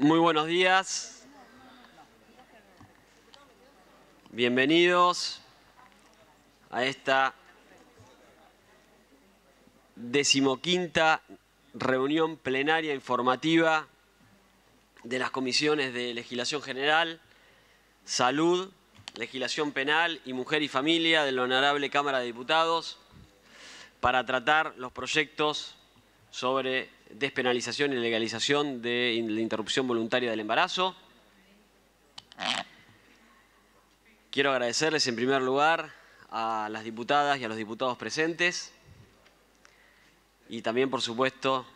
Muy buenos días. Bienvenidos a esta decimoquinta reunión plenaria informativa de las comisiones de Legislación General, Salud, Legislación Penal y Mujer y Familia de la Honorable Cámara de Diputados para tratar los proyectos sobre despenalización y legalización de la interrupción voluntaria del embarazo. Quiero agradecerles en primer lugar a las diputadas y a los diputados presentes y también, por supuesto,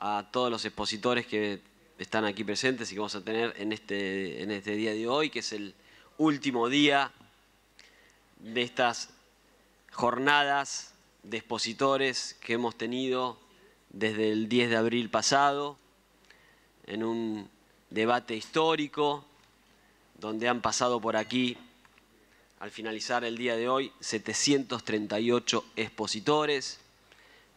a todos los expositores que están aquí presentes y que vamos a tener en este, en este día de hoy, que es el último día de estas jornadas de expositores que hemos tenido desde el 10 de abril pasado, en un debate histórico donde han pasado por aquí, al finalizar el día de hoy, 738 expositores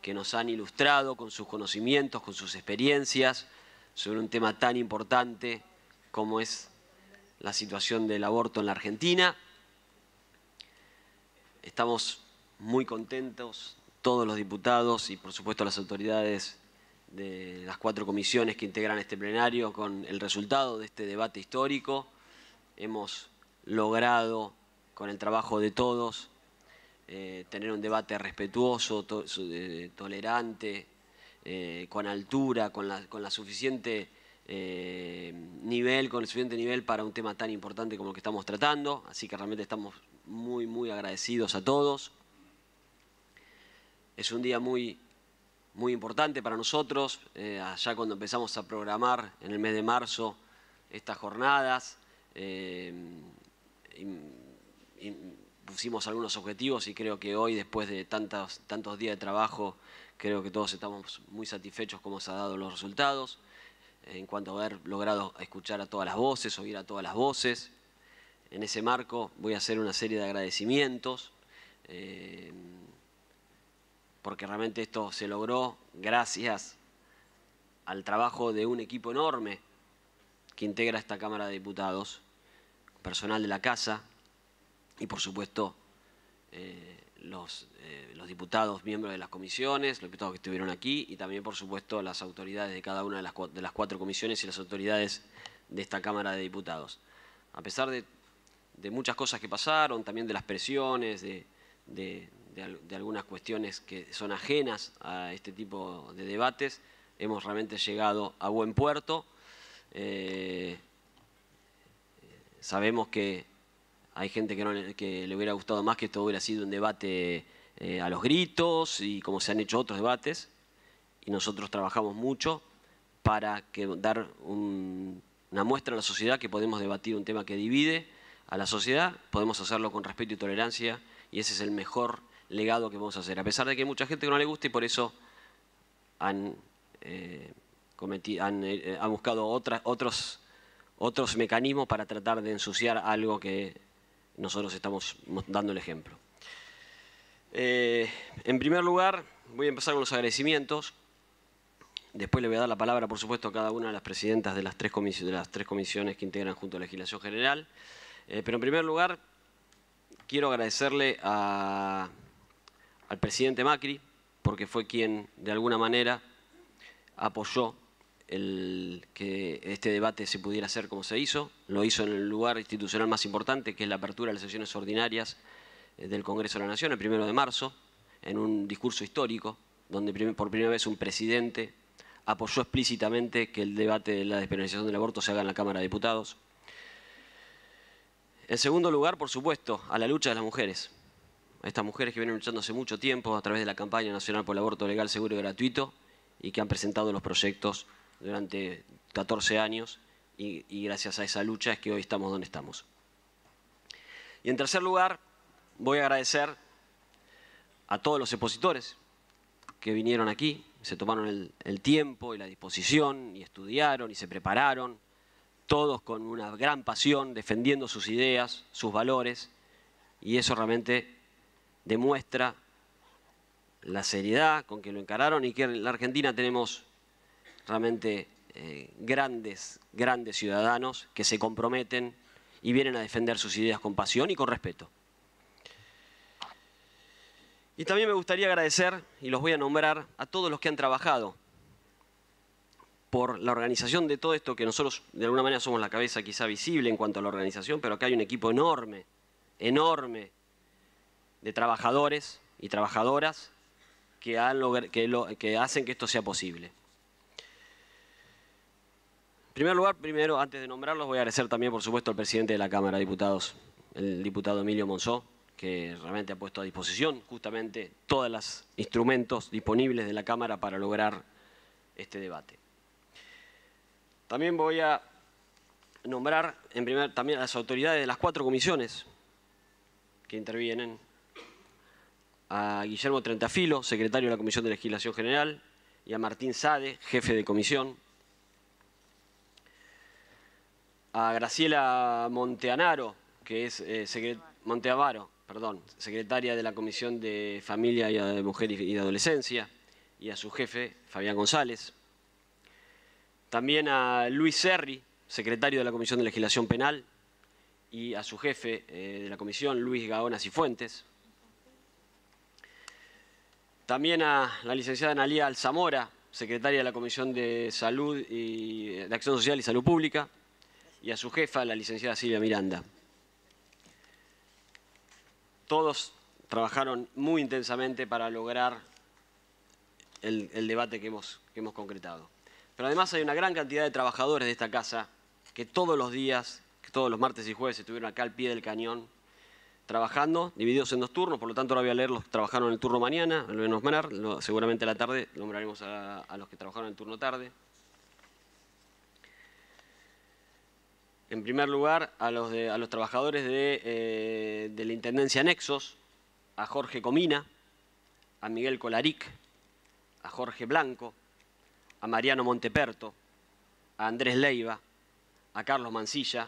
que nos han ilustrado con sus conocimientos, con sus experiencias, sobre un tema tan importante como es la situación del aborto en la Argentina. Estamos muy contentos todos los diputados y por supuesto las autoridades de las cuatro comisiones que integran este plenario con el resultado de este debate histórico. Hemos logrado, con el trabajo de todos, eh, tener un debate respetuoso, eh, tolerante, eh, con altura, con la, con la suficiente nivel, con el suficiente nivel para un tema tan importante como el que estamos tratando. Así que realmente estamos muy, muy agradecidos a todos. Es un día muy, muy importante para nosotros, eh, allá cuando empezamos a programar en el mes de marzo estas jornadas, eh, pusimos algunos objetivos y creo que hoy, después de tantos, tantos días de trabajo, creo que todos estamos muy satisfechos cómo se han dado los resultados, en cuanto a haber logrado escuchar a todas las voces, oír a todas las voces. En ese marco voy a hacer una serie de agradecimientos. Eh, porque realmente esto se logró gracias al trabajo de un equipo enorme que integra esta Cámara de Diputados, personal de la Casa y por supuesto eh, eh, los, diputados miembros de las comisiones, los diputados que estuvieron aquí y también por supuesto las autoridades de cada una de las, cuatro comisiones y las autoridades de esta Cámara de Diputados. A pesar de, muchas cosas que pasaron, también de las presiones, de de, algunas cuestiones que son ajenas a este tipo de debates, hemos realmente llegado a buen puerto. Eh, sabemos que hay gente que, le hubiera gustado más que esto hubiera sido un debate eh, a los gritos y como se han hecho otros debates. Y nosotros trabajamos mucho para dar una muestra a la sociedad que podemos debatir un tema que divide a la sociedad, podemos hacerlo con respeto y tolerancia y ese es el mejor legado que vamos a hacer. A pesar de que hay mucha gente que no le gusta y por eso han, eh, eh, eh, han, buscado otros, otros mecanismos para tratar de ensuciar algo que nosotros estamos dando el ejemplo. en primer lugar, voy a empezar con los agradecimientos. Después le voy a dar la palabra, por supuesto, a cada una de las presidentas de las tres, comisiones, de las tres comisiones que integran junto a la legislación general. pero en primer lugar, quiero agradecerle a al presidente Macri, porque fue quien de alguna manera apoyó que este debate se pudiera hacer como se hizo. Lo hizo en el lugar institucional más importante, que es la apertura de las sesiones ordinarias eh, del Congreso de la Nación, el primero de marzo, en un discurso histórico, donde por primera vez un presidente apoyó explícitamente que el debate de la despenalización del aborto se haga en la Cámara de Diputados. En segundo lugar, por supuesto, a la lucha de las mujeres estas mujeres que vienen luchando hace mucho tiempo a través de la campaña nacional por el aborto legal, seguro y gratuito y que han presentado los proyectos durante 14 años y, gracias a esa lucha es que hoy estamos donde estamos. Y en tercer lugar, voy a agradecer a todos los expositores que vinieron aquí, se tomaron el, tiempo y la disposición, y estudiaron y se prepararon, todos con una gran pasión, defendiendo sus ideas, sus valores, y eso realmente demuestra la seriedad con que lo encararon y que en la Argentina tenemos realmente eh, grandes, grandes ciudadanos que se comprometen y vienen a defender sus ideas con pasión y con respeto. Y también me gustaría agradecer, y los voy a nombrar, a todos los que han trabajado por la organización de todo esto, que nosotros de alguna manera somos la cabeza quizá visible en cuanto a la organización, pero acá hay un equipo enorme, enorme de trabajadores y trabajadoras que, han que, que hacen que esto sea posible. En primer lugar, primero, antes de nombrarlos, voy a agradecer también, por supuesto, al presidente de la Cámara de Diputados, el diputado Emilio Monzó, que realmente ha puesto a disposición justamente todos los instrumentos disponibles de la Cámara para lograr este debate. También voy a nombrar en primer, también a las autoridades de las cuatro comisiones que intervienen a Guillermo Trentafilo, secretario de la Comisión de Legislación General, y a Martín Sade, jefe de comisión. A Graciela Monteanaro, que es eh, Monteavaro, perdón, secretaria de la Comisión de Familia y de Mujer y de Adolescencia, y a su jefe, Fabián González. También a Luis Serri, secretario de la Comisión de Legislación Penal, y a su jefe eh, de la Comisión, Luis Gaona Cifuentes. También a la licenciada Analía Alzamora, secretaria de la Comisión de Salud y eh, de Acción Social y Salud Pública, y a su jefa, la licenciada Silvia Miranda. Todos trabajaron muy intensamente para lograr el, debate que hemos, concretado. Pero además hay una gran cantidad de trabajadores de esta casa que todos los días, que todos los martes y jueves estuvieron acá al pie del cañón trabajando, divididos en dos turnos, por lo tanto ahora voy a leer los que trabajaron en el turno mañana, lo menos a seguramente a la tarde nombraremos a, los que trabajaron en el turno tarde. En primer lugar, a los, trabajadores de, eh, de la Intendencia Nexos, a Jorge Comina, a Miguel Colaric, a Jorge Blanco, a Mariano Monteperto, a Andrés Leiva, a Carlos Mancilla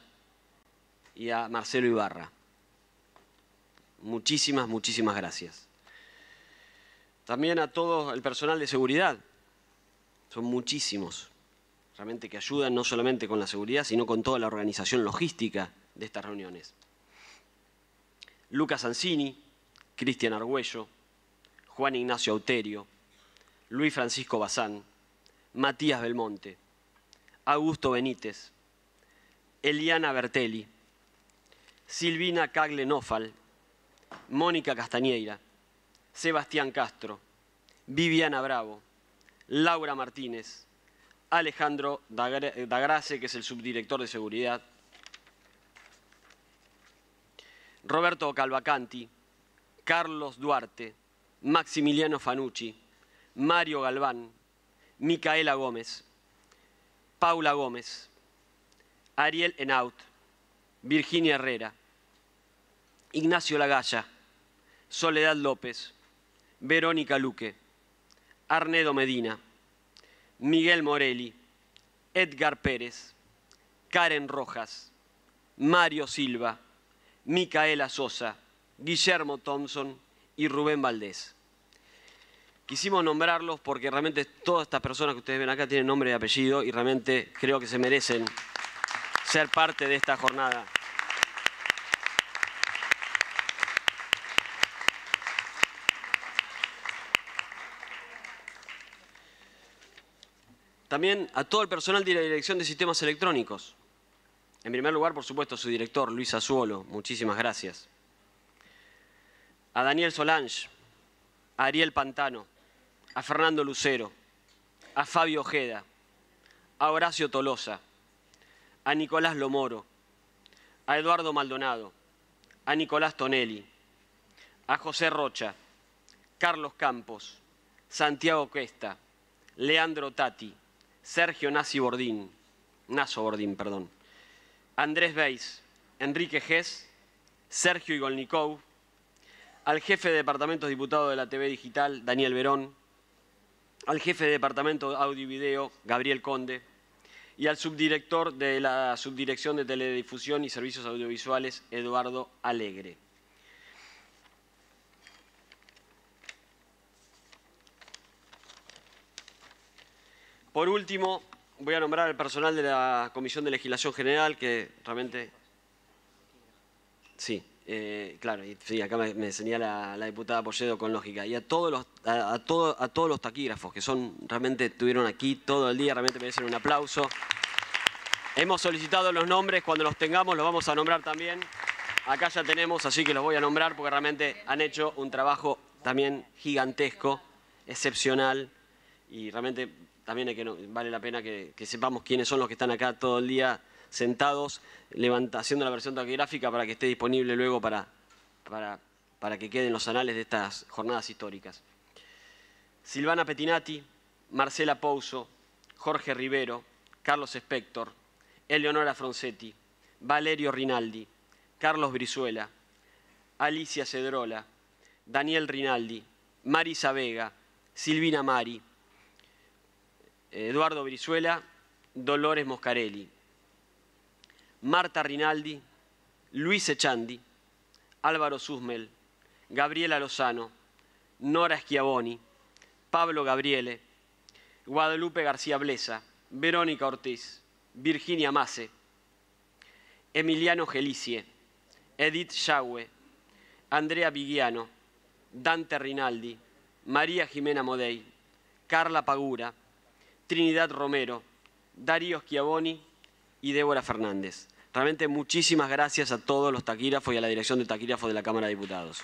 y a Marcelo Ibarra. Muchísimas, muchísimas gracias. También a todo el personal de seguridad. Son muchísimos, realmente que ayudan no solamente con la seguridad, sino con toda la organización logística de estas reuniones. Lucas Ancini, Cristian Argüello, Juan Ignacio Auterio, Luis Francisco Bazán, Matías Belmonte, Augusto Benítez, Eliana Bertelli, Silvina Cagle Nofal Mónica Castañeira, Sebastián Castro, Viviana Bravo, Laura Martínez, Alejandro Dagrace, que es el subdirector de seguridad, Roberto Calvacanti, Carlos Duarte, Maximiliano Fanucci, Mario Galván, Micaela Gómez, Paula Gómez, Ariel Enaut, Virginia Herrera, Ignacio Lagalla, Soledad López, Verónica Luque, Arnedo Medina, Miguel Morelli, Edgar Pérez, Karen Rojas, Mario Silva, Micaela Sosa, Guillermo Thompson y Rubén Valdés. Quisimos nombrarlos porque realmente todas estas personas que ustedes ven acá tienen nombre y apellido y realmente creo que se merecen ser parte de esta jornada. También a todo el personal de la Dirección de Sistemas Electrónicos. En primer lugar, por supuesto, su director, Luis Azuolo. Muchísimas gracias. A Daniel Solange, a Ariel Pantano, a Fernando Lucero, a Fabio Ojeda, a Horacio Tolosa, a Nicolás Lomoro, a Eduardo Maldonado, a Nicolás Tonelli, a José Rocha, Carlos Campos, Santiago Cuesta, Leandro Tati, Sergio Nasi Bordín, Nazo Bordín, perdón, Andrés Beis, Enrique Gess, Sergio Igolnikov, al jefe de departamento diputado de la TV Digital, Daniel Verón, al jefe de departamento audio y video, Gabriel Conde, y al subdirector de la Subdirección de Teledifusión y Servicios Audiovisuales, Eduardo Alegre. Por último, voy a nombrar al personal de la Comisión de Legislación General, que realmente... Sí, eh, claro, y, acá me, me señala la diputada Polledo con lógica. Y a todos los, a todos los taquígrafos que son realmente estuvieron aquí todo el día, realmente merecen un aplauso. Hemos solicitado los nombres, cuando los tengamos los vamos a nombrar también. Acá ya tenemos, así que los voy a nombrar porque realmente han hecho un trabajo también gigantesco, excepcional y realmente también vale la pena que, sepamos quiénes son los que están acá todo el día sentados, haciendo la versión taquigráfica para que esté disponible luego para, para que queden los anales de estas jornadas históricas. Silvana Petinati, Marcela Pouso, Jorge Rivero, Carlos Spector, Eleonora Fronsetti, Valerio Rinaldi, Carlos Brizuela, Alicia Cedrola, Daniel Rinaldi, Marisa Vega, Silvina Mari, Eduardo Brizuela, Dolores Moscarelli, Marta Rinaldi, Luis Echandi, Álvaro Susmel, Gabriela Lozano, Nora Schiavoni, Pablo Gabriele, Guadalupe García Blesa, Verónica Ortiz, Virginia Mace, Emiliano Gelicie, Edith Yagüe, Andrea Vigiano, Dante Rinaldi, María Jimena Modei, Carla Pagura, Trinidad Romero, Darío Schiavoni y Débora Fernández. Realmente muchísimas gracias a todos los taquígrafos y a la dirección de taquígrafos de la Cámara de Diputados.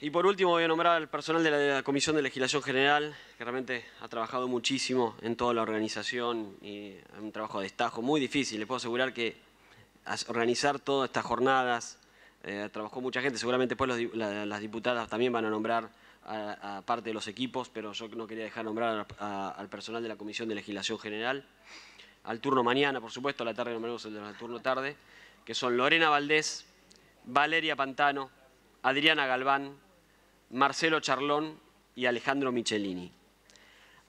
Y por último voy a nombrar al personal de la Comisión de Legislación General, que realmente ha trabajado muchísimo en toda la organización y un trabajo de estajo muy difícil. Les puedo asegurar que organizar todas estas jornadas, eh, trabajó mucha gente, seguramente después las diputadas también van a nombrar a, parte de los equipos, pero yo no quería dejar nombrar al personal de la Comisión de Legislación General. Al turno mañana, por supuesto, a la tarde nombramos el turno tarde, que son Lorena Valdés, Valeria Pantano, Adriana Galván, Marcelo Charlón y Alejandro Michelini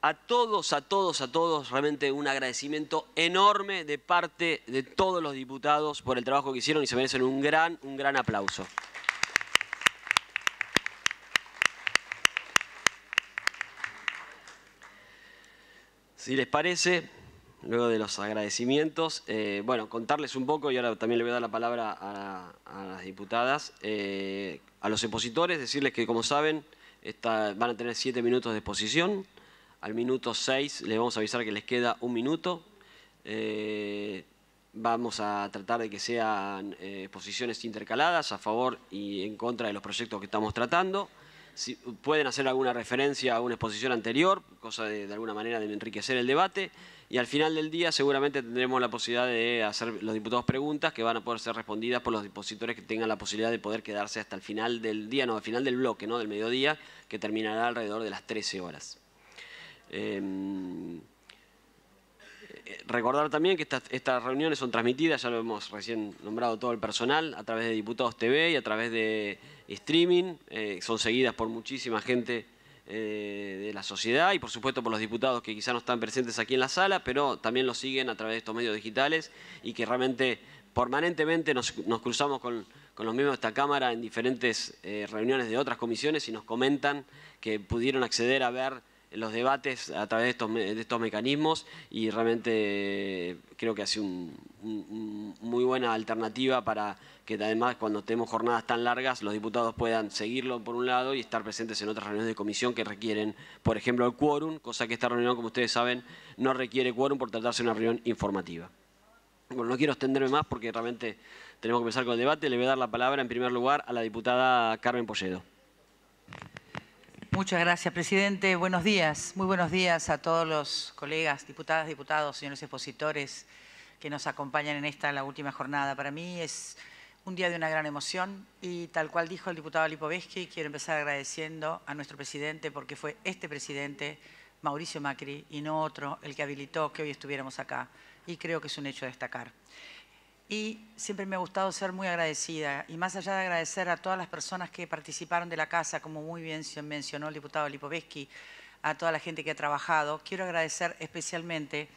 a todos, a todos, a todos, realmente un agradecimiento enorme de parte de todos los diputados por el trabajo que hicieron y se merecen un gran, un gran aplauso. Si les parece, luego de los agradecimientos, eh, bueno, contarles un poco, y ahora también le voy a dar la palabra a, las diputadas, eh, a los expositores, decirles que como saben, van a tener siete minutos de exposición al minuto 6 les vamos a avisar que les queda un minuto. Eh, vamos a tratar de que sean exposiciones eh, posiciones intercaladas a favor y en contra de los proyectos que estamos tratando. Si pueden hacer alguna referencia a una exposición anterior, cosa de, alguna manera de enriquecer el debate. Y al final del día seguramente tendremos la posibilidad de hacer los diputados preguntas que van a poder ser respondidas por los dispositores que tengan la posibilidad de poder quedarse hasta el final del día, no, al final del bloque, no del mediodía, que terminará alrededor de las 13 horas. Em, recordar también que estas, reuniones son transmitidas, ya lo hemos recién nombrado todo el personal, a través de Diputados TV y a través de streaming. Eh, son seguidas por muchísima gente eh, de la sociedad y por supuesto por los diputados que quizá no están presentes aquí en la sala, pero también lo siguen a través de estos medios digitales y que realmente permanentemente nos, cruzamos con, los miembros de esta Cámara en diferentes eh, reuniones de otras comisiones y nos comentan que pudieron acceder a ver los debates a través de estos, mecanismos y realmente eh, creo que hace una muy buena alternativa para que además cuando tenemos jornadas tan largas los diputados puedan seguirlo por un lado y estar presentes en otras reuniones de comisión que requieren, por ejemplo, el quórum, cosa que esta reunión, como ustedes saben, no requiere quórum por tratarse de una reunión informativa. Bueno, no quiero extenderme más porque realmente tenemos que empezar con el debate. Le voy a dar la palabra en primer lugar a la diputada Carmen Polledo. Muchas gracias, presidente. Buenos días. Muy buenos días a todos los colegas, diputadas, diputados, señores expositores que nos acompañan en esta la última jornada. Para mí es un día de una gran emoción y tal cual dijo el diputado Lipovetsky, quiero empezar agradeciendo a nuestro presidente porque fue este presidente, Mauricio Macri, y no otro, el que habilitó que hoy estuviéramos acá. Y creo que es un hecho a destacar y siempre me ha gustado ser muy agradecida. Y más allá de agradecer a todas las personas que participaron de la casa, como muy bien se mencionó el diputado Lipovetsky, a toda la gente que ha trabajado, quiero agradecer especialmente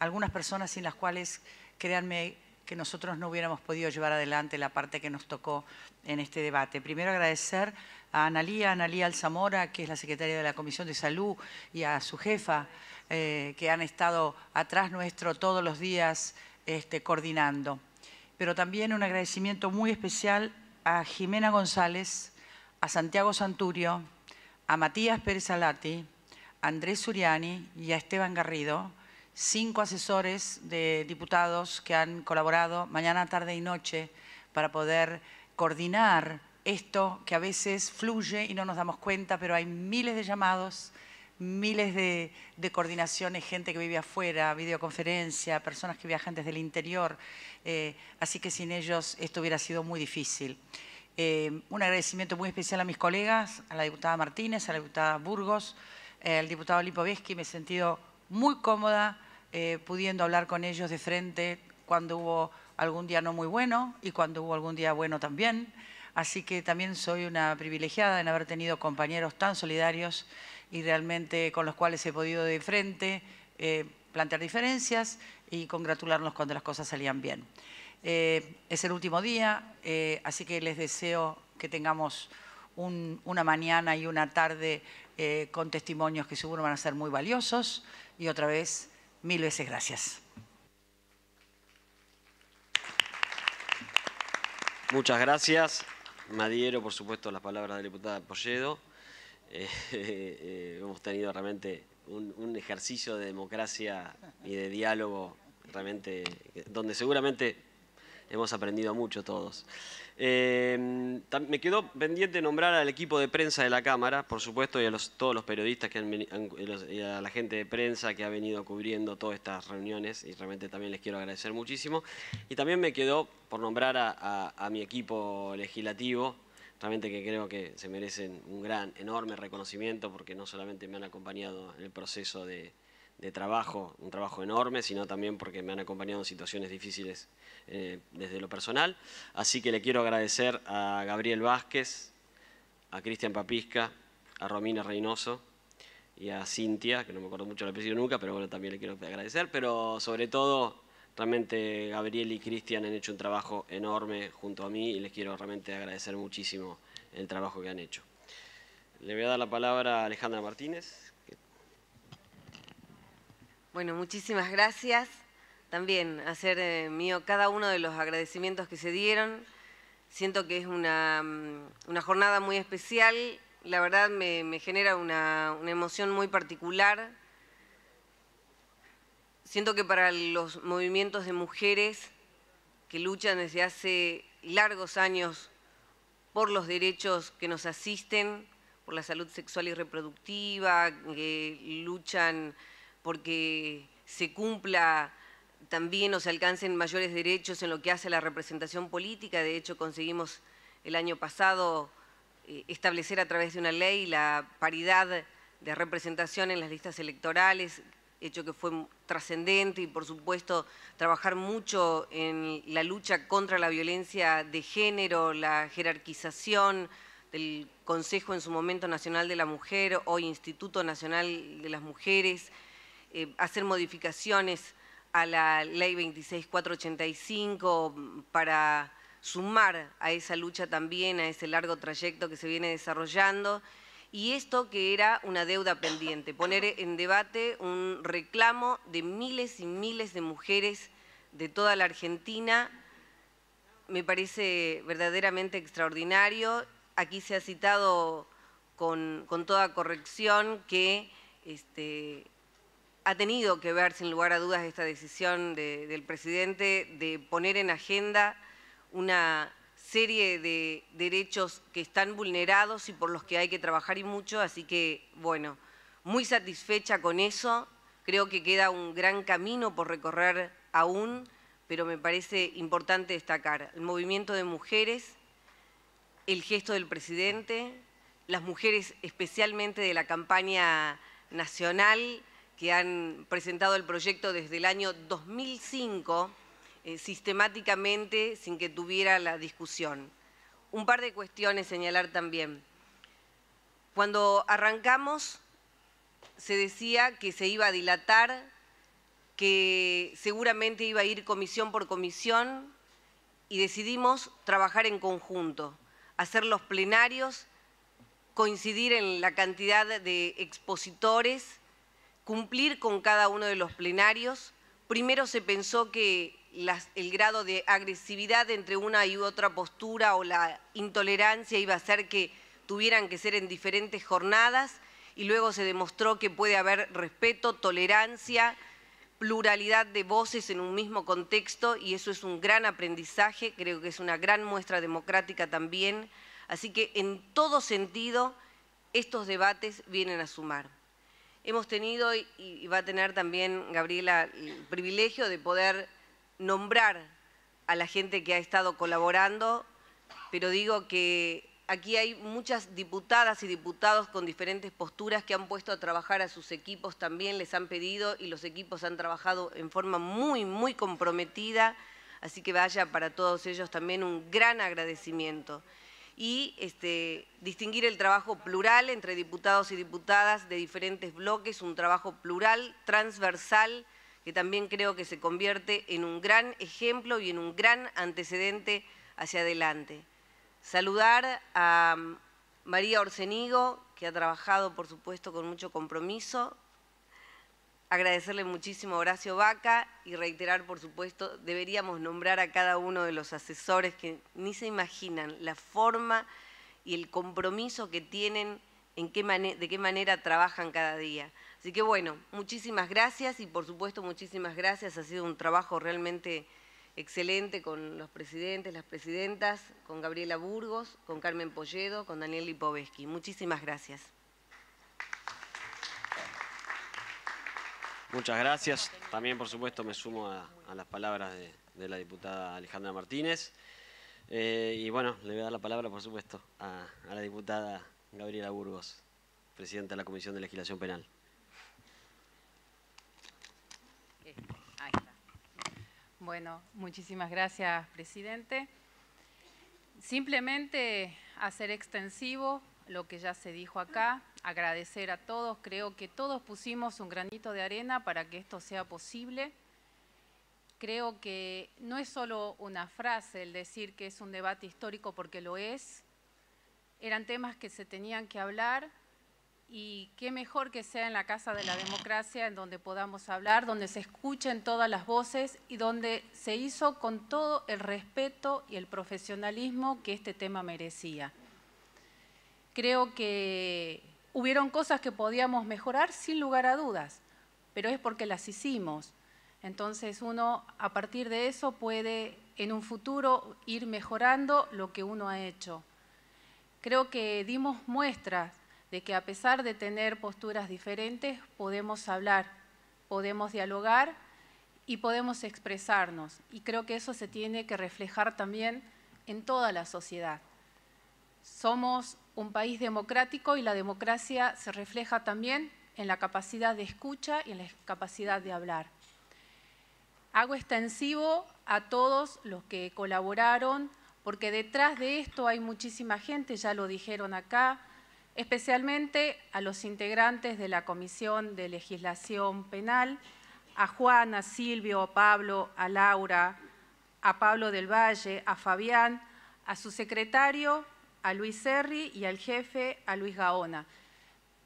a algunas personas sin las cuales, créanme, que nosotros no hubiéramos podido llevar adelante la parte que nos tocó en este debate. Primero agradecer a Analía, Analía Alzamora, que es la secretaria de la Comisión de Salud, y a su jefa, eh, que han estado atrás nuestro todos los días este, coordinando pero también un agradecimiento muy especial a Jimena González, a Santiago Santurio, a Matías Pérez Alati, a Andrés Suriani y a Esteban Garrido, cinco asesores de diputados que han colaborado mañana, tarde y noche para poder coordinar esto que a veces fluye y no nos damos cuenta, pero hay miles de llamados miles de, coordinaciones, gente que vive afuera, videoconferencia, personas que viajan desde el interior, eh, así que sin ellos esto hubiera sido muy difícil. Eh, un agradecimiento muy especial a mis colegas, a la diputada Martínez, a la diputada Burgos, eh, al diputado Lipovetsky, me he sentido muy cómoda pudiendo hablar con ellos de frente cuando hubo algún día no muy bueno y cuando hubo algún día bueno también. Así que también soy una privilegiada en haber tenido compañeros tan solidarios y realmente con los cuales he podido de frente eh, plantear diferencias y congratularnos cuando las cosas salían bien. Eh, es el último día, eh, así que les deseo que tengamos una mañana y una tarde con testimonios que seguro van a ser muy valiosos y otra vez, mil veces gracias. Muchas gracias. Madiero, por supuesto, las palabras de la diputada Polledo. Eh, hemos tenido realmente un, ejercicio de democracia y de diálogo realmente donde seguramente hemos aprendido mucho todos. Eh, me quedó pendiente nombrar al equipo de prensa de la Cámara, por supuesto, y a todos los periodistas que y a la gente de prensa que ha venido cubriendo todas estas reuniones, y realmente también les quiero agradecer muchísimo. Y también me quedó por nombrar a mi equipo legislativo, realmente que creo que se merecen un gran, enorme reconocimiento porque no solamente me han acompañado en el proceso de, trabajo, un trabajo enorme, sino también porque me han acompañado en situaciones difíciles eh, desde lo personal. Así que le quiero agradecer a Gabriel Vázquez, a Cristian Papisca, a Romina Reynoso y a Cintia, que no me acuerdo mucho la apellido nunca, pero bueno, también le quiero agradecer, pero sobre todo Realmente Gabriel y Cristian han hecho un trabajo enorme junto a mí y les quiero realmente agradecer muchísimo el trabajo que han hecho. Le voy a dar la palabra a Alejandra Martínez. Bueno, muchísimas gracias. También hacer eh, mío cada uno de los agradecimientos que se dieron. Siento que es una, mm, jornada muy especial. La verdad me, genera una emoción muy particular Siento que para los movimientos de mujeres que luchan desde hace largos años por los derechos que nos asisten, por la salud sexual y reproductiva, que luchan porque se cumpla también o se alcancen mayores derechos en lo que hace a la representación política. De hecho, conseguimos el año pasado eh, establecer a través de una ley la paridad de representación en las listas electorales, hecho que fue trascendente y por supuesto trabajar mucho en la lucha contra la violencia de género, la jerarquización del Consejo en su momento Nacional de la Mujer, o Instituto Nacional de las Mujeres, eh, hacer modificaciones a la ley 26485 para sumar a esa lucha también, a ese largo trayecto que se viene desarrollando y esto que era una deuda pendiente, poner en debate un reclamo de miles y miles de mujeres de toda la Argentina, me parece verdaderamente extraordinario. Aquí se ha citado con, toda corrección que este, ha tenido que ver, sin lugar a dudas, esta decisión del presidente de poner en agenda una serie de derechos que están vulnerados y por los que hay que trabajar y mucho, así que bueno, muy satisfecha con eso, creo que queda un gran camino por recorrer aún, pero me parece importante destacar el movimiento de mujeres, el gesto del presidente, las mujeres especialmente de la campaña nacional que han presentado el proyecto desde el año 2005 eh, sistemáticamente sin que tuviera la discusión. Un par de cuestiones señalar también. Cuando arrancamos se decía que se iba a dilatar, que seguramente iba a ir comisión por comisión y decidimos trabajar en conjunto, hacer los plenarios, coincidir en la cantidad de expositores, cumplir con cada uno de los plenarios. Primero se pensó que el grado de agresividad entre una y otra postura o la intolerancia iba a hacer que tuvieran que ser en diferentes jornadas y luego se demostró que puede haber respeto, tolerancia, pluralidad de voces en un mismo contexto y eso es un gran aprendizaje, creo que es una gran muestra democrática también. Así que en todo sentido estos debates vienen a sumar. Hemos tenido y va a tener también Gabriela el privilegio de poder nombrar a la gente que ha estado colaborando, pero digo que aquí hay muchas diputadas y diputados con diferentes posturas que han puesto a trabajar a sus equipos también, les han pedido y los equipos han trabajado en forma muy, muy comprometida, así que vaya para todos ellos también un gran agradecimiento. Y este, distinguir el trabajo plural entre diputados y diputadas de diferentes bloques, un trabajo plural, transversal, que también creo que se convierte en un gran ejemplo y en un gran antecedente hacia adelante. Saludar a mm, María Orcenigo, que ha trabajado, por supuesto, con mucho compromiso. Agradecerle muchísimo a Horacio Vaca y reiterar, por supuesto, deberíamos nombrar a cada uno de los asesores que ni se imaginan la forma y el compromiso que tienen, en de qué manera trabajan cada día. Así que bueno, muchísimas gracias y por supuesto muchísimas gracias. Ha sido un trabajo realmente excelente con los presidentes, las presidentas, con Gabriela Burgos, con Carmen Polledo, con Daniel Lipovetsky. Muchísimas gracias. Muchas gracias. También, por supuesto, me sumo a, las palabras de, la diputada Alejandra Martínez. Eh, y bueno, le voy a dar la palabra, por supuesto, a la diputada Gabriela Burgos, presidenta de la Comisión de Legislación Penal. Bueno, muchísimas gracias, presidente. Simplemente hacer extensivo lo que ya se dijo acá, agradecer a todos, creo que todos pusimos un granito de arena para que esto sea posible. Creo que no es solo una frase el decir que es un debate histórico porque lo es, eran temas que se tenían que hablar, y qué mejor que sea en la Casa de la Democracia, en donde podamos hablar, donde se escuchen todas las voces y donde se hizo con todo el respeto y el profesionalismo que este tema merecía. Creo que hubieron cosas que podíamos mejorar sin lugar a dudas, pero es porque las hicimos. Entonces uno a partir de eso puede en un futuro ir mejorando lo que uno ha hecho. Creo que dimos muestras de que a pesar de tener posturas diferentes, podemos hablar, podemos dialogar y podemos expresarnos. Y creo que eso se tiene que reflejar también en toda la sociedad. Somos un país democrático y la democracia se refleja también en la capacidad de escucha y en la capacidad de hablar. Hago extensivo a todos los que colaboraron, porque detrás de esto hay muchísima gente, ya lo dijeron acá, especialmente a los integrantes de la Comisión de Legislación Penal, a Juana, a Silvio, a Pablo, a Laura, a Pablo del Valle, a Fabián, a su secretario, a Luis Serri y al jefe, a Luis Gaona.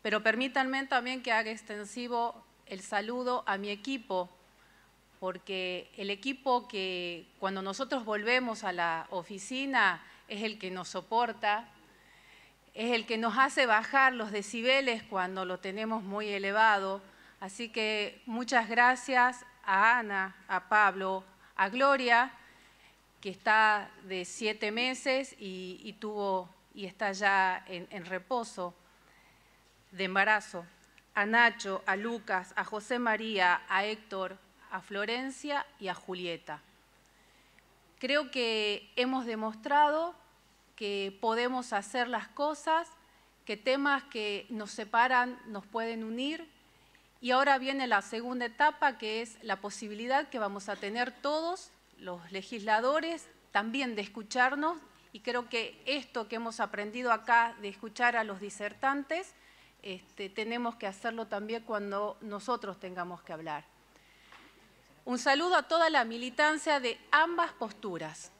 Pero permítanme también que haga extensivo el saludo a mi equipo, porque el equipo que cuando nosotros volvemos a la oficina es el que nos soporta, es el que nos hace bajar los decibeles cuando lo tenemos muy elevado. Así que muchas gracias a Ana, a Pablo, a Gloria, que está de siete meses y, tuvo y está ya en reposo de embarazo. A Nacho, a Lucas, a José María, a Héctor, a Florencia y a Julieta. Creo que hemos demostrado que podemos hacer las cosas, que temas que nos separan nos pueden unir. Y ahora viene la segunda etapa, que es la posibilidad que vamos a tener todos, los legisladores, también de escucharnos. Y creo que esto que hemos aprendido acá de escuchar a los disertantes, este, tenemos que hacerlo también cuando nosotros tengamos que hablar. Un saludo a toda la militancia de ambas posturas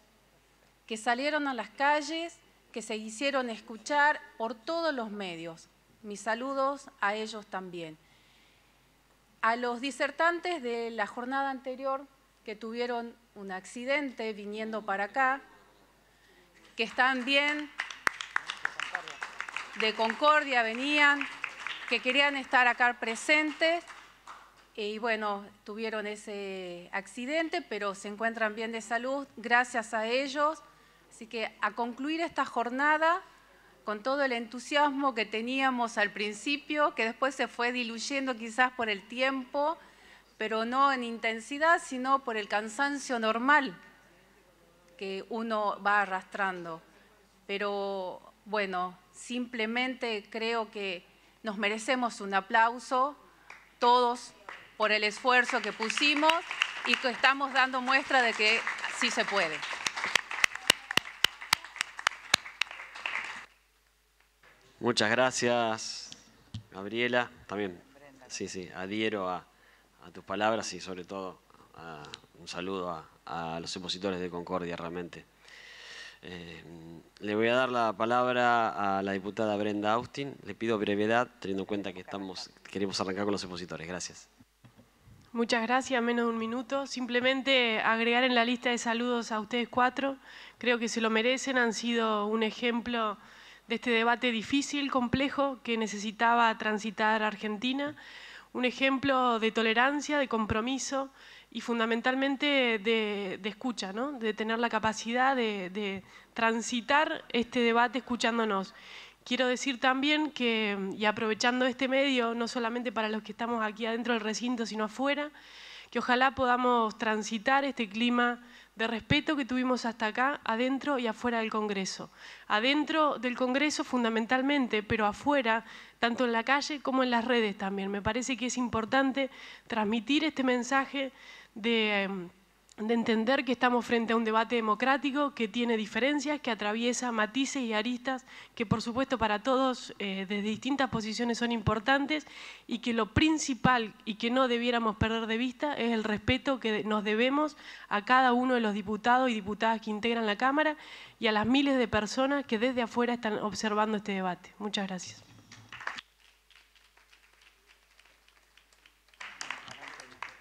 que salieron a las calles, que se hicieron escuchar por todos los medios. Mis saludos a ellos también. A los disertantes de la jornada anterior que tuvieron un accidente viniendo para acá, que están bien, de Concordia venían, que querían estar acá presentes eh, y bueno, tuvieron ese accidente, pero se encuentran bien de salud. Gracias a ellos Así que a concluir esta jornada con todo el entusiasmo que teníamos al principio, que después se fue diluyendo quizás por el tiempo, pero no en intensidad, sino por el cansancio normal que uno va arrastrando. Pero bueno, simplemente creo que nos merecemos un aplauso todos por el esfuerzo que pusimos y que estamos dando muestra de que sí se puede. Muchas gracias, Gabriela. También, sí, sí, adhiero a, tus palabras y sobre todo un saludo a, los expositores de Concordia, realmente. Eh, le voy a dar la palabra a la diputada Brenda Austin. Le pido brevedad, teniendo en cuenta que estamos, queremos arrancar con los expositores, Gracias. Muchas gracias, menos de un minuto. Simplemente agregar en la lista de saludos a ustedes cuatro. Creo que se lo merecen, han sido un ejemplo de este debate difícil, complejo, que necesitaba transitar Argentina. Un ejemplo de tolerancia, de compromiso y fundamentalmente de, escucha, de tener la capacidad de, de transitar este debate escuchándonos. Quiero decir también que, y aprovechando este medio, no solamente para los que estamos aquí adentro del recinto, sino afuera, que ojalá podamos transitar este clima de respeto que tuvimos hasta acá, adentro y afuera del Congreso. Adentro del Congreso fundamentalmente, pero afuera, tanto en la calle como en las redes también. Me parece que es importante transmitir este mensaje de em, de entender que estamos frente a un debate democrático que tiene diferencias, que atraviesa matices y aristas, que por supuesto para todos eh, desde distintas posiciones son importantes y que lo principal y que no debiéramos perder de vista es el respeto que nos debemos a cada uno de los diputados y diputadas que integran la Cámara y a las miles de personas que desde afuera están observando este debate. Muchas gracias.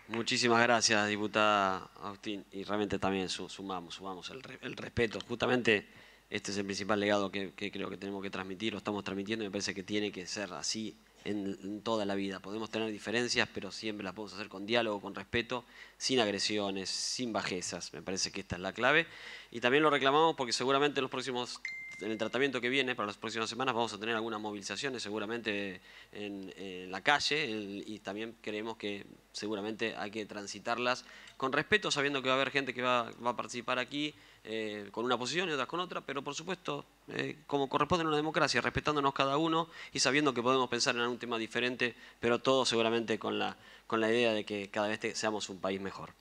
Muchísimas gracias, diputada Agustín. Y realmente también sumamos, sumamos el, respeto. Justamente este es el principal legado que, creo que tenemos que transmitir, lo estamos transmitiendo y me parece que tiene que ser así en, toda la vida. Podemos tener diferencias, pero siempre las podemos hacer con diálogo, con respeto, sin agresiones, sin bajezas. Me parece que esta es la clave. Y también lo reclamamos porque seguramente en los próximos en el tratamiento que viene para las próximas semanas vamos a tener algunas movilizaciones seguramente en, la calle y también creemos que seguramente hay que transitarlas con respeto, sabiendo que va a haber gente que va, a participar aquí eh, con una posición y otras con otra, pero por supuesto, eh, como corresponde en una democracia, respetándonos cada uno y sabiendo que podemos pensar en algún tema diferente, pero todos seguramente con la, con la idea de que cada vez seamos un país mejor.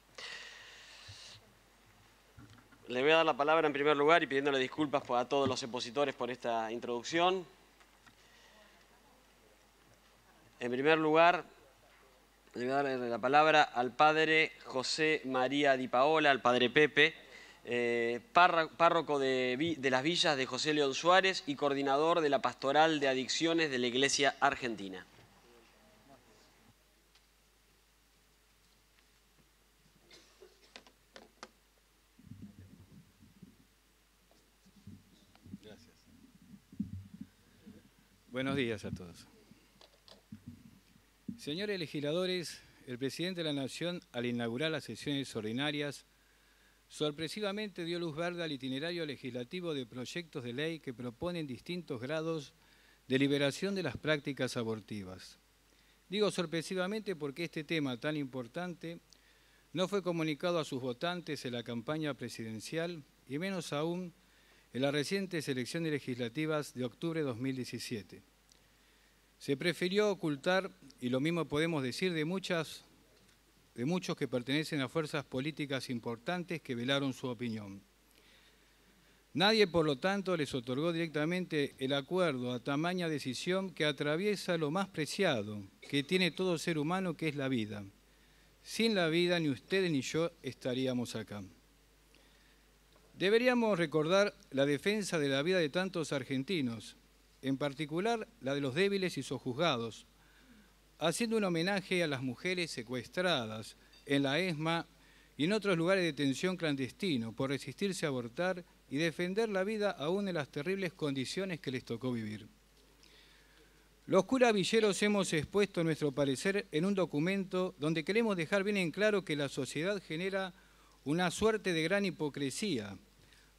Le voy a dar la palabra en primer lugar y pidiéndole disculpas a todos los expositores por esta introducción. En primer lugar, le voy a dar la palabra al padre José María Di Paola, al padre Pepe, eh, párroco de las villas de José León Suárez y coordinador de la pastoral de adicciones de la Iglesia Argentina. Buenos días a todos. Señores legisladores, el presidente de la Nación, al inaugurar las sesiones ordinarias, sorpresivamente dio luz verde al itinerario legislativo de proyectos de ley que proponen distintos grados de liberación de las prácticas abortivas. Digo sorpresivamente porque este tema tan importante no fue comunicado a sus votantes en la campaña presidencial y menos aún en las recientes elecciones legislativas de octubre de 2017. Se prefirió ocultar, y lo mismo podemos decir de, muchas, de muchos que pertenecen a fuerzas políticas importantes que velaron su opinión. Nadie, por lo tanto, les otorgó directamente el acuerdo a tamaña decisión que atraviesa lo más preciado que tiene todo ser humano, que es la vida. Sin la vida ni ustedes ni yo estaríamos acá. Deberíamos recordar la defensa de la vida de tantos argentinos, en particular la de los débiles y sojuzgados, haciendo un homenaje a las mujeres secuestradas en la ESMA y en otros lugares de detención clandestino por resistirse a abortar y defender la vida aún en las terribles condiciones que les tocó vivir. Los cura villeros hemos expuesto nuestro parecer en un documento donde queremos dejar bien en claro que la sociedad genera una suerte de gran hipocresía,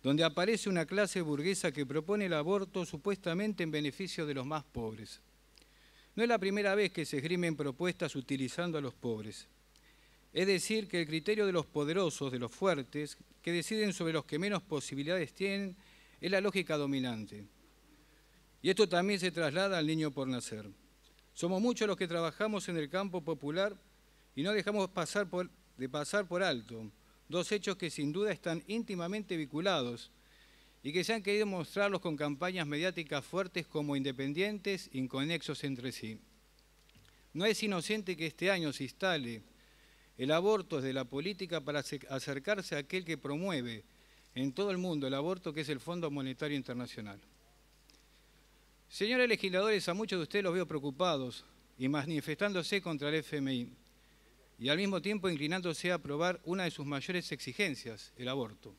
donde aparece una clase burguesa que propone el aborto supuestamente en beneficio de los más pobres. No es la primera vez que se esgrimen propuestas utilizando a los pobres. Es decir, que el criterio de los poderosos, de los fuertes, que deciden sobre los que menos posibilidades tienen, es la lógica dominante. Y esto también se traslada al niño por nacer. Somos muchos los que trabajamos en el campo popular y no dejamos pasar de pasar por alto dos hechos que sin duda están íntimamente vinculados y que se han querido mostrarlos con campañas mediáticas fuertes como independientes, inconexos entre sí. No es inocente que este año se instale el aborto desde la política para acercarse a aquel que promueve en todo el mundo el aborto, que es el Fondo Monetario Internacional. Señores legisladores, a muchos de ustedes los veo preocupados y manifestándose contra el FMI y al mismo tiempo inclinándose a aprobar una de sus mayores exigencias, el aborto.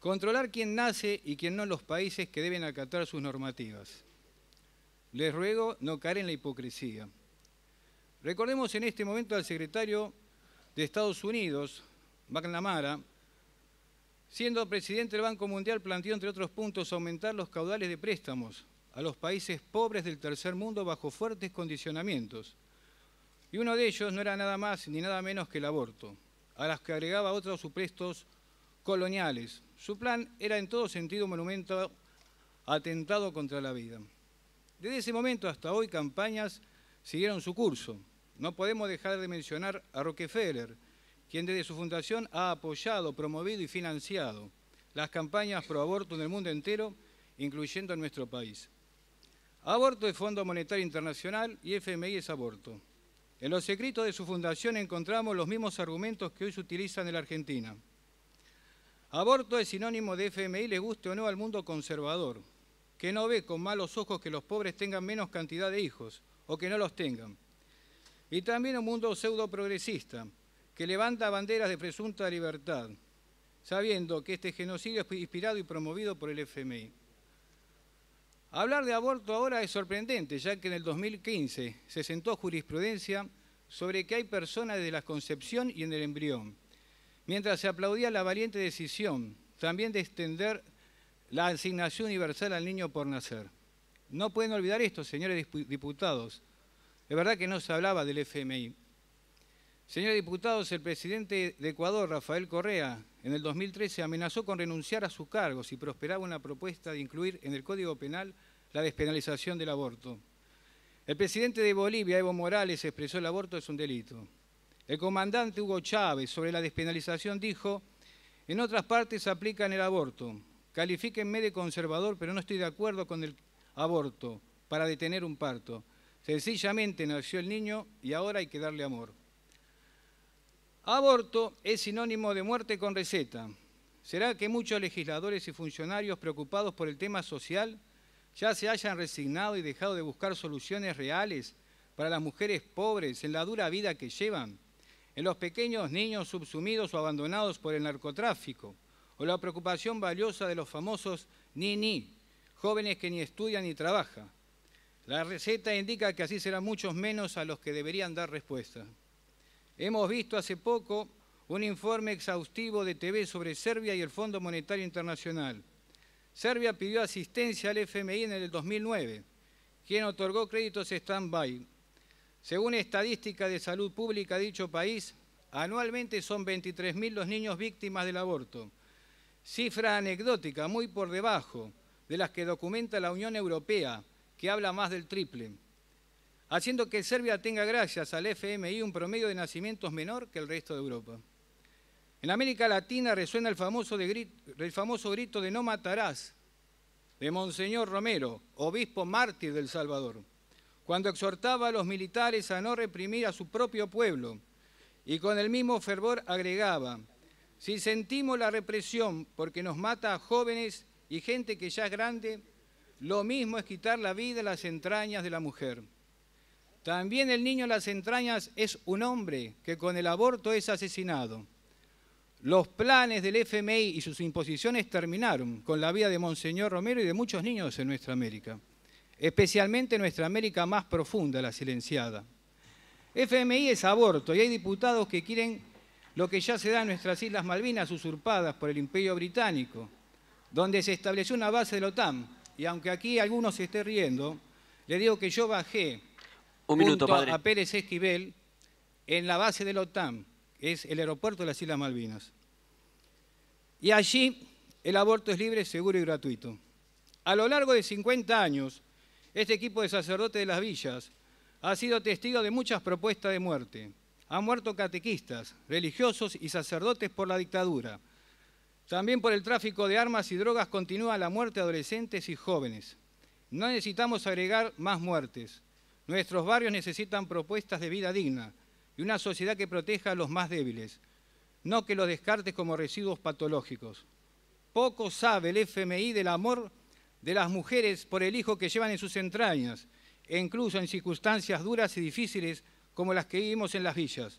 Controlar quién nace y quién no los países que deben acatar sus normativas. Les ruego no caer en la hipocresía. Recordemos en este momento al secretario de Estados Unidos, McNamara, siendo presidente del Banco Mundial, planteó, entre otros puntos, aumentar los caudales de préstamos a los países pobres del tercer mundo bajo fuertes condicionamientos y uno de ellos no era nada más ni nada menos que el aborto, a las que agregaba otros supuestos coloniales. Su plan era en todo sentido un monumento atentado contra la vida. Desde ese momento hasta hoy campañas siguieron su curso. No podemos dejar de mencionar a Rockefeller, quien desde su fundación ha apoyado, promovido y financiado las campañas pro aborto en el mundo entero, incluyendo en nuestro país. Aborto es Fondo Monetario Internacional y FMI es aborto. En los escritos de su fundación encontramos los mismos argumentos que hoy se utilizan en la Argentina. Aborto es sinónimo de FMI, le guste o no al mundo conservador, que no ve con malos ojos que los pobres tengan menos cantidad de hijos o que no los tengan. Y también un mundo pseudo progresista, que levanta banderas de presunta libertad, sabiendo que este genocidio es inspirado y promovido por el FMI. Hablar de aborto ahora es sorprendente, ya que en el 2015 se sentó jurisprudencia sobre que hay personas desde la concepción y en el embrión, mientras se aplaudía la valiente decisión también de extender la asignación universal al niño por nacer. No pueden olvidar esto, señores diputados. Es verdad que no se hablaba del FMI, Señores diputados, el presidente de Ecuador, Rafael Correa, en el 2013 amenazó con renunciar a sus cargos si prosperaba una propuesta de incluir en el Código Penal la despenalización del aborto. El presidente de Bolivia, Evo Morales, expresó el aborto es un delito. El comandante Hugo Chávez sobre la despenalización dijo, en otras partes aplican el aborto. Califíquenme de conservador, pero no estoy de acuerdo con el aborto para detener un parto. Sencillamente nació el niño y ahora hay que darle amor. Aborto es sinónimo de muerte con receta. ¿Será que muchos legisladores y funcionarios preocupados por el tema social ya se hayan resignado y dejado de buscar soluciones reales para las mujeres pobres en la dura vida que llevan, en los pequeños niños subsumidos o abandonados por el narcotráfico, o la preocupación valiosa de los famosos ni-ni, jóvenes que ni estudian ni trabajan? La receta indica que así serán muchos menos a los que deberían dar respuesta. Hemos visto hace poco un informe exhaustivo de TV sobre Serbia y el Fondo Monetario Internacional. Serbia pidió asistencia al FMI en el 2009, quien otorgó créditos stand-by. Según estadísticas de salud pública de dicho país, anualmente son 23.000 los niños víctimas del aborto, cifra anecdótica muy por debajo de las que documenta la Unión Europea, que habla más del triple haciendo que Serbia tenga gracias al FMI un promedio de nacimientos menor que el resto de Europa. En América Latina resuena el famoso, el famoso grito de no matarás de Monseñor Romero, obispo mártir del Salvador, cuando exhortaba a los militares a no reprimir a su propio pueblo y con el mismo fervor agregaba, si sentimos la represión porque nos mata a jóvenes y gente que ya es grande, lo mismo es quitar la vida a las entrañas de la mujer. También el niño en las entrañas es un hombre que con el aborto es asesinado. Los planes del FMI y sus imposiciones terminaron con la vida de Monseñor Romero y de muchos niños en nuestra América, especialmente en nuestra América más profunda, la silenciada. FMI es aborto y hay diputados que quieren lo que ya se da en nuestras Islas Malvinas usurpadas por el Imperio Británico, donde se estableció una base de la OTAN. Y aunque aquí algunos se esté riendo, le digo que yo bajé un minuto, Pérez Esquivel en la base de la OTAN, que es el aeropuerto de las Islas Malvinas. Y allí el aborto es libre, seguro y gratuito. A lo largo de 50 años, este equipo de sacerdotes de las villas ha sido testigo de muchas propuestas de muerte. Han muerto catequistas, religiosos y sacerdotes por la dictadura. También por el tráfico de armas y drogas continúa la muerte de adolescentes y jóvenes. No necesitamos agregar más muertes. Nuestros barrios necesitan propuestas de vida digna y una sociedad que proteja a los más débiles, no que los descarte como residuos patológicos. Poco sabe el FMI del amor de las mujeres por el hijo que llevan en sus entrañas, e incluso en circunstancias duras y difíciles como las que vivimos en las villas.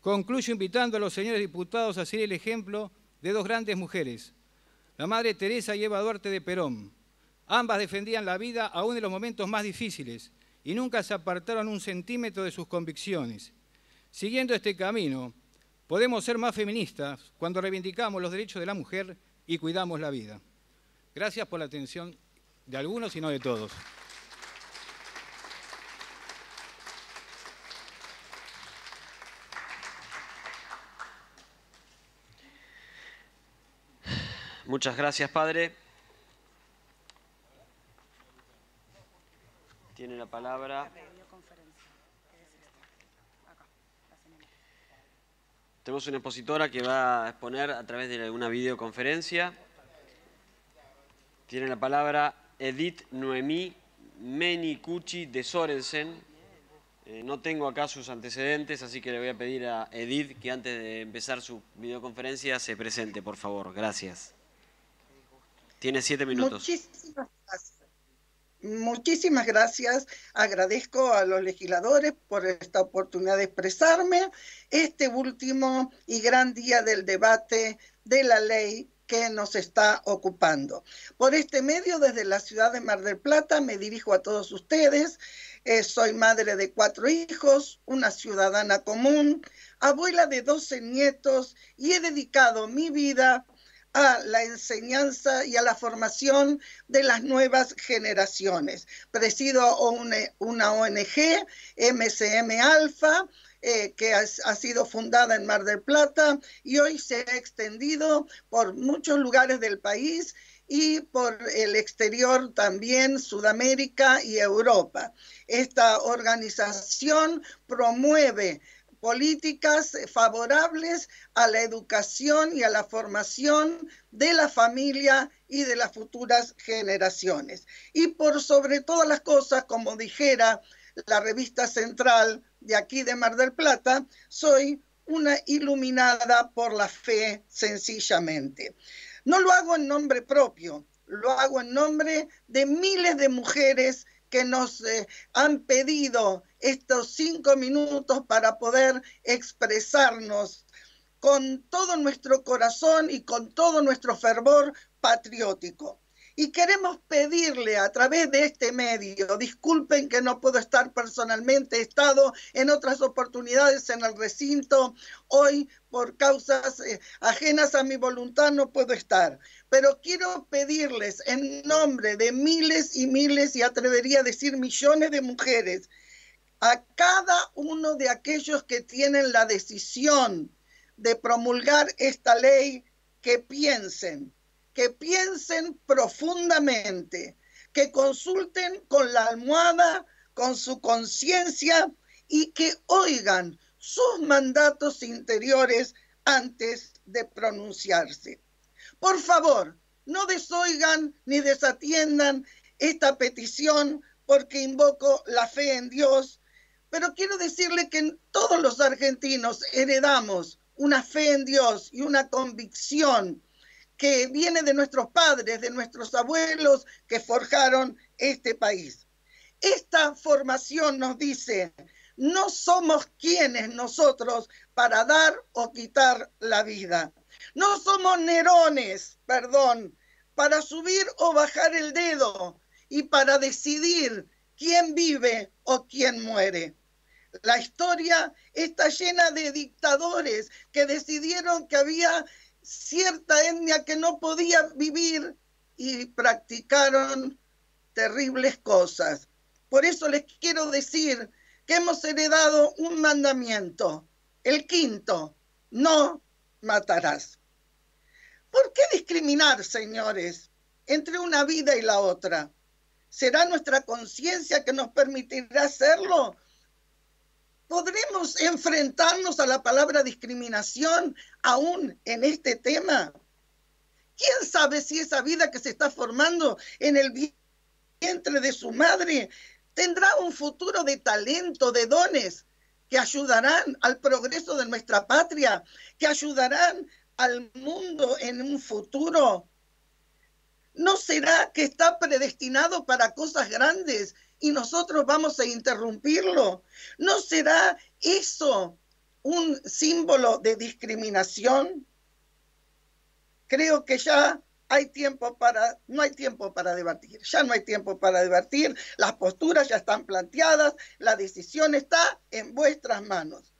Concluyo invitando a los señores diputados a seguir el ejemplo de dos grandes mujeres, la Madre Teresa y Eva Duarte de Perón. Ambas defendían la vida aún en los momentos más difíciles y nunca se apartaron un centímetro de sus convicciones. Siguiendo este camino, podemos ser más feministas cuando reivindicamos los derechos de la mujer y cuidamos la vida. Gracias por la atención de algunos y no de todos. Muchas gracias, padre. Tiene la palabra. Tenemos una expositora que va a exponer a través de una videoconferencia. Tiene la palabra Edith Noemí Menicucci de Sorensen. Eh, no tengo acá sus antecedentes, así que le voy a pedir a Edith que antes de empezar su videoconferencia se presente, por favor. Gracias. Tiene siete minutos. Muchísimas gracias. Muchísimas gracias. Agradezco a los legisladores por esta oportunidad de expresarme. Este último y gran día del debate de la ley que nos está ocupando. Por este medio, desde la ciudad de Mar del Plata, me dirijo a todos ustedes. Eh, soy madre de cuatro hijos, una ciudadana común, abuela de doce nietos y he dedicado mi vida a la enseñanza y a la formación de las nuevas generaciones. Presido una, ONG, MCM Alfa, eh, que ha, sido fundada en Mar del Plata y hoy se ha extendido por muchos lugares del país y por el exterior también, Sudamérica y Europa. Esta organización promueve políticas favorables a la educación y a la formación de la familia y de las futuras generaciones. Y por sobre todas las cosas, como dijera la revista central de aquí de Mar del Plata, soy una iluminada por la fe sencillamente. No lo hago en nombre propio, lo hago en nombre de miles de mujeres que nos eh, han pedido estos cinco minutos para poder expresarnos con todo nuestro corazón y con todo nuestro fervor patriótico. Y queremos pedirle a través de este medio, disculpen que no puedo estar personalmente, he estado en otras oportunidades en el recinto, hoy por causas eh, ajenas a mi voluntad no puedo estar, pero quiero pedirles en nombre de miles y miles y atrevería a decir millones de mujeres, a cada uno de aquellos que tienen la decisión de promulgar esta ley, que piensen que piensen profundamente, que consulten con la almohada, con su conciencia y que oigan sus mandatos interiores antes de pronunciarse. Por favor, no desoigan ni desatiendan esta petición porque invoco la fe en Dios, pero quiero decirle que todos los argentinos heredamos una fe en Dios y una convicción que viene de nuestros padres, de nuestros abuelos que forjaron este país. Esta formación nos dice, no somos quienes nosotros para dar o quitar la vida. No somos nerones, perdón, para subir o bajar el dedo y para decidir quién vive o quién muere. La historia está llena de dictadores que decidieron que había cierta etnia que no podía vivir y practicaron terribles cosas. Por eso les quiero decir que hemos heredado un mandamiento, el quinto, no matarás. ¿Por qué discriminar, señores, entre una vida y la otra? ¿Será nuestra conciencia que nos permitirá hacerlo ¿Podremos enfrentarnos a la palabra discriminación aún en este tema? ¿Quién sabe si esa vida que se está formando en el vientre de su madre tendrá un futuro de talento, de dones, que ayudarán al progreso de nuestra patria, que ayudarán al mundo en un futuro? ¿No será que está predestinado para cosas grandes y nosotros vamos a interrumpirlo. ¿No será eso un símbolo de discriminación? Creo que ya hay tiempo para, no hay tiempo para debatir, ya no hay tiempo para debatir, las posturas ya están planteadas, la decisión está en vuestras manos,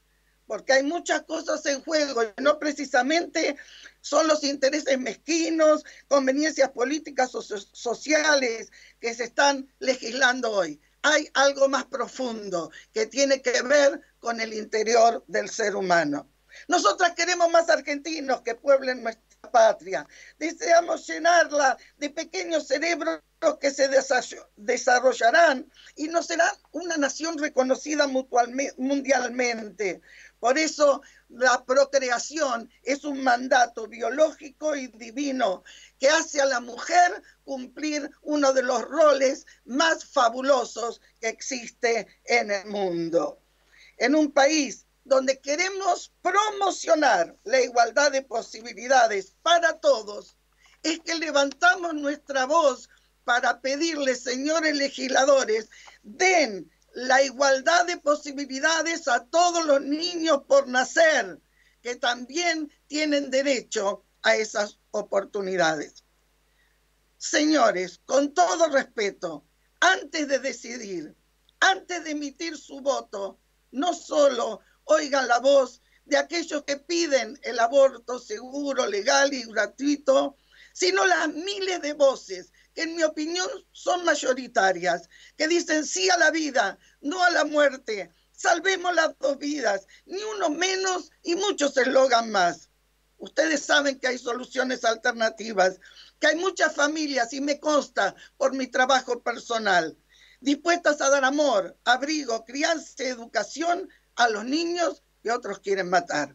porque hay muchas cosas en juego, no precisamente son los intereses mezquinos, conveniencias políticas o sociales que se están legislando hoy. Hay algo más profundo que tiene que ver con el interior del ser humano. Nosotras queremos más argentinos que pueblen nuestra patria. Deseamos llenarla de pequeños cerebros que se desarrollarán y no será una nación reconocida mundialmente. Por eso la procreación es un mandato biológico y divino que hace a la mujer cumplir uno de los roles más fabulosos que existe en el mundo. En un país donde queremos promocionar la igualdad de posibilidades para todos, es que levantamos nuestra voz para pedirle, señores legisladores, den la igualdad de posibilidades a todos los niños por nacer, que también tienen derecho a esas oportunidades. Señores, con todo respeto, antes de decidir, antes de emitir su voto, no solo oigan la voz de aquellos que piden el aborto seguro, legal y gratuito, sino las miles de voces que en mi opinión son mayoritarias, que dicen sí a la vida, no a la muerte, salvemos las dos vidas, ni uno menos y muchos eslogan más. Ustedes saben que hay soluciones alternativas, que hay muchas familias, y me consta por mi trabajo personal, dispuestas a dar amor, abrigo, crianza, educación a los niños que otros quieren matar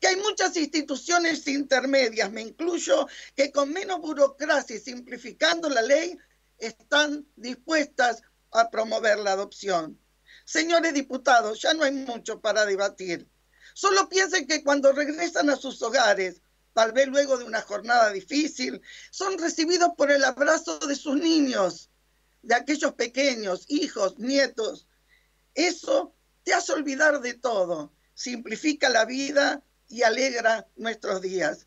que hay muchas instituciones intermedias, me incluyo, que con menos burocracia y simplificando la ley están dispuestas a promover la adopción. Señores diputados, ya no hay mucho para debatir. Solo piensen que cuando regresan a sus hogares, tal vez luego de una jornada difícil, son recibidos por el abrazo de sus niños, de aquellos pequeños, hijos, nietos. Eso te hace olvidar de todo, simplifica la vida y alegra nuestros días.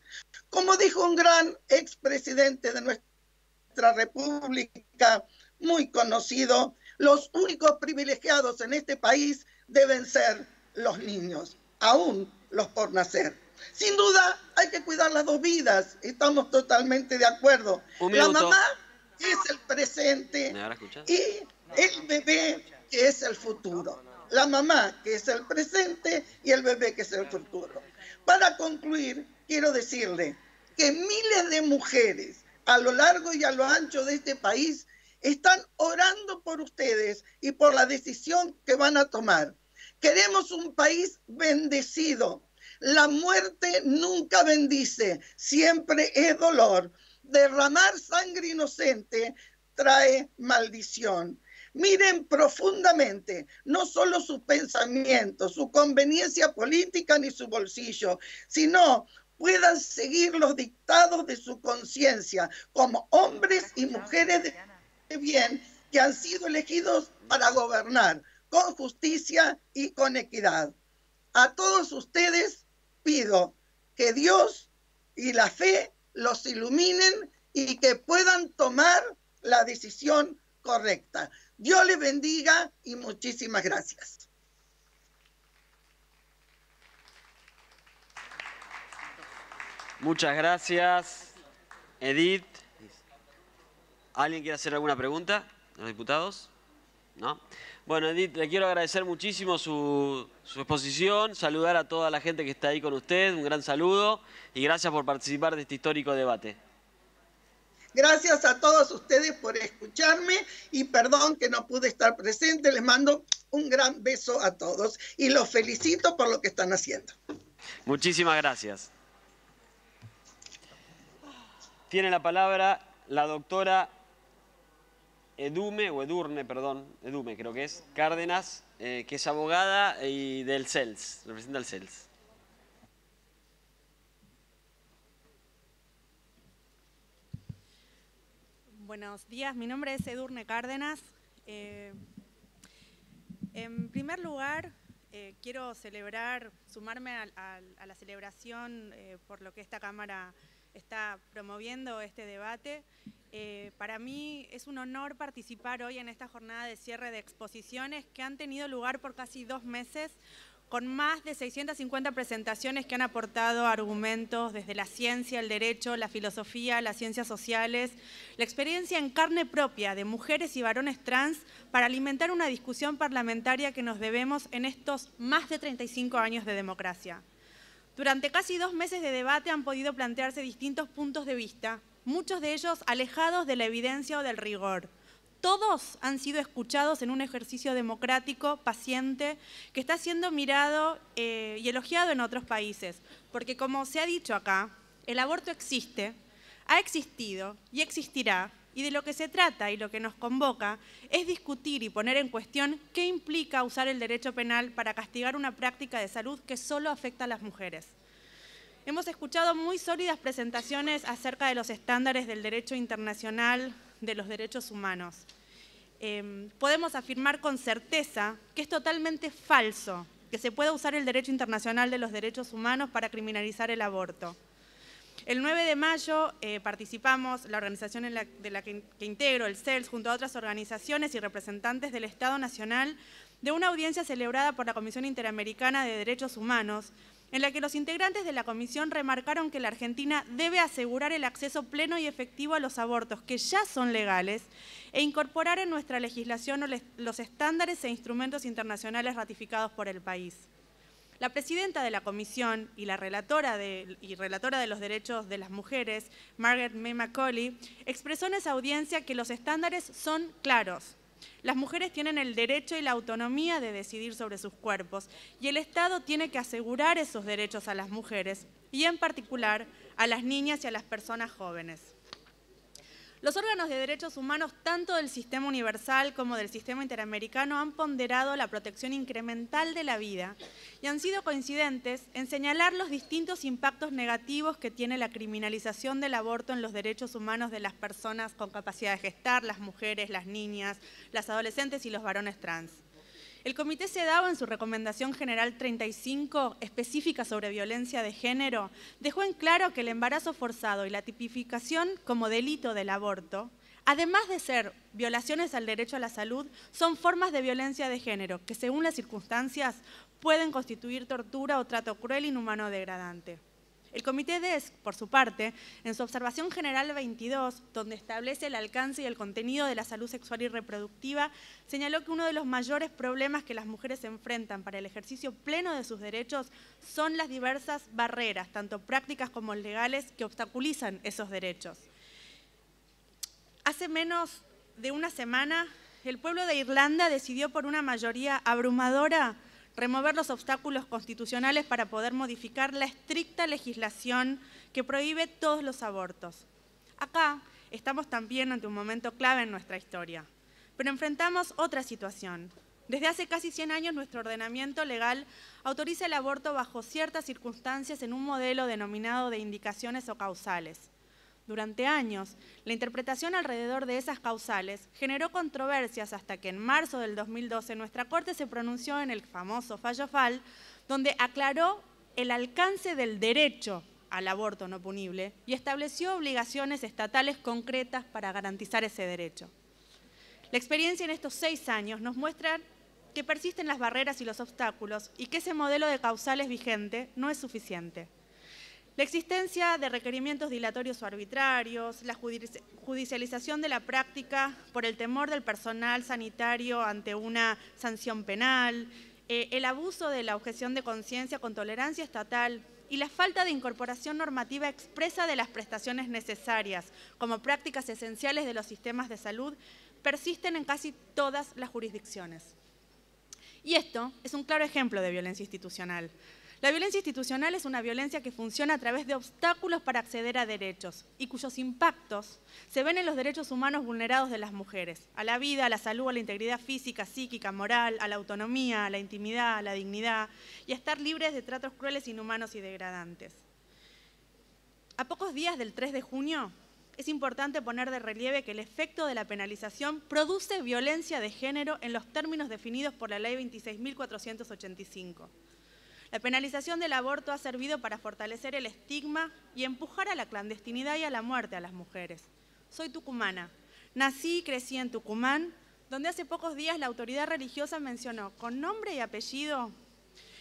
Como dijo un gran expresidente de nuestra República, muy conocido, los únicos privilegiados en este país deben ser los niños, aún los por nacer. Sin duda hay que cuidar las dos vidas, estamos totalmente de acuerdo. La mamá es el presente y el bebé que es el futuro. La mamá que es el presente y el bebé que es el futuro. Para concluir, quiero decirle que miles de mujeres a lo largo y a lo ancho de este país están orando por ustedes y por la decisión que van a tomar. Queremos un país bendecido. La muerte nunca bendice, siempre es dolor. Derramar sangre inocente trae maldición miren profundamente no solo sus pensamientos, su conveniencia política ni su bolsillo, sino puedan seguir los dictados de su conciencia como hombres y mujeres de bien que han sido elegidos para gobernar con justicia y con equidad. A todos ustedes pido que Dios y la fe los iluminen y que puedan tomar la decisión correcta. Dios les bendiga y muchísimas gracias. Muchas gracias, Edith. ¿Alguien quiere hacer alguna pregunta? ¿Los diputados? ¿No? Bueno, Edith, le quiero agradecer muchísimo su, su, exposición, saludar a toda la gente que está ahí con usted, un gran saludo y gracias por participar de este histórico debate. Gracias a todos ustedes por escucharme y perdón que no pude estar presente. Les mando un gran beso a todos y los felicito por lo que están haciendo. Muchísimas gracias. Tiene la palabra la doctora Edume, o Edurne, perdón, Edume creo que es, Cárdenas, eh, que es abogada y del CELS, representa al CELS. Buenos días, mi nombre es Edurne Cárdenas. Eh, en primer lugar, eh, quiero celebrar, sumarme a, la celebración eh, por lo que esta Cámara está promoviendo este debate. para mí es un honor participar hoy en esta jornada de cierre de exposiciones que han tenido lugar por casi dos meses con más de 650 presentaciones que han aportado argumentos desde la ciencia, el derecho, la filosofía, las ciencias sociales, la experiencia en carne propia de mujeres y varones trans para alimentar una discusión parlamentaria que nos debemos en estos más de 35 años de democracia. Durante casi dos meses de debate han podido plantearse distintos puntos de vista, muchos de ellos alejados de la evidencia o del rigor todos han sido escuchados en un ejercicio democrático, paciente, que está siendo mirado eh, y elogiado en otros países. Porque como se ha dicho acá, el aborto existe, ha existido y existirá, y de lo que se trata y lo que nos convoca es discutir y poner en cuestión qué implica usar el derecho penal para castigar una práctica de salud que solo afecta a las mujeres. Hemos escuchado muy sólidas presentaciones acerca de los estándares del derecho internacional de los derechos humanos. Em, podemos afirmar con certeza que es totalmente falso que se pueda usar el derecho internacional de los derechos humanos para criminalizar el aborto. El 9 de mayo eh, participamos, la organización de la que, que, integro, el CELS, junto a otras organizaciones y representantes del Estado Nacional, de una audiencia celebrada por la Comisión Interamericana de Derechos Humanos, en la que los integrantes de la comisión remarcaron que la Argentina debe asegurar el acceso pleno y efectivo a los abortos que ya son legales e incorporar en nuestra legislación los estándares e instrumentos internacionales ratificados por el país. La presidenta de la comisión y la relatora de, los derechos de las mujeres, Margaret May McCauley, expresó en esa audiencia que los estándares son claros, las mujeres tienen el derecho y la autonomía de decidir sobre sus cuerpos y el Estado tiene que asegurar esos derechos a las mujeres y en particular a las niñas y a las personas jóvenes. Los órganos de derechos humanos, tanto del sistema universal como del sistema interamericano, han ponderado la protección incremental de la vida y han sido coincidentes en señalar los distintos impactos negativos que tiene la criminalización del aborto en los derechos humanos de las personas con capacidad de gestar, las mujeres, las niñas, las adolescentes y los varones trans. El comité CEDAW en su recomendación general 35, específica sobre violencia de género, dejó en claro que el embarazo forzado y la tipificación como delito del aborto, además de ser violaciones al derecho a la salud, son formas de violencia de género que según las circunstancias pueden constituir tortura o trato cruel, inhumano o degradante. El Comité DESC, por su parte, en su observación general 22, donde establece el alcance y el contenido de la salud sexual y reproductiva, señaló que uno de los mayores problemas que las mujeres enfrentan para el ejercicio pleno de sus derechos son las diversas barreras, tanto prácticas como legales, que obstaculizan esos derechos. Hace menos de una semana, el pueblo de Irlanda decidió por una mayoría abrumadora remover los obstáculos constitucionales para poder modificar la estricta legislación que prohíbe todos los abortos. Acá estamos también ante un momento clave en nuestra historia, pero enfrentamos otra situación. Desde hace casi 100 años nuestro ordenamiento legal autoriza el aborto bajo ciertas circunstancias en un modelo denominado de indicaciones o causales durante años. La interpretación alrededor de esas causales generó controversias hasta que en marzo del 2012 nuestra Corte se pronunció en el famoso fallo FAL, donde aclaró el alcance del derecho al aborto no punible y estableció obligaciones estatales concretas para garantizar ese derecho. La experiencia en estos seis años nos muestra que persisten las barreras y los obstáculos y que ese modelo de causales vigente no es suficiente. La existencia de requerimientos dilatorios o arbitrarios, la judicialización de la práctica por el temor del personal sanitario ante una sanción penal, eh, el abuso de la objeción de conciencia con tolerancia estatal y la falta de incorporación normativa expresa de las prestaciones necesarias como prácticas esenciales de los sistemas de salud persisten en casi todas las jurisdicciones. Y esto es un claro ejemplo de violencia institucional. La violencia institucional es una violencia que funciona a través de obstáculos para acceder a derechos y cuyos impactos se ven en los derechos humanos vulnerados de las mujeres, a la vida, a la salud, a la integridad física, psíquica, moral, a la autonomía, a la intimidad, a la dignidad y a estar libres de tratos crueles, inhumanos y degradantes. A pocos días del 3 de junio, es importante poner de relieve que el efecto de la penalización produce violencia de género en los términos definidos por la Ley 26.485. La penalización del aborto ha servido para fortalecer el estigma y empujar a la clandestinidad y a la muerte a las mujeres. Soy tucumana. Nací y crecí en Tucumán, donde hace pocos días la autoridad religiosa mencionó con nombre y apellido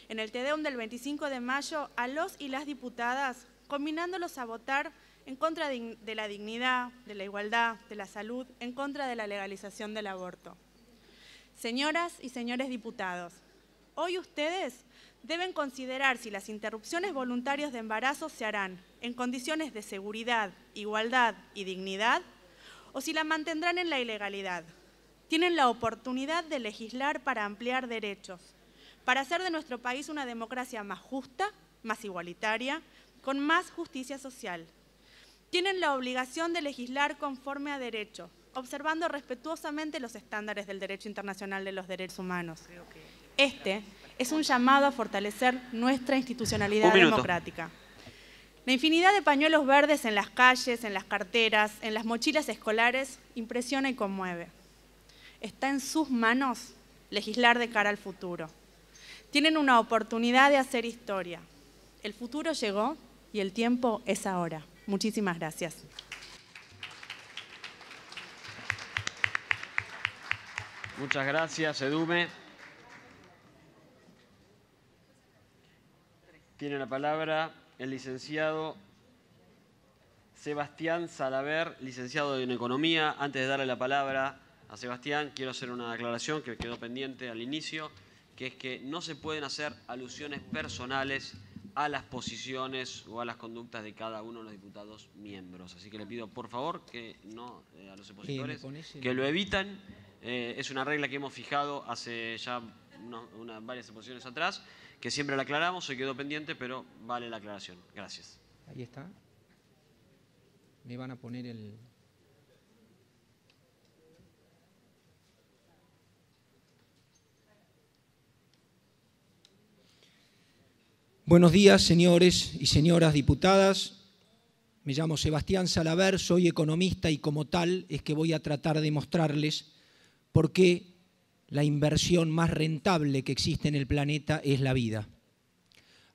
en el TEDEUM del 25 de mayo a los y las diputadas, combinándolos a votar en contra de la dignidad, de la igualdad, de la salud, en contra de la legalización del aborto. Señoras y señores diputados, hoy ustedes deben considerar si las interrupciones voluntarias de embarazo se harán en condiciones de seguridad, igualdad y dignidad o si la mantendrán en la ilegalidad. Tienen la oportunidad de legislar para ampliar derechos, para hacer de nuestro país una democracia más justa, más igualitaria, con más justicia social. Tienen la obligación de legislar conforme a derecho, observando respetuosamente los estándares del derecho internacional de los derechos humanos. Este es un llamado a fortalecer nuestra institucionalidad democrática. La infinidad de pañuelos verdes en las calles, en las carteras, en las mochilas escolares impresiona y conmueve. Está en sus manos legislar de cara al futuro. Tienen una oportunidad de hacer historia. El futuro llegó y el tiempo es ahora. Muchísimas gracias. Muchas gracias, Edume. Tiene la palabra el licenciado Sebastián Salaver, licenciado en Economía. Antes de darle la palabra a Sebastián, quiero hacer una aclaración que quedó pendiente al inicio, que es que no se pueden hacer alusiones personales a las posiciones o a las conductas de cada uno de los diputados miembros. Así que le pido, por favor, que no eh, a los opositores, que lo evitan. Eh, es una regla que hemos fijado hace ya varias oposiciones atrás que siempre la aclaramos, Se quedó pendiente, pero vale la aclaración. Gracias. Ahí está. Me van a poner el... Buenos días, señores y señoras diputadas. Me llamo Sebastián Salaver, soy economista y como tal es que voy a tratar de mostrarles por qué la inversión más rentable que existe en el planeta es la vida.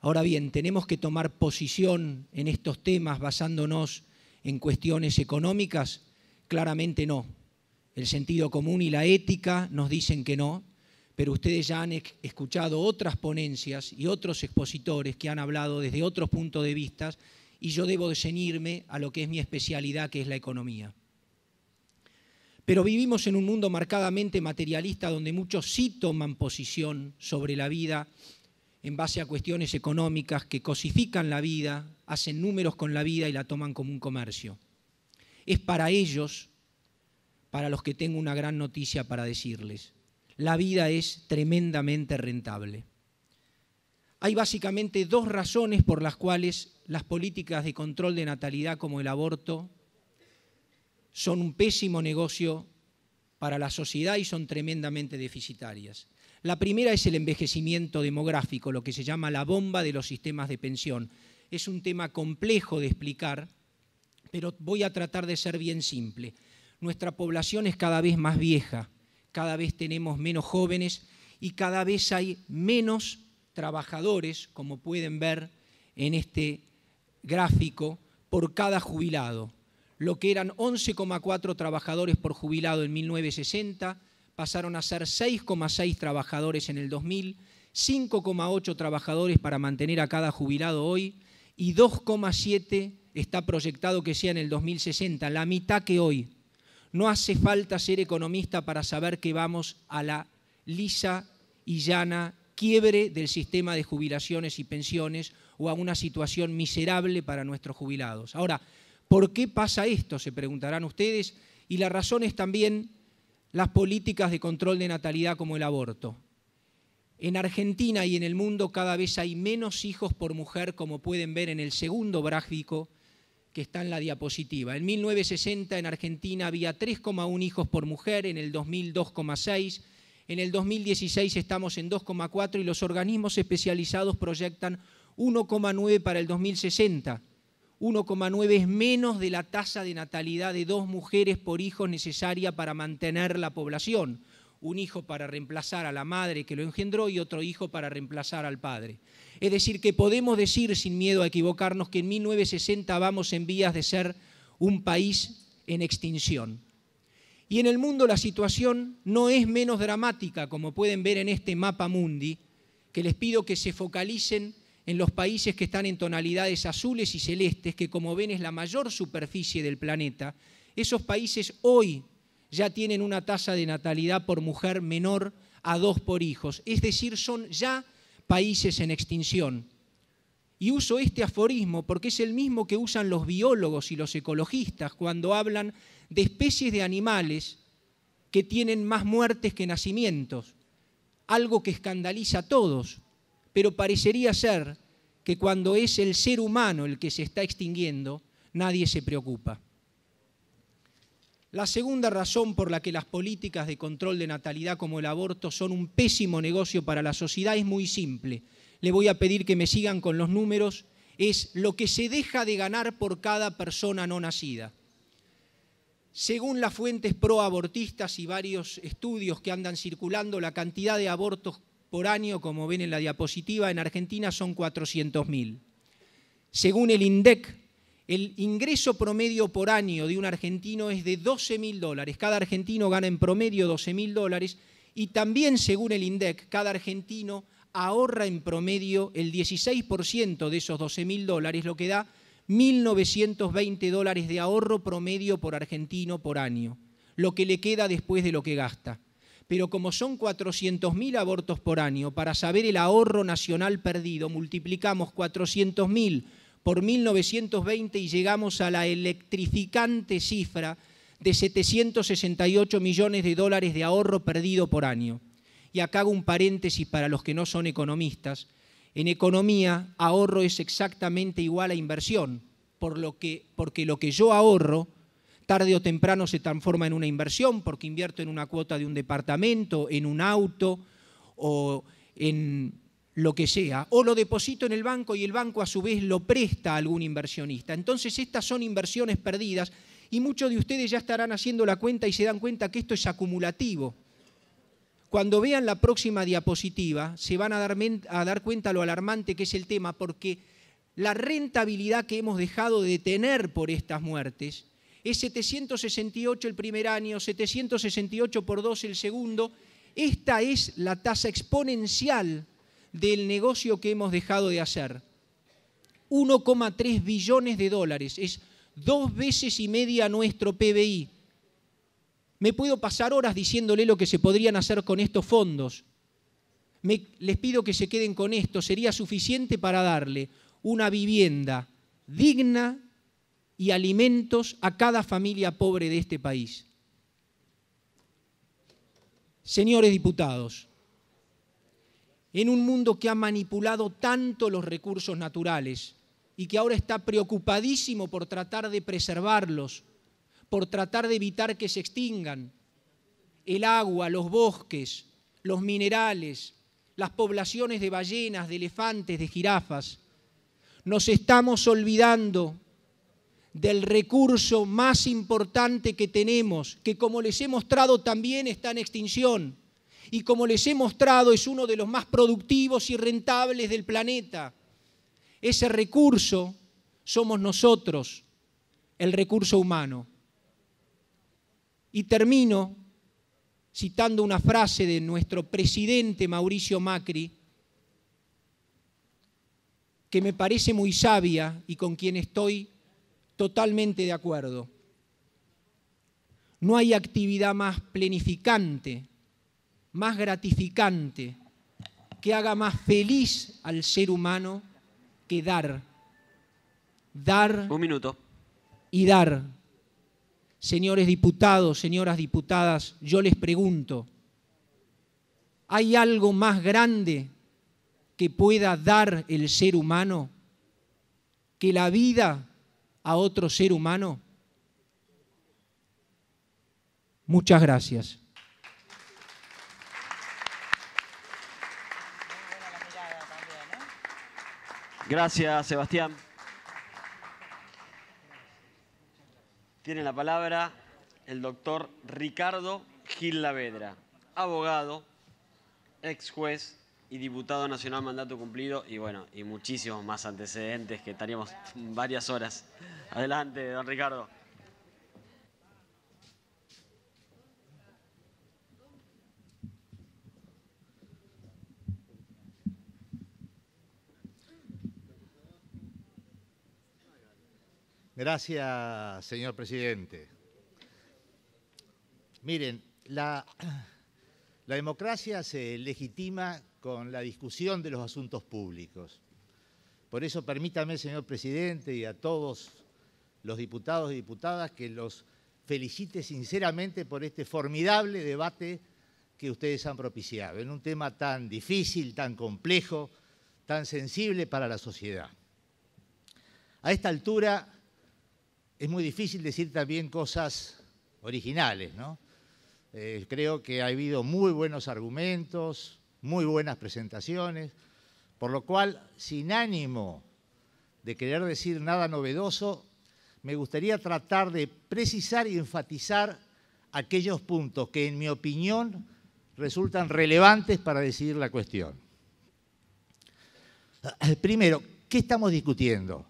Ahora bien, tenemos que tomar posición en estos temas basándonos en cuestiones económicas. Claramente no. El sentido común y la ética nos dicen que no, pero ustedes ya han escuchado otras ponencias y otros expositores que han hablado desde otros puntos de vista y yo debo ceñirme a lo que es mi especialidad, que es la economía. Pero vivimos en un mundo marcadamente materialista donde muchos sí toman posición sobre la vida en base a cuestiones económicas que cosifican la vida, hacen números con la vida y la toman como un comercio. Es para ellos, para los que tengo una gran noticia para decirles. La vida es tremendamente rentable. Hay básicamente dos razones por las cuales las políticas de control de natalidad como el aborto son un pésimo negocio para la sociedad y son tremendamente deficitarias. La primera es el envejecimiento demográfico, lo que se llama la bomba de los sistemas de pensión. Es un tema complejo de explicar, pero voy a tratar de ser bien simple. Nuestra población es cada vez más vieja, cada vez tenemos menos jóvenes y cada vez hay menos trabajadores, como pueden ver en este gráfico, por cada jubilado. Lo que eran 11,4 trabajadores por jubilado en 1960 pasaron a ser 6,6 trabajadores en el 2000, 5,8 trabajadores para mantener a cada jubilado hoy y 2,7 está proyectado que sea en el 2060, la mitad que hoy. No hace falta ser economista para saber que vamos a la lisa y llana quiebre del sistema de jubilaciones y pensiones o a una situación miserable para nuestros jubilados. Ahora, ¿Por qué pasa esto? Se preguntarán ustedes. Y la razón es también las políticas de control de natalidad como el aborto. En Argentina y en el mundo cada vez hay menos hijos por mujer, como pueden ver en el segundo gráfico que está en la diapositiva. En 1960 en Argentina había 3,1 hijos por mujer, en el 2000 2,6, en el 2016 estamos en 2,4 y los organismos especializados proyectan 1,9 para el 2060. 1,9 es menos de la tasa de natalidad de dos mujeres por hijo necesaria para mantener la población. Un hijo para reemplazar a la madre que lo engendró y otro hijo para reemplazar al padre. Es decir, que podemos decir sin miedo a equivocarnos que en 1960 vamos en vías de ser un país en extinción. Y en el mundo la situación no es menos dramática, como pueden ver en este mapa mundi, que les pido que se focalicen en los países que están en tonalidades azules y celestes, que como ven es la mayor superficie del planeta, esos países hoy ya tienen una tasa de natalidad por mujer menor a dos por hijos, es decir, son ya países en extinción. Y uso este aforismo porque es el mismo que usan los biólogos y los ecologistas cuando hablan de especies de animales que tienen más muertes que nacimientos, algo que escandaliza a todos pero parecería ser que cuando es el ser humano el que se está extinguiendo, nadie se preocupa. La segunda razón por la que las políticas de control de natalidad como el aborto son un pésimo negocio para la sociedad es muy simple. Le voy a pedir que me sigan con los números. Es lo que se deja de ganar por cada persona no nacida. Según las fuentes pro-abortistas y varios estudios que andan circulando, la cantidad de abortos por año, como ven en la diapositiva, en Argentina son 400.000. Según el INDEC, el ingreso promedio por año de un argentino es de 12.000 dólares. Cada argentino gana en promedio 12.000 dólares y también, según el INDEC, cada argentino ahorra en promedio el 16% de esos 12.000 dólares, lo que da 1.920 dólares de ahorro promedio por argentino por año, lo que le queda después de lo que gasta pero como son 400.000 abortos por año, para saber el ahorro nacional perdido, multiplicamos 400.000 por 1920 y llegamos a la electrificante cifra de 768 millones de dólares de ahorro perdido por año. Y acá hago un paréntesis para los que no son economistas. En economía, ahorro es exactamente igual a inversión, por lo que, porque lo que yo ahorro tarde o temprano se transforma en una inversión porque invierto en una cuota de un departamento, en un auto o en lo que sea, o lo deposito en el banco y el banco a su vez lo presta a algún inversionista. Entonces estas son inversiones perdidas y muchos de ustedes ya estarán haciendo la cuenta y se dan cuenta que esto es acumulativo. Cuando vean la próxima diapositiva se van a dar, a dar cuenta lo alarmante que es el tema porque la rentabilidad que hemos dejado de tener por estas muertes es 768 el primer año, 768 por 2 el segundo. Esta es la tasa exponencial del negocio que hemos dejado de hacer. 1,3 billones de dólares, es dos veces y media nuestro PBI. Me puedo pasar horas diciéndole lo que se podrían hacer con estos fondos. les pido que se queden con esto, sería suficiente para darle una vivienda digna y alimentos a cada familia pobre de este país. Señores diputados, en un mundo que ha manipulado tanto los recursos naturales y que ahora está preocupadísimo por tratar de preservarlos, por tratar de evitar que se extingan, el agua, los bosques, los minerales, las poblaciones de ballenas, de elefantes, de jirafas, nos estamos olvidando del recurso más importante que tenemos, que como les he mostrado también está en extinción y como les he mostrado es uno de los más productivos y rentables del planeta. Ese recurso somos nosotros, el recurso humano. Y termino citando una frase de nuestro presidente Mauricio Macri, que me parece muy sabia y con quien estoy totalmente de acuerdo. No hay actividad más plenificante, más gratificante, que haga más feliz al ser humano que dar. Dar. Un minuto. Y dar. Señores diputados, señoras diputadas, yo les pregunto, ¿hay algo más grande que pueda dar el ser humano? Que la vida a otro ser humano? Muchas gracias. Gracias, Sebastián. Tiene la palabra el doctor Ricardo Gil Lavedra, abogado, ex juez y diputado nacional mandato cumplido y bueno, y muchísimos más antecedentes que estaríamos varias horas. Adelante, don Ricardo. Gracias, señor presidente. Miren, la, la democracia se legitima con la discusión de los asuntos públicos. Por eso permítame, señor presidente, y a todos los diputados y diputadas que los felicite sinceramente por este formidable debate que ustedes han propiciado en un tema tan difícil, tan complejo, tan sensible para la sociedad. A esta altura es muy difícil decir también cosas originales, ¿no? Eh, creo que ha habido muy buenos argumentos, muy buenas presentaciones, por lo cual, sin ánimo de querer decir nada novedoso, me gustaría tratar de precisar y enfatizar aquellos puntos que, en mi opinión, resultan relevantes para decidir la cuestión. Primero, ¿qué estamos discutiendo?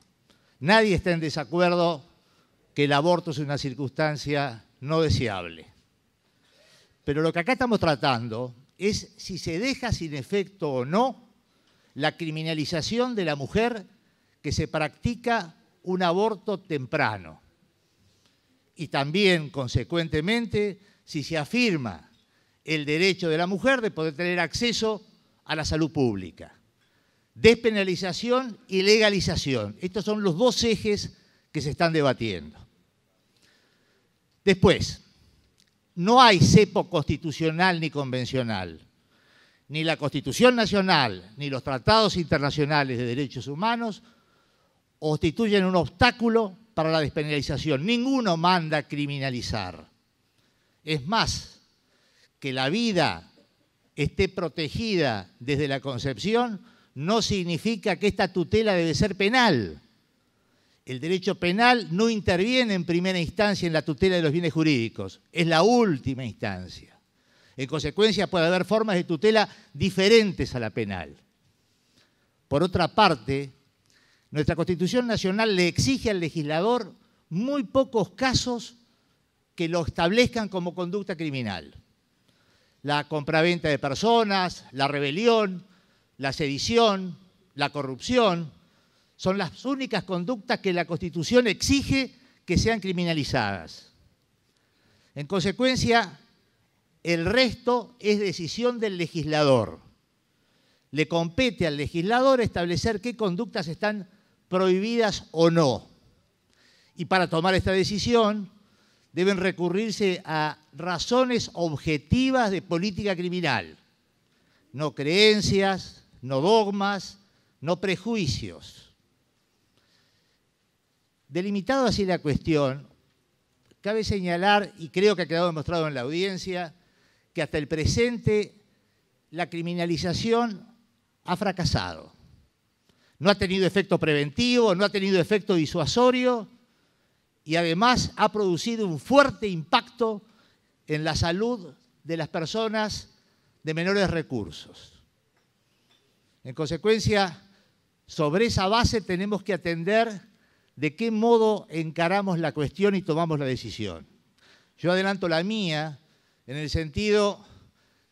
Nadie está en desacuerdo que el aborto es una circunstancia no deseable. Pero lo que acá estamos tratando es si se deja sin efecto o no la criminalización de la mujer que se practica un aborto temprano. Y también, consecuentemente, si se afirma el derecho de la mujer de poder tener acceso a la salud pública. Despenalización y legalización. Estos son los dos ejes que se están debatiendo. Después, no hay cepo constitucional ni convencional. Ni la Constitución Nacional ni los tratados internacionales de derechos humanos constituyen un obstáculo para la despenalización. Ninguno manda criminalizar. Es más, que la vida esté protegida desde la concepción no significa que esta tutela debe ser penal el derecho penal no interviene en primera instancia en la tutela de los bienes jurídicos, es la última instancia. En consecuencia, puede haber formas de tutela diferentes a la penal. Por otra parte, nuestra Constitución Nacional le exige al legislador muy pocos casos que lo establezcan como conducta criminal. La compraventa de personas, la rebelión, la sedición, la corrupción, son las únicas conductas que la Constitución exige que sean criminalizadas. En consecuencia, el resto es decisión del legislador. Le compete al legislador establecer qué conductas están prohibidas o no. Y para tomar esta decisión deben recurrirse a razones objetivas de política criminal, no creencias, no dogmas, no prejuicios. Delimitado así la cuestión, cabe señalar, y creo que ha quedado demostrado en la audiencia, que hasta el presente la criminalización ha fracasado. No ha tenido efecto preventivo, no ha tenido efecto disuasorio y además ha producido un fuerte impacto en la salud de las personas de menores recursos. En consecuencia, sobre esa base tenemos que atender de qué modo encaramos la cuestión y tomamos la decisión. Yo adelanto la mía en el sentido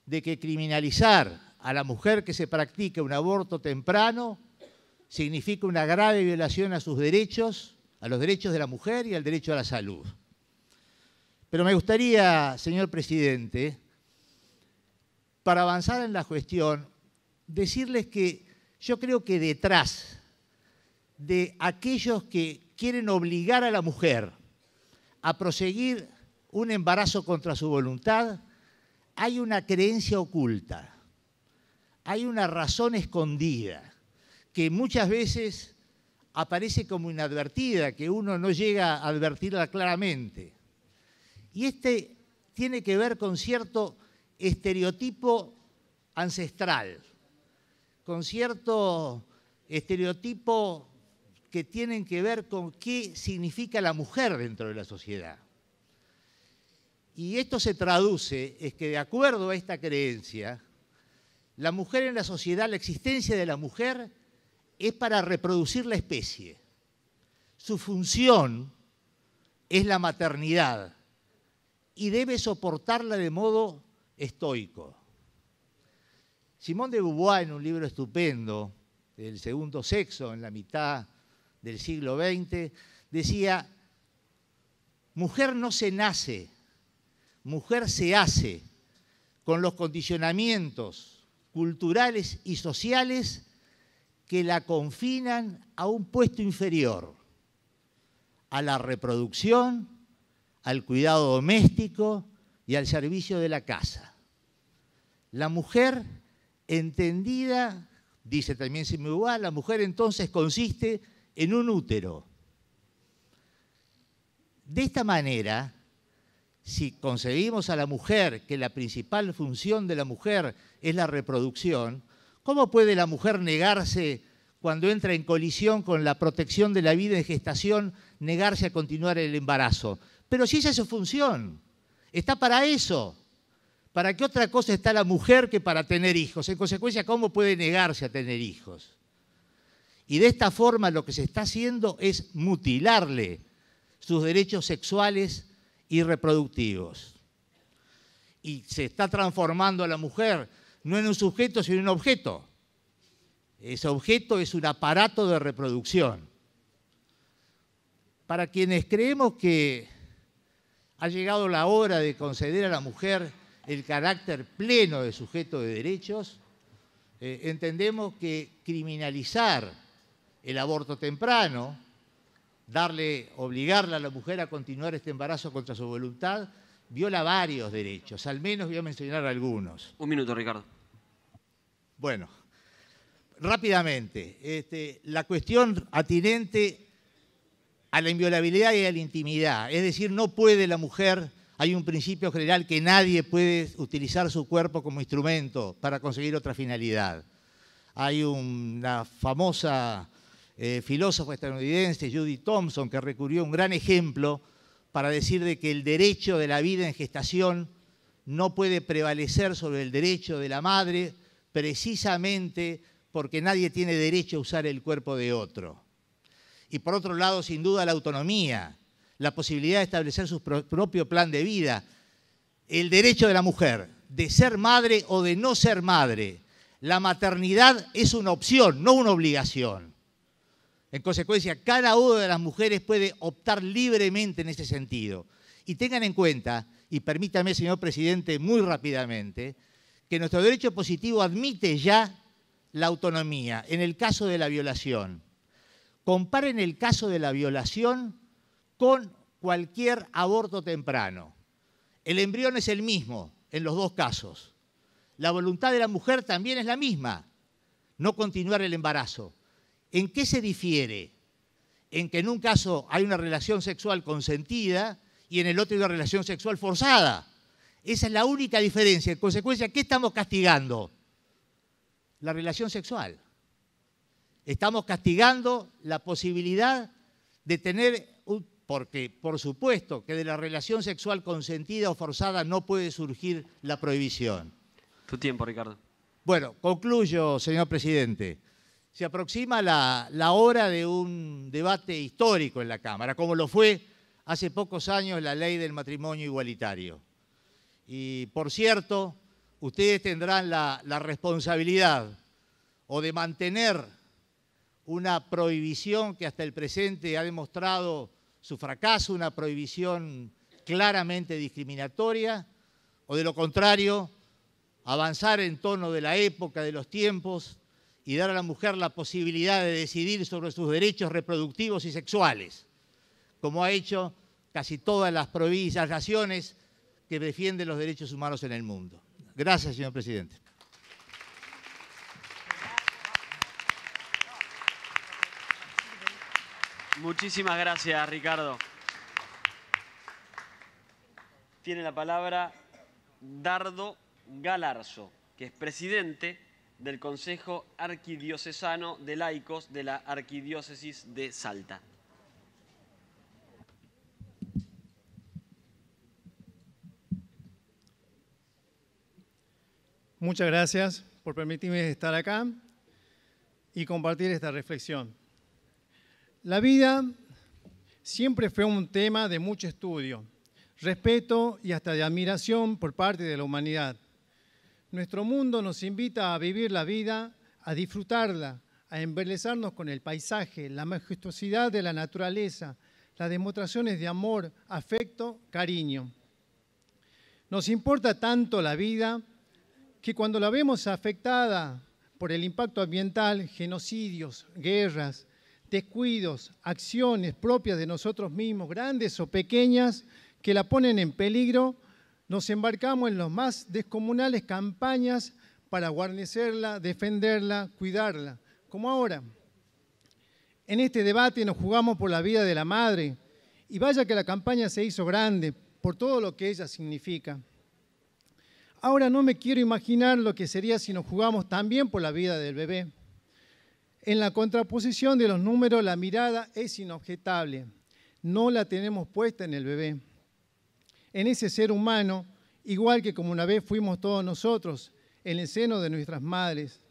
de que criminalizar a la mujer que se practique un aborto temprano significa una grave violación a sus derechos, a los derechos de la mujer y al derecho a la salud. Pero me gustaría, señor presidente, para avanzar en la cuestión, decirles que yo creo que detrás de aquellos que quieren obligar a la mujer a proseguir un embarazo contra su voluntad, hay una creencia oculta, hay una razón escondida que muchas veces aparece como inadvertida, que uno no llega a advertirla claramente. Y este tiene que ver con cierto estereotipo ancestral, con cierto estereotipo que tienen que ver con qué significa la mujer dentro de la sociedad. Y esto se traduce, es que de acuerdo a esta creencia, la mujer en la sociedad, la existencia de la mujer es para reproducir la especie. Su función es la maternidad y debe soportarla de modo estoico. Simón de Beauvoir, en un libro estupendo, El segundo sexo, en la mitad del siglo XX, decía, mujer no se nace, mujer se hace con los condicionamientos culturales y sociales que la confinan a un puesto inferior, a la reproducción, al cuidado doméstico y al servicio de la casa. La mujer entendida, dice también Simubá, la mujer entonces consiste en un útero. De esta manera, si concebimos a la mujer que la principal función de la mujer es la reproducción, ¿cómo puede la mujer negarse cuando entra en colisión con la protección de la vida en gestación, negarse a continuar el embarazo? Pero si esa es su función, está para eso. ¿Para qué otra cosa está la mujer que para tener hijos? En consecuencia, ¿cómo puede negarse a tener hijos? Y de esta forma lo que se está haciendo es mutilarle sus derechos sexuales y reproductivos. Y se está transformando a la mujer no en un sujeto, sino en un objeto. Ese objeto es un aparato de reproducción. Para quienes creemos que ha llegado la hora de conceder a la mujer el carácter pleno de sujeto de derechos, eh, entendemos que criminalizar el aborto temprano, darle, obligarle a la mujer a continuar este embarazo contra su voluntad, viola varios derechos, al menos voy a mencionar algunos. Un minuto, Ricardo. Bueno, rápidamente, este, la cuestión atinente a la inviolabilidad y a la intimidad, es decir, no puede la mujer, hay un principio general que nadie puede utilizar su cuerpo como instrumento para conseguir otra finalidad. Hay una famosa eh, filósofo estadounidense Judy Thompson, que recurrió a un gran ejemplo para decir de que el derecho de la vida en gestación no puede prevalecer sobre el derecho de la madre precisamente porque nadie tiene derecho a usar el cuerpo de otro. Y por otro lado, sin duda, la autonomía, la posibilidad de establecer su propio plan de vida, el derecho de la mujer de ser madre o de no ser madre. La maternidad es una opción, no una obligación. En consecuencia, cada una de las mujeres puede optar libremente en ese sentido. Y tengan en cuenta, y permítame, señor presidente, muy rápidamente, que nuestro derecho positivo admite ya la autonomía en el caso de la violación. Comparen el caso de la violación con cualquier aborto temprano. El embrión es el mismo en los dos casos. La voluntad de la mujer también es la misma, no continuar el embarazo. ¿En qué se difiere? En que en un caso hay una relación sexual consentida y en el otro hay una relación sexual forzada. Esa es la única diferencia. En consecuencia, ¿qué estamos castigando? La relación sexual. Estamos castigando la posibilidad de tener, porque por supuesto que de la relación sexual consentida o forzada no puede surgir la prohibición. Tu tiempo, Ricardo. Bueno, concluyo, señor presidente se aproxima la, hora de un debate histórico en la Cámara, como lo fue hace pocos años la ley del matrimonio igualitario. Y por cierto, ustedes tendrán la, la responsabilidad o de mantener una prohibición que hasta el presente ha demostrado su fracaso, una prohibición claramente discriminatoria, o de lo contrario, avanzar en tono de la época, de los tiempos, y dar a la mujer la posibilidad de decidir sobre sus derechos reproductivos y sexuales, como ha hecho casi todas las provincias, naciones que defienden los derechos humanos en el mundo. Gracias, señor presidente. Muchísimas gracias, Ricardo. Tiene la palabra Dardo Galarzo, que es presidente del Consejo Arquidiocesano de Laicos de la Arquidiócesis de Salta. Muchas gracias por permitirme estar acá y compartir esta reflexión. La vida siempre fue un tema de mucho estudio, respeto y hasta de admiración por parte de la humanidad. Nuestro mundo nos invita a vivir la vida, a disfrutarla, a embelezarnos con el paisaje, la majestuosidad de la naturaleza, las demostraciones de amor, afecto, cariño. Nos importa tanto la vida que cuando la vemos afectada por el impacto ambiental, genocidios, guerras, descuidos, acciones propias de nosotros mismos, grandes o pequeñas, que la ponen en peligro, nos embarcamos en las más descomunales campañas para guarnecerla, defenderla, cuidarla, como ahora. En este debate nos jugamos por la vida de la madre y vaya que la campaña se hizo grande por todo lo que ella significa. Ahora no me quiero imaginar lo que sería si nos jugamos también por la vida del bebé. En la contraposición de los números, la mirada es inobjetable. No la tenemos puesta en el bebé en ese ser humano, igual que como una vez fuimos todos nosotros en el seno de nuestras madres,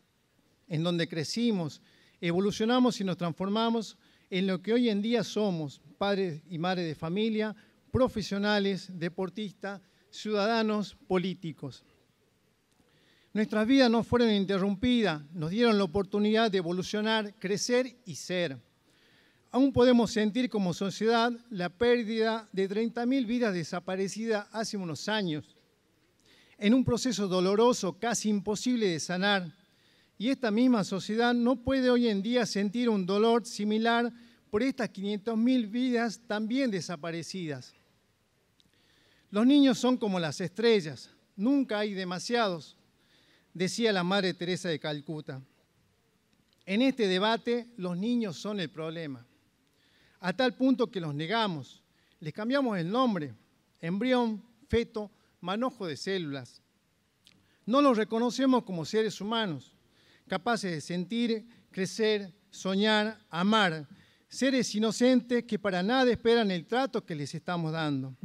en donde crecimos, evolucionamos y nos transformamos en lo que hoy en día somos, padres y madres de familia, profesionales, deportistas, ciudadanos, políticos. Nuestras vidas no fueron interrumpidas, nos dieron la oportunidad de evolucionar, crecer y ser. Aún podemos sentir como sociedad la pérdida de 30.000 vidas desaparecidas hace unos años, en un proceso doloroso casi imposible de sanar. Y esta misma sociedad no puede hoy en día sentir un dolor similar por estas 500.000 vidas también desaparecidas. Los niños son como las estrellas, nunca hay demasiados, decía la Madre Teresa de Calcuta. En este debate los niños son el problema a tal punto que los negamos. Les cambiamos el nombre, embrión, feto, manojo de células. No los reconocemos como seres humanos, capaces de sentir, crecer, soñar, amar, seres inocentes que para nada esperan el trato que les estamos dando.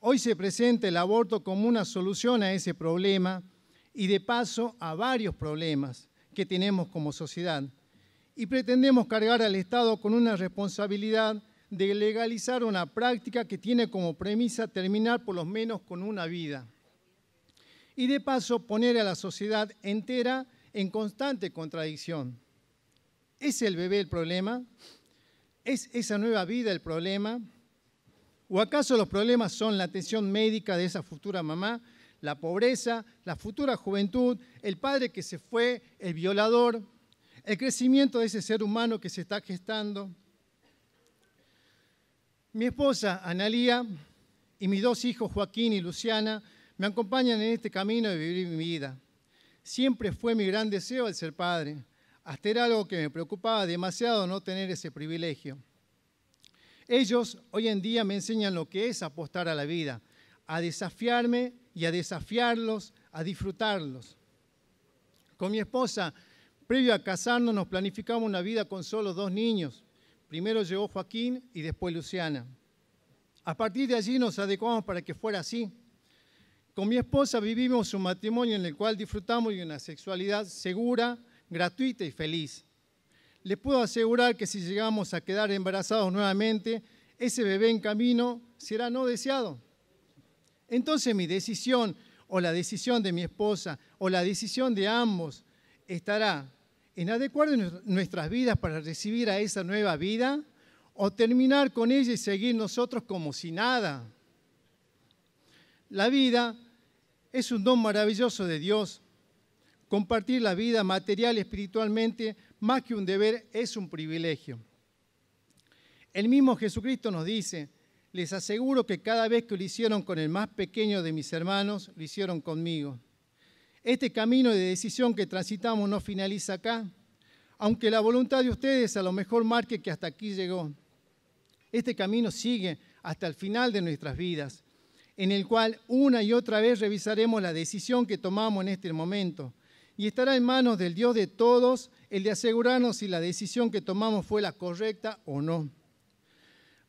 Hoy se presenta el aborto como una solución a ese problema y de paso a varios problemas que tenemos como sociedad y pretendemos cargar al Estado con una responsabilidad de legalizar una práctica que tiene como premisa terminar por lo menos con una vida. Y de paso poner a la sociedad entera en constante contradicción. ¿Es el bebé el problema? ¿Es esa nueva vida el problema? ¿O acaso los problemas son la atención médica de esa futura mamá, la pobreza, la futura juventud, el padre que se fue, el violador, el crecimiento de ese ser humano que se está gestando. Mi esposa, Analía, y mis dos hijos, Joaquín y Luciana, me acompañan en este camino de vivir mi vida. Siempre fue mi gran deseo el ser padre. Hasta era algo que me preocupaba demasiado no tener ese privilegio. Ellos hoy en día me enseñan lo que es apostar a la vida, a desafiarme y a desafiarlos, a disfrutarlos. Con mi esposa Previo a casarnos nos planificamos una vida con solo dos niños. Primero llegó Joaquín y después Luciana. A partir de allí nos adecuamos para que fuera así. Con mi esposa vivimos un matrimonio en el cual disfrutamos de una sexualidad segura, gratuita y feliz. Les puedo asegurar que si llegamos a quedar embarazados nuevamente, ese bebé en camino será no deseado. Entonces mi decisión o la decisión de mi esposa o la decisión de ambos estará en adecuar nuestras vidas para recibir a esa nueva vida o terminar con ella y seguir nosotros como si nada. La vida es un don maravilloso de Dios. Compartir la vida material y espiritualmente, más que un deber, es un privilegio. El mismo Jesucristo nos dice, les aseguro que cada vez que lo hicieron con el más pequeño de mis hermanos, lo hicieron conmigo. Este camino de decisión que transitamos no finaliza acá, aunque la voluntad de ustedes a lo mejor marque que hasta aquí llegó. Este camino sigue hasta el final de nuestras vidas, en el cual una y otra vez revisaremos la decisión que tomamos en este momento. Y estará en manos del Dios de todos el de asegurarnos si la decisión que tomamos fue la correcta o no.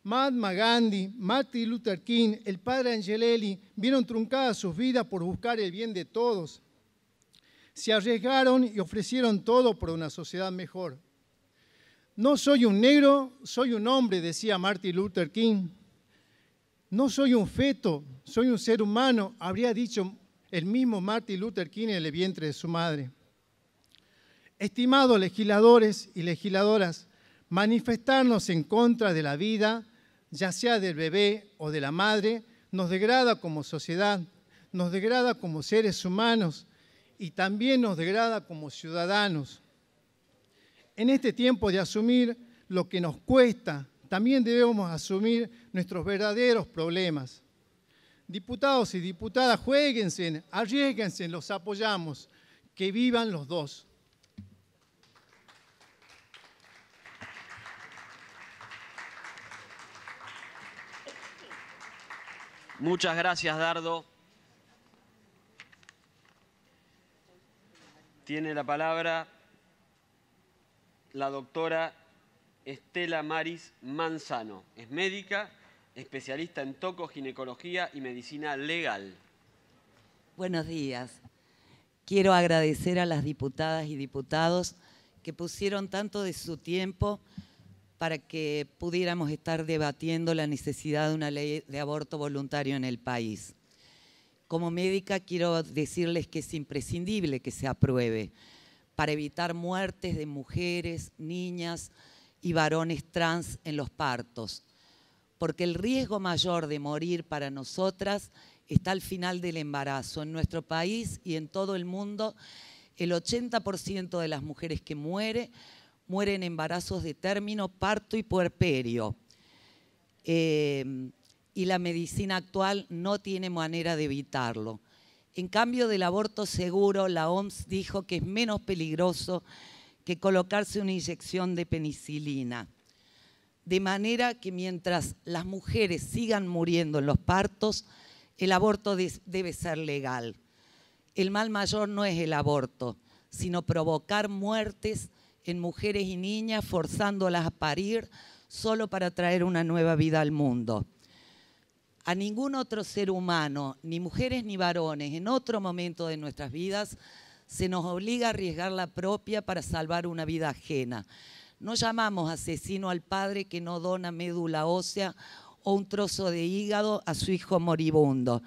Mahatma Gandhi, Martin Luther King, el padre Angelelli vieron truncadas sus vidas por buscar el bien de todos se arriesgaron y ofrecieron todo por una sociedad mejor. No soy un negro, soy un hombre, decía Martin Luther King. No soy un feto, soy un ser humano, habría dicho el mismo Martin Luther King en el vientre de su madre. Estimados legisladores y legisladoras, manifestarnos en contra de la vida, ya sea del bebé o de la madre, nos degrada como sociedad, nos degrada como seres humanos, y también nos degrada como ciudadanos. En este tiempo de asumir lo que nos cuesta, también debemos asumir nuestros verdaderos problemas. Diputados y diputadas, jueguense, arriesguense, los apoyamos, que vivan los dos. Muchas gracias, Dardo. Tiene la palabra la doctora Estela Maris Manzano. Es médica, especialista en toco, ginecología y medicina legal. Buenos días. Quiero agradecer a las diputadas y diputados que pusieron tanto de su tiempo para que pudiéramos estar debatiendo la necesidad de una ley de aborto voluntario en el país. Como médica quiero decirles que es imprescindible que se apruebe para evitar muertes de mujeres, niñas y varones trans en los partos, porque el riesgo mayor de morir para nosotras está al final del embarazo. En nuestro país y en todo el mundo, el 80% de las mujeres que mueren mueren en embarazos de término, parto y puerperio. Eh, y la medicina actual no tiene manera de evitarlo. En cambio del aborto seguro, la OMS dijo que es menos peligroso que colocarse una inyección de penicilina. De manera que mientras las mujeres sigan muriendo en los partos, el aborto debe ser legal. El mal mayor no es el aborto, sino provocar muertes en mujeres y niñas, forzándolas a parir solo para traer una nueva vida al mundo a ningún otro ser humano, ni mujeres ni varones, en otro momento de nuestras vidas, se nos obliga a arriesgar la propia para salvar una vida ajena. No llamamos asesino al padre que no dona médula ósea o un trozo de hígado a su hijo moribundo.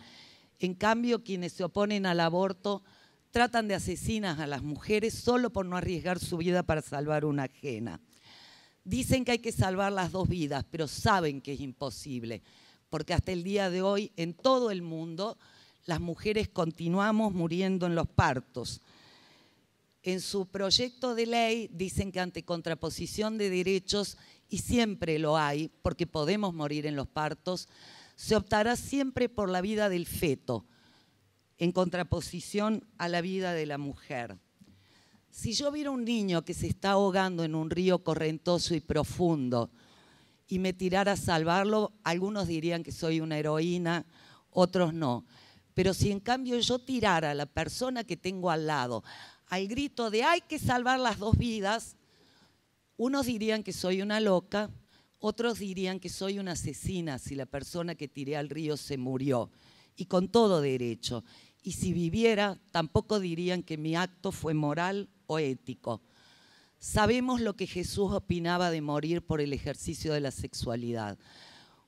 En cambio, quienes se oponen al aborto tratan de asesinas a las mujeres solo por no arriesgar su vida para salvar una ajena. Dicen que hay que salvar las dos vidas, pero saben que es imposible porque hasta el día de hoy en todo el mundo las mujeres continuamos muriendo en los partos. En su proyecto de ley dicen que ante contraposición de derechos, y siempre lo hay, porque podemos morir en los partos, se optará siempre por la vida del feto, en contraposición a la vida de la mujer. Si yo viera un niño que se está ahogando en un río correntoso y profundo, y me tirara a salvarlo, algunos dirían que soy una heroína, otros no. Pero si en cambio yo tirara a la persona que tengo al lado al grito de hay que salvar las dos vidas, unos dirían que soy una loca, otros dirían que soy una asesina si la persona que tiré al río se murió, y con todo derecho. Y si viviera, tampoco dirían que mi acto fue moral o ético. Sabemos lo que Jesús opinaba de morir por el ejercicio de la sexualidad.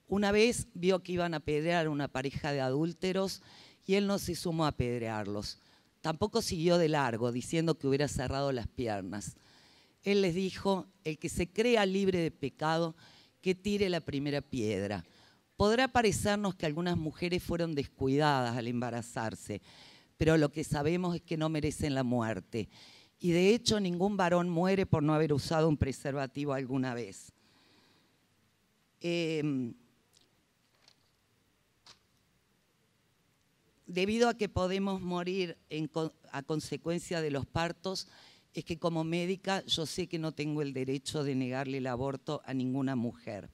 Una vez vio que iban a apedrear a una pareja de adúlteros y él no se sumó a apedrearlos. Tampoco siguió de largo, diciendo que hubiera cerrado las piernas. Él les dijo, el que se crea libre de pecado, que tire la primera piedra. Podrá parecernos que algunas mujeres fueron descuidadas al embarazarse, pero lo que sabemos es que no merecen la muerte y de hecho ningún varón muere por no haber usado un preservativo alguna vez. Em, debido a que podemos morir a consecuencia de los partos, es que como médica yo sé que no tengo el derecho de negarle el aborto a ninguna mujer.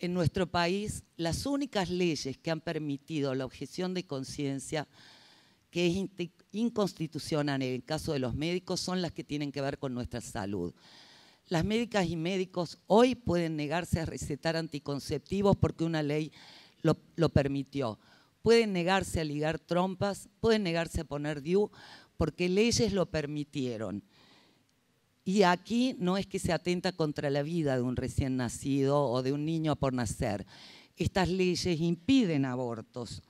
En nuestro país, las únicas leyes que han permitido la objeción de conciencia que es inconstitucional en el caso de los médicos son las que tienen que ver con nuestra salud. Las médicas y médicos hoy pueden negarse a recetar anticonceptivos porque una ley lo, permitió. Pueden negarse a ligar trompas, pueden negarse a poner DIU porque leyes lo permitieron. Y aquí no es que se atenta contra la vida de un recién nacido o de un niño por nacer. Estas leyes impiden abortos.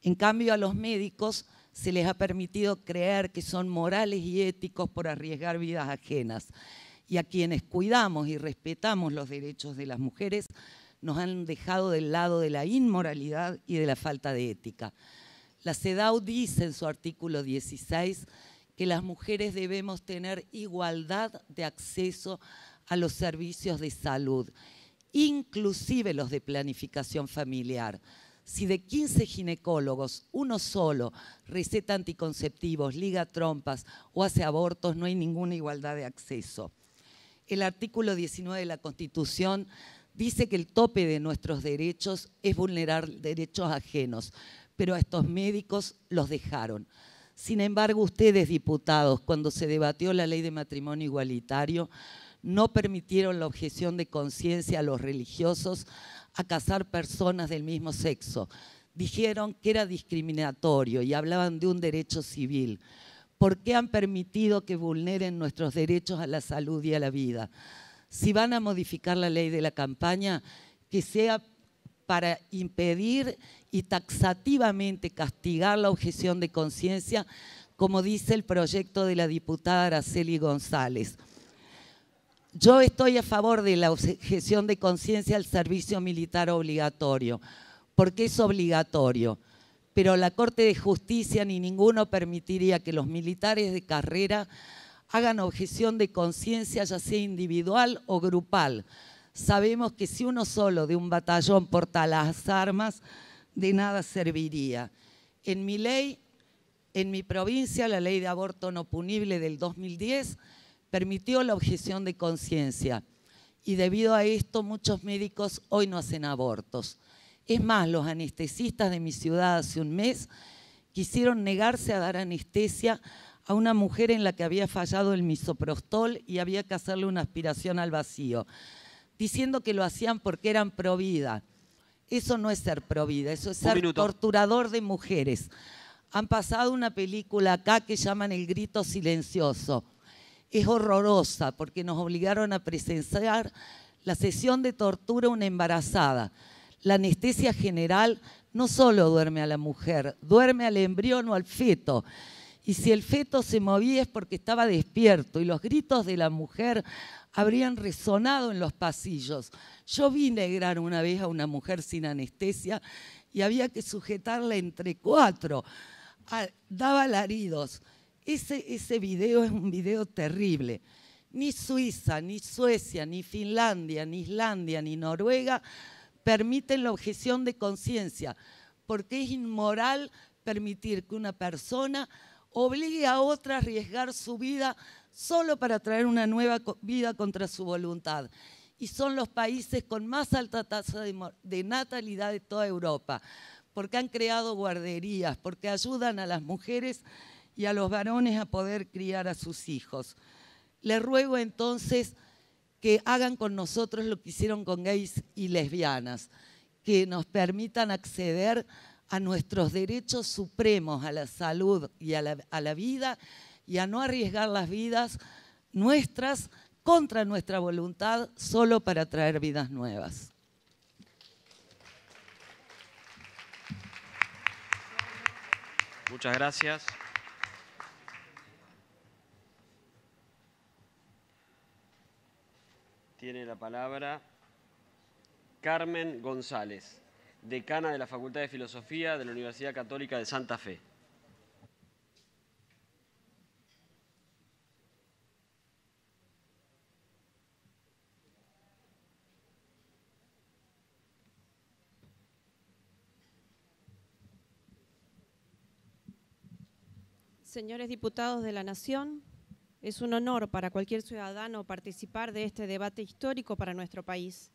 En cambio, a los médicos se les ha permitido creer que son morales y éticos por arriesgar vidas ajenas. Y a quienes cuidamos y respetamos los derechos de las mujeres, nos han dejado del lado de la inmoralidad y de la falta de ética. La CEDAW dice en su artículo 16 que las mujeres debemos tener igualdad de acceso a los servicios de salud, inclusive los de planificación familiar si de 15 ginecólogos, uno solo receta anticonceptivos, liga trompas o hace abortos, no hay ninguna igualdad de acceso. El artículo 19 de la Constitución dice que el tope de nuestros derechos es vulnerar derechos ajenos, pero a estos médicos los dejaron. Sin embargo, ustedes, diputados, cuando se debatió la ley de matrimonio igualitario, no permitieron la objeción de conciencia a los religiosos a casar personas del mismo sexo. Dijeron que era discriminatorio y hablaban de un derecho civil. ¿Por qué han permitido que vulneren nuestros derechos a la salud y a la vida? Si van a modificar la ley de la campaña, que sea para impedir y taxativamente castigar la objeción de conciencia, como dice el proyecto de la diputada Araceli González. Yo estoy a favor de la objeción de conciencia al servicio militar obligatorio, porque es obligatorio, pero la Corte de Justicia ni ninguno permitiría que los militares de carrera hagan objeción de conciencia, ya sea individual o grupal. Sabemos que si uno solo de un batallón porta las armas, de nada serviría. En mi ley, en mi provincia, la ley de aborto no punible del 2010 permitió la objeción de conciencia. Y debido a esto muchos médicos hoy no hacen abortos. Es más, los anestesistas de mi ciudad hace un mes quisieron negarse a dar anestesia a una mujer en la que había fallado el misoprostol y había que hacerle una aspiración al vacío, diciendo que lo hacían porque eran provida. Eso no es ser provida, eso es ser torturador de mujeres. Han pasado una película acá que llaman El Grito Silencioso es horrorosa porque nos obligaron a presenciar la sesión de tortura a una embarazada. La anestesia general no solo duerme a la mujer, duerme al embrión o al feto. Y si el feto se movía es porque estaba despierto y los gritos de la mujer habrían resonado en los pasillos. Yo vi negrar una vez a una mujer sin anestesia y había que sujetarla entre cuatro. Ah, daba laridos. Ese, ese video es un video terrible. Ni Suiza, ni Suecia, ni Finlandia, ni Islandia, ni Noruega permiten la objeción de conciencia, porque es inmoral permitir que una persona obligue a otra a arriesgar su vida solo para traer una nueva vida contra su voluntad. Y son los países con más alta tasa de, natalidad de toda Europa, porque han creado guarderías, porque ayudan a las mujeres y a los varones a poder criar a sus hijos. Les ruego entonces que hagan con nosotros lo que hicieron con gays y lesbianas, que nos permitan acceder a nuestros derechos supremos, a la salud y a la, a la vida, y a no arriesgar las vidas nuestras contra nuestra voluntad solo para traer vidas nuevas. Muchas gracias. tiene la palabra Carmen González, decana de la Facultad de Filosofía de la Universidad Católica de Santa Fe. Señores diputados de la Nación, es un honor para cualquier ciudadano participar de este debate histórico para nuestro país.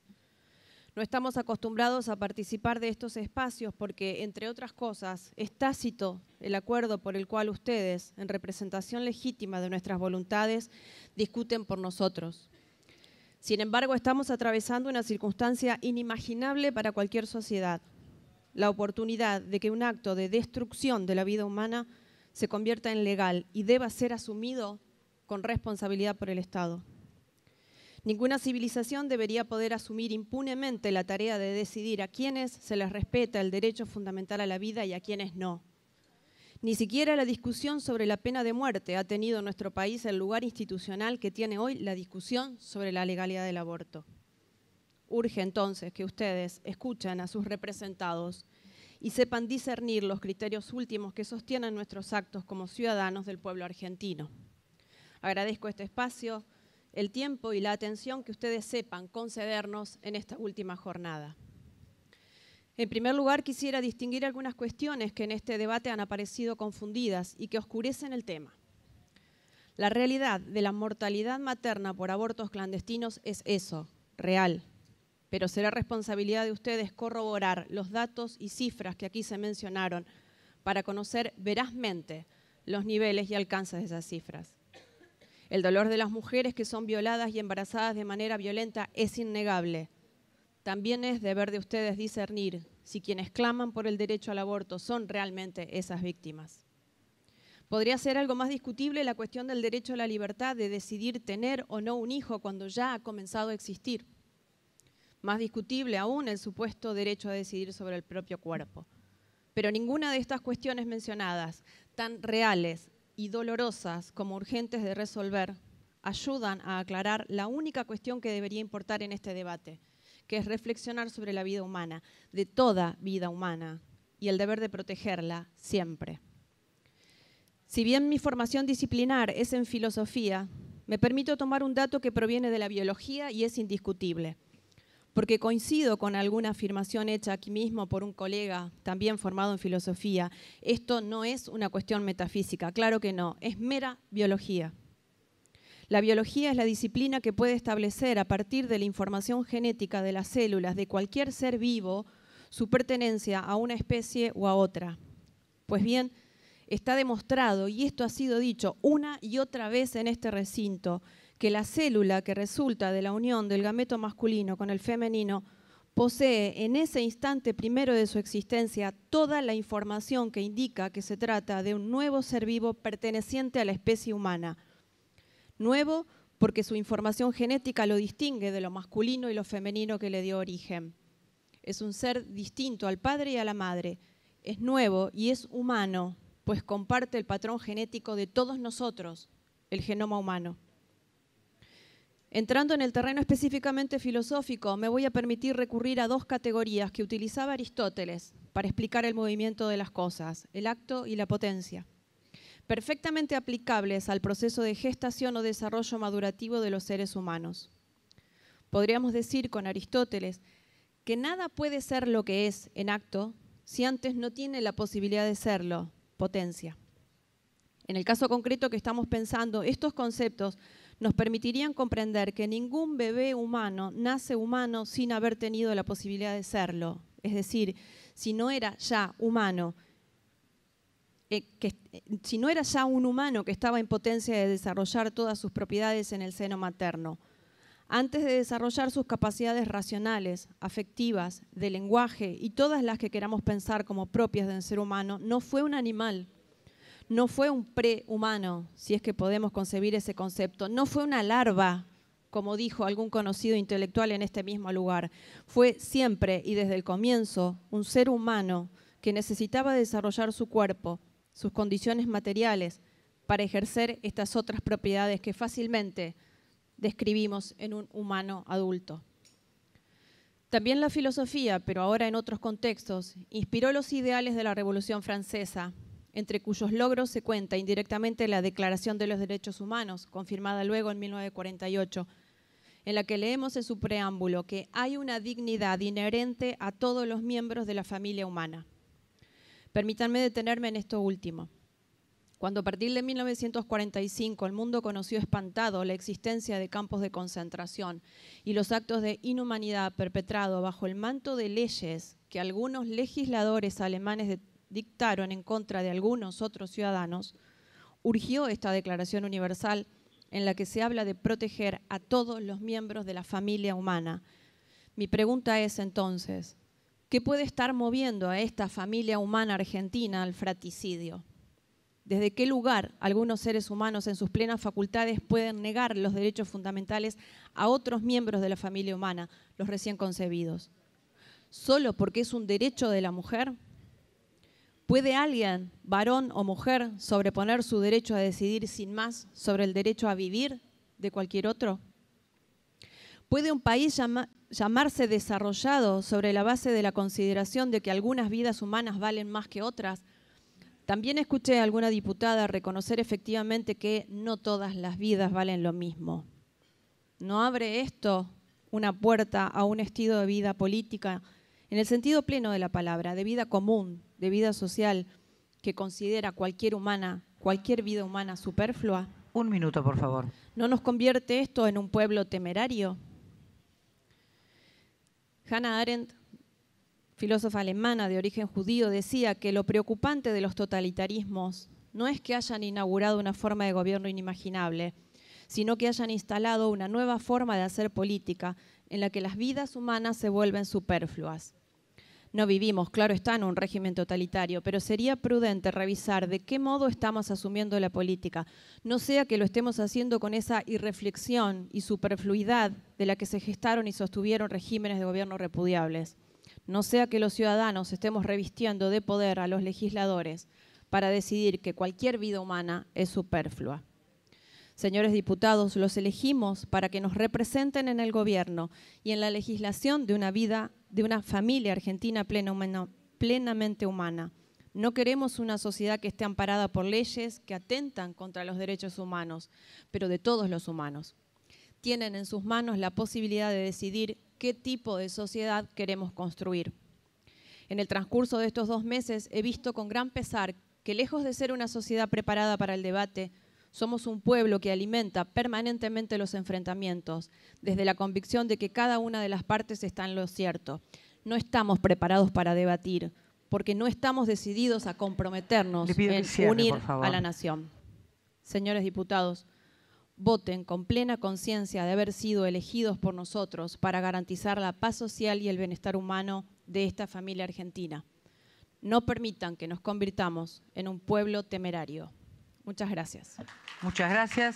No estamos acostumbrados a participar de estos espacios porque, entre otras cosas, es tácito el acuerdo por el cual ustedes, en representación legítima de nuestras voluntades, discuten por nosotros. Sin embargo, estamos atravesando una circunstancia inimaginable para cualquier sociedad, la oportunidad de que un acto de destrucción de la vida humana se convierta en legal y deba ser asumido con responsabilidad por el Estado. Ninguna civilización debería poder asumir impunemente la tarea de decidir a quienes se les respeta el derecho fundamental a la vida y a quienes no. Ni siquiera la discusión sobre la pena de muerte ha tenido en nuestro país el lugar institucional que tiene hoy la discusión sobre la legalidad del aborto. Urge entonces que ustedes escuchen a sus representados y sepan discernir los criterios últimos que sostienen nuestros actos como ciudadanos del pueblo argentino. Agradezco este espacio, el tiempo y la atención que ustedes sepan concedernos en esta última jornada. En primer lugar, quisiera distinguir algunas cuestiones que en este debate han aparecido confundidas y que oscurecen el tema. La realidad de la mortalidad materna por abortos clandestinos es eso, real, pero será responsabilidad de ustedes corroborar los datos y cifras que aquí se mencionaron para conocer verazmente los niveles y alcances de esas cifras. El dolor de las mujeres que son violadas y embarazadas de manera violenta es innegable. También es deber de ustedes discernir si quienes claman por el derecho al aborto son realmente esas víctimas. Podría ser algo más discutible la cuestión del derecho a la libertad de decidir tener o no un hijo cuando ya ha comenzado a existir. Más discutible aún el supuesto derecho a decidir sobre el propio cuerpo. Pero ninguna de estas cuestiones mencionadas, tan reales, y dolorosas como urgentes de resolver ayudan a aclarar la única cuestión que debería importar en este debate, que es reflexionar sobre la vida humana, de toda vida humana, y el deber de protegerla siempre. Si bien mi formación disciplinar es en filosofía, me permito tomar un dato que proviene de la biología y es indiscutible porque coincido con alguna afirmación hecha aquí mismo por un colega también formado en filosofía. Esto no es una cuestión metafísica, claro que no, es mera biología. La biología es la disciplina que puede establecer a partir de la información genética de las células de cualquier ser vivo su pertenencia a una especie o a otra. Pues bien, está demostrado, y esto ha sido dicho una y otra vez en este recinto, que la célula que resulta de la unión del gameto masculino con el femenino posee en ese instante primero de su existencia toda la información que indica que se trata de un nuevo ser vivo perteneciente a la especie humana. Nuevo porque su información genética lo distingue de lo masculino y lo femenino que le dio origen. Es un ser distinto al padre y a la madre. Es nuevo y es humano, pues comparte el patrón genético de todos nosotros, el genoma humano. Entrando en el terreno específicamente filosófico, me voy a permitir recurrir a dos categorías que utilizaba Aristóteles para explicar el movimiento de las cosas, el acto y la potencia, perfectamente aplicables al proceso de gestación o desarrollo madurativo de los seres humanos. Podríamos decir con Aristóteles que nada puede ser lo que es en acto si antes no tiene la posibilidad de serlo, potencia. En el caso concreto que estamos pensando, estos conceptos nos permitirían comprender que ningún bebé humano nace humano sin haber tenido la posibilidad de serlo. Es decir, si no era ya humano, eh, que, eh, si no era ya un humano que estaba en potencia de desarrollar todas sus propiedades en el seno materno, antes de desarrollar sus capacidades racionales, afectivas, de lenguaje y todas las que queramos pensar como propias del ser humano, no fue un animal no fue un prehumano, si es que podemos concebir ese concepto, no fue una larva, como dijo algún conocido intelectual en este mismo lugar, fue siempre y desde el comienzo un ser humano que necesitaba desarrollar su cuerpo, sus condiciones materiales, para ejercer estas otras propiedades que fácilmente describimos en un humano adulto. También la filosofía, pero ahora en otros contextos, inspiró los ideales de la Revolución Francesa, entre cuyos logros se cuenta indirectamente la Declaración de los Derechos Humanos, confirmada luego en 1948, en la que leemos en su preámbulo que hay una dignidad inherente a todos los miembros de la familia humana. Permítanme detenerme en esto último. Cuando a partir de 1945 el mundo conoció espantado la existencia de campos de concentración y los actos de inhumanidad perpetrados bajo el manto de leyes que algunos legisladores alemanes de dictaron en contra de algunos otros ciudadanos, urgió esta Declaración Universal en la que se habla de proteger a todos los miembros de la familia humana. Mi pregunta es entonces, ¿qué puede estar moviendo a esta familia humana argentina al fraticidio? ¿Desde qué lugar algunos seres humanos en sus plenas facultades pueden negar los derechos fundamentales a otros miembros de la familia humana, los recién concebidos? ¿Solo porque es un derecho de la mujer? ¿Puede alguien, varón o mujer, sobreponer su derecho a decidir sin más sobre el derecho a vivir de cualquier otro? ¿Puede un país llamarse desarrollado sobre la base de la consideración de que algunas vidas humanas valen más que otras? También escuché a alguna diputada reconocer efectivamente que no todas las vidas valen lo mismo. ¿No abre esto una puerta a un estilo de vida política en el sentido pleno de la palabra, de vida común, de vida social, que considera cualquier humana, cualquier vida humana superflua. Un minuto, por favor. ¿No nos convierte esto en un pueblo temerario? Hannah Arendt, filósofa alemana de origen judío, decía que lo preocupante de los totalitarismos no es que hayan inaugurado una forma de gobierno inimaginable, sino que hayan instalado una nueva forma de hacer política en la que las vidas humanas se vuelven superfluas. No vivimos, claro está, en un régimen totalitario, pero sería prudente revisar de qué modo estamos asumiendo la política. No sea que lo estemos haciendo con esa irreflexión y superfluidad de la que se gestaron y sostuvieron regímenes de gobierno repudiables. No sea que los ciudadanos estemos revistiendo de poder a los legisladores para decidir que cualquier vida humana es superflua. Señores diputados, los elegimos para que nos representen en el gobierno y en la legislación de una vida de una familia argentina plenamente humana. No queremos una sociedad que esté amparada por leyes que atentan contra los derechos humanos, pero de todos los humanos. Tienen en sus manos la posibilidad de decidir qué tipo de sociedad queremos construir. En el transcurso de estos dos meses he visto con gran pesar que lejos de ser una sociedad preparada para el debate, somos un pueblo que alimenta permanentemente los enfrentamientos, desde la convicción de que cada una de las partes está en lo cierto. No estamos preparados para debatir, porque no estamos decididos a comprometernos en unir a la nación. Señores diputados, voten con plena conciencia de haber sido elegidos por nosotros para garantizar la paz social y el bienestar humano de esta familia argentina. No permitan que nos convirtamos en un pueblo temerario. Muchas gracias. Muchas gracias.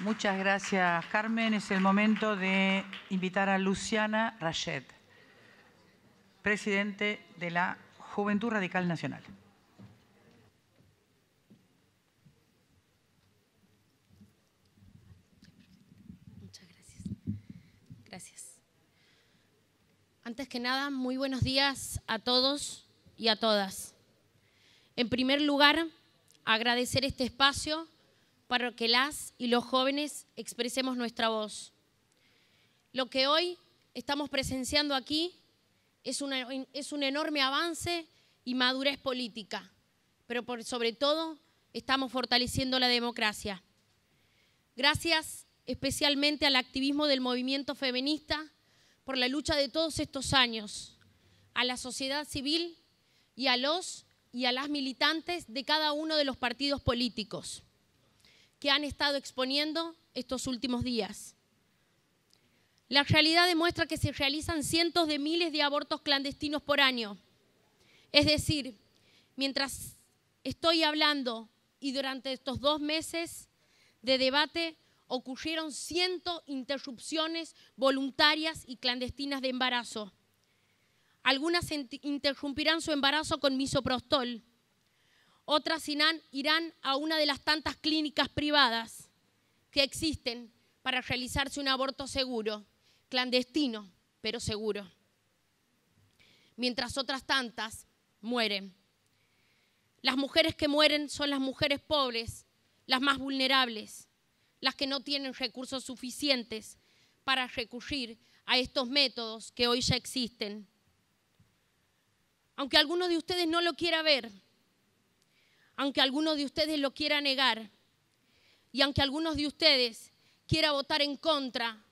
Muchas gracias, Carmen. Es el momento de invitar a Luciana Rayet, presidente de la Juventud Radical Nacional. Muchas gracias. Gracias. Antes que nada, muy buenos días a todos y a todas. En primer lugar, agradecer este espacio para que las y los jóvenes expresemos nuestra voz. Lo que hoy estamos presenciando aquí es, es un enorme avance y madurez política, pero sobre todo estamos fortaleciendo la democracia. Gracias especialmente al activismo del movimiento feminista por la lucha de todos estos años, a la sociedad civil y a los y a las militantes de cada uno de los partidos políticos que han estado exponiendo estos últimos días. La realidad demuestra que se realizan cientos de miles de abortos clandestinos por año. Es decir, mientras estoy hablando y durante estos dos meses de debate ocurrieron cientos interrupciones voluntarias y clandestinas de embarazo. Algunas interrumpirán su embarazo con misoprostol. Otras irán a una de las tantas clínicas privadas que existen para realizarse un aborto seguro, clandestino, pero seguro. Mientras otras tantas mueren. Las mujeres que mueren son las mujeres pobres, las más vulnerables, las que no tienen recursos suficientes para recurrir a estos métodos que hoy ya existen aunque alguno de ustedes no lo quiera ver, aunque alguno de ustedes lo quiera negar y aunque algunos de ustedes quiera votar en contra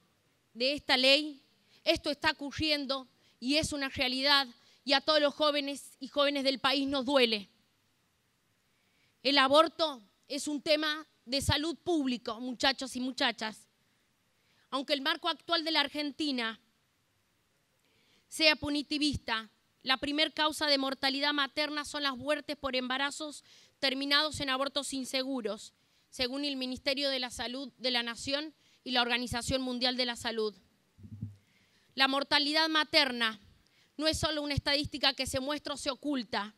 de esta ley, esto está ocurriendo y es una realidad y a todos los jóvenes y jóvenes del país nos duele. El aborto es un tema de salud público, muchachos y muchachas. Aunque el marco actual de la Argentina sea punitivista, la primera causa de mortalidad materna son las muertes por embarazos terminados en abortos inseguros, según el Ministerio de la Salud de la Nación y la Organización Mundial de la Salud. La mortalidad materna no es solo una estadística que se muestra o se oculta,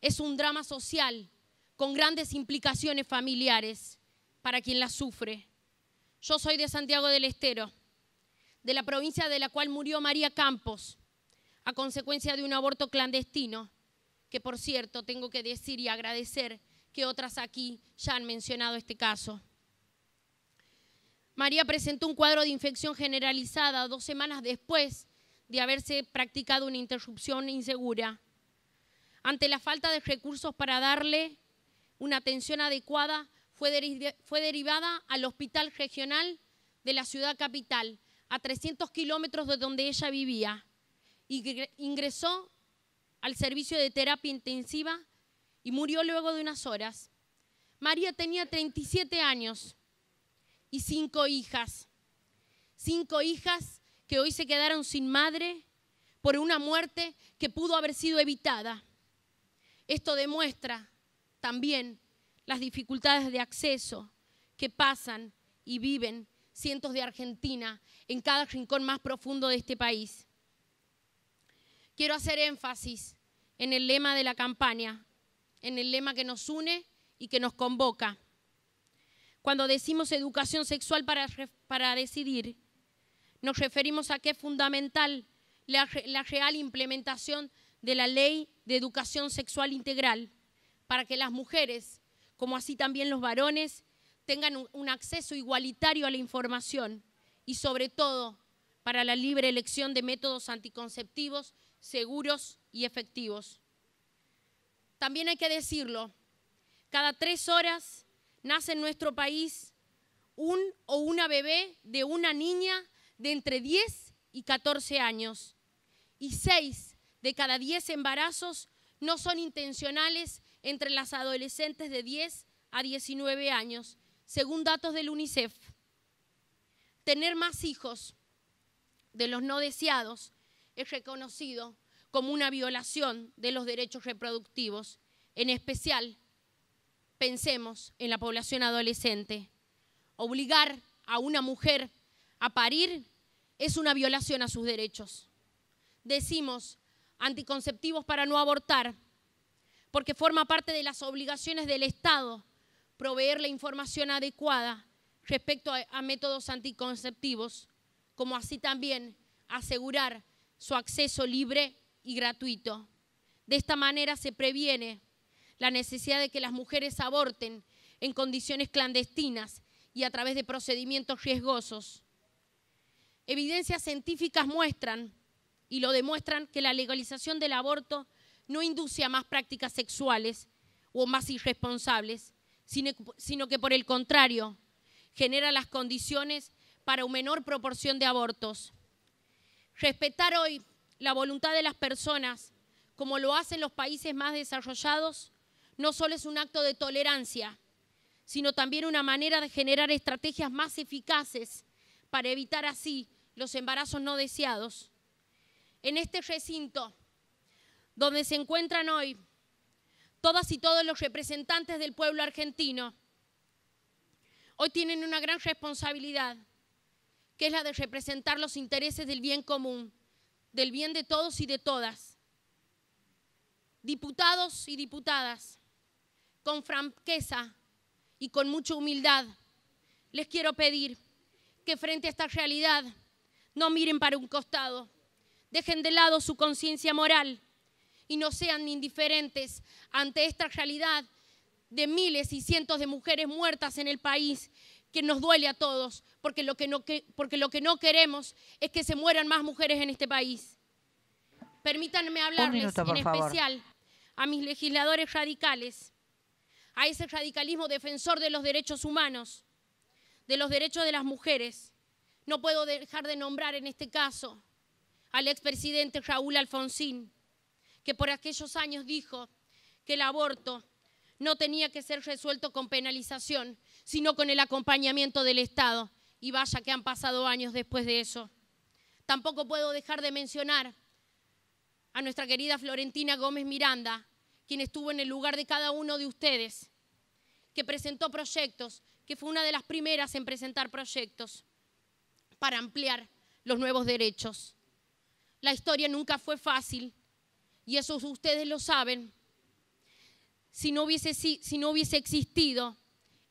es un drama social con grandes implicaciones familiares para quien la sufre. Yo soy de Santiago del Estero, de la provincia de la cual murió María Campos, a consecuencia de un aborto clandestino, que por cierto tengo que decir y agradecer que otras aquí ya han mencionado este caso. María presentó un cuadro de infección generalizada dos semanas después de haberse practicado una interrupción insegura. Ante la falta de recursos para darle una atención adecuada, fue, derivada al Hospital Regional de la Ciudad Capital, a 300 kilómetros de donde ella vivía ingresó al servicio de terapia intensiva y murió luego de unas horas. María tenía 37 años y cinco hijas. Cinco hijas que hoy se quedaron sin madre por una muerte que pudo haber sido evitada. Esto demuestra también las dificultades de acceso que pasan y viven cientos de Argentina en cada rincón más profundo de este país quiero hacer énfasis en el lema de la campaña, en el lema que nos une y que nos convoca. Cuando decimos educación sexual para, para decidir, nos referimos a que es fundamental la, real implementación de la ley de educación sexual integral para que las mujeres, como así también los varones, tengan un acceso igualitario a la información y sobre todo para la libre elección de métodos anticonceptivos seguros y efectivos. También hay que decirlo, cada tres horas nace en nuestro país un o una bebé de una niña de entre 10 y 14 años. Y seis de cada 10 embarazos no son intencionales entre las adolescentes de 10 a 19 años, según datos del UNICEF. Tener más hijos de los no deseados es reconocido como una violación de los derechos reproductivos, en especial pensemos en la población adolescente. Obligar a una mujer a parir es una violación a sus derechos. Decimos anticonceptivos para no abortar, porque forma parte de las obligaciones del Estado proveer la información adecuada respecto a, métodos anticonceptivos, como así también asegurar su acceso libre y gratuito. De esta manera se previene la necesidad de que las mujeres aborten en condiciones clandestinas y a través de procedimientos riesgosos. Evidencias científicas muestran, y lo demuestran, que la legalización del aborto no induce a más prácticas sexuales o más irresponsables, sino que por el contrario, genera las condiciones para una menor proporción de abortos. Respetar hoy la voluntad de las personas, como lo hacen los países más desarrollados, no solo es un acto de tolerancia, sino también una manera de generar estrategias más eficaces para evitar así los embarazos no deseados. En este recinto, donde se encuentran hoy todas y todos los representantes del pueblo argentino, hoy tienen una gran responsabilidad que es la de representar los intereses del bien común, del bien de todos y de todas. Diputados y diputadas, con franqueza y con mucha humildad, les quiero pedir que frente a esta realidad no miren para un costado, dejen de lado su conciencia moral y no sean indiferentes ante esta realidad de miles y cientos de mujeres muertas en el país que nos duele a todos, porque lo que no, porque lo que no queremos es que se mueran más mujeres en este país. Permítanme hablarles en especial a mis legisladores radicales, a ese radicalismo defensor de los derechos humanos, de los derechos de las mujeres. No puedo dejar de nombrar en este caso al expresidente Raúl Alfonsín, que por aquellos años dijo que el aborto no tenía que ser resuelto con penalización, sino con el acompañamiento del Estado. Y vaya que han pasado años después de eso. Tampoco puedo dejar de mencionar a nuestra querida Florentina Gómez Miranda, quien estuvo en el lugar de cada uno de ustedes, que presentó proyectos, que fue una de las primeras en presentar proyectos para ampliar los nuevos derechos. La historia nunca fue fácil y eso ustedes lo saben. Si no hubiese, si no hubiese existido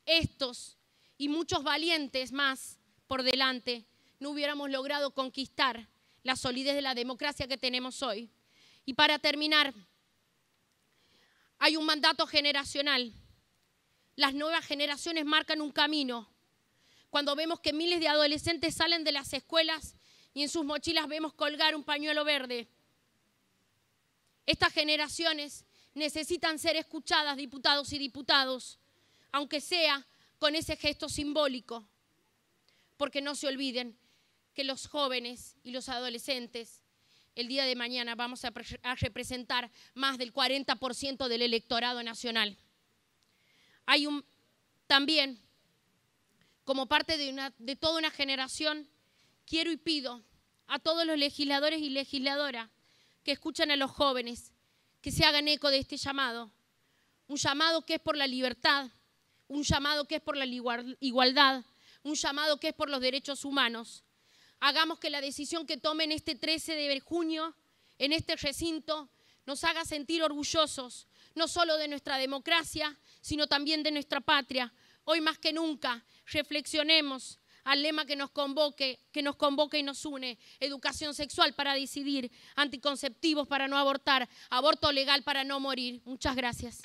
estos y muchos valientes más por delante, no hubiéramos logrado conquistar la solidez de la democracia que tenemos hoy. Y para terminar, hay un mandato generacional. Las nuevas generaciones marcan un camino. Cuando vemos que miles de adolescentes salen de las escuelas y en sus mochilas vemos colgar un pañuelo verde, estas generaciones necesitan ser escuchadas, diputados y diputados, aunque sea con ese gesto simbólico, porque no se olviden que los jóvenes y los adolescentes el día de mañana vamos a, representar más del 40% del electorado nacional. Hay un, también, como parte de, de toda una generación, quiero y pido a todos los legisladores y legisladoras que escuchan a los jóvenes, que se hagan eco de este llamado, un llamado que es por la libertad, un llamado que es por la igualdad, un llamado que es por los derechos humanos. Hagamos que la decisión que tomen este 13 de junio en este recinto nos haga sentir orgullosos, no solo de nuestra democracia, sino también de nuestra patria. Hoy más que nunca reflexionemos al lema que nos convoque, que nos convoque y nos une, educación sexual para decidir, anticonceptivos para no abortar, aborto legal para no morir. Muchas gracias.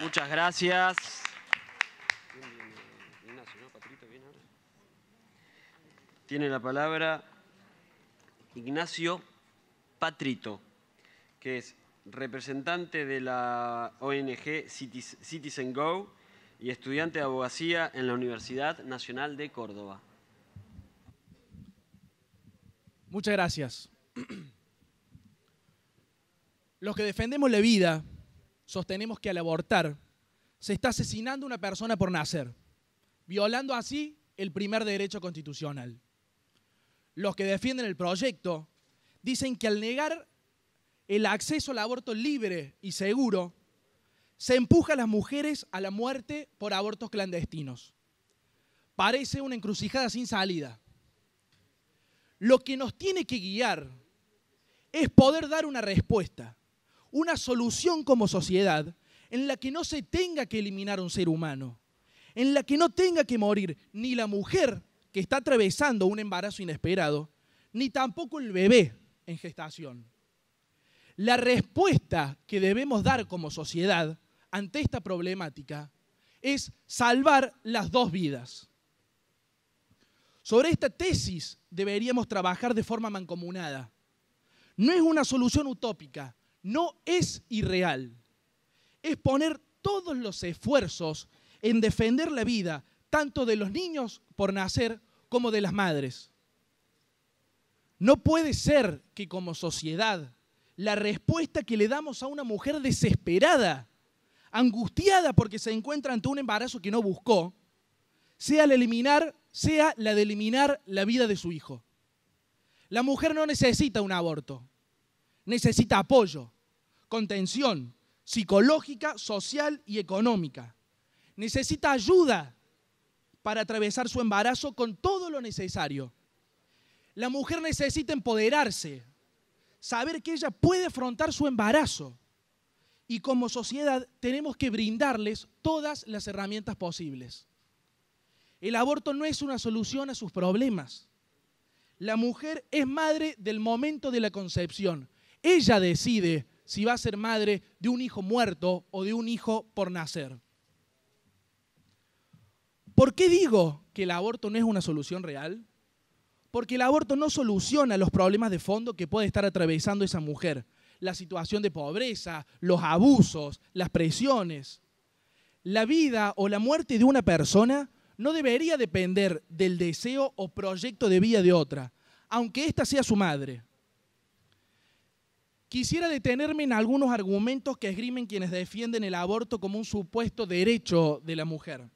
Muchas gracias. Tiene la palabra Ignacio Patrito, que es representante de la ONG Citizen Go y estudiante de abogacía en la Universidad Nacional de Córdoba. Muchas gracias. Los que defendemos la vida sostenemos que al abortar se está asesinando a una persona por nacer, violando así el primer derecho constitucional. Los que defienden el proyecto dicen que al negar el acceso al aborto libre y seguro, se empuja a las mujeres a la muerte por abortos clandestinos. Parece una encrucijada sin salida. Lo que nos tiene que guiar es poder dar una respuesta una solución como sociedad en la que no se tenga que eliminar un ser humano, en la que no tenga que morir ni la mujer que está atravesando un embarazo inesperado, ni tampoco el bebé en gestación. La respuesta que debemos dar como sociedad ante esta problemática es salvar las dos vidas. Sobre esta tesis deberíamos trabajar de forma mancomunada. No es una solución utópica, no es irreal. Es poner todos los esfuerzos en defender la vida, tanto de los niños por nacer como de las madres. No puede ser que como sociedad la respuesta que le damos a una mujer desesperada, angustiada porque se encuentra ante un embarazo que no buscó, sea la, de eliminar la vida de su hijo. La mujer no necesita un aborto necesita apoyo, contención psicológica, social y económica. Necesita ayuda para atravesar su embarazo con todo lo necesario. La mujer necesita empoderarse, saber que ella puede afrontar su embarazo. Y como sociedad tenemos que brindarles todas las herramientas posibles. El aborto no es una solución a sus problemas. La mujer es madre del momento de la concepción, ella decide si va a ser madre de un hijo muerto o de un hijo por nacer. ¿Por qué digo que el aborto no es una solución real? Porque el aborto no soluciona los problemas de fondo que puede estar atravesando esa mujer. La situación de pobreza, los abusos, las presiones. La vida o la muerte de una persona no debería depender del deseo o proyecto de vida de otra, aunque ésta sea su madre. Quisiera detenerme en algunos argumentos que esgrimen quienes defienden el aborto como un supuesto derecho de la mujer.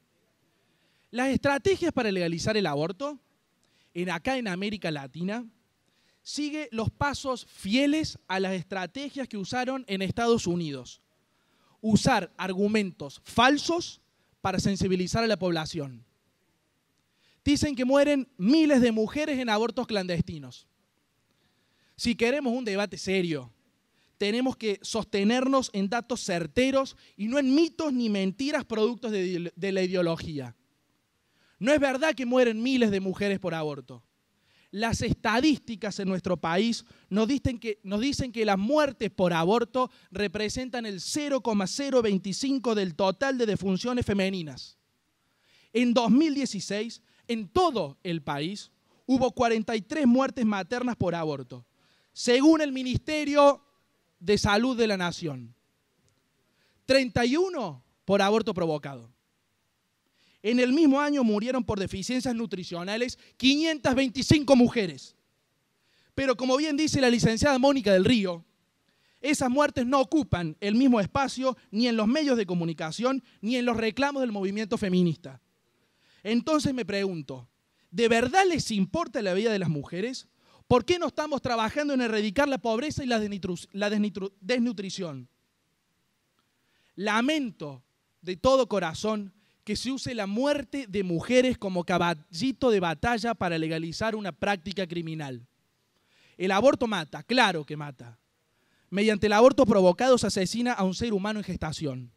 Las estrategias para legalizar el aborto, en acá en América Latina, siguen los pasos fieles a las estrategias que usaron en Estados Unidos. Usar argumentos falsos para sensibilizar a la población. Dicen que mueren miles de mujeres en abortos clandestinos. Si queremos un debate serio tenemos que sostenernos en datos certeros y no en mitos ni mentiras productos de, la ideología. No es verdad que mueren miles de mujeres por aborto. Las estadísticas en nuestro país nos dicen que las muertes por aborto representan el 0,025 del total de defunciones femeninas. En 2016, en todo el país, hubo 43 muertes maternas por aborto. Según el Ministerio de salud de la nación. 31 por aborto provocado. En el mismo año murieron por deficiencias nutricionales 525 mujeres. Pero como bien dice la licenciada Mónica del Río, esas muertes no ocupan el mismo espacio ni en los medios de comunicación ni en los reclamos del movimiento feminista. Entonces me pregunto, ¿de verdad les importa la vida de las mujeres? ¿Por qué no estamos trabajando en erradicar la pobreza y la, desnutrición? Lamento de todo corazón que se use la muerte de mujeres como caballito de batalla para legalizar una práctica criminal. El aborto mata, claro que mata. Mediante el aborto provocado se asesina a un ser humano en gestación.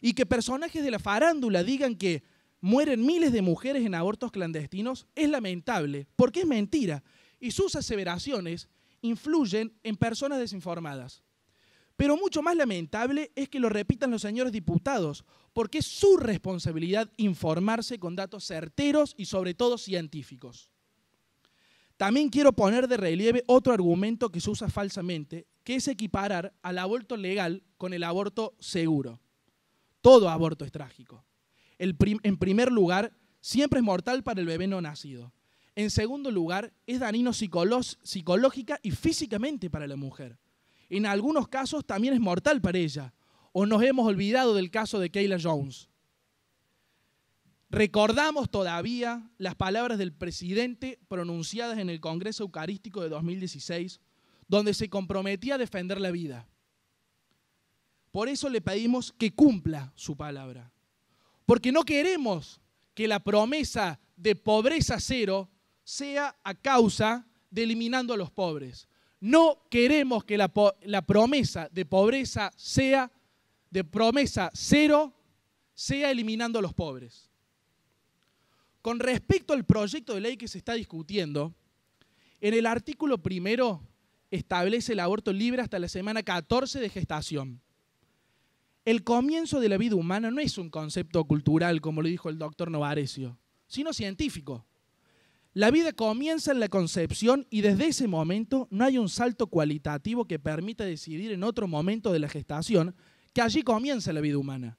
Y que personajes de la farándula digan que mueren miles de mujeres en abortos clandestinos es lamentable, porque es mentira y sus aseveraciones influyen en personas desinformadas. Pero mucho más lamentable es que lo repitan los señores diputados, porque es su responsabilidad informarse con datos certeros y sobre todo científicos. También quiero poner de relieve otro argumento que se usa falsamente, que es equiparar al aborto legal con el aborto seguro. Todo aborto es trágico. en primer lugar, siempre es mortal para el bebé no nacido. En segundo lugar, es dañino psicológica y físicamente para la mujer. En algunos casos también es mortal para ella. O nos hemos olvidado del caso de Kayla Jones. Recordamos todavía las palabras del presidente pronunciadas en el Congreso Eucarístico de 2016, donde se comprometía a defender la vida. Por eso le pedimos que cumpla su palabra. Porque no queremos que la promesa de pobreza cero sea a causa de eliminando a los pobres. No queremos que la, promesa de pobreza sea de promesa cero, sea eliminando a los pobres. Con respecto al proyecto de ley que se está discutiendo, en el artículo primero establece el aborto libre hasta la semana 14 de gestación. El comienzo de la vida humana no es un concepto cultural, como lo dijo el doctor Novarecio, sino científico. La vida comienza en la concepción y desde ese momento no hay un salto cualitativo que permita decidir en otro momento de la gestación que allí comienza la vida humana.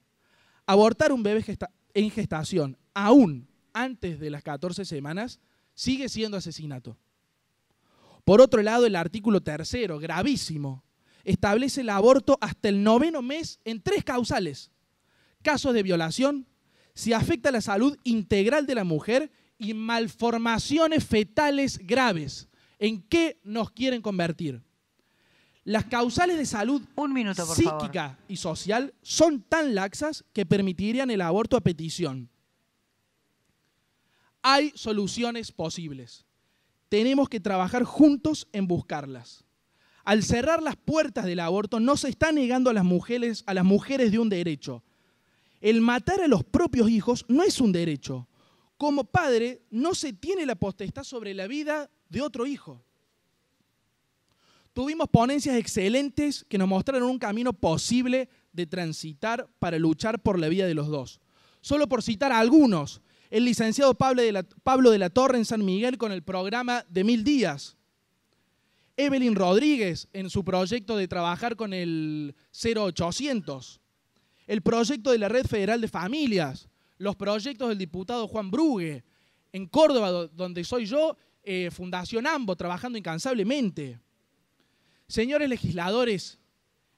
Abortar un bebé en gestación, aún antes de las 14 semanas, sigue siendo asesinato. Por otro lado, el artículo tercero, gravísimo, establece el aborto hasta el noveno mes en tres causales. Casos de violación, si afecta la salud integral de la mujer y malformaciones fetales graves. ¿En qué nos quieren convertir? Las causales de salud psíquica y social son tan laxas que permitirían el aborto a petición. Hay soluciones posibles. Tenemos que trabajar juntos en buscarlas. Al cerrar las puertas del aborto no se está negando a las mujeres, a las mujeres de un derecho. El matar a los propios hijos no es un derecho, como padre no se tiene la potestad sobre la vida de otro hijo. Tuvimos ponencias excelentes que nos mostraron un camino posible de transitar para luchar por la vida de los dos. Solo por citar a algunos, el licenciado Pablo de, la, Pablo de la Torre en San Miguel con el programa de Mil Días, Evelyn Rodríguez en su proyecto de trabajar con el 0800, el proyecto de la Red Federal de Familias, los proyectos del diputado Juan Brugue. En Córdoba, donde soy yo, eh, Fundación AMBO, trabajando incansablemente. Señores legisladores,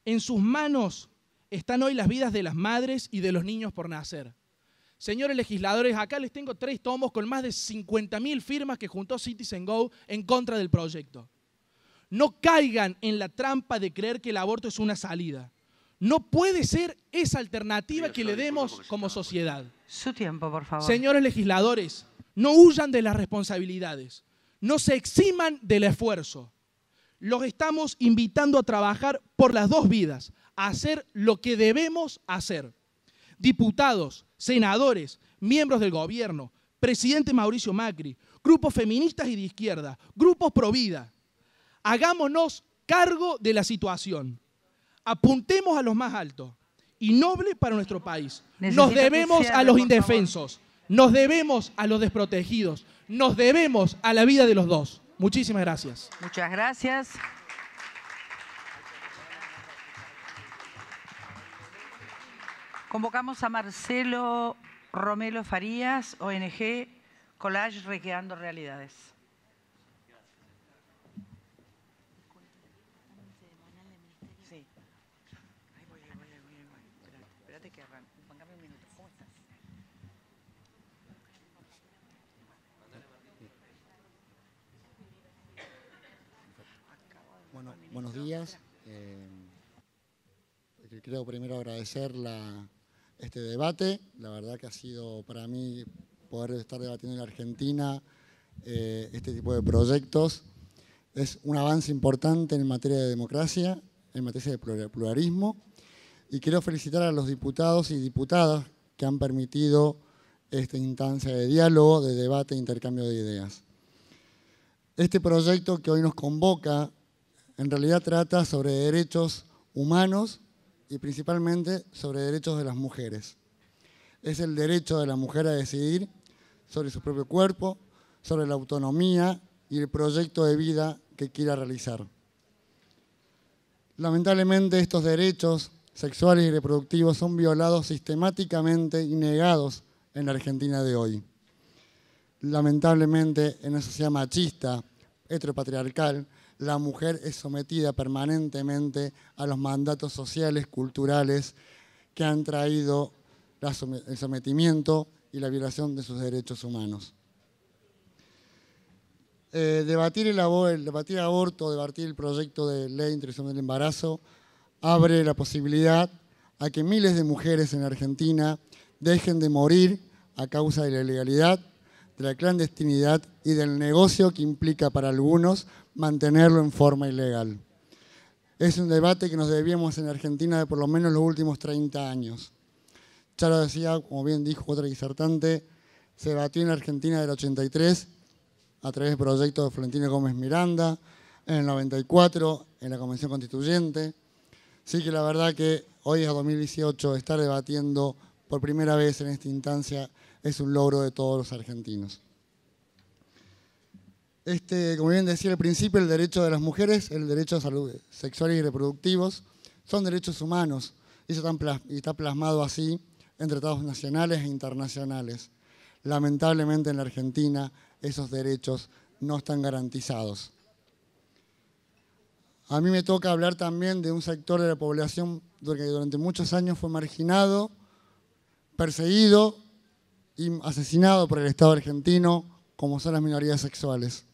en sus manos están hoy las vidas de las madres y de los niños por nacer. Señores legisladores, acá les tengo tres tomos con más de 50.000 firmas que juntó Citizen Go en contra del proyecto. No caigan en la trampa de creer que el aborto es una salida. No puede ser esa alternativa que le demos como sociedad. Pues. Su tiempo, por favor. Señores legisladores, no huyan de las responsabilidades, no se eximan del esfuerzo. Los estamos invitando a trabajar por las dos vidas, a hacer lo que debemos hacer. Diputados, senadores, miembros del gobierno, presidente Mauricio Macri, grupos feministas y de izquierda, grupos pro vida. Hagámonos cargo de la situación apuntemos a los más altos y nobles para nuestro país. nos debemos a los indefensos, nos debemos a los desprotegidos, nos debemos a la vida de los dos. Muchísimas gracias. Muchas gracias. Convocamos a Marcelo Romelo Farías, ONG Collage Recreando Realidades. buenos días. Eh, creo primero agradecer este debate. La verdad que ha sido para mí poder estar debatiendo en Argentina eh, este tipo de proyectos. Es un avance importante en materia de democracia, en materia de pluralismo. Y quiero felicitar a los diputados y diputadas que han permitido esta instancia de diálogo, de debate e intercambio de ideas. Este proyecto que hoy nos convoca en realidad trata sobre derechos humanos y principalmente sobre derechos de las mujeres. Es el derecho de la mujer a decidir sobre su propio cuerpo, sobre la autonomía y el proyecto de vida que quiera realizar. Lamentablemente estos derechos sexuales y reproductivos son violados sistemáticamente y negados en la Argentina de hoy. Lamentablemente en una sociedad machista, heteropatriarcal, la mujer es sometida permanentemente a los mandatos sociales, culturales, que han traído el sometimiento y la violación de sus derechos humanos. Eh, debatir, el debatir aborto, debatir el proyecto de ley de interrupción del embarazo, abre la posibilidad a que miles de mujeres en Argentina dejen de morir a causa de la ilegalidad de la clandestinidad y del negocio que implica para algunos mantenerlo en forma ilegal. Es un debate que nos debíamos en Argentina de por lo menos los últimos 30 años. Ya lo decía, como bien dijo otra disertante, se debatió en Argentina del 83 a través del proyecto de Florentino Gómez Miranda, en el 94 en la Convención Constituyente. Sí que la verdad que hoy es 2018 estar debatiendo por primera vez en esta instancia es un logro de todos los argentinos. Este, como bien decía al principio, el derecho de las mujeres, el derecho a salud sexual y reproductivos, son derechos humanos y está plasmado así en tratados nacionales e internacionales. Lamentablemente en la Argentina esos derechos no están garantizados. A mí me toca hablar también de un sector de la población que durante muchos años fue marginado, perseguido asesinado por el Estado argentino, como son las minorías sexuales.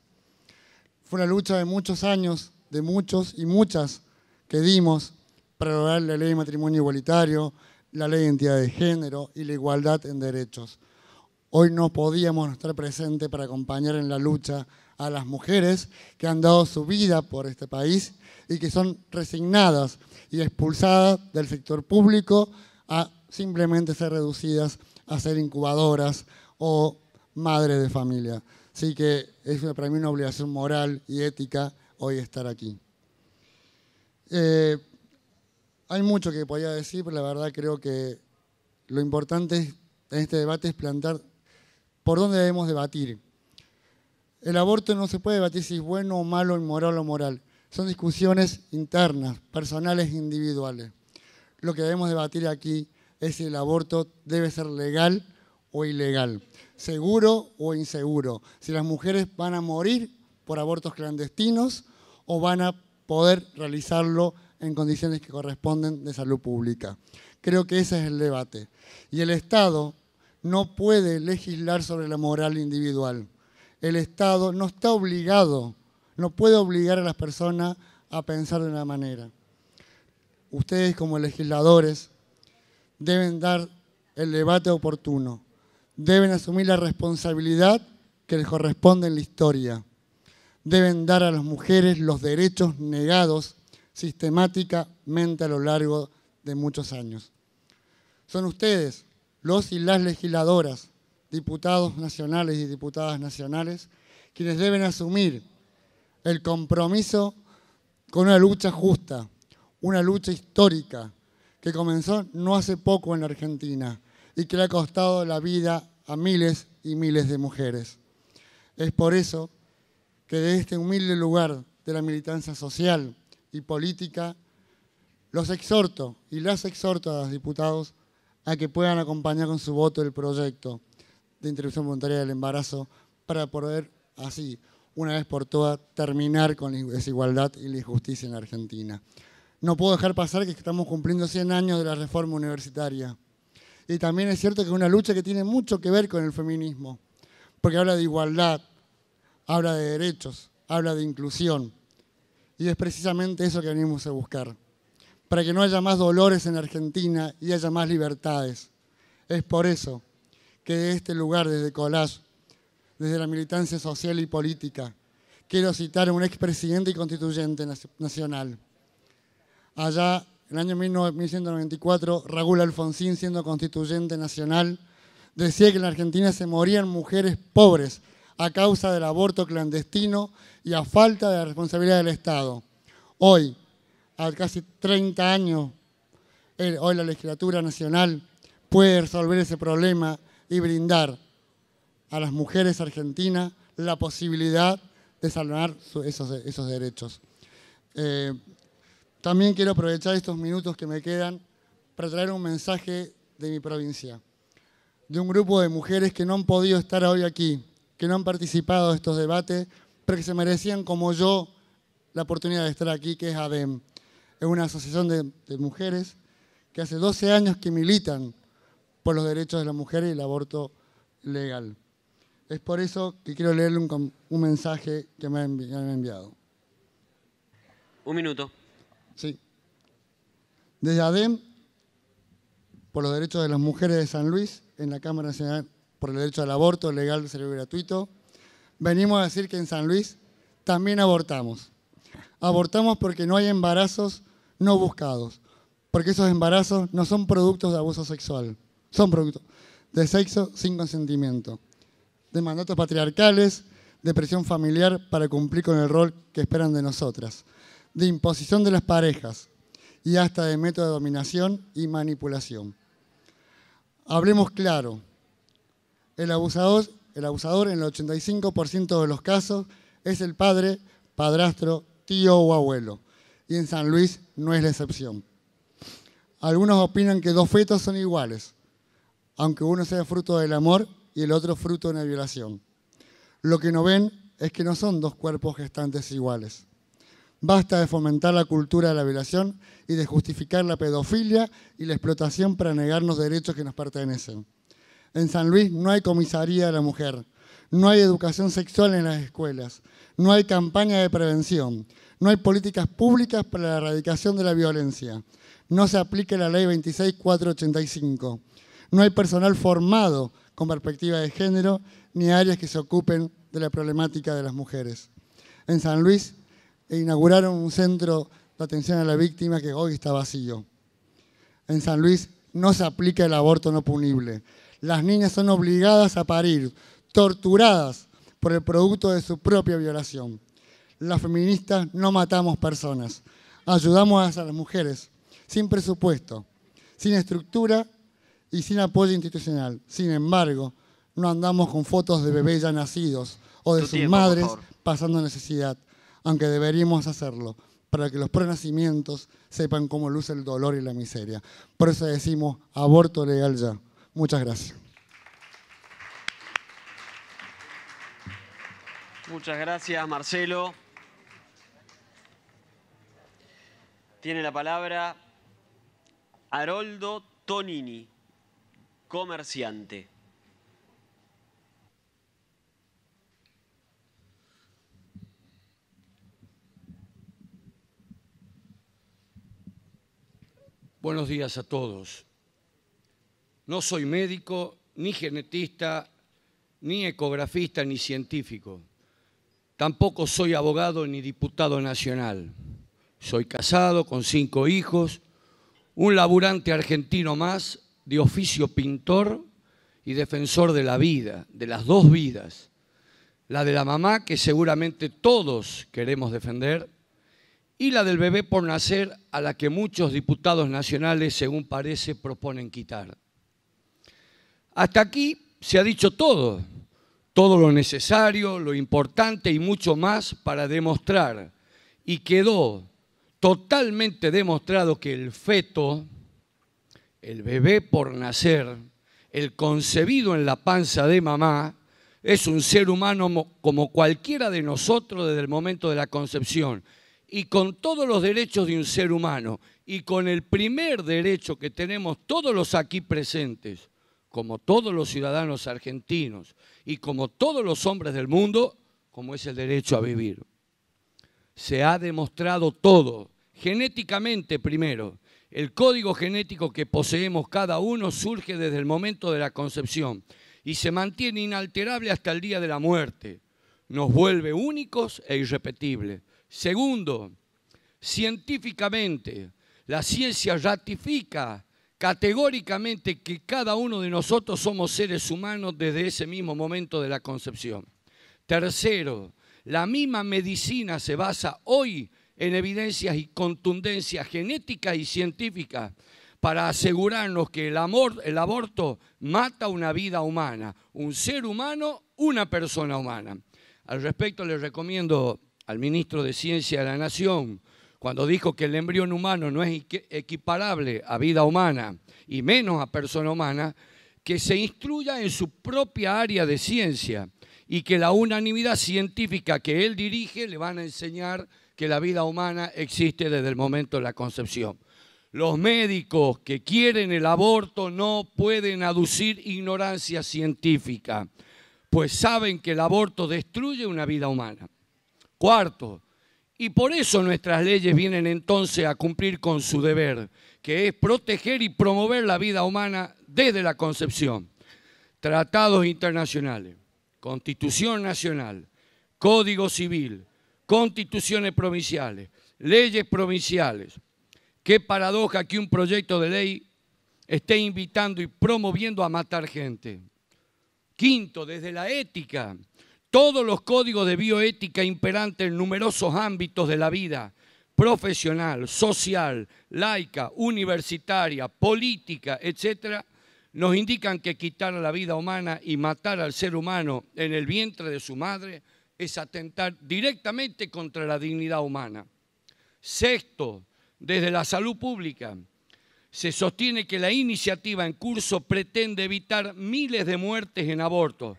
Fue una lucha de muchos años, de muchos y muchas que dimos para lograr la ley de matrimonio igualitario, la ley de identidad de género y la igualdad en derechos. Hoy no podíamos estar presentes para acompañar en la lucha a las mujeres que han dado su vida por este país y que son resignadas y expulsadas del sector público a simplemente ser reducidas a ser incubadoras o madres de familia. Así que es para mí una obligación moral y ética hoy estar aquí. Eh, hay mucho que podía decir, pero la verdad creo que lo importante en este debate es plantear por dónde debemos debatir. El aborto no se puede debatir si es bueno o malo, moral o moral. Son discusiones internas, personales, e individuales. Lo que debemos debatir aquí es si el aborto debe ser legal o ilegal, seguro o inseguro, si las mujeres van a morir por abortos clandestinos o van a poder realizarlo en condiciones que corresponden de salud pública. Creo que ese es el debate. Y el Estado no puede legislar sobre la moral individual. El Estado no está obligado, no puede obligar a las personas a pensar de una manera. Ustedes como legisladores deben dar el debate oportuno, deben asumir la responsabilidad que les corresponde en la historia, deben dar a las mujeres los derechos negados sistemáticamente a lo largo de muchos años. Son ustedes, los y las legisladoras, diputados nacionales y diputadas nacionales, quienes deben asumir el compromiso con una lucha justa, una lucha histórica, que comenzó no hace poco en la Argentina y que le ha costado la vida a miles y miles de mujeres. Es por eso que de este humilde lugar de la militancia social y política, los exhorto y las exhorto a los diputados a que puedan acompañar con su voto el proyecto de interrupción voluntaria del embarazo para poder así, una vez por todas, terminar con la desigualdad y la injusticia en Argentina no puedo dejar pasar que estamos cumpliendo 100 años de la reforma universitaria. Y también es cierto que es una lucha que tiene mucho que ver con el feminismo, porque habla de igualdad, habla de derechos, habla de inclusión. Y es precisamente eso que venimos a buscar, para que no haya más dolores en Argentina y haya más libertades. Es por eso que de este lugar, desde Colas, desde la militancia social y política, quiero citar a un expresidente y constituyente nacional, allá en el año 1994, Raúl Alfonsín, siendo constituyente nacional, decía que en la Argentina se morían mujeres pobres a causa del aborto clandestino y a falta de la responsabilidad del Estado. Hoy, a casi 30 años, hoy la legislatura nacional puede resolver ese problema y brindar a las mujeres argentinas la posibilidad de salvar esos, derechos. Eh, también quiero aprovechar estos minutos que me quedan para traer un mensaje de mi provincia, de un grupo de mujeres que no han podido estar hoy aquí, que no han participado de estos debates, pero que se merecían como yo la oportunidad de estar aquí, que es ADEM. Es una asociación de, mujeres que hace 12 años que militan por los derechos de la mujer y el aborto legal. Es por eso que quiero leerle un, un mensaje que me han enviado. Un minuto. Desde ADEM, por los derechos de las mujeres de San Luis, en la Cámara Nacional por el derecho al aborto legal, Cerebro gratuito, venimos a decir que en San Luis también abortamos. Abortamos porque no hay embarazos no buscados, porque esos embarazos no son productos de abuso sexual, son productos de sexo sin consentimiento, de mandatos patriarcales, de presión familiar para cumplir con el rol que esperan de nosotras de imposición de las parejas y hasta de método de dominación y manipulación. Hablemos claro, el abusador, el abusador en el 85% de los casos es el padre, padrastro, tío o abuelo, y en San Luis no es la excepción. Algunos opinan que dos fetos son iguales, aunque uno sea fruto del amor y el otro fruto de una violación. Lo que no ven es que no son dos cuerpos gestantes iguales. Basta de fomentar la cultura de la violación y de justificar la pedofilia y la explotación para negarnos derechos que nos pertenecen. En San Luis no hay comisaría de la mujer, no hay educación sexual en las escuelas, no hay campaña de prevención, no hay políticas públicas para la erradicación de la violencia, no se aplica la ley 26485, no hay personal formado con perspectiva de género ni áreas que se ocupen de la problemática de las mujeres. En San Luis e inauguraron un centro de atención a la víctima que hoy está vacío. En San Luis no se aplica el aborto no punible. Las niñas son obligadas a parir, torturadas por el producto de su propia violación. Las feministas no matamos personas, ayudamos a las mujeres, sin presupuesto, sin estructura y sin apoyo institucional. Sin embargo, no andamos con fotos de bebés ya nacidos o de sus madres pasando necesidad aunque deberíamos hacerlo, para que los prenacimientos sepan cómo luce el dolor y la miseria. Por eso decimos aborto legal ya. Muchas gracias. Muchas gracias, Marcelo. Tiene la palabra Haroldo Tonini, comerciante. Buenos días a todos. No soy médico, ni genetista, ni ecografista, ni científico. Tampoco soy abogado ni diputado nacional. Soy casado con cinco hijos, un laburante argentino más, de oficio pintor y defensor de la vida, de las dos vidas. La de la mamá, que seguramente todos queremos defender, y la del bebé por nacer a la que muchos diputados nacionales, según parece, proponen quitar. Hasta aquí se ha dicho todo, todo lo necesario, lo importante y mucho más para demostrar, y quedó totalmente demostrado que el feto, el bebé por nacer, el concebido en la panza de mamá, es un ser humano como cualquiera de nosotros desde el momento de la concepción y con todos los derechos de un ser humano y con el primer derecho que tenemos todos los aquí presentes, como todos los ciudadanos argentinos y como todos los hombres del mundo, como es el derecho a vivir. Se ha demostrado todo, genéticamente primero. El código genético que poseemos cada uno surge desde el momento de la concepción y se mantiene inalterable hasta el día de la muerte. Nos vuelve únicos e irrepetibles. Segundo, científicamente, la ciencia ratifica categóricamente que cada uno de nosotros somos seres humanos desde ese mismo momento de la concepción. Tercero, la misma medicina se basa hoy en evidencias y contundencias genéticas y científicas para asegurarnos que el, el aborto mata una vida humana, un ser humano, una persona humana. Al respecto les recomiendo al ministro de Ciencia de la Nación cuando dijo que el embrión humano no es equiparable a vida humana y menos a persona humana, que se instruya en su propia área de ciencia y que la unanimidad científica que él dirige le van a enseñar que la vida humana existe desde el momento de la concepción. Los médicos que quieren el aborto no pueden aducir ignorancia científica, pues saben que el aborto destruye una vida humana. Cuarto, y por eso nuestras leyes vienen entonces a cumplir con su deber, que es proteger y promover la vida humana desde la concepción. Tratados internacionales, Constitución Nacional, Código Civil, constituciones provinciales, leyes provinciales. Qué paradoja que un proyecto de ley esté invitando y promoviendo a matar gente. Quinto, desde la ética, todos los códigos de bioética imperantes en numerosos ámbitos de la vida, profesional, social, laica, universitaria, política, etc., nos indican que quitar la vida humana y matar al ser humano en el vientre de su madre es atentar directamente contra la dignidad humana. Sexto, desde la salud pública, se sostiene que la iniciativa en curso pretende evitar miles de muertes en abortos,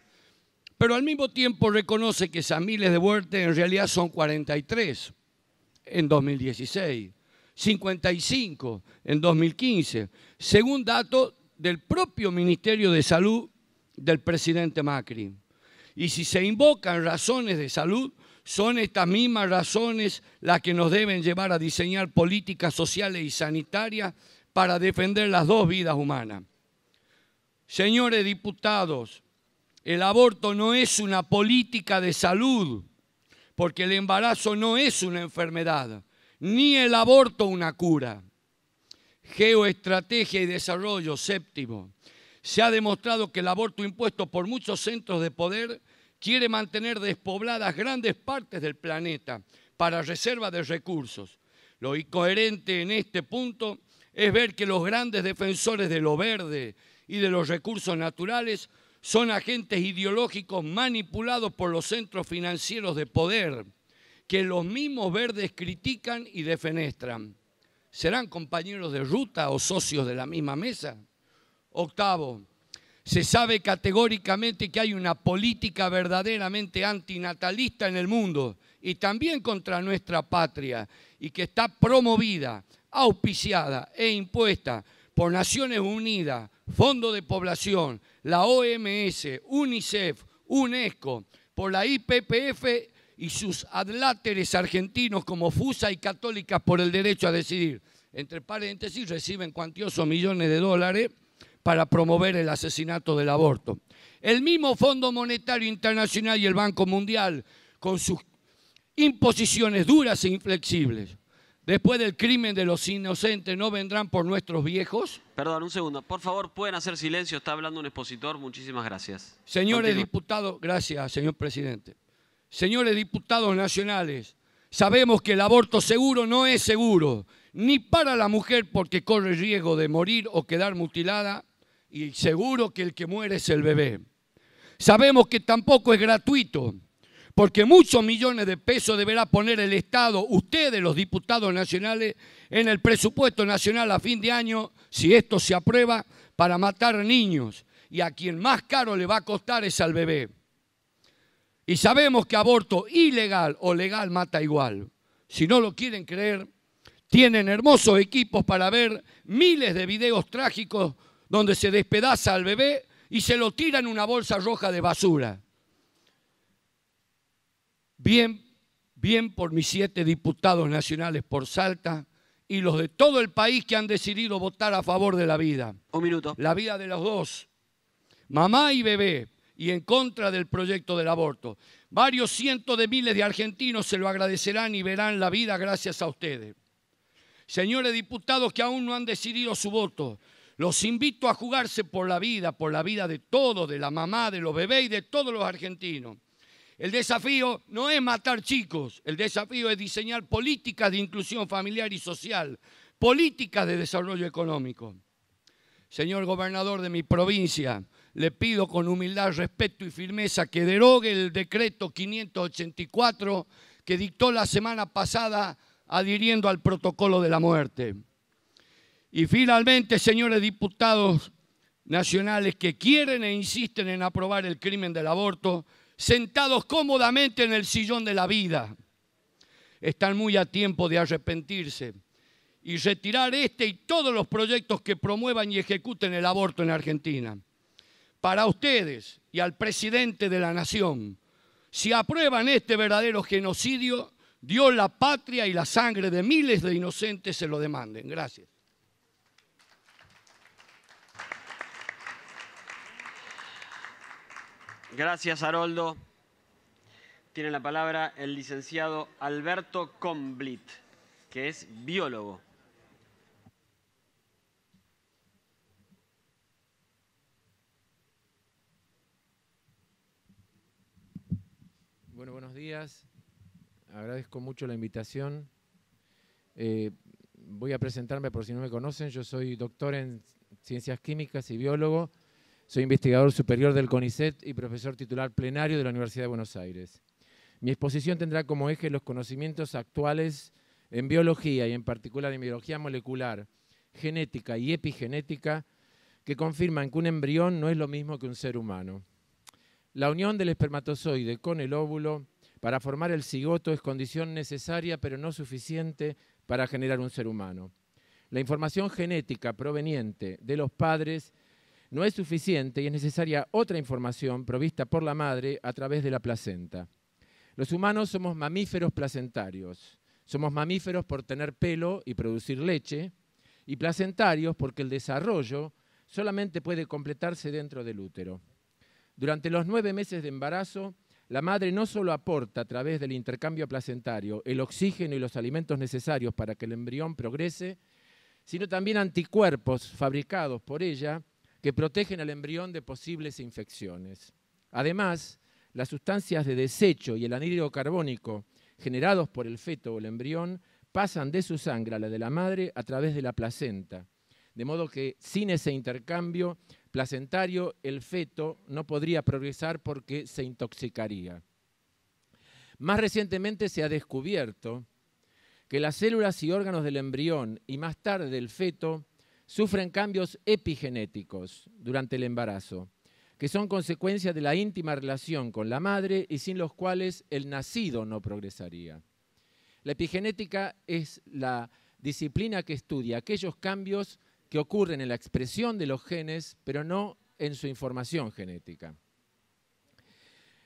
pero al mismo tiempo reconoce que esas miles de muertes en realidad son 43 en 2016, 55 en 2015, según datos del propio Ministerio de Salud del presidente Macri. Y si se invocan razones de salud, son estas mismas razones las que nos deben llevar a diseñar políticas sociales y sanitarias para defender las dos vidas humanas. Señores diputados, el aborto no es una política de salud, porque el embarazo no es una enfermedad, ni el aborto una cura. Geoestrategia y desarrollo, séptimo. Se ha demostrado que el aborto impuesto por muchos centros de poder quiere mantener despobladas grandes partes del planeta para reserva de recursos. Lo incoherente en este punto es ver que los grandes defensores de lo verde y de los recursos naturales son agentes ideológicos manipulados por los centros financieros de poder que los mismos verdes critican y defenestran. ¿Serán compañeros de ruta o socios de la misma mesa? Octavo, se sabe categóricamente que hay una política verdaderamente antinatalista en el mundo y también contra nuestra patria y que está promovida, auspiciada e impuesta por Naciones Unidas, Fondo de Población, la OMS, UNICEF, UNESCO, por la IPPF y sus adláteres argentinos como FUSA y Católicas por el Derecho a Decidir. Entre paréntesis, reciben cuantiosos millones de dólares para promover el asesinato del aborto. El mismo Fondo Monetario Internacional y el Banco Mundial, con sus imposiciones duras e inflexibles. Después del crimen de los inocentes, ¿no vendrán por nuestros viejos? Perdón, un segundo. Por favor, pueden hacer silencio. Está hablando un expositor. Muchísimas gracias. Señores diputados, gracias, señor presidente. Señores diputados nacionales, sabemos que el aborto seguro no es seguro, ni para la mujer porque corre riesgo de morir o quedar mutilada, y seguro que el que muere es el bebé. Sabemos que tampoco es gratuito porque muchos millones de pesos deberá poner el Estado, ustedes los diputados nacionales, en el presupuesto nacional a fin de año, si esto se aprueba, para matar niños. Y a quien más caro le va a costar es al bebé. Y sabemos que aborto ilegal o legal mata igual. Si no lo quieren creer, tienen hermosos equipos para ver miles de videos trágicos donde se despedaza al bebé y se lo tira en una bolsa roja de basura bien, bien por mis siete diputados nacionales por Salta y los de todo el país que han decidido votar a favor de la vida. minuto. La vida de los dos, mamá y bebé, y en contra del proyecto del aborto. Varios cientos de miles de argentinos se lo agradecerán y verán la vida gracias a ustedes. Señores diputados que aún no han decidido su voto, los invito a jugarse por la vida, por la vida de todos, de la mamá, de los bebés y de todos los argentinos. El desafío no es matar chicos, el desafío es diseñar políticas de inclusión familiar y social, políticas de desarrollo económico. Señor gobernador de mi provincia, le pido con humildad, respeto y firmeza que derogue el decreto 584 que dictó la semana pasada adhiriendo al protocolo de la muerte. Y finalmente, señores diputados nacionales que quieren e insisten en aprobar el crimen del aborto, sentados cómodamente en el sillón de la vida. Están muy a tiempo de arrepentirse y retirar este y todos los proyectos que promuevan y ejecuten el aborto en Argentina. Para ustedes y al presidente de la nación, si aprueban este verdadero genocidio, Dios la patria y la sangre de miles de inocentes se lo demanden. Gracias. Gracias, Haroldo. Tiene la palabra el licenciado Alberto Comblit, que es biólogo. Bueno, buenos días. Agradezco mucho la invitación. Eh, voy a presentarme por si no me conocen. Yo soy doctor en ciencias químicas y biólogo soy investigador superior del CONICET y profesor titular plenario de la Universidad de Buenos Aires. Mi exposición tendrá como eje los conocimientos actuales en biología y en particular en biología molecular, genética y epigenética que confirman que un embrión no es lo mismo que un ser humano. La unión del espermatozoide con el óvulo para formar el cigoto es condición necesaria pero no suficiente para generar un ser humano. La información genética proveniente de los padres no es suficiente y es necesaria otra información provista por la madre a través de la placenta. Los humanos somos mamíferos placentarios. Somos mamíferos por tener pelo y producir leche, y placentarios porque el desarrollo solamente puede completarse dentro del útero. Durante los nueve meses de embarazo, la madre no solo aporta a través del intercambio placentario el oxígeno y los alimentos necesarios para que el embrión progrese, sino también anticuerpos fabricados por ella que protegen al embrión de posibles infecciones. Además, las sustancias de desecho y el anhídrido carbónico generados por el feto o el embrión pasan de su sangre a la de la madre a través de la placenta. De modo que sin ese intercambio placentario, el feto no podría progresar porque se intoxicaría. Más recientemente se ha descubierto que las células y órganos del embrión y más tarde del feto sufren cambios epigenéticos durante el embarazo, que son consecuencia de la íntima relación con la madre y sin los cuales el nacido no progresaría. La epigenética es la disciplina que estudia aquellos cambios que ocurren en la expresión de los genes, pero no en su información genética.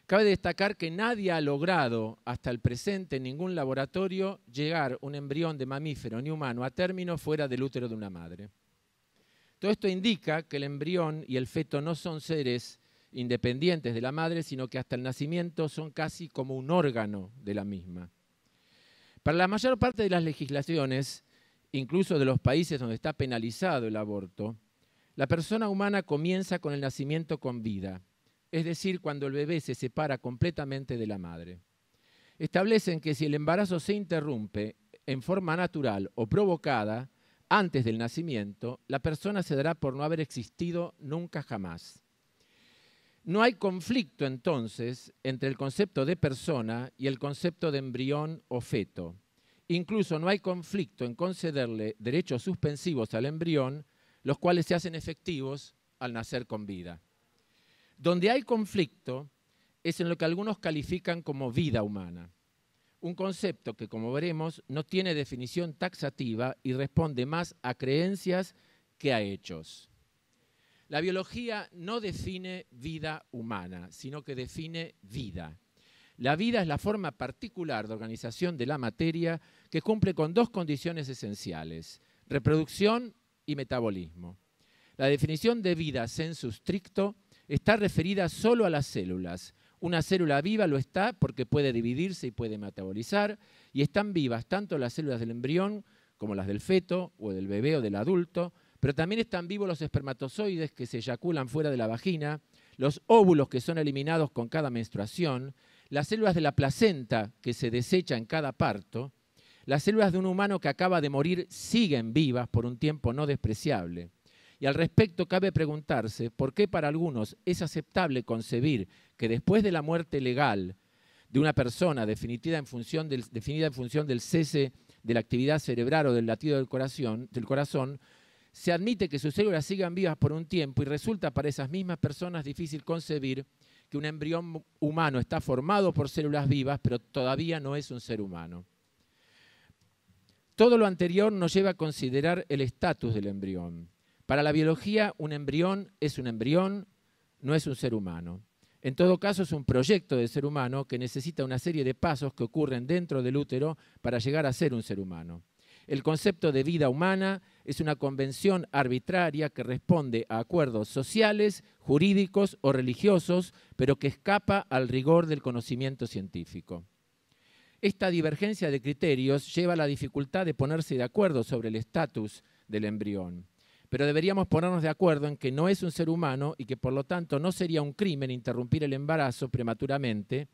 Cabe destacar que nadie ha logrado hasta el presente en ningún laboratorio llegar un embrión de mamífero ni humano a término fuera del útero de una madre. Todo esto indica que el embrión y el feto no son seres independientes de la madre, sino que hasta el nacimiento son casi como un órgano de la misma. Para la mayor parte de las legislaciones, incluso de los países donde está penalizado el aborto, la persona humana comienza con el nacimiento con vida, es decir, cuando el bebé se separa completamente de la madre. Establecen que si el embarazo se interrumpe en forma natural o provocada, antes del nacimiento, la persona se dará por no haber existido nunca jamás. No hay conflicto entonces entre el concepto de persona y el concepto de embrión o feto. Incluso no hay conflicto en concederle derechos suspensivos al embrión, los cuales se hacen efectivos al nacer con vida. Donde hay conflicto es en lo que algunos califican como vida humana un concepto que, como veremos, no tiene definición taxativa y responde más a creencias que a hechos. La biología no define vida humana, sino que define vida. La vida es la forma particular de organización de la materia que cumple con dos condiciones esenciales, reproducción y metabolismo. La definición de vida sensu stricto está referida solo a las células, una célula viva lo está porque puede dividirse y puede metabolizar, y están vivas tanto las células del embrión como las del feto o del bebé o del adulto, pero también están vivos los espermatozoides que se eyaculan fuera de la vagina, los óvulos que son eliminados con cada menstruación, las células de la placenta que se desecha en cada parto, las células de un humano que acaba de morir siguen vivas por un tiempo no despreciable. Y al respecto cabe preguntarse por qué para algunos es aceptable concebir que después de la muerte legal de una persona definida en función del, cese de la actividad cerebral o del latido del corazón, del corazón, se admite que sus células sigan vivas por un tiempo y resulta para esas mismas personas difícil concebir que un embrión humano está formado por células vivas, pero todavía no es un ser humano. Todo lo anterior nos lleva a considerar el estatus del embrión. Para la biología, un embrión es un embrión, no es un ser humano. En todo caso, es un proyecto de ser humano que necesita una serie de pasos que ocurren dentro del útero para llegar a ser un ser humano. El concepto de vida humana es una convención arbitraria que responde a acuerdos sociales, jurídicos o religiosos, pero que escapa al rigor del conocimiento científico. Esta divergencia de criterios lleva a la dificultad de ponerse de acuerdo sobre el estatus del embrión pero deberíamos ponernos de acuerdo en que no es un ser humano y que por lo tanto no sería un crimen interrumpir el embarazo prematuramente.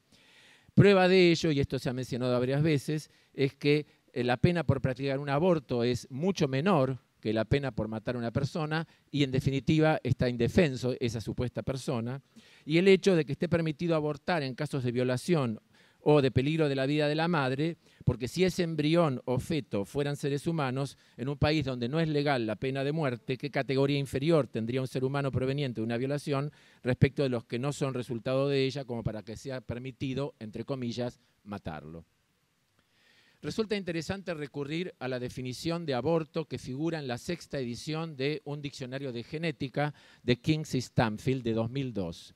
Prueba de ello, y esto se ha mencionado varias veces, es que eh, la pena por practicar un aborto es mucho menor que la pena por matar a una persona y en definitiva está indefenso esa supuesta persona. Y el hecho de que esté permitido abortar en casos de violación o de peligro de la vida de la madre, porque si ese embrión o feto fueran seres humanos, en un país donde no es legal la pena de muerte, ¿qué categoría inferior tendría un ser humano proveniente de una violación respecto de los que no son resultado de ella como para que sea permitido, entre comillas, matarlo? Resulta interesante recurrir a la definición de aborto que figura en la sexta edición de un diccionario de genética de y Stanfield de 2002.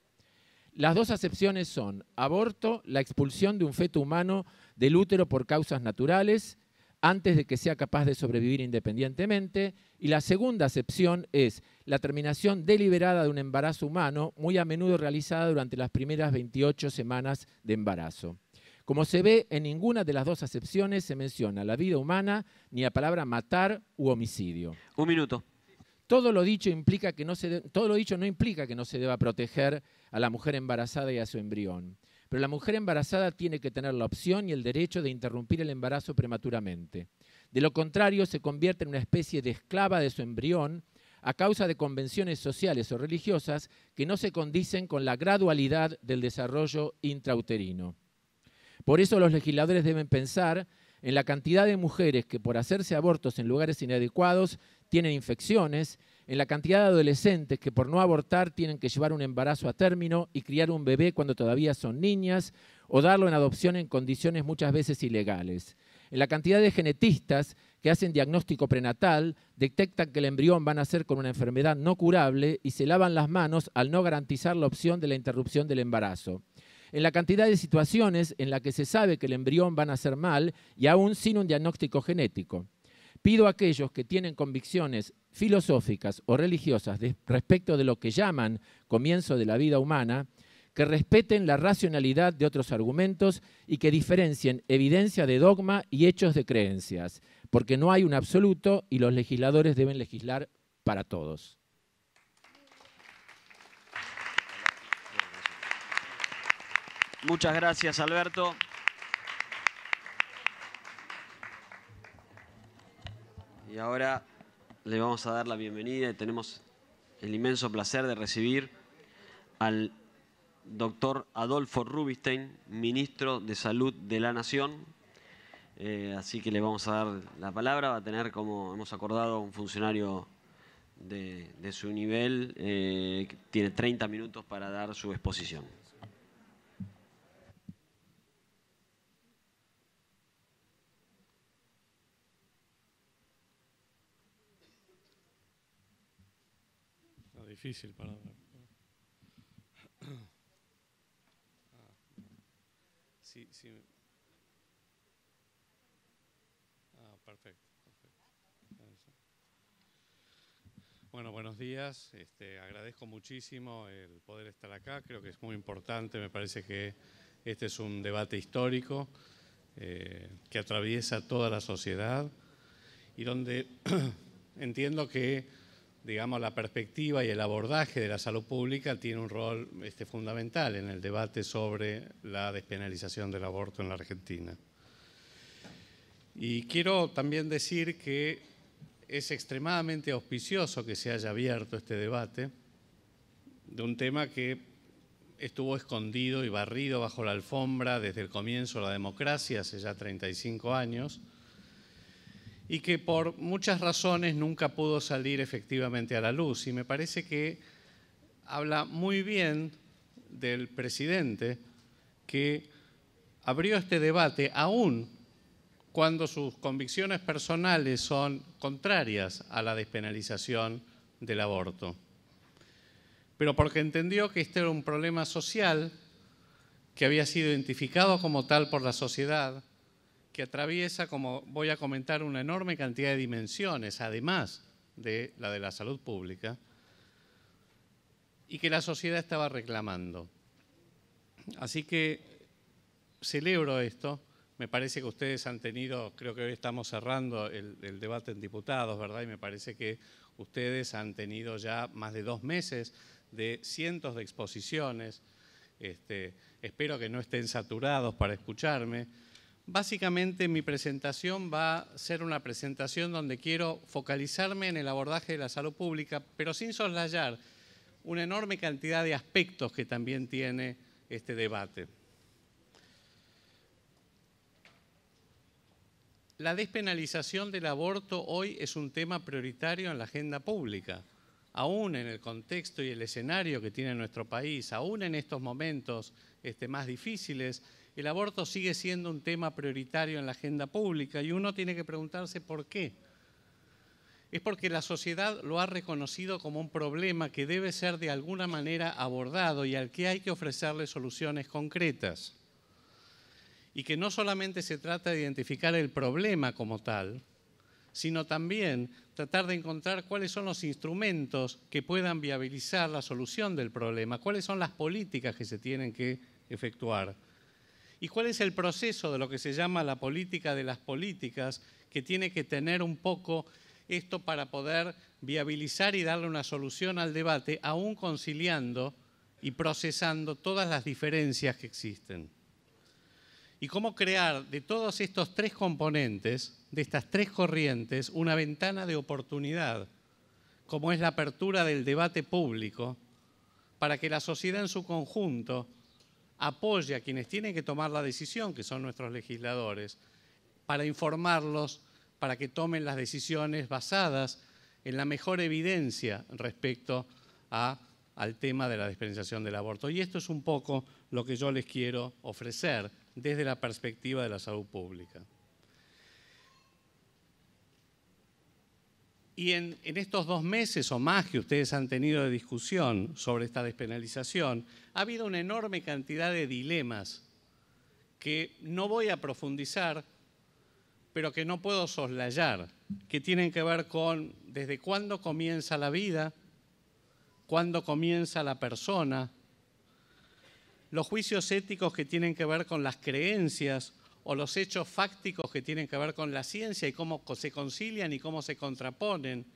Las dos acepciones son aborto, la expulsión de un feto humano del útero por causas naturales antes de que sea capaz de sobrevivir independientemente. Y la segunda acepción es la terminación deliberada de un embarazo humano, muy a menudo realizada durante las primeras 28 semanas de embarazo. Como se ve, en ninguna de las dos acepciones se menciona la vida humana ni la palabra matar u homicidio. Un minuto. Todo lo, dicho implica que no se todo lo dicho no implica que no se deba proteger a la mujer embarazada y a su embrión. Pero la mujer embarazada tiene que tener la opción y el derecho de interrumpir el embarazo prematuramente. De lo contrario, se convierte en una especie de esclava de su embrión a causa de convenciones sociales o religiosas que no se condicen con la gradualidad del desarrollo intrauterino. Por eso los legisladores deben pensar en la cantidad de mujeres que por hacerse abortos en lugares inadecuados tienen infecciones, en la cantidad de adolescentes que por no abortar tienen que llevar un embarazo a término y criar un bebé cuando todavía son niñas o darlo en adopción en condiciones muchas veces ilegales. En la cantidad de genetistas que hacen diagnóstico prenatal, detectan que el embrión va a nacer con una enfermedad no curable y se lavan las manos al no garantizar la opción de la interrupción del embarazo en la cantidad de situaciones en las que se sabe que el embrión va a ser mal y aún sin un diagnóstico genético. Pido a aquellos que tienen convicciones filosóficas o religiosas respecto de lo que llaman comienzo de la vida humana, que respeten la racionalidad de otros argumentos y que diferencien evidencia de dogma y hechos de creencias, porque no hay un absoluto y los legisladores deben legislar para todos. Muchas gracias, Alberto. Y ahora le vamos a dar la bienvenida y tenemos el inmenso placer de recibir al doctor Adolfo Rubinstein, ministro de Salud de la Nación. Eh, así que le vamos a dar la palabra, va a tener como hemos acordado un funcionario de, su nivel, eh, tiene 30 minutos para dar su exposición. Sí, sí. Ah, perfecto, Bueno, buenos días. Este, agradezco muchísimo el poder estar acá. Creo que es muy importante. Me parece que este es un debate histórico eh, que atraviesa toda la sociedad y donde entiendo que digamos, la perspectiva y el abordaje de la salud pública tiene un rol este, fundamental en el debate sobre la despenalización del aborto en la Argentina. Y quiero también decir que es extremadamente auspicioso que se haya abierto este debate de un tema que estuvo escondido y barrido bajo la alfombra desde el comienzo de la democracia, hace ya 35 años, y que por muchas razones nunca pudo salir efectivamente a la luz. Y me parece que habla muy bien del presidente que abrió este debate aún cuando sus convicciones personales son contrarias a la despenalización del aborto. Pero porque entendió que este era un problema social que había sido identificado como tal por la sociedad, que atraviesa, como voy a comentar, una enorme cantidad de dimensiones, además de la de la salud pública, y que la sociedad estaba reclamando. Así que celebro esto. Me parece que ustedes han tenido, creo que hoy estamos cerrando el, debate en diputados, ¿verdad? Y me parece que ustedes han tenido ya más de dos meses de cientos de exposiciones. Este, espero que no estén saturados para escucharme Básicamente mi presentación va a ser una presentación donde quiero focalizarme en el abordaje de la salud pública, pero sin soslayar una enorme cantidad de aspectos que también tiene este debate. La despenalización del aborto hoy es un tema prioritario en la agenda pública, aún en el contexto y el escenario que tiene nuestro país, aún en estos momentos este, más difíciles, el aborto sigue siendo un tema prioritario en la agenda pública y uno tiene que preguntarse por qué. Es porque la sociedad lo ha reconocido como un problema que debe ser de alguna manera abordado y al que hay que ofrecerle soluciones concretas. Y que no solamente se trata de identificar el problema como tal, sino también tratar de encontrar cuáles son los instrumentos que puedan viabilizar la solución del problema, cuáles son las políticas que se tienen que efectuar y cuál es el proceso de lo que se llama la política de las políticas que tiene que tener un poco esto para poder viabilizar y darle una solución al debate, aún conciliando y procesando todas las diferencias que existen. Y cómo crear de todos estos tres componentes, de estas tres corrientes, una ventana de oportunidad, como es la apertura del debate público, para que la sociedad en su conjunto apoye a quienes tienen que tomar la decisión, que son nuestros legisladores, para informarlos, para que tomen las decisiones basadas en la mejor evidencia respecto al tema de la dispensación del aborto. Y esto es un poco lo que yo les quiero ofrecer desde la perspectiva de la salud pública. Y en, estos dos meses o más que ustedes han tenido de discusión sobre esta despenalización, ha habido una enorme cantidad de dilemas que no voy a profundizar, pero que no puedo soslayar, que tienen que ver con desde cuándo comienza la vida, cuándo comienza la persona, los juicios éticos que tienen que ver con las creencias o los hechos fácticos que tienen que ver con la ciencia y cómo se concilian y cómo se contraponen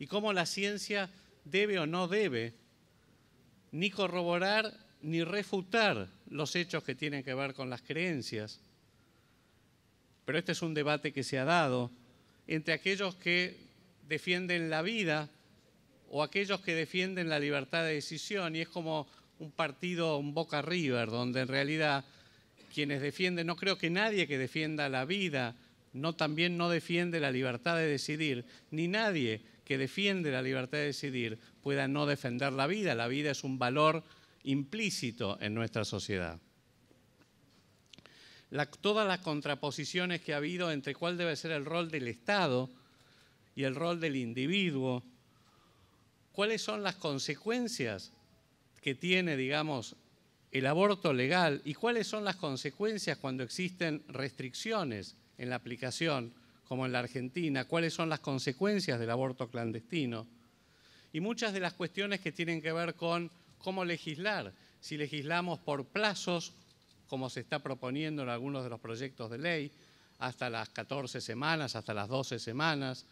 y cómo la ciencia debe o no debe ni corroborar ni refutar los hechos que tienen que ver con las creencias. Pero este es un debate que se ha dado entre aquellos que defienden la vida o aquellos que defienden la libertad de decisión y es como un partido un boca river donde en realidad quienes defienden, no creo que nadie que defienda la vida, no también no defiende la libertad de decidir, ni nadie que defiende la libertad de decidir pueda no defender la vida. La vida es un valor implícito en nuestra sociedad. todas las contraposiciones que ha habido entre cuál debe ser el rol del Estado y el rol del individuo, cuáles son las consecuencias que tiene, digamos, el aborto legal y cuáles son las consecuencias cuando existen restricciones en la aplicación, como en la Argentina, cuáles son las consecuencias del aborto clandestino y muchas de las cuestiones que tienen que ver con cómo legislar, si legislamos por plazos, como se está proponiendo en algunos de los proyectos de ley, hasta las 14 semanas, hasta las 12 semanas,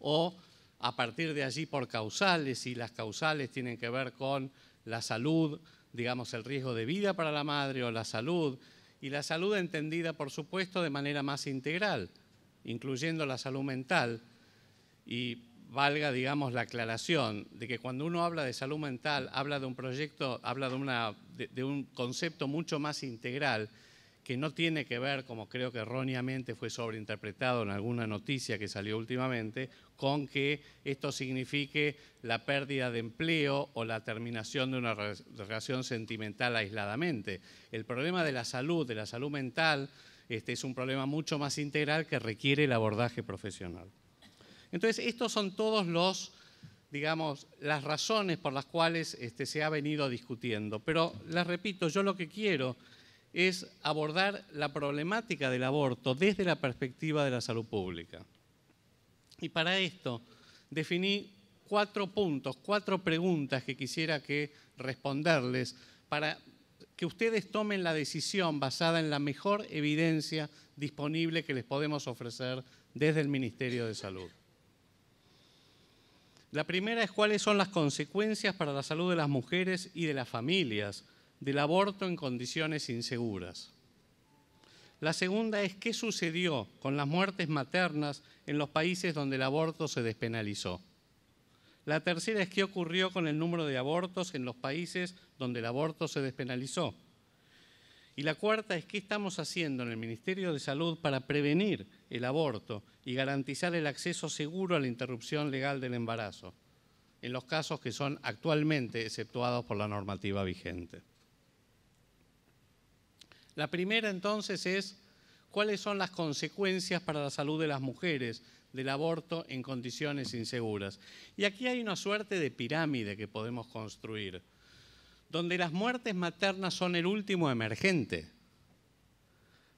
o a partir de allí por causales, y las causales tienen que ver con la salud, digamos, el riesgo de vida para la madre o la salud, y la salud entendida, por supuesto, de manera más integral, incluyendo la salud mental. Y valga, digamos, la aclaración de que cuando uno habla de salud mental, habla de un proyecto, habla de, un concepto mucho más integral que no tiene que ver, como creo que erróneamente fue sobreinterpretado en alguna noticia que salió últimamente, con que esto signifique la pérdida de empleo o la terminación de una relación sentimental aisladamente. El problema de la salud, de la salud mental, este, es un problema mucho más integral que requiere el abordaje profesional. Entonces, estos son todos los, digamos, las razones por las cuales este, se ha venido discutiendo. Pero las repito, yo lo que quiero es abordar la problemática del aborto desde la perspectiva de la salud pública. Y para esto definí cuatro puntos, cuatro preguntas que quisiera que responderles para que ustedes tomen la decisión basada en la mejor evidencia disponible que les podemos ofrecer desde el Ministerio de Salud. La primera es cuáles son las consecuencias para la salud de las mujeres y de las familias del aborto en condiciones inseguras. La segunda es qué sucedió con las muertes maternas en los países donde el aborto se despenalizó. La tercera es qué ocurrió con el número de abortos en los países donde el aborto se despenalizó. Y la cuarta es qué estamos haciendo en el Ministerio de Salud para prevenir el aborto y garantizar el acceso seguro a la interrupción legal del embarazo, en los casos que son actualmente exceptuados por la normativa vigente. La primera entonces es cuáles son las consecuencias para la salud de las mujeres del aborto en condiciones inseguras. Y aquí hay una suerte de pirámide que podemos construir, donde las muertes maternas son el último emergente,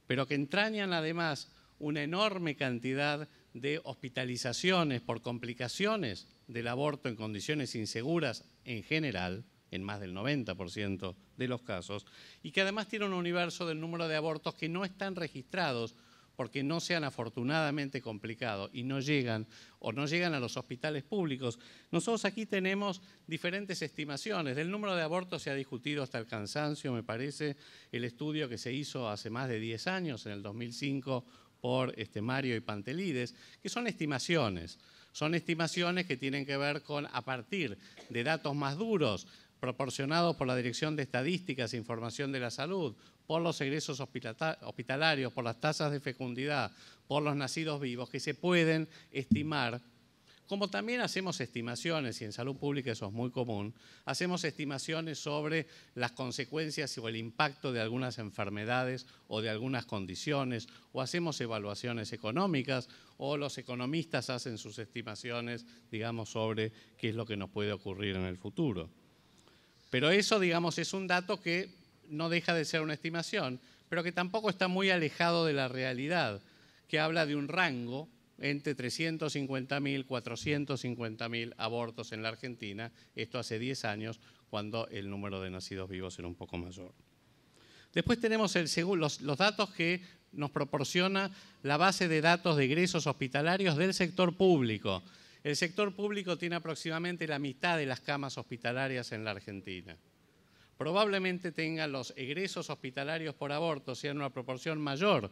pero que entrañan además una enorme cantidad de hospitalizaciones por complicaciones del aborto en condiciones inseguras en general, en más del 90% de los casos, y que además tiene un universo del número de abortos que no están registrados porque no sean afortunadamente complicados y no llegan o no llegan a los hospitales públicos. Nosotros aquí tenemos diferentes estimaciones. Del número de abortos se ha discutido hasta el cansancio, me parece, el estudio que se hizo hace más de 10 años, en el 2005, por este, Mario y Pantelides, que son estimaciones. Son estimaciones que tienen que ver con, a partir de datos más duros, proporcionados por la Dirección de Estadísticas e Información de la Salud, por los egresos hospitalarios, por las tasas de fecundidad, por los nacidos vivos, que se pueden estimar, como también hacemos estimaciones, y en salud pública eso es muy común, hacemos estimaciones sobre las consecuencias o el impacto de algunas enfermedades o de algunas condiciones, o hacemos evaluaciones económicas, o los economistas hacen sus estimaciones, digamos, sobre qué es lo que nos puede ocurrir en el futuro. Pero eso, digamos, es un dato que no deja de ser una estimación, pero que tampoco está muy alejado de la realidad, que habla de un rango entre 350.000, 450.000 abortos en la Argentina, esto hace 10 años, cuando el número de nacidos vivos era un poco mayor. Después tenemos el, los, los datos que nos proporciona la base de datos de egresos hospitalarios del sector público, el sector público tiene aproximadamente la mitad de las camas hospitalarias en la Argentina. Probablemente tengan los egresos hospitalarios por aborto, sean una proporción mayor,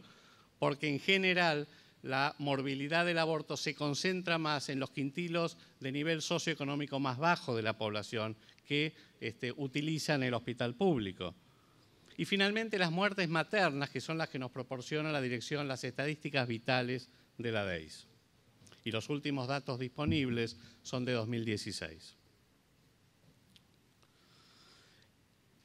porque en general la morbilidad del aborto se concentra más en los quintilos de nivel socioeconómico más bajo de la población que este, utilizan el hospital público. Y finalmente las muertes maternas, que son las que nos proporciona la dirección, las estadísticas vitales de la DEIS y los últimos datos disponibles son de 2016.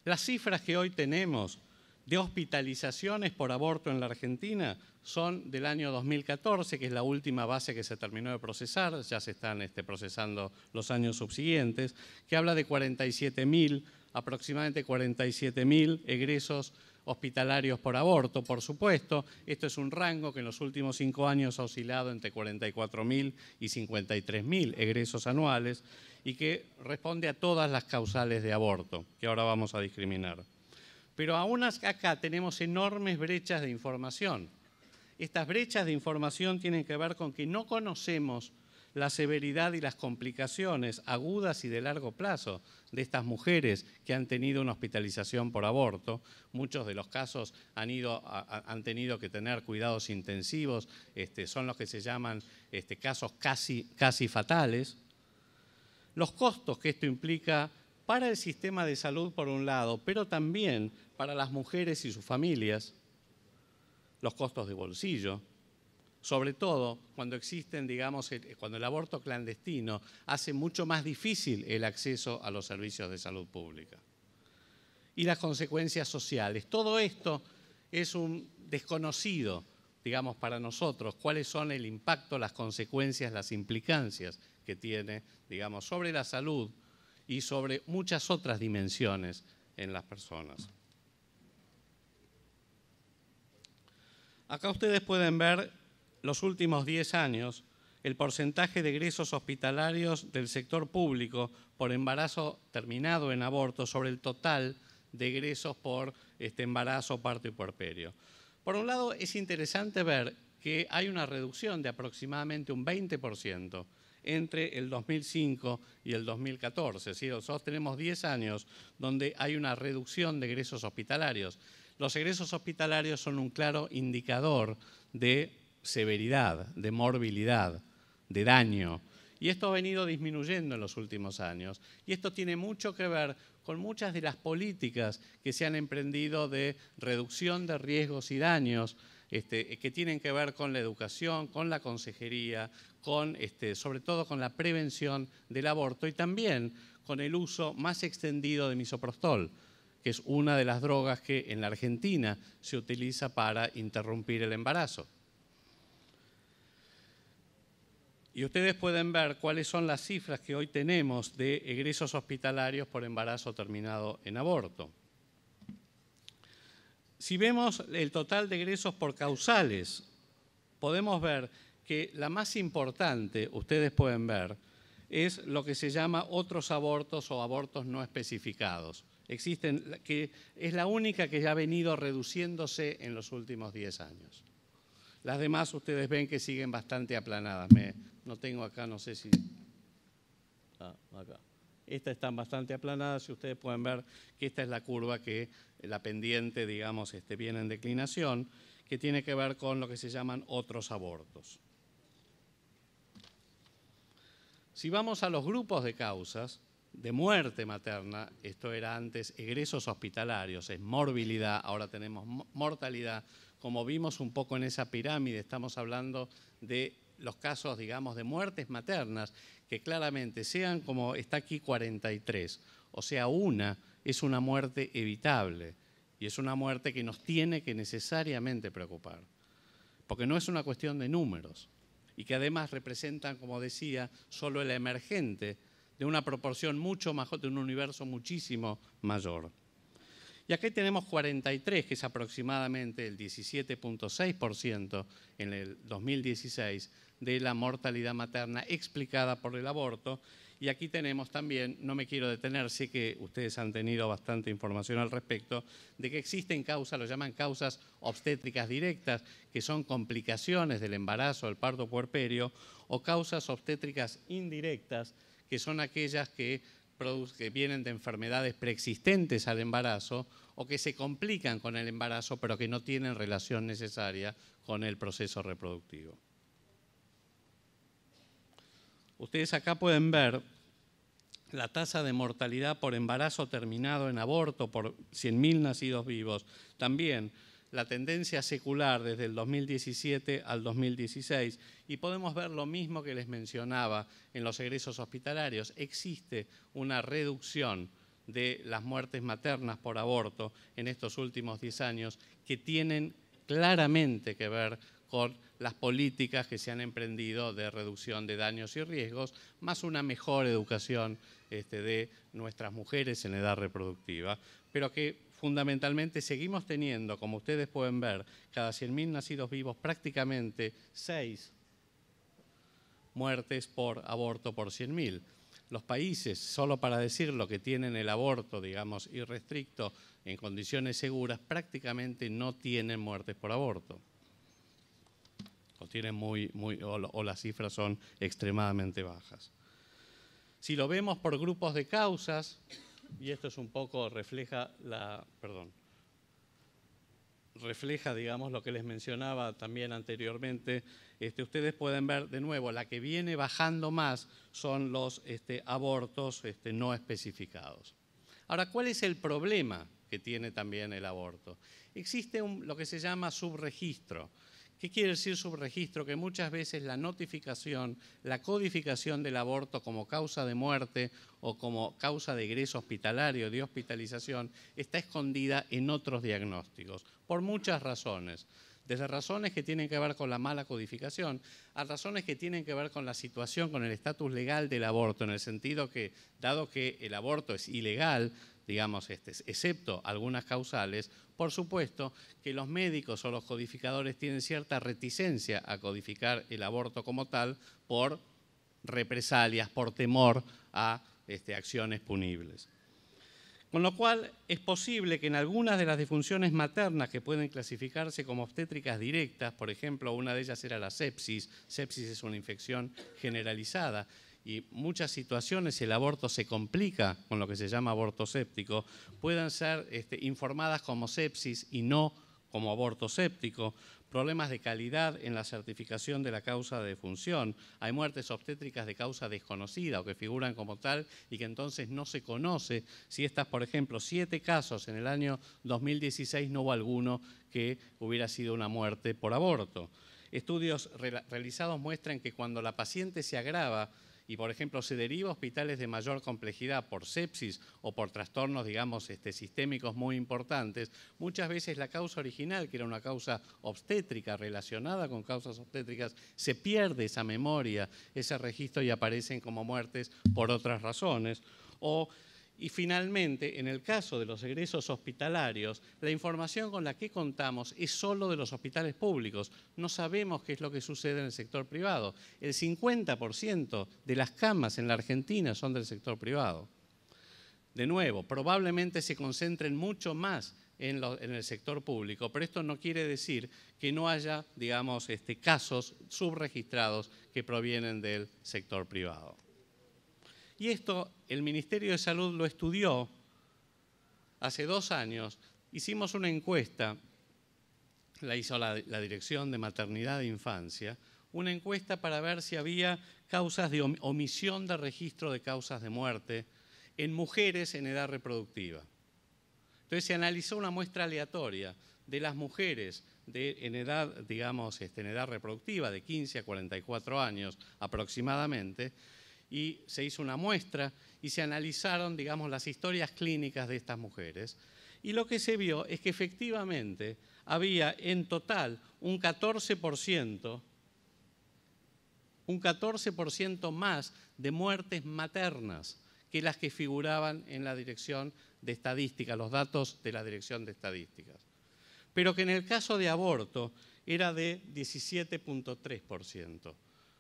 Las cifras que hoy tenemos de hospitalizaciones por aborto en la Argentina son del año 2014, que es la última base que se terminó de procesar, ya se están este, procesando los años subsiguientes, que habla de 47.000, aproximadamente 47.000 egresos hospitalarios por aborto, por supuesto. Esto es un rango que en los últimos cinco años ha oscilado entre 44.000 y 53.000 egresos anuales y que responde a todas las causales de aborto, que ahora vamos a discriminar. Pero aún acá tenemos enormes brechas de información. Estas brechas de información tienen que ver con que no conocemos la severidad y las complicaciones agudas y de largo plazo de estas mujeres que han tenido una hospitalización por aborto. Muchos de los casos han, ido, han tenido que tener cuidados intensivos, este, son los que se llaman este, casos casi, casi fatales. Los costos que esto implica para el sistema de salud por un lado, pero también para las mujeres y sus familias, los costos de bolsillo, sobre todo cuando existen, digamos, eh, cuando el aborto clandestino hace mucho más difícil el acceso a los servicios de salud pública. Y las consecuencias sociales. Todo esto es un desconocido, digamos, para nosotros, cuáles son el impacto, las consecuencias, las implicancias que tiene, digamos, sobre la salud y sobre muchas otras dimensiones en las personas. Acá ustedes pueden ver los últimos 10 años, el porcentaje de egresos hospitalarios del sector público por embarazo terminado en aborto sobre el total de egresos por este, embarazo, parto y puerperio. Por un lado, es interesante ver que hay una reducción de aproximadamente un 20% entre el 2005 y el 2014. Si Nosotros tenemos 10 años donde hay una reducción de egresos hospitalarios. Los egresos hospitalarios son un claro indicador de severidad, de morbilidad, de daño. Y esto ha venido disminuyendo en los últimos años. Y esto tiene mucho que ver con muchas de las políticas que se han emprendido de reducción de riesgos y daños, este, que tienen que ver con la educación, con la consejería, con, este, sobre todo con la prevención del aborto y también con el uso más extendido de misoprostol, que es una de las drogas que en la Argentina se utiliza para interrumpir el embarazo. Y ustedes pueden ver cuáles son las cifras que hoy tenemos de egresos hospitalarios por embarazo terminado en aborto. Si vemos el total de egresos por causales, podemos ver que la más importante, ustedes pueden ver, es lo que se llama otros abortos o abortos no especificados. Existen, que es la única que ya ha venido reduciéndose en los últimos 10 años. Las demás ustedes ven que siguen bastante aplanadas no tengo acá, no sé si... Ah, acá. Estas están bastante aplanadas y ustedes pueden ver que esta es la curva que la pendiente, digamos, este, viene en declinación, que tiene que ver con lo que se llaman otros abortos. Si vamos a los grupos de causas de muerte materna, esto era antes egresos hospitalarios, es morbilidad, ahora tenemos mortalidad. Como vimos un poco en esa pirámide, estamos hablando de los casos, digamos, de muertes maternas, que claramente sean como está aquí 43, o sea, una es una muerte evitable y es una muerte que nos tiene que necesariamente preocupar, porque no es una cuestión de números y que además representan, como decía, solo el emergente de una proporción mucho mayor de un universo muchísimo mayor. Y aquí tenemos 43, que es aproximadamente el 17.6% en el 2016 de la mortalidad materna explicada por el aborto. Y aquí tenemos también, no me quiero detener, sé que ustedes han tenido bastante información al respecto, de que existen causas, lo llaman causas obstétricas directas, que son complicaciones del embarazo, del parto puerperio, o causas obstétricas indirectas, que son aquellas que que vienen de enfermedades preexistentes al embarazo o que se complican con el embarazo pero que no tienen relación necesaria con el proceso reproductivo. Ustedes acá pueden ver la tasa de mortalidad por embarazo terminado en aborto por 100.000 nacidos vivos. También la tendencia secular desde el 2017 al 2016 y podemos ver lo mismo que les mencionaba en los egresos hospitalarios. Existe una reducción de las muertes maternas por aborto en estos últimos 10 años que tienen claramente que ver con las políticas que se han emprendido de reducción de daños y riesgos, más una mejor educación este, de nuestras mujeres en edad reproductiva, pero que Fundamentalmente seguimos teniendo, como ustedes pueden ver, cada 100.000 nacidos vivos prácticamente 6 muertes por aborto por 100.000. Los países, solo para decirlo, que tienen el aborto, digamos, irrestricto, en condiciones seguras, prácticamente no tienen muertes por aborto. O, tienen muy, muy, o las cifras son extremadamente bajas. Si lo vemos por grupos de causas, y esto es un poco, refleja la, perdón, refleja, digamos, lo que les mencionaba también anteriormente. Este, ustedes pueden ver de nuevo, la que viene bajando más son los este, abortos este, no especificados. Ahora, ¿cuál es el problema que tiene también el aborto? Existe lo que se llama subregistro. ¿Qué quiere decir subregistro? Que muchas veces la notificación, la codificación del aborto como causa de muerte o como causa de egreso hospitalario, de hospitalización, está escondida en otros diagnósticos, por muchas razones desde razones que tienen que ver con la mala codificación a razones que tienen que ver con la situación, con el estatus legal del aborto, en el sentido que, dado que el aborto es ilegal, digamos, este, excepto algunas causales, por supuesto que los médicos o los codificadores tienen cierta reticencia a codificar el aborto como tal por represalias, por temor a este, acciones punibles. Con lo cual, es posible que en algunas de las disfunciones maternas que pueden clasificarse como obstétricas directas, por ejemplo, una de ellas era la sepsis, sepsis es una infección generalizada y muchas situaciones el aborto se complica con lo que se llama aborto séptico, puedan ser este, informadas como sepsis y no como aborto séptico, problemas de calidad en la certificación de la causa de defunción, hay muertes obstétricas de causa desconocida o que figuran como tal y que entonces no se conoce si estas, por ejemplo, siete casos en el año 2016 no hubo alguno que hubiera sido una muerte por aborto. Estudios realizados muestran que cuando la paciente se agrava y, por ejemplo, se deriva hospitales de mayor complejidad por sepsis o por trastornos, digamos, este, sistémicos muy importantes, muchas veces la causa original, que era una causa obstétrica relacionada con causas obstétricas, se pierde esa memoria, ese registro y aparecen como muertes por otras razones. O y finalmente, en el caso de los egresos hospitalarios, la información con la que contamos es solo de los hospitales públicos. No sabemos qué es lo que sucede en el sector privado. El 50% de las camas en la Argentina son del sector privado. De nuevo, probablemente se concentren mucho más en, el sector público, pero esto no quiere decir que no haya, digamos, este, casos subregistrados que provienen del sector privado. Y esto el Ministerio de Salud lo estudió hace dos años. Hicimos una encuesta, la hizo la, Dirección de Maternidad e Infancia, una encuesta para ver si había causas de omisión de registro de causas de muerte en mujeres en edad reproductiva. Entonces se analizó una muestra aleatoria de las mujeres en edad, digamos, este, en edad reproductiva, de 15 a 44 años aproximadamente, y se hizo una muestra y se analizaron, digamos, las historias clínicas de estas mujeres. Y lo que se vio es que efectivamente había en total un 14%, un 14% más de muertes maternas que las que figuraban en la dirección de estadística, los datos de la dirección de estadísticas. Pero que en el caso de aborto era de 17.3%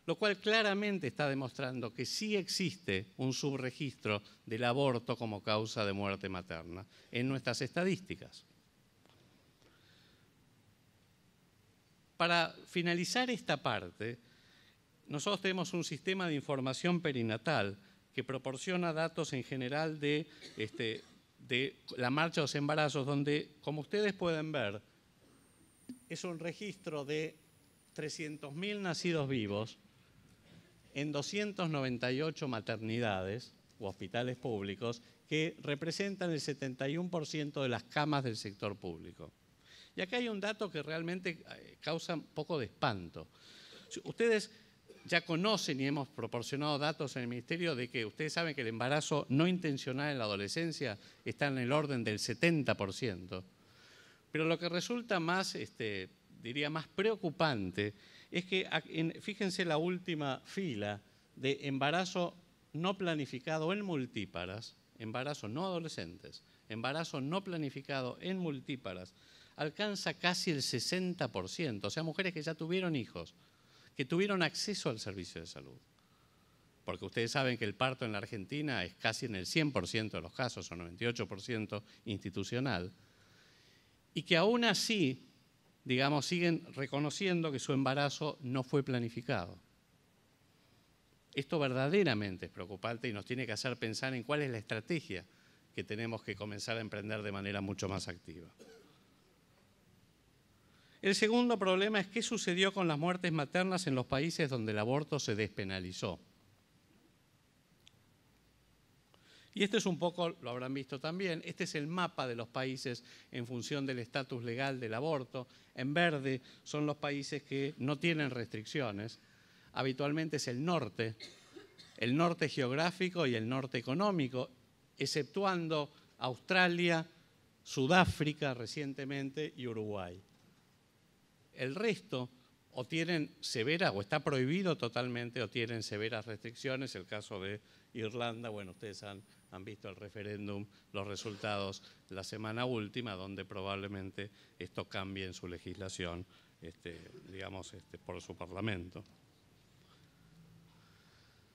lo cual claramente está demostrando que sí existe un subregistro del aborto como causa de muerte materna en nuestras estadísticas. Para finalizar esta parte, nosotros tenemos un sistema de información perinatal que proporciona datos en general de, este, la marcha de los embarazos, donde, como ustedes pueden ver, es un registro de 300.000 nacidos vivos, en 298 maternidades o hospitales públicos que representan el 71% de las camas del sector público. Y acá hay un dato que realmente eh, causa un poco de espanto. Ustedes ya conocen y hemos proporcionado datos en el Ministerio de que ustedes saben que el embarazo no intencional en la adolescencia está en el orden del 70%. Pero lo que resulta más, este, diría, más preocupante es que fíjense la última fila de embarazo no planificado en multíparas, embarazo no adolescentes, embarazo no planificado en multíparas, alcanza casi el 60%, o sea, mujeres que ya tuvieron hijos, que tuvieron acceso al servicio de salud. Porque ustedes saben que el parto en la Argentina es casi en el 100% de los casos, o 98% institucional, y que aún así digamos, siguen reconociendo que su embarazo no fue planificado. Esto verdaderamente es preocupante y nos tiene que hacer pensar en cuál es la estrategia que tenemos que comenzar a emprender de manera mucho más activa. El segundo problema es qué sucedió con las muertes maternas en los países donde el aborto se despenalizó. Y este es un poco, lo habrán visto también, este es el mapa de los países en función del estatus legal del aborto. En verde son los países que no tienen restricciones. Habitualmente es el norte, el norte geográfico y el norte económico, exceptuando Australia, Sudáfrica recientemente y Uruguay. El resto o tienen severas, o está prohibido totalmente, o tienen severas restricciones. El caso de Irlanda, bueno, ustedes han han visto el referéndum, los resultados la semana última, donde probablemente esto cambie en su legislación, este, digamos, este, por su Parlamento.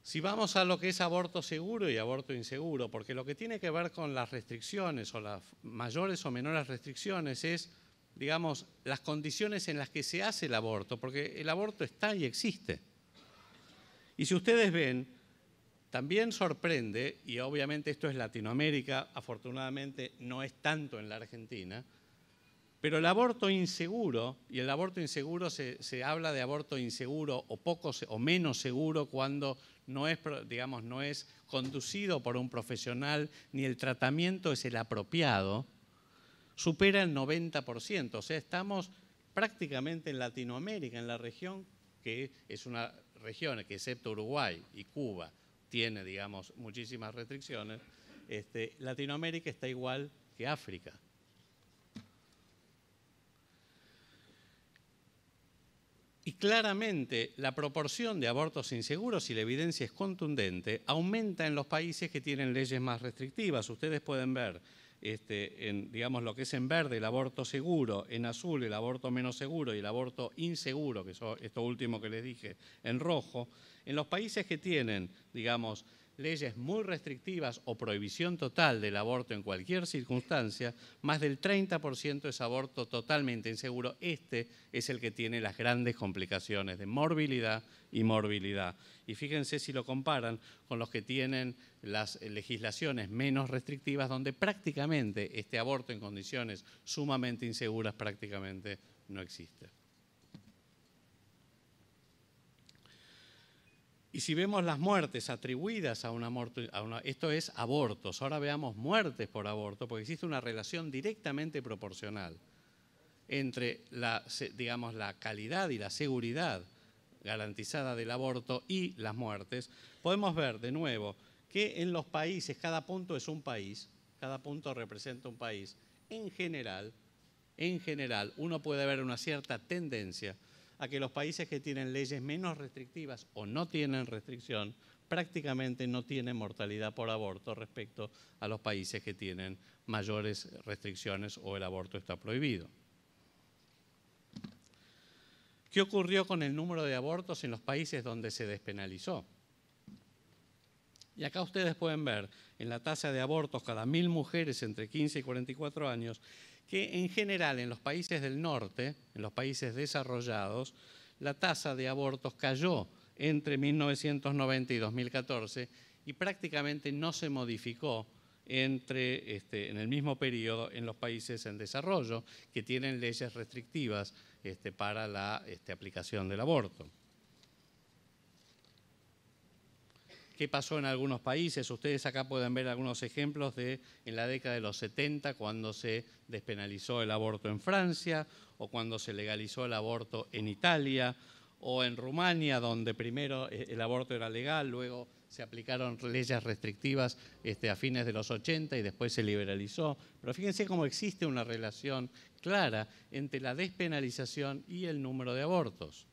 Si vamos a lo que es aborto seguro y aborto inseguro, porque lo que tiene que ver con las restricciones o las mayores o menores restricciones es, digamos, las condiciones en las que se hace el aborto, porque el aborto está y existe. Y si ustedes ven, también sorprende, y obviamente esto es Latinoamérica, afortunadamente no es tanto en la Argentina, pero el aborto inseguro, y el aborto inseguro se, habla de aborto inseguro o poco o menos seguro cuando no es, digamos, no es conducido por un profesional ni el tratamiento es el apropiado, supera el 90%. O sea, estamos prácticamente en Latinoamérica, en la región que es una región que excepto Uruguay y Cuba tiene, digamos, muchísimas restricciones, este, Latinoamérica está igual que África. Y claramente la proporción de abortos inseguros, si la evidencia es contundente, aumenta en los países que tienen leyes más restrictivas. Ustedes pueden ver este, en, digamos, lo que es en verde el aborto seguro, en azul el aborto menos seguro y el aborto inseguro, que es esto último que les dije, en rojo, en los países que tienen, digamos, leyes muy restrictivas o prohibición total del aborto en cualquier circunstancia, más del 30% es aborto totalmente inseguro. Este es el que tiene las grandes complicaciones de morbilidad y morbilidad. Y fíjense si lo comparan con los que tienen las legislaciones menos restrictivas, donde prácticamente este aborto en condiciones sumamente inseguras prácticamente no existe. Y si vemos las muertes atribuidas a, un aborto, esto es abortos, ahora veamos muertes por aborto, porque existe una relación directamente proporcional entre la, digamos, la calidad y la seguridad garantizada del aborto y las muertes, podemos ver de nuevo que en los países, cada punto es un país, cada punto representa un país, en general, en general uno puede ver una cierta tendencia a que los países que tienen leyes menos restrictivas o no tienen restricción prácticamente no tienen mortalidad por aborto respecto a los países que tienen mayores restricciones o el aborto está prohibido. ¿Qué ocurrió con el número de abortos en los países donde se despenalizó? Y acá ustedes pueden ver en la tasa de abortos cada mil mujeres entre 15 y 44 años que en general en los países del norte, en los países desarrollados, la tasa de abortos cayó entre 1990 y 2014 y prácticamente no se modificó entre, este, en el mismo periodo en los países en desarrollo que tienen leyes restrictivas este, para la este, aplicación del aborto. qué pasó en algunos países. Ustedes acá pueden ver algunos ejemplos de en la década de los 70, cuando se despenalizó el aborto en Francia, o cuando se legalizó el aborto en Italia, o en Rumania, donde primero eh, el aborto era legal, luego se aplicaron leyes restrictivas este, a fines de los 80 y después se liberalizó. Pero fíjense cómo existe una relación clara entre la despenalización y el número de abortos.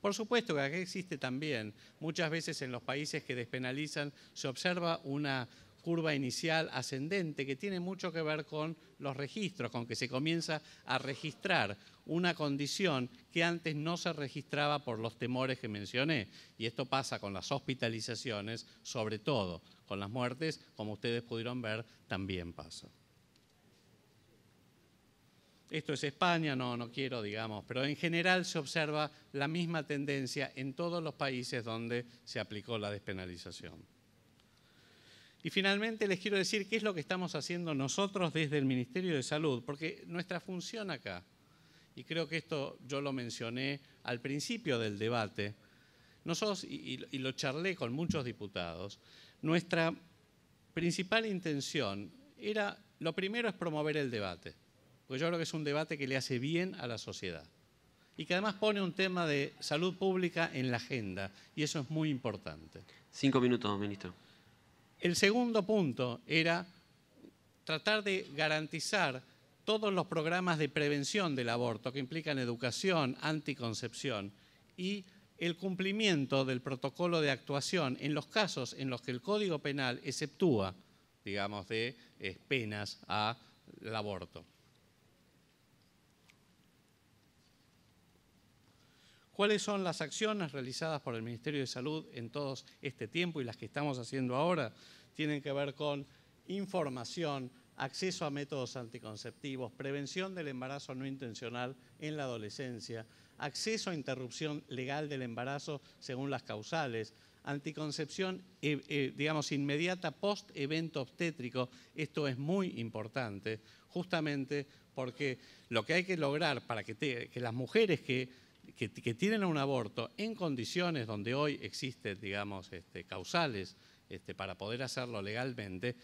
Por supuesto que aquí existe también, muchas veces en los países que despenalizan se observa una curva inicial ascendente que tiene mucho que ver con los registros, con que se comienza a registrar una condición que antes no se registraba por los temores que mencioné. Y esto pasa con las hospitalizaciones, sobre todo con las muertes, como ustedes pudieron ver, también pasa. Esto es España, no, no quiero, digamos, pero en general se observa la misma tendencia en todos los países donde se aplicó la despenalización. Y finalmente les quiero decir qué es lo que estamos haciendo nosotros desde el Ministerio de Salud, porque nuestra función acá, y creo que esto yo lo mencioné al principio del debate, nosotros, y, y lo charlé con muchos diputados, nuestra principal intención era, lo primero es promover el debate porque yo creo que es un debate que le hace bien a la sociedad y que además pone un tema de salud pública en la agenda, y eso es muy importante. Cinco minutos, ministro. El segundo punto era tratar de garantizar todos los programas de prevención del aborto que implican educación, anticoncepción y el cumplimiento del protocolo de actuación en los casos en los que el Código Penal exceptúa, digamos, de eh, penas al aborto. cuáles son las acciones realizadas por el Ministerio de Salud en todo este tiempo y las que estamos haciendo ahora tienen que ver con información, acceso a métodos anticonceptivos, prevención del embarazo no intencional en la adolescencia, acceso a interrupción legal del embarazo según las causales, anticoncepción, eh, eh, digamos, inmediata post evento obstétrico. Esto es muy importante, justamente porque lo que hay que lograr para que las mujeres que que, tienen un aborto en condiciones donde hoy existen, digamos, este, causales este, para poder hacerlo legalmente,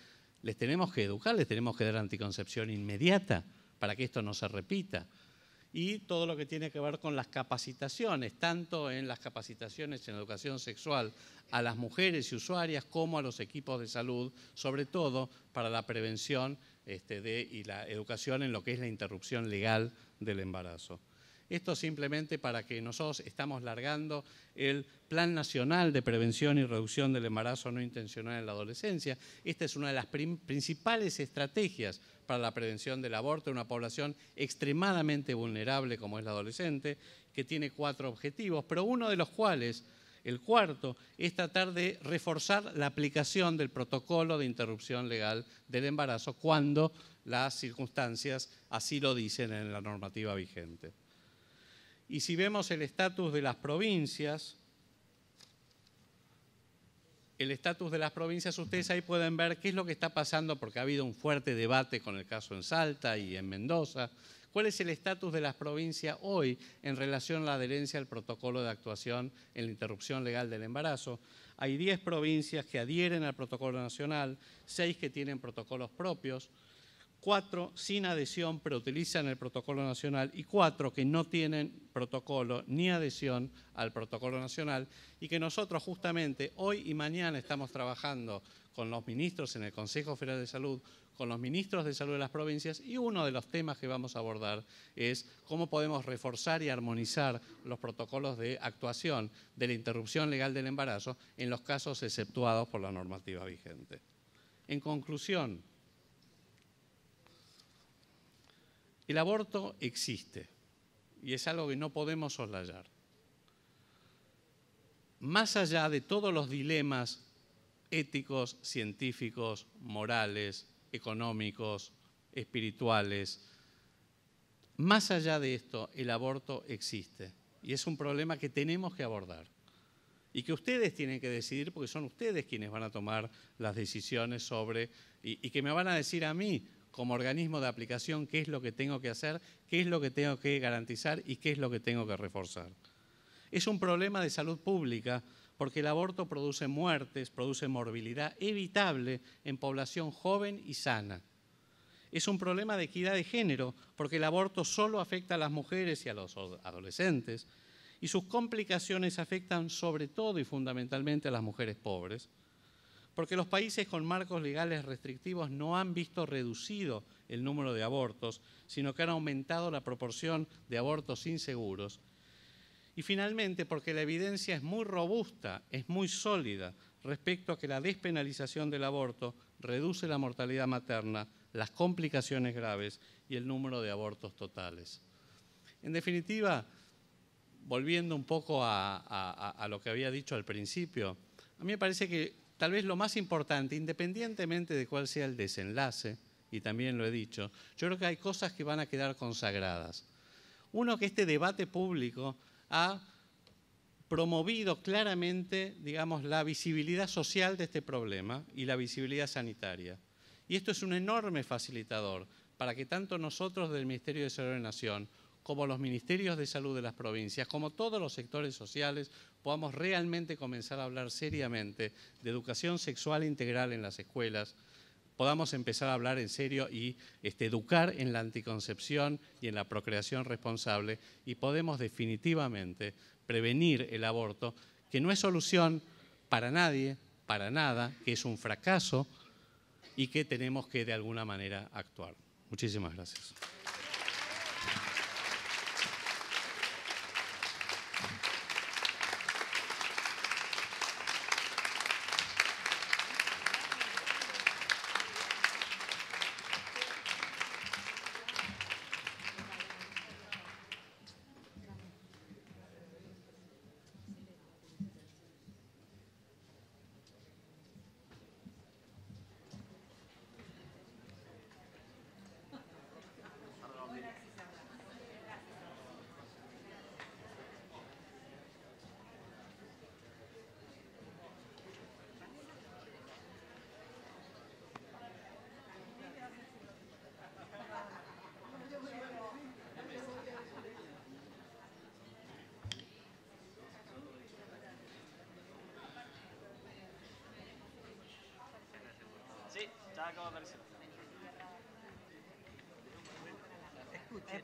les tenemos que educar, les tenemos que dar anticoncepción inmediata para que esto no se repita. Y todo lo que tiene que ver con las capacitaciones, tanto en las capacitaciones en educación sexual a las mujeres y usuarias como a los equipos de salud, sobre todo para la prevención este, y la educación en lo que es la interrupción legal del embarazo. Esto simplemente para que nosotros estamos largando el Plan Nacional de Prevención y Reducción del Embarazo No Intencional en la Adolescencia. Esta es una de las principales estrategias para la prevención del aborto en una población extremadamente vulnerable como es la adolescente, que tiene cuatro objetivos, pero uno de los cuales el cuarto es tratar de reforzar la aplicación del protocolo de interrupción legal del embarazo cuando las circunstancias así lo dicen en la normativa vigente. Y si vemos el estatus de las provincias, el estatus de las provincias, ustedes ahí pueden ver qué es lo que está pasando, porque ha habido un fuerte debate con el caso en Salta y en Mendoza. ¿Cuál es el estatus de las provincias hoy en relación a la adherencia al protocolo de actuación en la interrupción legal del embarazo? Hay 10 provincias que adhieren al protocolo nacional, 6 que tienen protocolos propios, cuatro sin adhesión pero utilizan el protocolo nacional y cuatro que no tienen protocolo ni adhesión al protocolo nacional y que nosotros justamente hoy y mañana estamos trabajando con los ministros en el Consejo Federal de Salud, con los ministros de salud de las provincias y uno de los temas que vamos a abordar es cómo podemos reforzar y armonizar los protocolos de actuación de la interrupción legal del embarazo en los casos exceptuados por la normativa vigente. En conclusión, El aborto existe y es algo que no podemos soslayar. Más allá de todos los dilemas éticos, científicos, morales, económicos, espirituales, más allá de esto, el aborto existe y es un problema que tenemos que abordar y que ustedes tienen que decidir porque son ustedes quienes van a tomar las decisiones sobre y, y que me van a decir a mí como organismo de aplicación qué es lo que tengo que hacer, qué es lo que tengo que garantizar y qué es lo que tengo que reforzar. Es un problema de salud pública porque el aborto produce muertes, produce morbilidad evitable en población joven y sana. Es un problema de equidad de género porque el aborto solo afecta a las mujeres y a los adolescentes y sus complicaciones afectan sobre todo y fundamentalmente a las mujeres pobres porque los países con marcos legales restrictivos no han visto reducido el número de abortos, sino que han aumentado la proporción de abortos inseguros. Y finalmente, porque la evidencia es muy robusta, es muy sólida respecto a que la despenalización del aborto reduce la mortalidad materna, las complicaciones graves y el número de abortos totales. En definitiva, volviendo un poco a, a, lo que había dicho al principio, a mí me parece que Tal vez lo más importante, independientemente de cuál sea el desenlace, y también lo he dicho, yo creo que hay cosas que van a quedar consagradas. Uno, que este debate público ha promovido claramente, digamos, la visibilidad social de este problema y la visibilidad sanitaria. Y esto es un enorme facilitador para que tanto nosotros del Ministerio de Salud de la Nación, como los ministerios de salud de las provincias, como todos los sectores sociales, podamos realmente comenzar a hablar seriamente de educación sexual integral en las escuelas, podamos empezar a hablar en serio y este, educar en la anticoncepción y en la procreación responsable y podemos definitivamente prevenir el aborto, que no es solución para nadie, para nada, que es un fracaso y que tenemos que de alguna manera actuar. Muchísimas gracias.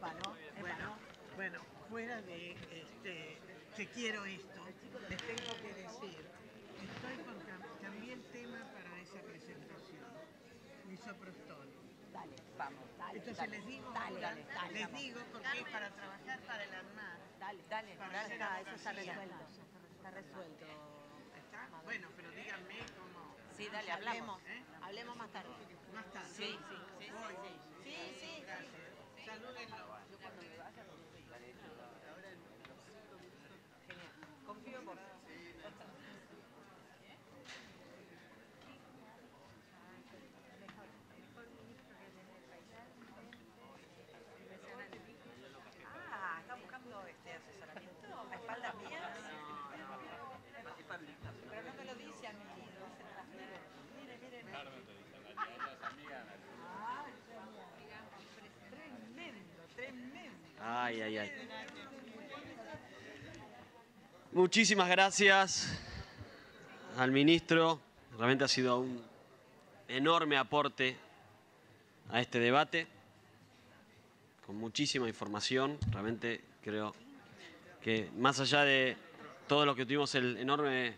Bueno, bueno, fuera de este, que quiero esto, les tengo que decir, estoy con también el tema para esa presentación, misoprostol. Dale, vamos, dale. Entonces dale, les digo, les digo porque es para trabajar para el armar. Dale, dale, dale, está, eso está resuelto. Está resuelto. ¿Está? Bueno, pero díganme cómo. Sí, dale, hablemos. ¿eh? Hablemos más tarde. Más tarde. Sí, sí, sí. Sí, sí, sí. sí, sí. Salúdenlo. Ay, ay, Muchísimas gracias al ministro. Realmente ha sido un enorme aporte a este debate, con muchísima información. Realmente creo que más allá de todo lo que tuvimos el enorme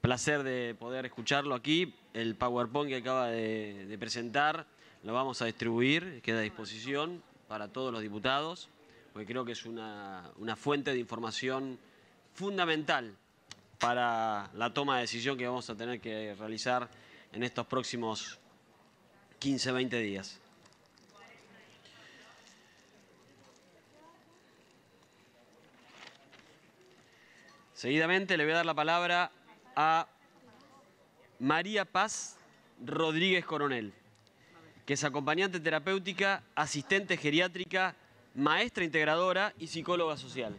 placer de poder escucharlo aquí, el PowerPoint que acaba de, de presentar lo vamos a distribuir, queda a disposición para todos los diputados porque creo que es una, fuente de información fundamental para la toma de decisión que vamos a tener que realizar en estos próximos 15, 20 días. Seguidamente le voy a dar la palabra a María Paz Rodríguez Coronel, que es acompañante terapéutica, asistente geriátrica maestra integradora y psicóloga social.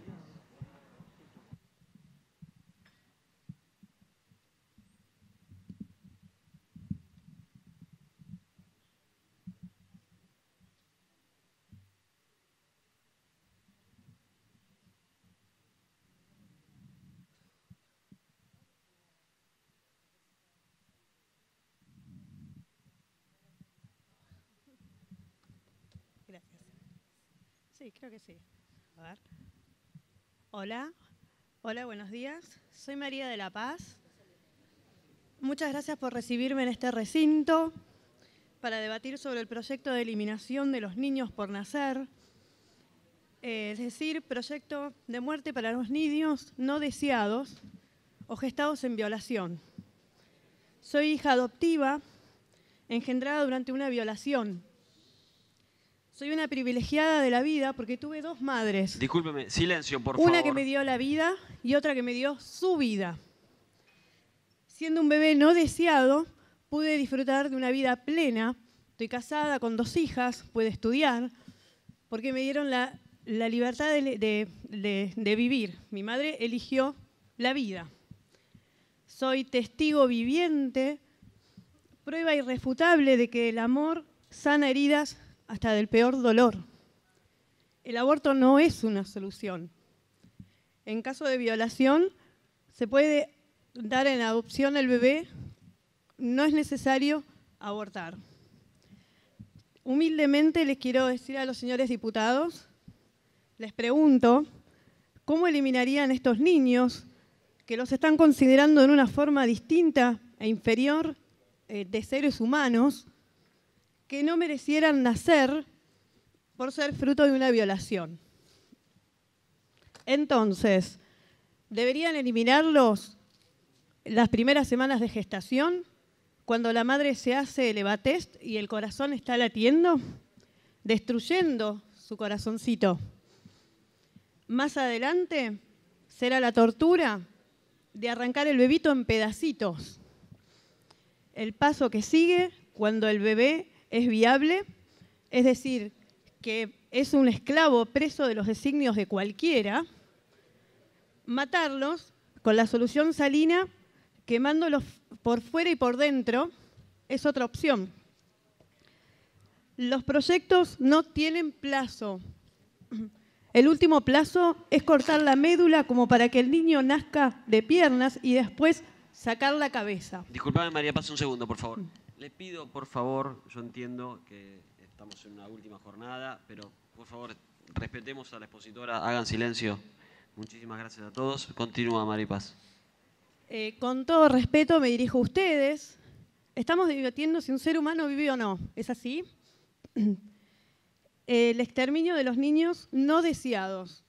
Creo que sí. A ver. Hola. Hola, buenos días. Soy María de la Paz. Muchas gracias por recibirme en este recinto para debatir sobre el proyecto de eliminación de los niños por nacer, eh, es decir, proyecto de muerte para los niños no deseados o gestados en violación. Soy hija adoptiva, engendrada durante una violación soy una privilegiada de la vida porque tuve dos madres. Discúlpeme, silencio, por favor. Una que me dio la vida y otra que me dio su vida. Siendo un bebé no deseado, pude disfrutar de una vida plena. Estoy casada con dos hijas, puedo estudiar, porque me dieron la, libertad de vivir. Mi madre eligió la vida. Soy testigo viviente, prueba irrefutable de que el amor sana heridas hasta del peor dolor. El aborto no es una solución. En caso de violación, se puede dar en adopción al bebé, no es necesario abortar. Humildemente les quiero decir a los señores diputados, les pregunto, ¿cómo eliminarían estos niños que los están considerando en una forma distinta e inferior eh, de seres humanos que no merecieran nacer por ser fruto de una violación. Entonces, ¿deberían eliminarlos las primeras semanas de gestación? Cuando la madre se hace el evatest y el corazón está latiendo, destruyendo su corazoncito. Más adelante será la tortura de arrancar el bebito en pedacitos. El paso que sigue cuando el bebé es viable, es decir, que es un esclavo preso de los designios de cualquiera, matarlos con la solución salina, quemándolos por fuera y por dentro, es otra opción. Los proyectos no tienen plazo. El último plazo es cortar la médula como para que el niño nazca de piernas y después sacar la cabeza. Disculpame María, pase un segundo, por favor. Le pido, por favor, yo entiendo que estamos en una última jornada, pero por favor, respetemos a la expositora, hagan silencio. Muchísimas gracias a todos. Continúa, Maripaz. Eh, con todo respeto me dirijo a ustedes. Estamos debatiendo si un ser humano vive o no. ¿Es así? El exterminio de los niños no deseados,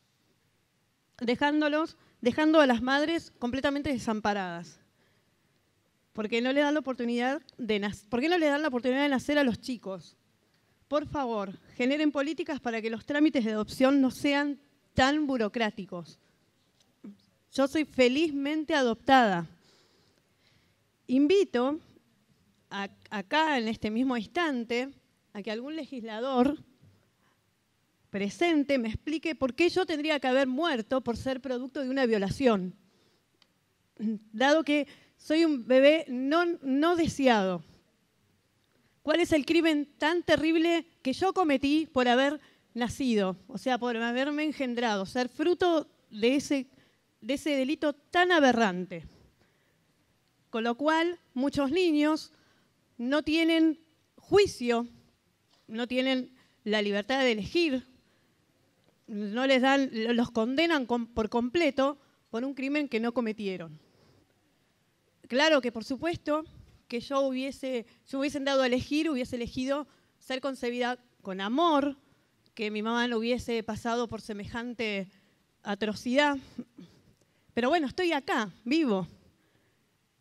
dejándolos, dejando a las madres completamente desamparadas no le la oportunidad de ¿Por qué no le dan la oportunidad de nacer a los chicos? Por favor, generen políticas para que los trámites de adopción no sean tan burocráticos. Yo soy felizmente adoptada. Invito acá, en este mismo instante, a que algún legislador presente me explique por qué yo tendría que haber muerto por ser producto de una violación. Dado que soy un bebé no, no deseado. ¿Cuál es el crimen tan terrible que yo cometí por haber nacido? O sea, por haberme engendrado, ser fruto de ese, de ese delito tan aberrante. Con lo cual, muchos niños no tienen juicio, no tienen la libertad de elegir, no les dan, los condenan por completo por un crimen que no cometieron. Claro que por supuesto que yo hubiese, si hubiesen dado a elegir, hubiese elegido ser concebida con amor, que mi mamá no hubiese pasado por semejante atrocidad. Pero bueno, estoy acá, vivo.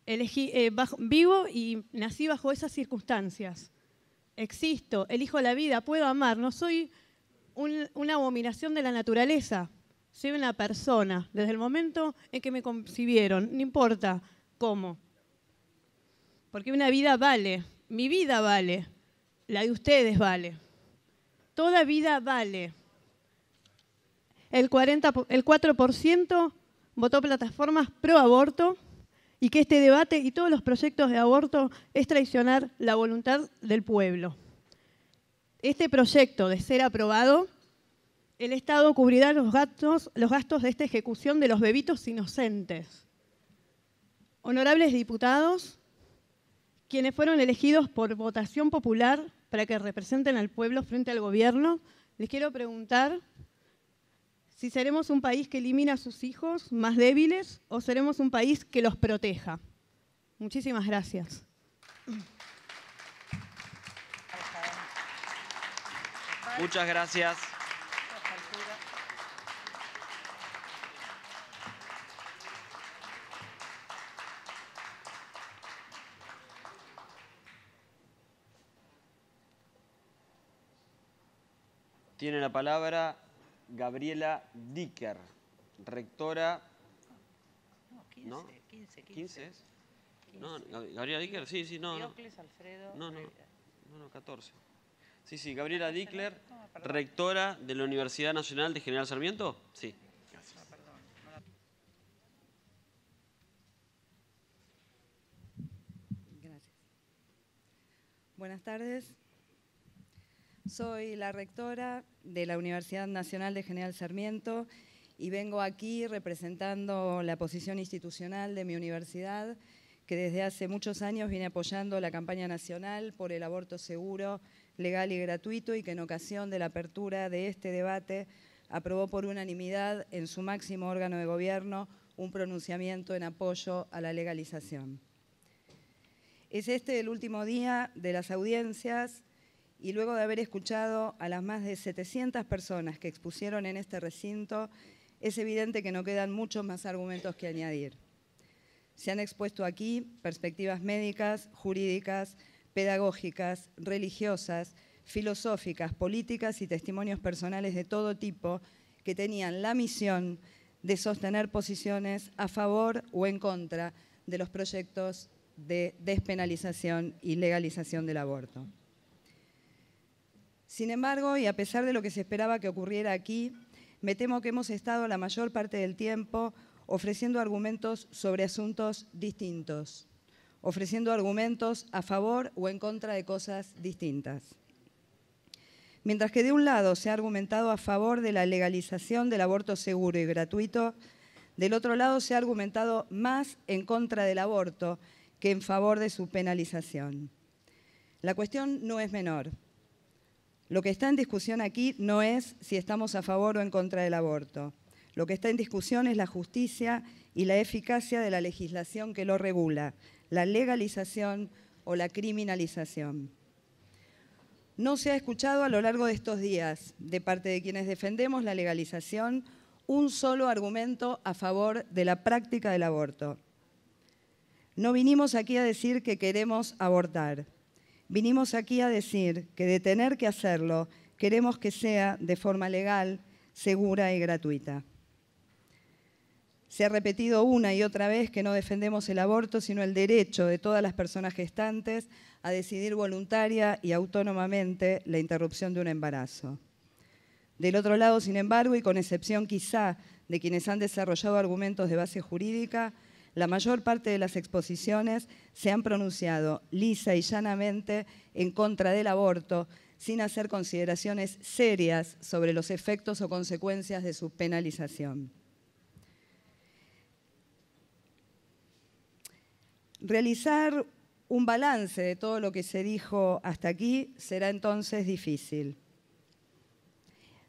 Eh, vivo y nací bajo esas circunstancias. Existo, elijo la vida, puedo amar, no soy una abominación de la naturaleza. Soy una persona desde el momento en que me concibieron, no importa ¿Cómo? Porque una vida vale, mi vida vale, la de ustedes vale, toda vida vale. El, 40, el 4% votó plataformas pro aborto y que este debate y todos los proyectos de aborto es traicionar la voluntad del pueblo. Este proyecto, de ser aprobado, el Estado cubrirá los gastos, los gastos de esta ejecución de los bebitos inocentes Honorables diputados, quienes fueron elegidos por votación popular para que representen al pueblo frente al gobierno, les quiero preguntar si seremos un país que elimina a sus hijos más débiles o seremos un país que los proteja. Muchísimas gracias. Muchas gracias. Tiene la palabra Gabriela Dicker, rectora. No, 15, ¿no? 15, 15. Gabriela Dicker, sí, sí, no. Diocles Alfredo. No, no, no, 14. Sí, sí, Gabriela Dickler, rectora de la Universidad Nacional de General Sarmiento. Sí. Gracias. Buenas tardes. Soy la rectora de la Universidad Nacional de General Sarmiento y vengo aquí representando la posición institucional de mi universidad, que desde hace muchos años viene apoyando la campaña nacional por el aborto seguro, legal y gratuito y que en ocasión de la apertura de este debate aprobó por unanimidad en su máximo órgano de gobierno un pronunciamiento en apoyo a la legalización. Es este el último día de las audiencias y luego de haber escuchado a las más de 700 personas que expusieron en este recinto, es evidente que no quedan muchos más argumentos que añadir. Se han expuesto aquí perspectivas médicas, jurídicas, pedagógicas, religiosas, filosóficas, políticas y testimonios personales de todo tipo que tenían la misión de sostener posiciones a favor o en contra de los proyectos de despenalización y legalización del aborto. Sin embargo, y a pesar de lo que se esperaba que ocurriera aquí, me temo que hemos estado la mayor parte del tiempo ofreciendo argumentos sobre asuntos distintos, ofreciendo argumentos a favor o en contra de cosas distintas. Mientras que de un lado se ha argumentado a favor de la legalización del aborto seguro y gratuito, del otro lado se ha argumentado más en contra del aborto que en favor de su penalización. La cuestión no es menor. Lo que está en discusión aquí no es si estamos a favor o en contra del aborto. Lo que está en discusión es la justicia y la eficacia de la legislación que lo regula, la legalización o la criminalización. No se ha escuchado a lo largo de estos días, de parte de quienes defendemos la legalización, un solo argumento a favor de la práctica del aborto. No vinimos aquí a decir que queremos abortar. Vinimos aquí a decir que de tener que hacerlo, queremos que sea de forma legal, segura y gratuita. Se ha repetido una y otra vez que no defendemos el aborto, sino el derecho de todas las personas gestantes a decidir voluntaria y autónomamente la interrupción de un embarazo. Del otro lado, sin embargo, y con excepción quizá de quienes han desarrollado argumentos de base jurídica, la mayor parte de las exposiciones se han pronunciado lisa y llanamente en contra del aborto, sin hacer consideraciones serias sobre los efectos o consecuencias de su penalización. Realizar un balance de todo lo que se dijo hasta aquí será entonces difícil.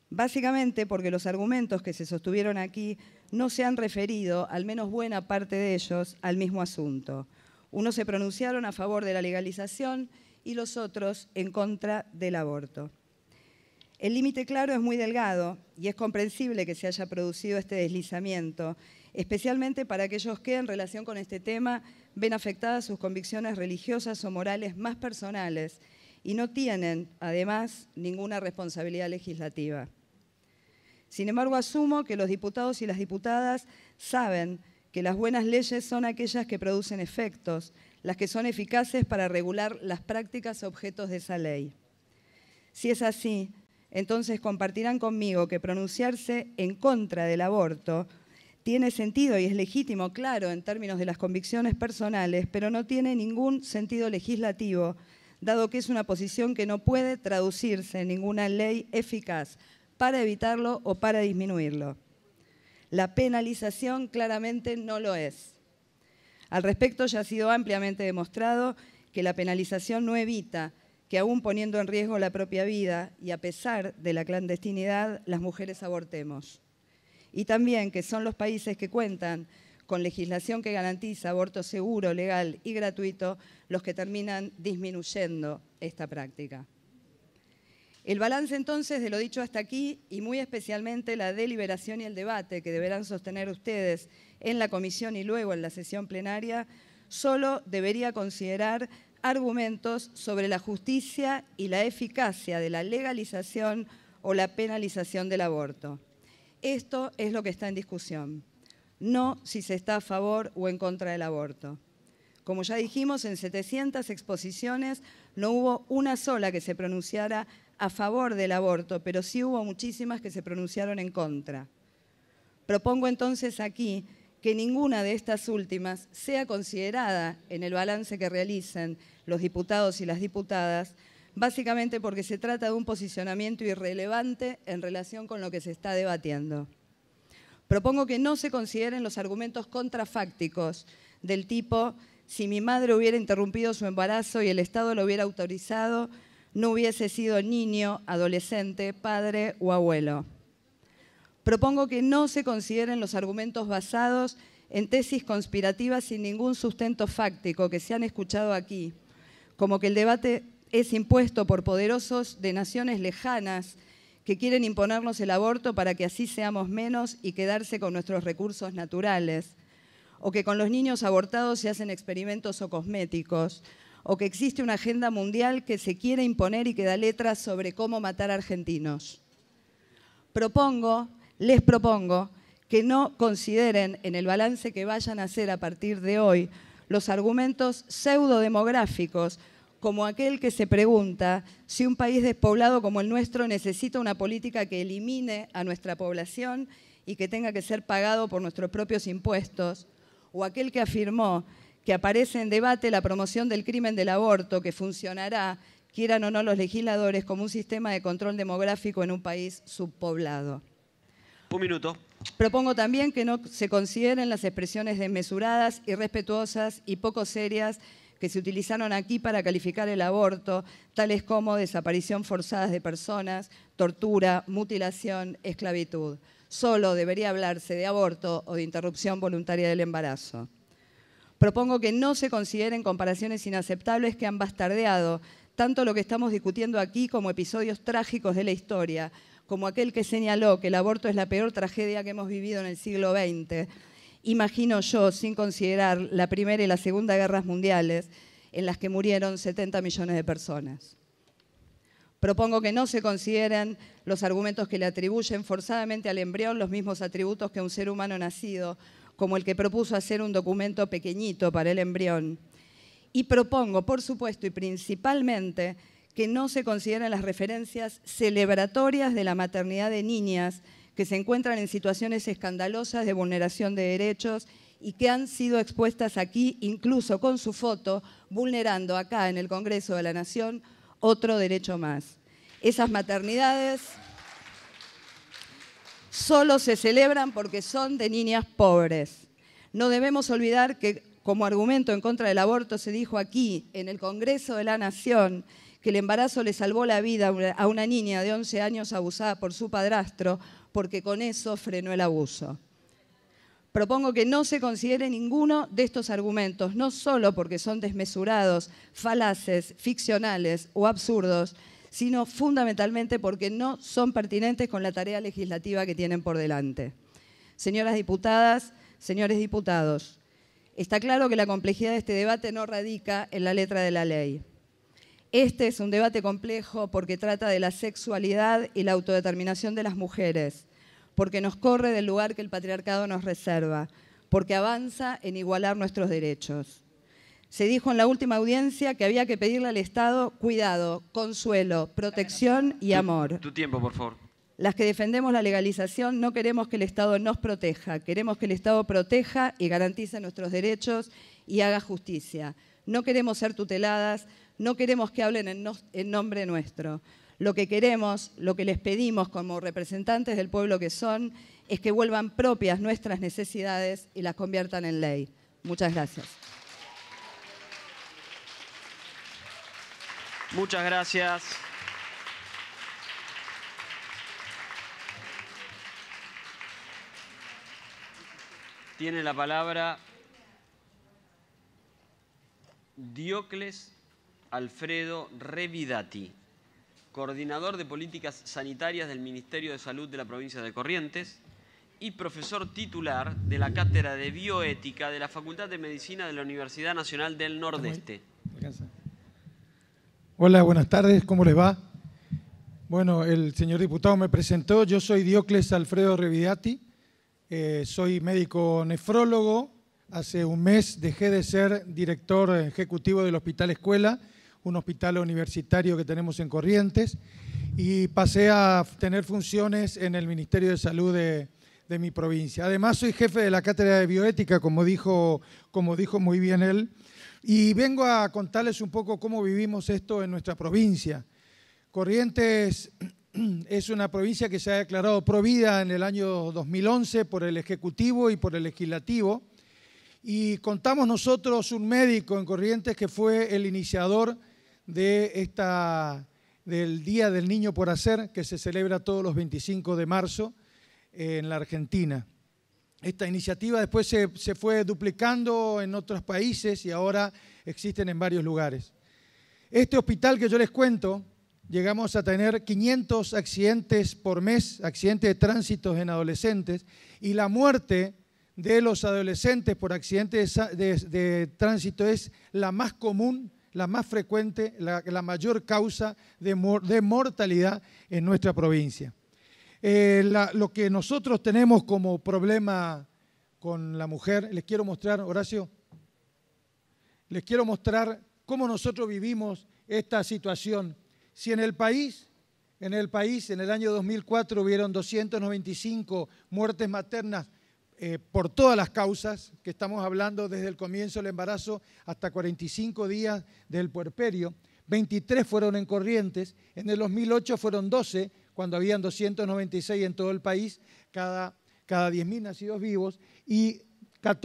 Básicamente porque los argumentos que se sostuvieron aquí no se han referido, al menos buena parte de ellos, al mismo asunto. Unos se pronunciaron a favor de la legalización y los otros en contra del aborto. El límite claro es muy delgado y es comprensible que se haya producido este deslizamiento, especialmente para aquellos que en relación con este tema ven afectadas sus convicciones religiosas o morales más personales y no tienen, además, ninguna responsabilidad legislativa. Sin embargo, asumo que los diputados y las diputadas saben que las buenas leyes son aquellas que producen efectos, las que son eficaces para regular las prácticas objetos de esa ley. Si es así, entonces compartirán conmigo que pronunciarse en contra del aborto tiene sentido y es legítimo, claro, en términos de las convicciones personales, pero no tiene ningún sentido legislativo, dado que es una posición que no puede traducirse en ninguna ley eficaz, para evitarlo o para disminuirlo. La penalización claramente no lo es. Al respecto ya ha sido ampliamente demostrado que la penalización no evita que aún poniendo en riesgo la propia vida y a pesar de la clandestinidad, las mujeres abortemos. Y también que son los países que cuentan con legislación que garantiza aborto seguro, legal y gratuito los que terminan disminuyendo esta práctica. El balance entonces de lo dicho hasta aquí y muy especialmente la deliberación y el debate que deberán sostener ustedes en la comisión y luego en la sesión plenaria, solo debería considerar argumentos sobre la justicia y la eficacia de la legalización o la penalización del aborto. Esto es lo que está en discusión, no si se está a favor o en contra del aborto. Como ya dijimos, en 700 exposiciones no hubo una sola que se pronunciara a favor del aborto, pero sí hubo muchísimas que se pronunciaron en contra. Propongo entonces aquí que ninguna de estas últimas sea considerada en el balance que realicen los diputados y las diputadas, básicamente porque se trata de un posicionamiento irrelevante en relación con lo que se está debatiendo. Propongo que no se consideren los argumentos contrafácticos del tipo si mi madre hubiera interrumpido su embarazo y el Estado lo hubiera autorizado, no hubiese sido niño, adolescente, padre o abuelo. Propongo que no se consideren los argumentos basados en tesis conspirativas sin ningún sustento fáctico que se han escuchado aquí, como que el debate es impuesto por poderosos de naciones lejanas que quieren imponernos el aborto para que así seamos menos y quedarse con nuestros recursos naturales, o que con los niños abortados se hacen experimentos o cosméticos, o que existe una agenda mundial que se quiere imponer y que da letras sobre cómo matar a argentinos. Propongo, les propongo, que no consideren en el balance que vayan a hacer a partir de hoy los argumentos pseudodemográficos como aquel que se pregunta si un país despoblado como el nuestro necesita una política que elimine a nuestra población y que tenga que ser pagado por nuestros propios impuestos, o aquel que afirmó que aparece en debate la promoción del crimen del aborto, que funcionará, quieran o no los legisladores, como un sistema de control demográfico en un país subpoblado. Un minuto. Propongo también que no se consideren las expresiones desmesuradas, irrespetuosas y poco serias que se utilizaron aquí para calificar el aborto, tales como desaparición forzada de personas, tortura, mutilación, esclavitud. Solo debería hablarse de aborto o de interrupción voluntaria del embarazo. Propongo que no se consideren comparaciones inaceptables que han bastardeado tanto lo que estamos discutiendo aquí como episodios trágicos de la historia, como aquel que señaló que el aborto es la peor tragedia que hemos vivido en el siglo XX. Imagino yo, sin considerar la Primera y la Segunda Guerras Mundiales, en las que murieron 70 millones de personas. Propongo que no se consideren los argumentos que le atribuyen forzadamente al embrión los mismos atributos que un ser humano nacido, como el que propuso hacer un documento pequeñito para el embrión. Y propongo, por supuesto y principalmente, que no se consideren las referencias celebratorias de la maternidad de niñas que se encuentran en situaciones escandalosas de vulneración de derechos y que han sido expuestas aquí, incluso con su foto, vulnerando acá en el Congreso de la Nación otro derecho más. Esas maternidades solo se celebran porque son de niñas pobres. No debemos olvidar que como argumento en contra del aborto se dijo aquí, en el Congreso de la Nación, que el embarazo le salvó la vida a una niña de 11 años abusada por su padrastro porque con eso frenó el abuso. Propongo que no se considere ninguno de estos argumentos, no solo porque son desmesurados, falaces, ficcionales o absurdos, sino fundamentalmente porque no son pertinentes con la tarea legislativa que tienen por delante. Señoras diputadas, señores diputados, está claro que la complejidad de este debate no radica en la letra de la ley. Este es un debate complejo porque trata de la sexualidad y la autodeterminación de las mujeres, porque nos corre del lugar que el patriarcado nos reserva, porque avanza en igualar nuestros derechos. Se dijo en la última audiencia que había que pedirle al Estado cuidado, consuelo, protección y amor. Tu, tiempo, por favor. Las que defendemos la legalización no queremos que el Estado nos proteja, queremos que el Estado proteja y garantice nuestros derechos y haga justicia. No queremos ser tuteladas, no queremos que hablen en nombre nuestro. Lo que queremos, lo que les pedimos como representantes del pueblo que son, es que vuelvan propias nuestras necesidades y las conviertan en ley. Muchas gracias. Muchas gracias. Tiene la palabra Diocles Alfredo Revidati, coordinador de políticas sanitarias del Ministerio de Salud de la provincia de Corrientes y profesor titular de la Cátedra de Bioética de la Facultad de Medicina de la Universidad Nacional del Nordeste. Hola, buenas tardes, ¿cómo les va? Bueno, el señor diputado me presentó, yo soy Diocles Alfredo Revidati, eh, soy médico nefrólogo, hace un mes dejé de ser director ejecutivo del Hospital Escuela, un hospital universitario que tenemos en Corrientes, y pasé a tener funciones en el Ministerio de Salud de, de mi provincia. Además, soy jefe de la Cátedra de Bioética, como dijo, como dijo muy bien él, y vengo a contarles un poco cómo vivimos esto en nuestra provincia. Corrientes es una provincia que se ha declarado provida en el año 2011 por el Ejecutivo y por el Legislativo. Y contamos nosotros un médico en Corrientes que fue el iniciador de esta, del Día del Niño por Hacer, que se celebra todos los 25 de marzo en la Argentina. Esta iniciativa después se, fue duplicando en otros países y ahora existen en varios lugares. Este hospital que yo les cuento, llegamos a tener 500 accidentes por mes, accidentes de tránsito en adolescentes, y la muerte de los adolescentes por accidentes de, tránsito es la más común, la más frecuente, la, mayor causa de mortalidad en nuestra provincia. Eh, lo que nosotros tenemos como problema con la mujer, les quiero mostrar, Horacio, les quiero mostrar cómo nosotros vivimos esta situación. Si en el país, en el país, en el año 2004 hubieron 295 muertes maternas eh, por todas las causas, que estamos hablando desde el comienzo del embarazo hasta 45 días del puerperio, 23 fueron en Corrientes, en el 2008 fueron 12 cuando habían 296 en todo el país, cada, cada 10.000 nacidos vivos, y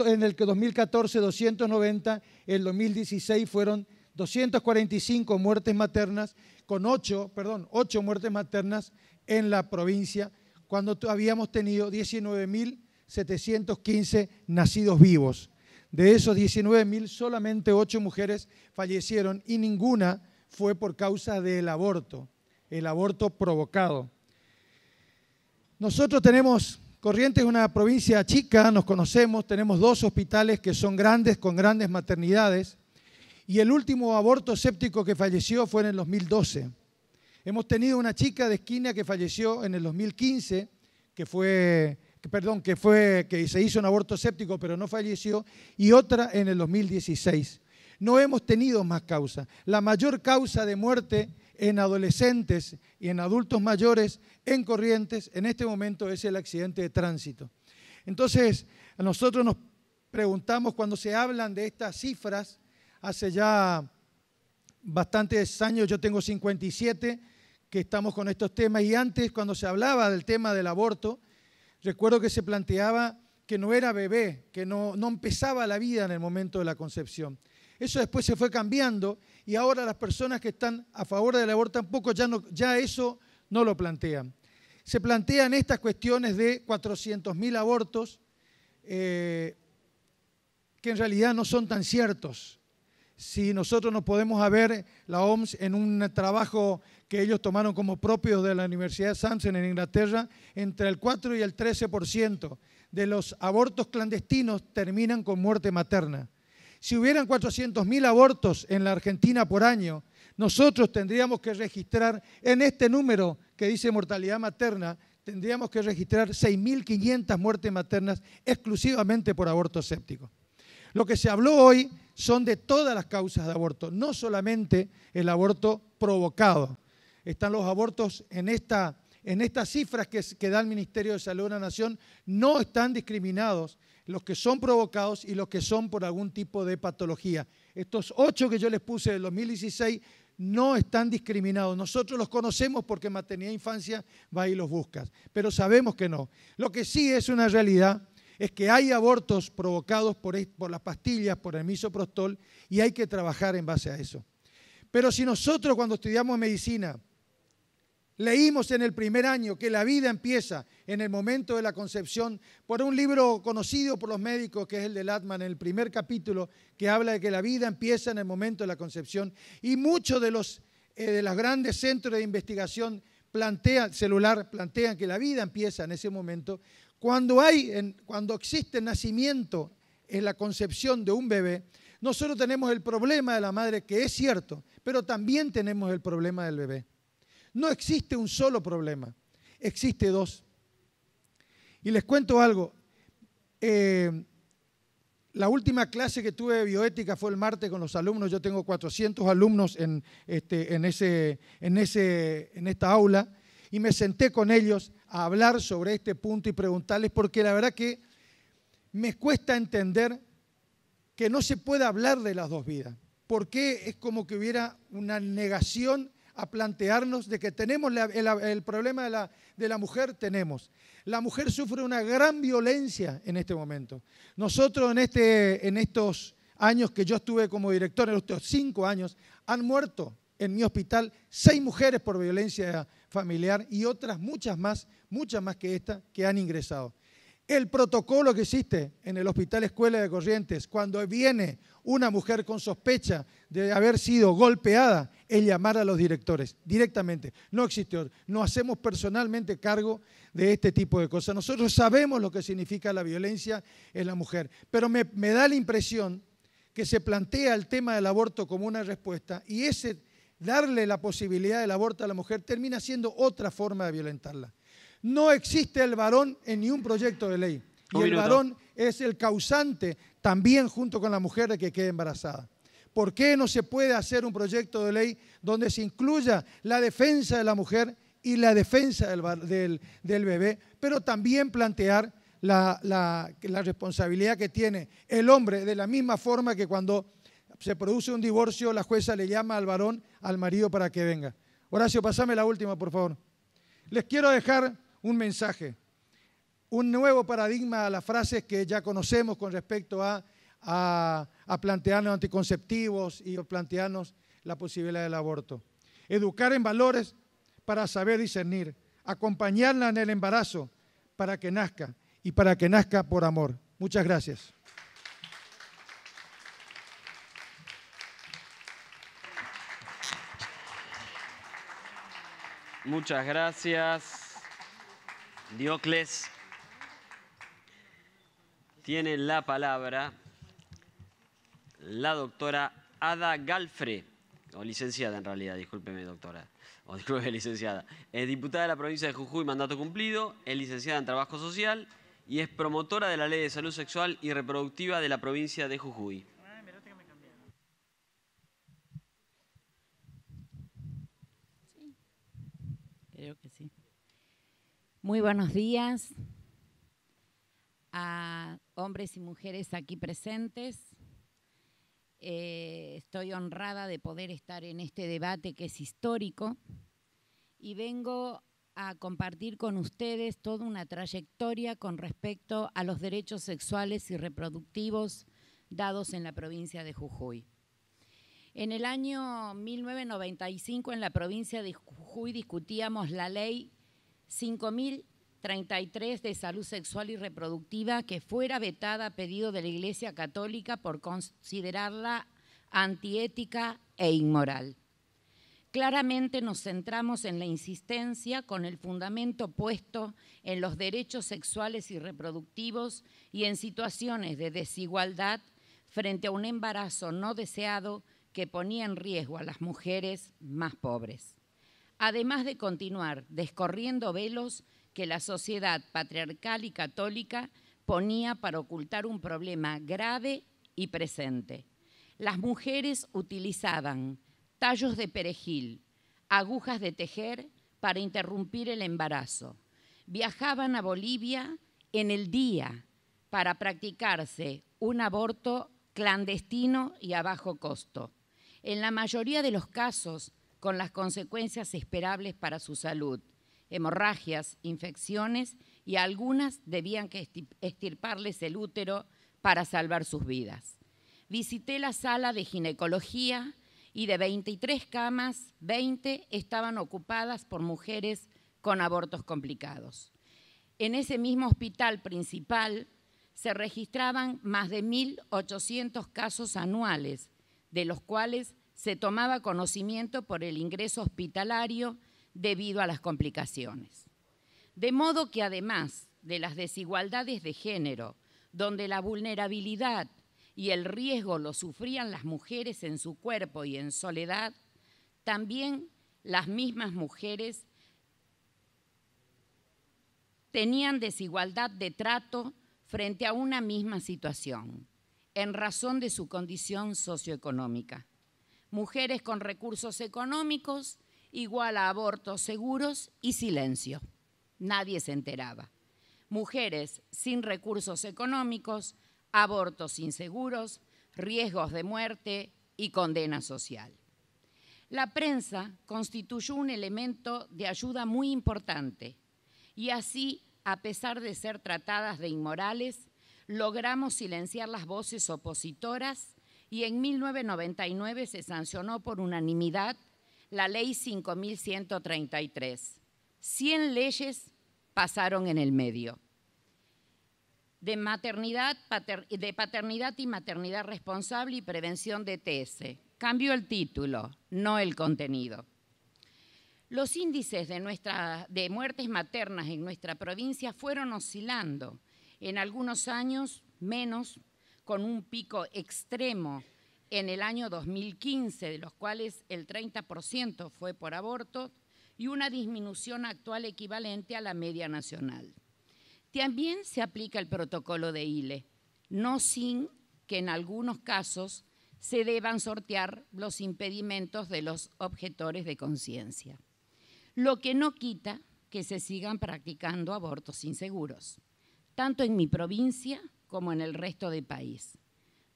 en el 2014 290, en el 2016 fueron 245 muertes maternas, con 8, perdón, 8 muertes maternas en la provincia, cuando habíamos tenido 19.715 nacidos vivos. De esos 19.000, solamente 8 mujeres fallecieron y ninguna fue por causa del aborto el aborto provocado. Nosotros tenemos, Corrientes es una provincia chica, nos conocemos, tenemos dos hospitales que son grandes, con grandes maternidades, y el último aborto séptico que falleció fue en el 2012. Hemos tenido una chica de esquina que falleció en el 2015, que fue, perdón, que fue, que se hizo un aborto séptico pero no falleció, y otra en el 2016. No hemos tenido más causas. La mayor causa de muerte en adolescentes y en adultos mayores en corrientes en este momento es el accidente de tránsito. Entonces, a nosotros nos preguntamos cuando se hablan de estas cifras, hace ya bastantes años, yo tengo 57, que estamos con estos temas, y antes cuando se hablaba del tema del aborto, recuerdo que se planteaba que no era bebé, que no, no empezaba la vida en el momento de la concepción. Eso después se fue cambiando y ahora las personas que están a favor del aborto tampoco, ya, eso no lo plantean. Se plantean estas cuestiones de 400.000 abortos eh, que en realidad no son tan ciertos. Si nosotros nos podemos haber, la OMS, en un trabajo que ellos tomaron como propio de la Universidad de Samson en Inglaterra, entre el 4 y el 13% de los abortos clandestinos terminan con muerte materna. Si hubieran 400.000 abortos en la Argentina por año, nosotros tendríamos que registrar en este número que dice mortalidad materna, tendríamos que registrar 6.500 muertes maternas exclusivamente por aborto séptico. Lo que se habló hoy son de todas las causas de aborto, no solamente el aborto provocado. Están los abortos en, esta, en estas cifras que, que da el Ministerio de Salud de la Nación, no están discriminados los que son provocados y los que son por algún tipo de patología. Estos ocho que yo les puse del 2016 no están discriminados. Nosotros los conocemos porque en maternidad e infancia va y los buscas, pero sabemos que no. Lo que sí es una realidad es que hay abortos provocados por, por las pastillas, por el misoprostol, y hay que trabajar en base a eso. Pero si nosotros cuando estudiamos medicina Leímos en el primer año que la vida empieza en el momento de la concepción por un libro conocido por los médicos que es el de Latman, en el primer capítulo, que habla de que la vida empieza en el momento de la concepción. Y muchos de los, eh, de los grandes centros de investigación plantean, celular plantean que la vida empieza en ese momento. Cuando, hay, en, cuando existe nacimiento en la concepción de un bebé, nosotros tenemos el problema de la madre, que es cierto, pero también tenemos el problema del bebé. No existe un solo problema, existe dos. Y les cuento algo. Eh, la última clase que tuve de bioética fue el martes con los alumnos. Yo tengo 400 alumnos en, este, en, ese, en, ese, en esta aula y me senté con ellos a hablar sobre este punto y preguntarles porque la verdad que me cuesta entender que no se puede hablar de las dos vidas, porque es como que hubiera una negación a plantearnos de que tenemos el, problema de la, mujer, tenemos. La mujer sufre una gran violencia en este momento. Nosotros en, este, en estos años que yo estuve como director, en estos cinco años, han muerto en mi hospital seis mujeres por violencia familiar y otras muchas más, muchas más que esta, que han ingresado. El protocolo que existe en el Hospital Escuela de Corrientes, cuando viene una mujer con sospecha de haber sido golpeada, es llamar a los directores directamente. No existe No hacemos personalmente cargo de este tipo de cosas. Nosotros sabemos lo que significa la violencia en la mujer, pero me, me da la impresión que se plantea el tema del aborto como una respuesta y ese darle la posibilidad del aborto a la mujer termina siendo otra forma de violentarla. No existe el varón en ningún proyecto de ley. Y el varón es el causante también junto con la mujer de que quede embarazada. ¿Por qué no se puede hacer un proyecto de ley donde se incluya la defensa de la mujer y la defensa del, bebé, pero también plantear la, la, responsabilidad que tiene el hombre, de la misma forma que cuando se produce un divorcio, la jueza le llama al varón, al marido, para que venga. Horacio, pasame la última, por favor. Les quiero dejar un mensaje, un nuevo paradigma a las frases que ya conocemos con respecto a, plantearnos anticonceptivos y plantearnos la posibilidad del aborto. Educar en valores para saber discernir, acompañarla en el embarazo para que nazca y para que nazca por amor. Muchas gracias. Muchas gracias. Diocles tiene la palabra la doctora Ada Galfre, o licenciada en realidad, discúlpeme doctora, o discúlpeme licenciada, es diputada de la provincia de Jujuy, mandato cumplido, es licenciada en Trabajo Social y es promotora de la Ley de Salud Sexual y Reproductiva de la provincia de Jujuy. Creo que sí. Muy buenos días a hombres y mujeres aquí presentes. Eh, estoy honrada de poder estar en este debate que es histórico y vengo a compartir con ustedes toda una trayectoria con respecto a los derechos sexuales y reproductivos dados en la provincia de Jujuy. En el año 1995 en la provincia de Jujuy discutíamos la ley 5.033 de salud sexual y reproductiva que fuera vetada a pedido de la Iglesia Católica por considerarla antiética e inmoral. Claramente nos centramos en la insistencia con el fundamento puesto en los derechos sexuales y reproductivos y en situaciones de desigualdad frente a un embarazo no deseado que ponía en riesgo a las mujeres más pobres además de continuar descorriendo velos que la sociedad patriarcal y católica ponía para ocultar un problema grave y presente. Las mujeres utilizaban tallos de perejil, agujas de tejer para interrumpir el embarazo. Viajaban a Bolivia en el día para practicarse un aborto clandestino y a bajo costo. En la mayoría de los casos, con las consecuencias esperables para su salud, hemorragias, infecciones y algunas debían que el útero para salvar sus vidas. Visité la sala de ginecología y de 23 camas, 20 estaban ocupadas por mujeres con abortos complicados. En ese mismo hospital principal se registraban más de 1.800 casos anuales, de los cuales se tomaba conocimiento por el ingreso hospitalario debido a las complicaciones. De modo que además de las desigualdades de género, donde la vulnerabilidad y el riesgo lo sufrían las mujeres en su cuerpo y en soledad, también las mismas mujeres tenían desigualdad de trato frente a una misma situación, en razón de su condición socioeconómica mujeres con recursos económicos, igual a abortos seguros y silencio. Nadie se enteraba. Mujeres sin recursos económicos, abortos inseguros, riesgos de muerte y condena social. La prensa constituyó un elemento de ayuda muy importante y así, a pesar de ser tratadas de inmorales, logramos silenciar las voces opositoras y en 1999 se sancionó por unanimidad la ley 5133. 100 leyes pasaron en el medio. De, maternidad, paternidad y maternidad responsable y prevención de e TS. Cambió el título, no el contenido. Los índices de, de muertes maternas en nuestra provincia fueron oscilando. En algunos años menos, con un pico extremo en el año 2015, de los cuales el 30% fue por aborto, y una disminución actual equivalente a la media nacional. También se aplica el protocolo de ILE, no sin que en algunos casos se deban sortear los impedimentos de los objetores de conciencia, lo que no quita que se sigan practicando abortos inseguros, tanto en mi provincia como en el resto del país,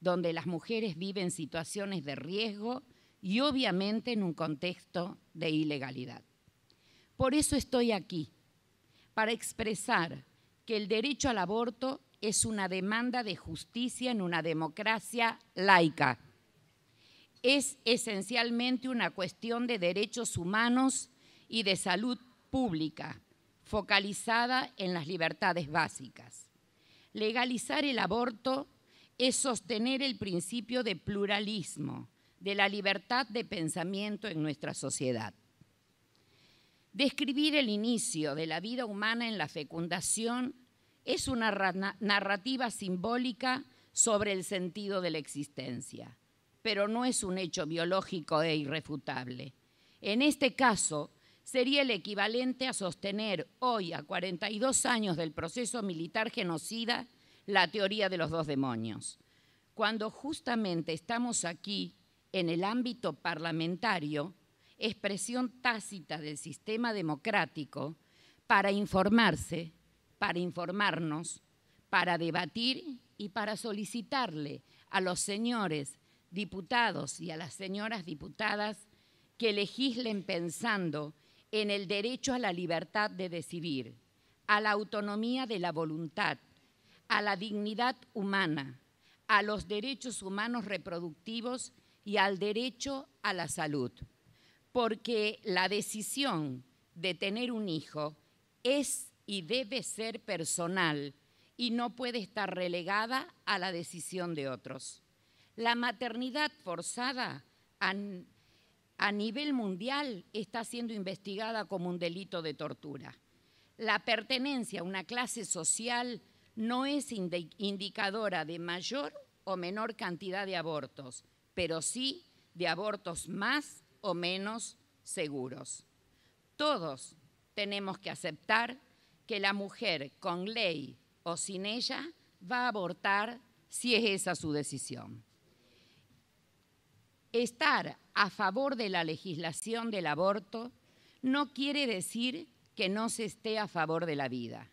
donde las mujeres viven situaciones de riesgo y obviamente en un contexto de ilegalidad. Por eso estoy aquí, para expresar que el derecho al aborto es una demanda de justicia en una democracia laica. Es esencialmente una cuestión de derechos humanos y de salud pública, focalizada en las libertades básicas. Legalizar el aborto es sostener el principio de pluralismo, de la libertad de pensamiento en nuestra sociedad. Describir el inicio de la vida humana en la fecundación es una narrativa simbólica sobre el sentido de la existencia, pero no es un hecho biológico e irrefutable. En este caso, sería el equivalente a sostener hoy, a 42 años del proceso militar genocida, la teoría de los dos demonios, cuando justamente estamos aquí en el ámbito parlamentario, expresión tácita del sistema democrático, para informarse, para informarnos, para debatir y para solicitarle a los señores diputados y a las señoras diputadas que legislen pensando en el derecho a la libertad de decidir, a la autonomía de la voluntad, a la dignidad humana, a los derechos humanos reproductivos y al derecho a la salud. Porque la decisión de tener un hijo es y debe ser personal y no puede estar relegada a la decisión de otros. La maternidad forzada, a nivel mundial está siendo investigada como un delito de tortura. La pertenencia a una clase social no es indicadora de mayor o menor cantidad de abortos, pero sí de abortos más o menos seguros. Todos tenemos que aceptar que la mujer con ley o sin ella va a abortar si es esa su decisión. Estar a favor de la legislación del aborto no quiere decir que no se esté a favor de la vida,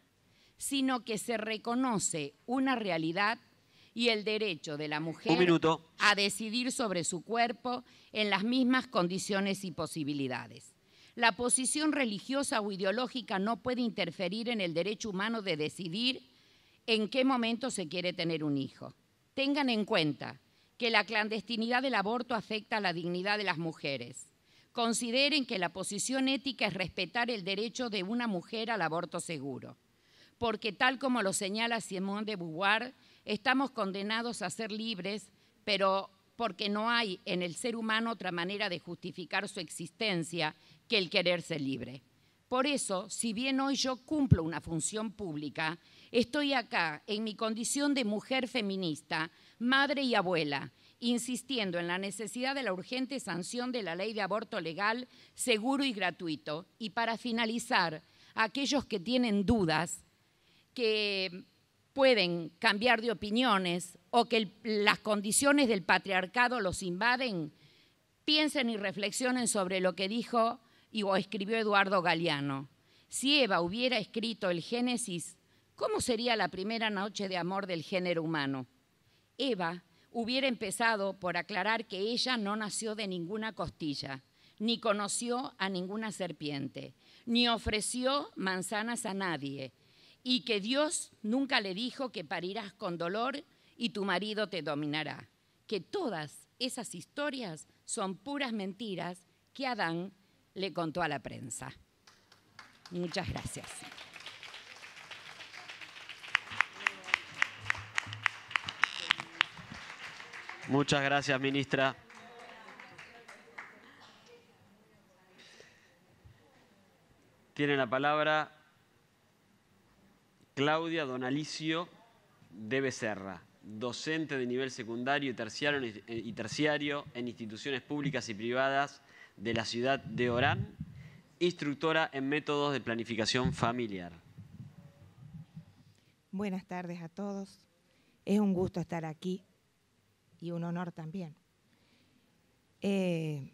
sino que se reconoce una realidad y el derecho de la mujer a decidir sobre su cuerpo en las mismas condiciones y posibilidades. La posición religiosa o ideológica no puede interferir en el derecho humano de decidir en qué momento se quiere tener un hijo. Tengan en cuenta que la clandestinidad del aborto afecta a la dignidad de las mujeres. Consideren que la posición ética es respetar el derecho de una mujer al aborto seguro, porque tal como lo señala Simone de Beauvoir, estamos condenados a ser libres, pero porque no hay en el ser humano otra manera de justificar su existencia que el querer ser libre. Por eso, si bien hoy yo cumplo una función pública, estoy acá en mi condición de mujer feminista madre y abuela, insistiendo en la necesidad de la urgente sanción de la ley de aborto legal, seguro y gratuito. Y para finalizar, aquellos que tienen dudas, que pueden cambiar de opiniones o que las condiciones del patriarcado los invaden, piensen y reflexionen sobre lo que dijo y, o escribió Eduardo Galeano. Si Eva hubiera escrito el Génesis, ¿cómo sería la primera noche de amor del género humano? Eva hubiera empezado por aclarar que ella no nació de ninguna costilla, ni conoció a ninguna serpiente, ni ofreció manzanas a nadie, y que Dios nunca le dijo que parirás con dolor y tu marido te dominará, que todas esas historias son puras mentiras que Adán le contó a la prensa. Muchas gracias. Muchas gracias, ministra. Tiene la palabra Claudia Donalicio de Becerra, docente de nivel secundario y terciario, y terciario en instituciones públicas y privadas de la ciudad de Orán, instructora en métodos de planificación familiar. Buenas tardes a todos. Es un gusto estar aquí y un honor también. Eh,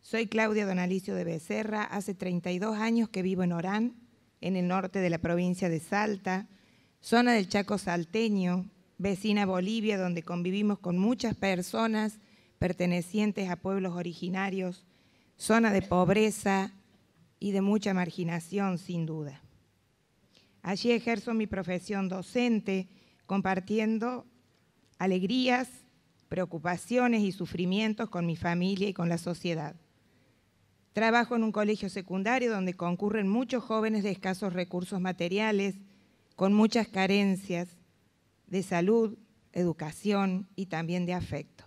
soy Claudia Donalicio de Becerra, hace 32 años que vivo en Orán, en el norte de la provincia de Salta, zona del Chaco salteño, vecina Bolivia, donde convivimos con muchas personas pertenecientes a pueblos originarios, zona de pobreza y de mucha marginación, sin duda. Allí ejerzo mi profesión docente, compartiendo alegrías preocupaciones y sufrimientos con mi familia y con la sociedad. Trabajo en un colegio secundario donde concurren muchos jóvenes de escasos recursos materiales, con muchas carencias de salud, educación y también de afecto.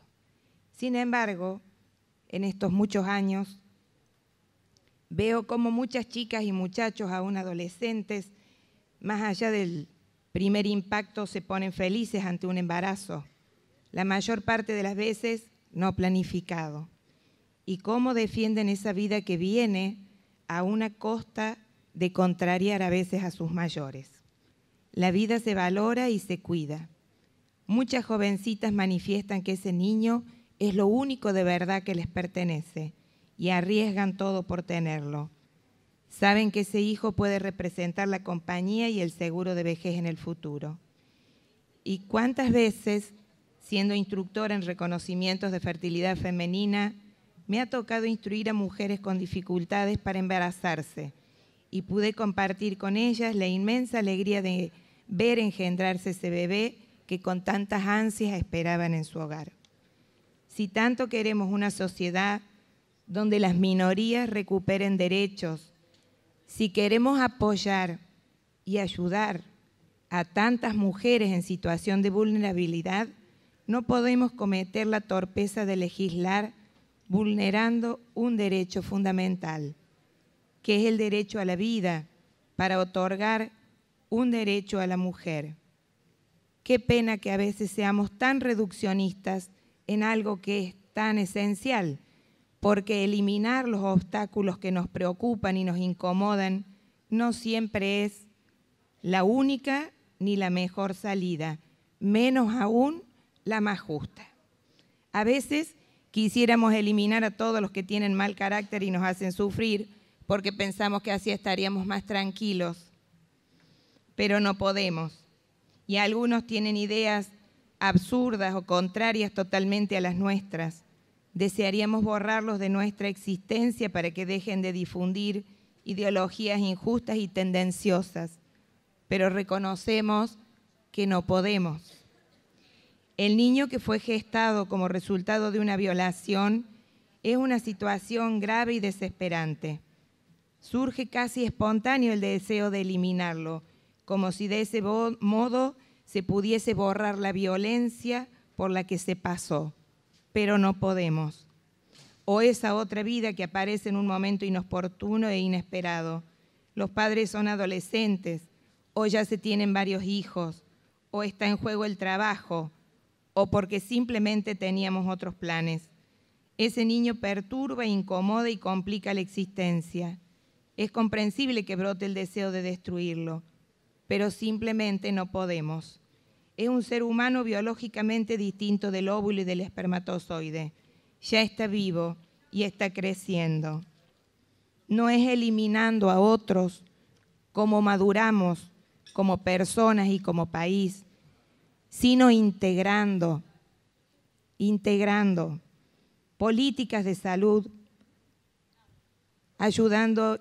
Sin embargo, en estos muchos años, veo cómo muchas chicas y muchachos, aún adolescentes, más allá del primer impacto, se ponen felices ante un embarazo, la mayor parte de las veces no planificado. Y cómo defienden esa vida que viene a una costa de contrariar a veces a sus mayores. La vida se valora y se cuida. Muchas jovencitas manifiestan que ese niño es lo único de verdad que les pertenece y arriesgan todo por tenerlo. Saben que ese hijo puede representar la compañía y el seguro de vejez en el futuro. ¿Y cuántas veces Siendo instructora en reconocimientos de fertilidad femenina, me ha tocado instruir a mujeres con dificultades para embarazarse y pude compartir con ellas la inmensa alegría de ver engendrarse ese bebé que con tantas ansias esperaban en su hogar. Si tanto queremos una sociedad donde las minorías recuperen derechos, si queremos apoyar y ayudar a tantas mujeres en situación de vulnerabilidad, no podemos cometer la torpeza de legislar vulnerando un derecho fundamental, que es el derecho a la vida, para otorgar un derecho a la mujer. Qué pena que a veces seamos tan reduccionistas en algo que es tan esencial, porque eliminar los obstáculos que nos preocupan y nos incomodan no siempre es la única ni la mejor salida, menos aún la más justa. A veces quisiéramos eliminar a todos los que tienen mal carácter y nos hacen sufrir porque pensamos que así estaríamos más tranquilos, pero no podemos. Y algunos tienen ideas absurdas o contrarias totalmente a las nuestras. Desearíamos borrarlos de nuestra existencia para que dejen de difundir ideologías injustas y tendenciosas, pero reconocemos que no podemos. El niño que fue gestado como resultado de una violación es una situación grave y desesperante. Surge casi espontáneo el deseo de eliminarlo, como si de ese modo se pudiese borrar la violencia por la que se pasó. Pero no podemos. O esa otra vida que aparece en un momento inoportuno e inesperado. Los padres son adolescentes, o ya se tienen varios hijos, o está en juego el trabajo, o porque simplemente teníamos otros planes. Ese niño perturba, incomoda y complica la existencia. Es comprensible que brote el deseo de destruirlo, pero simplemente no podemos. Es un ser humano biológicamente distinto del óvulo y del espermatozoide. Ya está vivo y está creciendo. No es eliminando a otros como maduramos como personas y como país sino integrando, integrando políticas de salud, ayudando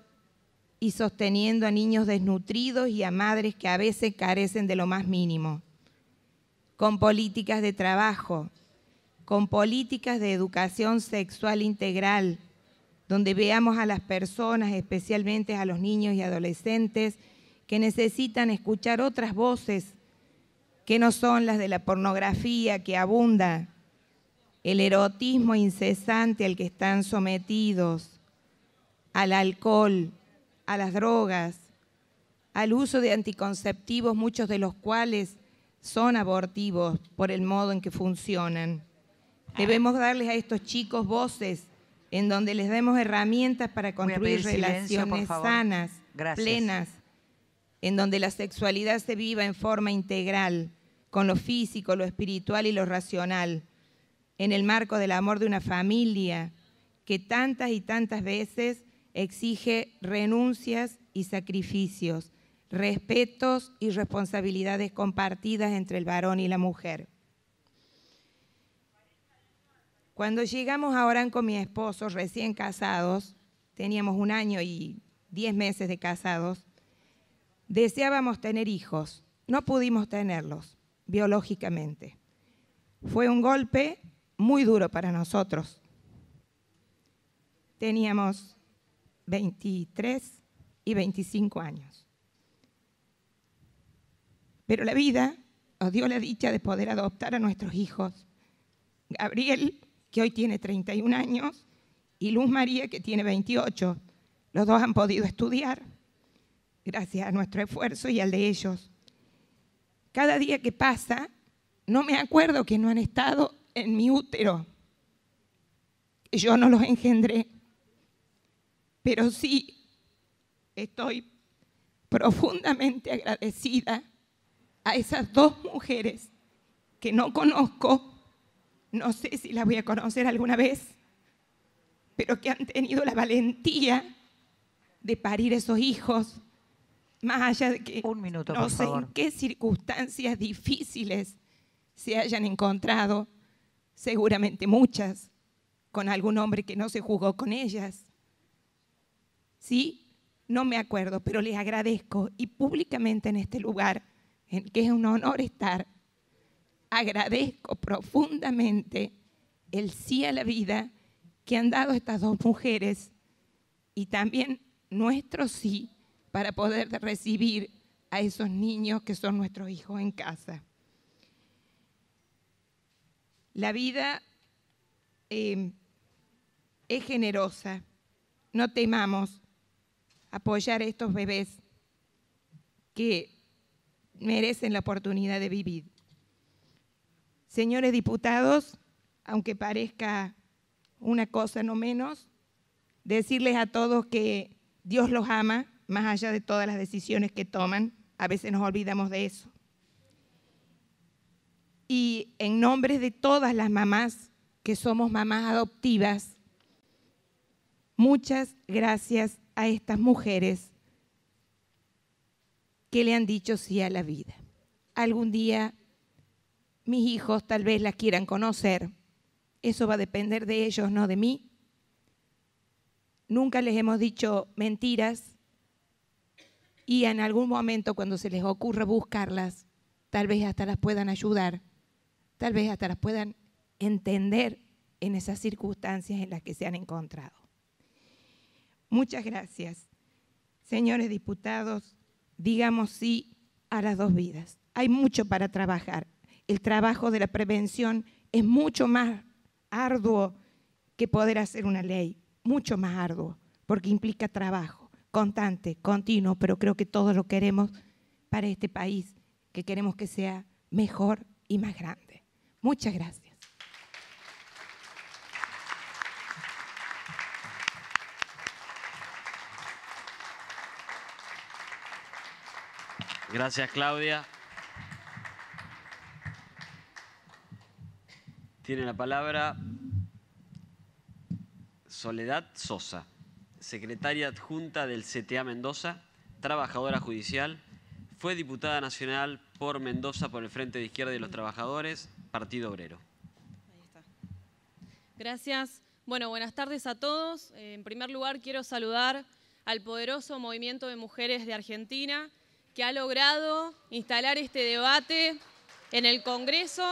y sosteniendo a niños desnutridos y a madres que a veces carecen de lo más mínimo, con políticas de trabajo, con políticas de educación sexual integral, donde veamos a las personas, especialmente a los niños y adolescentes, que necesitan escuchar otras voces que no son las de la pornografía que abunda, el erotismo incesante al que están sometidos, al alcohol, a las drogas, al uso de anticonceptivos, muchos de los cuales son abortivos por el modo en que funcionan. Ah. Debemos darles a estos chicos voces en donde les demos herramientas para construir relaciones sanas, plenas en donde la sexualidad se viva en forma integral, con lo físico, lo espiritual y lo racional, en el marco del amor de una familia que tantas y tantas veces exige renuncias y sacrificios, respetos y responsabilidades compartidas entre el varón y la mujer. Cuando llegamos ahora con mi esposo, recién casados, teníamos un año y diez meses de casados, Deseábamos tener hijos, no pudimos tenerlos biológicamente. Fue un golpe muy duro para nosotros. Teníamos 23 y 25 años. Pero la vida nos dio la dicha de poder adoptar a nuestros hijos. Gabriel, que hoy tiene 31 años, y Luz María, que tiene 28. Los dos han podido estudiar gracias a nuestro esfuerzo y al de ellos. Cada día que pasa, no me acuerdo que no han estado en mi útero. Yo no los engendré, pero sí estoy profundamente agradecida a esas dos mujeres que no conozco, no sé si las voy a conocer alguna vez, pero que han tenido la valentía de parir esos hijos más allá de que no sé en qué circunstancias difíciles se hayan encontrado, seguramente muchas, con algún hombre que no se jugó con ellas. ¿Sí? No me acuerdo, pero les agradezco y públicamente en este lugar, en que es un honor estar, agradezco profundamente el sí a la vida que han dado estas dos mujeres y también nuestro sí para poder recibir a esos niños que son nuestros hijos en casa. La vida em, es generosa. No temamos apoyar a estos bebés que merecen la oportunidad de vivir. Señores diputados, aunque parezca una cosa no menos, decirles a todos que Dios los ama, más allá de todas las decisiones que toman, a veces nos olvidamos de eso. Y en nombre de todas las mamás que somos mamás adoptivas, muchas gracias a estas mujeres que le han dicho sí a la vida. Algún día mis hijos tal vez las quieran conocer. Eso va a depender de ellos, no de mí. Nunca les hemos dicho mentiras, y en algún momento cuando se les ocurra buscarlas, tal vez hasta las puedan ayudar, tal vez hasta las puedan entender en esas circunstancias en las que se han encontrado. Muchas gracias. Señores diputados, digamos sí a las dos vidas. Hay mucho para trabajar. El trabajo de la prevención es mucho más arduo que poder hacer una ley, mucho más arduo, porque implica trabajo constante, continuo, pero creo que todos lo queremos para este país, que queremos que sea mejor y más grande. Muchas gracias. Gracias, Claudia. Tiene la palabra Soledad Sosa secretaria adjunta del CTA Mendoza, trabajadora judicial, fue diputada nacional por Mendoza por el Frente de Izquierda y los Trabajadores, Partido Obrero. Ahí está. Gracias. Bueno, buenas tardes a todos. En primer lugar, quiero saludar al poderoso movimiento de mujeres de Argentina que ha logrado instalar este debate en el Congreso.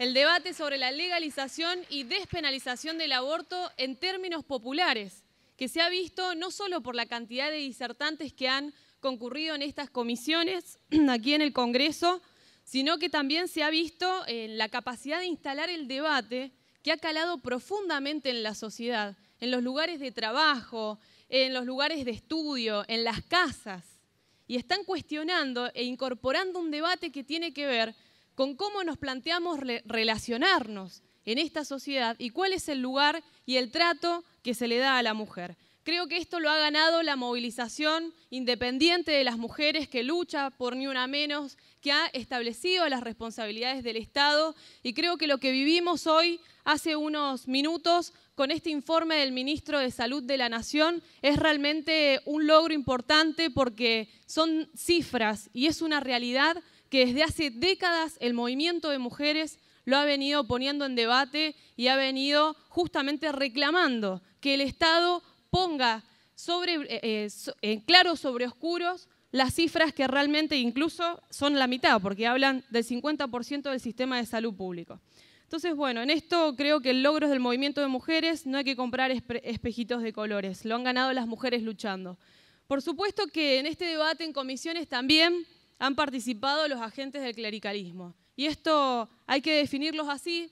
El debate sobre la legalización y despenalización del aborto en términos populares, que se ha visto no solo por la cantidad de disertantes que han concurrido en estas comisiones aquí en el Congreso, sino que también se ha visto en la capacidad de instalar el debate que ha calado profundamente en la sociedad, en los lugares de trabajo, en los lugares de estudio, en las casas, y están cuestionando e incorporando un debate que tiene que ver con cómo nos planteamos relacionarnos en esta sociedad y cuál es el lugar y el trato que se le da a la mujer. Creo que esto lo ha ganado la movilización independiente de las mujeres que lucha por ni una menos, que ha establecido las responsabilidades del Estado y creo que lo que vivimos hoy, hace unos minutos, con este informe del ministro de Salud de la Nación, es realmente un logro importante porque son cifras y es una realidad que desde hace décadas el movimiento de mujeres lo ha venido poniendo en debate y ha venido justamente reclamando que el Estado ponga sobre, eh, eh, en claro sobre oscuros las cifras que realmente incluso son la mitad, porque hablan del 50% del sistema de salud público. Entonces, bueno, en esto creo que el logro del movimiento de mujeres no hay que comprar espejitos de colores, lo han ganado las mujeres luchando. Por supuesto que en este debate en comisiones también han participado los agentes del clericalismo. Y esto hay que definirlos así.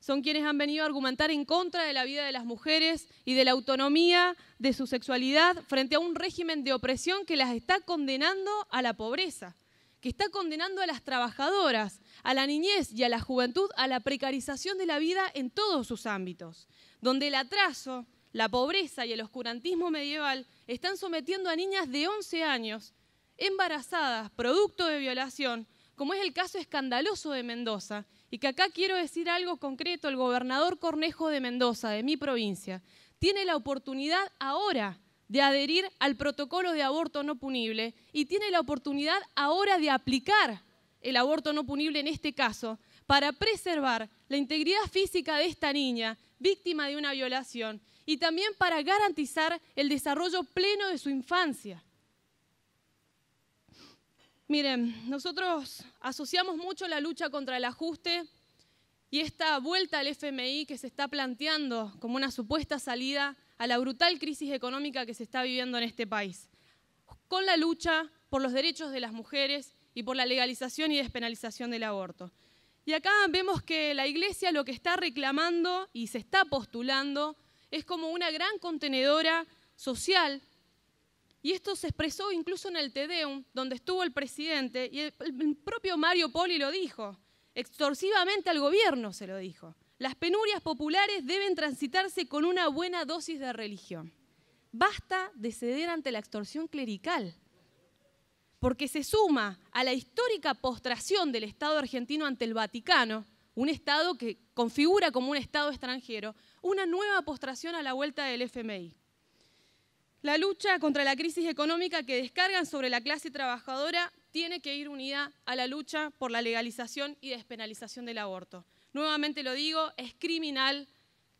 Son quienes han venido a argumentar en contra de la vida de las mujeres y de la autonomía de su sexualidad frente a un régimen de opresión que las está condenando a la pobreza, que está condenando a las trabajadoras, a la niñez y a la juventud a la precarización de la vida en todos sus ámbitos, donde el atraso, la pobreza y el oscurantismo medieval están sometiendo a niñas de 11 años embarazadas producto de violación, como es el caso escandaloso de Mendoza, y que acá quiero decir algo concreto, el gobernador Cornejo de Mendoza, de mi provincia, tiene la oportunidad ahora de adherir al protocolo de aborto no punible y tiene la oportunidad ahora de aplicar el aborto no punible en este caso para preservar la integridad física de esta niña víctima de una violación y también para garantizar el desarrollo pleno de su infancia. Miren, nosotros asociamos mucho la lucha contra el ajuste y esta vuelta al FMI que se está planteando como una supuesta salida a la brutal crisis económica que se está viviendo en este país, con la lucha por los derechos de las mujeres y por la legalización y despenalización del aborto. Y acá vemos que la Iglesia lo que está reclamando y se está postulando es como una gran contenedora social y esto se expresó incluso en el Tedeum, donde estuvo el presidente, y el propio Mario Poli lo dijo, extorsivamente al gobierno se lo dijo. Las penurias populares deben transitarse con una buena dosis de religión. Basta de ceder ante la extorsión clerical, porque se suma a la histórica postración del Estado argentino ante el Vaticano, un Estado que configura como un Estado extranjero, una nueva postración a la vuelta del FMI. La lucha contra la crisis económica que descargan sobre la clase trabajadora tiene que ir unida a la lucha por la legalización y despenalización del aborto. Nuevamente lo digo, es criminal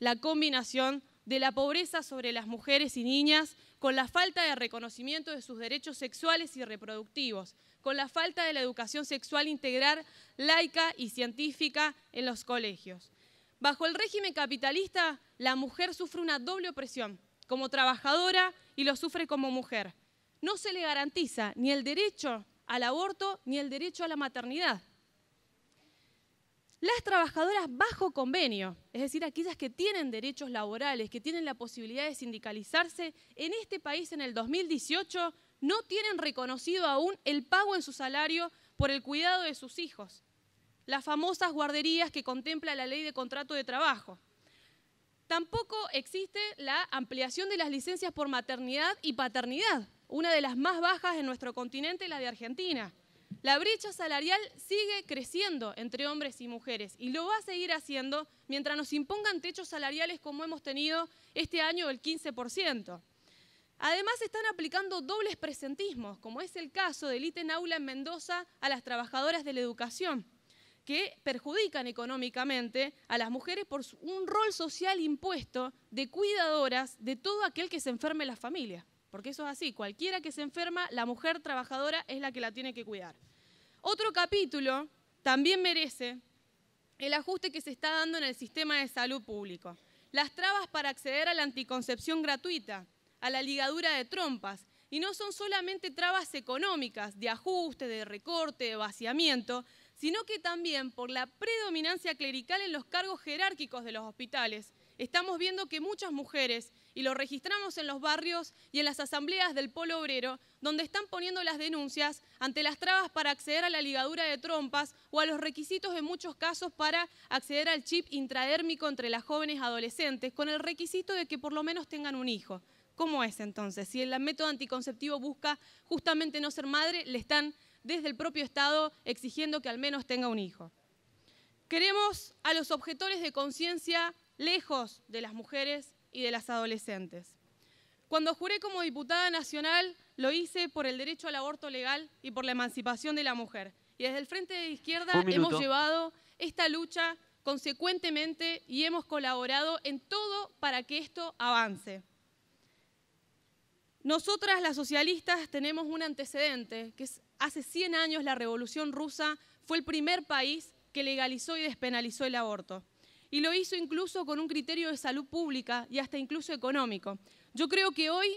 la combinación de la pobreza sobre las mujeres y niñas con la falta de reconocimiento de sus derechos sexuales y reproductivos, con la falta de la educación sexual integral, laica y científica en los colegios. Bajo el régimen capitalista, la mujer sufre una doble opresión, como trabajadora y lo sufre como mujer. No se le garantiza ni el derecho al aborto ni el derecho a la maternidad. Las trabajadoras bajo convenio, es decir, aquellas que tienen derechos laborales, que tienen la posibilidad de sindicalizarse, en este país en el 2018 no tienen reconocido aún el pago en su salario por el cuidado de sus hijos, las famosas guarderías que contempla la ley de contrato de trabajo. Tampoco existe la ampliación de las licencias por maternidad y paternidad, una de las más bajas en nuestro continente, la de Argentina. La brecha salarial sigue creciendo entre hombres y mujeres y lo va a seguir haciendo mientras nos impongan techos salariales como hemos tenido este año el 15%. Además, están aplicando dobles presentismos, como es el caso del ITEN Aula en Mendoza a las trabajadoras de la educación que perjudican económicamente a las mujeres por un rol social impuesto de cuidadoras de todo aquel que se enferme en la familia. Porque eso es así, cualquiera que se enferma, la mujer trabajadora es la que la tiene que cuidar. Otro capítulo también merece el ajuste que se está dando en el sistema de salud público. Las trabas para acceder a la anticoncepción gratuita, a la ligadura de trompas, y no son solamente trabas económicas, de ajuste, de recorte, de vaciamiento, sino que también por la predominancia clerical en los cargos jerárquicos de los hospitales. Estamos viendo que muchas mujeres, y lo registramos en los barrios y en las asambleas del polo obrero, donde están poniendo las denuncias ante las trabas para acceder a la ligadura de trompas o a los requisitos en muchos casos para acceder al chip intradérmico entre las jóvenes adolescentes, con el requisito de que por lo menos tengan un hijo. ¿Cómo es entonces? Si el método anticonceptivo busca justamente no ser madre, le están desde el propio Estado exigiendo que al menos tenga un hijo. Queremos a los objetores de conciencia lejos de las mujeres y de las adolescentes. Cuando juré como diputada nacional, lo hice por el derecho al aborto legal y por la emancipación de la mujer. Y desde el Frente de Izquierda hemos llevado esta lucha consecuentemente y hemos colaborado en todo para que esto avance. Nosotras, las socialistas, tenemos un antecedente, que es Hace 100 años la Revolución Rusa fue el primer país que legalizó y despenalizó el aborto. Y lo hizo incluso con un criterio de salud pública y hasta incluso económico. Yo creo que hoy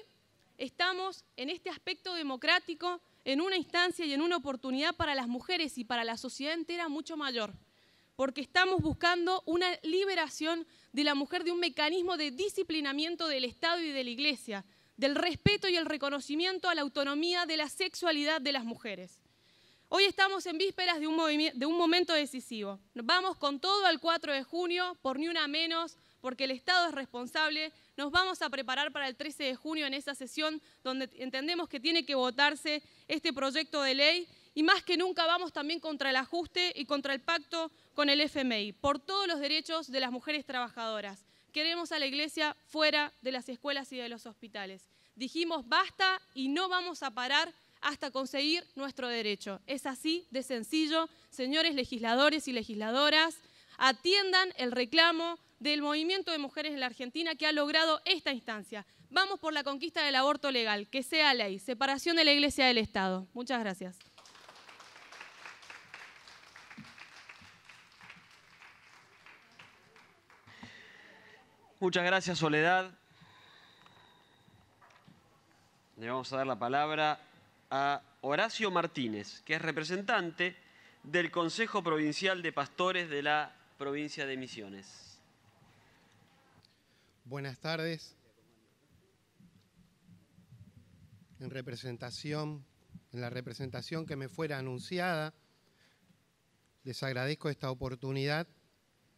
estamos en este aspecto democrático, en una instancia y en una oportunidad para las mujeres y para la sociedad entera mucho mayor, porque estamos buscando una liberación de la mujer de un mecanismo de disciplinamiento del Estado y de la Iglesia, del respeto y el reconocimiento a la autonomía de la sexualidad de las mujeres. Hoy estamos en vísperas de un, momento decisivo. Vamos con todo al 4 de junio, por ni una menos, porque el Estado es responsable. Nos vamos a preparar para el 13 de junio en esa sesión donde entendemos que tiene que votarse este proyecto de ley y más que nunca vamos también contra el ajuste y contra el pacto con el FMI, por todos los derechos de las mujeres trabajadoras queremos a la iglesia fuera de las escuelas y de los hospitales. Dijimos basta y no vamos a parar hasta conseguir nuestro derecho. Es así de sencillo, señores legisladores y legisladoras, atiendan el reclamo del movimiento de mujeres en la Argentina que ha logrado esta instancia. Vamos por la conquista del aborto legal, que sea ley, separación de la iglesia del Estado. Muchas gracias. Muchas gracias, Soledad. Le vamos a dar la palabra a Horacio Martínez, que es representante del Consejo Provincial de Pastores de la provincia de Misiones. Buenas tardes. En representación, en la representación que me fuera anunciada, les agradezco esta oportunidad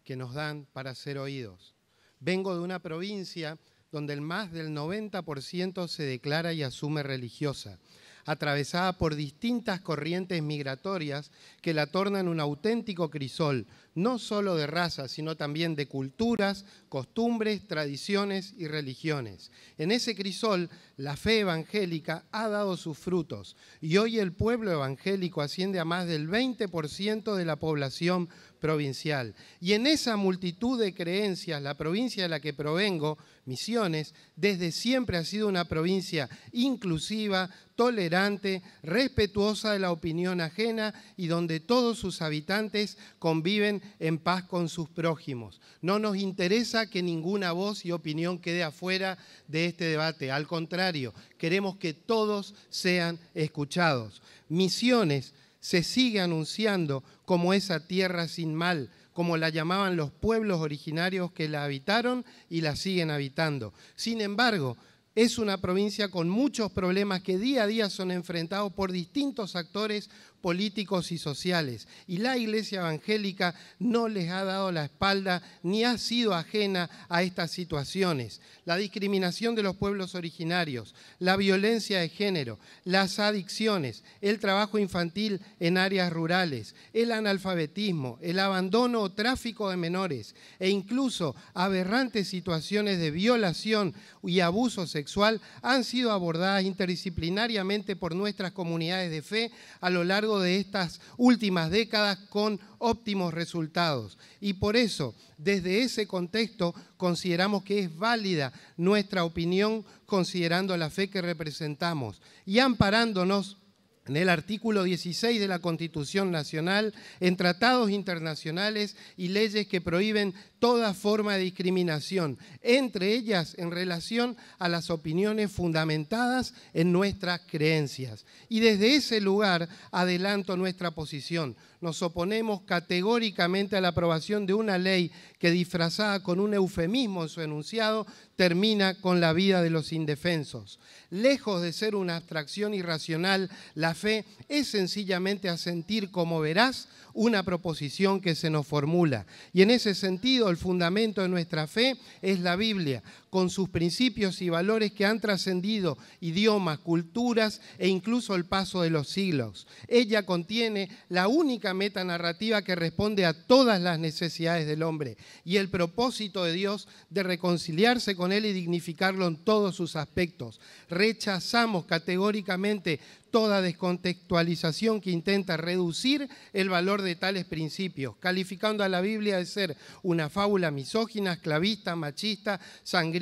que nos dan para ser oídos. Vengo de una provincia donde el más del 90% se declara y asume religiosa, atravesada por distintas corrientes migratorias que la tornan un auténtico crisol, no solo de razas, sino también de culturas, costumbres, tradiciones y religiones. En ese crisol, la fe evangélica ha dado sus frutos y hoy el pueblo evangélico asciende a más del 20% de la población provincial. Y en esa multitud de creencias, la provincia de la que provengo, Misiones, desde siempre ha sido una provincia inclusiva, tolerante, respetuosa de la opinión ajena y donde todos sus habitantes conviven en paz con sus prójimos. No nos interesa que ninguna voz y opinión quede afuera de este debate. Al contrario, queremos que todos sean escuchados. Misiones se sigue anunciando como esa tierra sin mal, como la llamaban los pueblos originarios que la habitaron y la siguen habitando. Sin embargo, es una provincia con muchos problemas que día a día son enfrentados por distintos actores políticos y sociales. Y la Iglesia Evangélica no les ha dado la espalda ni ha sido ajena a estas situaciones. La discriminación de los pueblos originarios, la violencia de género, las adicciones, el trabajo infantil en áreas rurales, el analfabetismo, el abandono o tráfico de menores e incluso aberrantes situaciones de violación y abuso sexual han sido abordadas interdisciplinariamente por nuestras comunidades de fe a lo largo de estas últimas décadas con óptimos resultados. Y por eso, desde ese contexto, consideramos que es válida nuestra opinión considerando la fe que representamos y amparándonos en el artículo 16 de la Constitución Nacional, en tratados internacionales y leyes que prohíben toda forma de discriminación, entre ellas en relación a las opiniones fundamentadas en nuestras creencias. Y desde ese lugar adelanto nuestra posición. Nos oponemos categóricamente a la aprobación de una ley que disfrazada con un eufemismo en su enunciado termina con la vida de los indefensos. Lejos de ser una abstracción irracional, la fe es sencillamente asentir como verás una proposición que se nos formula. Y en ese sentido, el fundamento de nuestra fe es la Biblia, con sus principios y valores que han trascendido idiomas, culturas e incluso el paso de los siglos. Ella contiene la única meta narrativa que responde a todas las necesidades del hombre y el propósito de Dios de reconciliarse con él y dignificarlo en todos sus aspectos. Rechazamos categóricamente toda descontextualización que intenta reducir el valor de tales principios, calificando a la Biblia de ser una fábula misógina, esclavista, machista, sangrienta,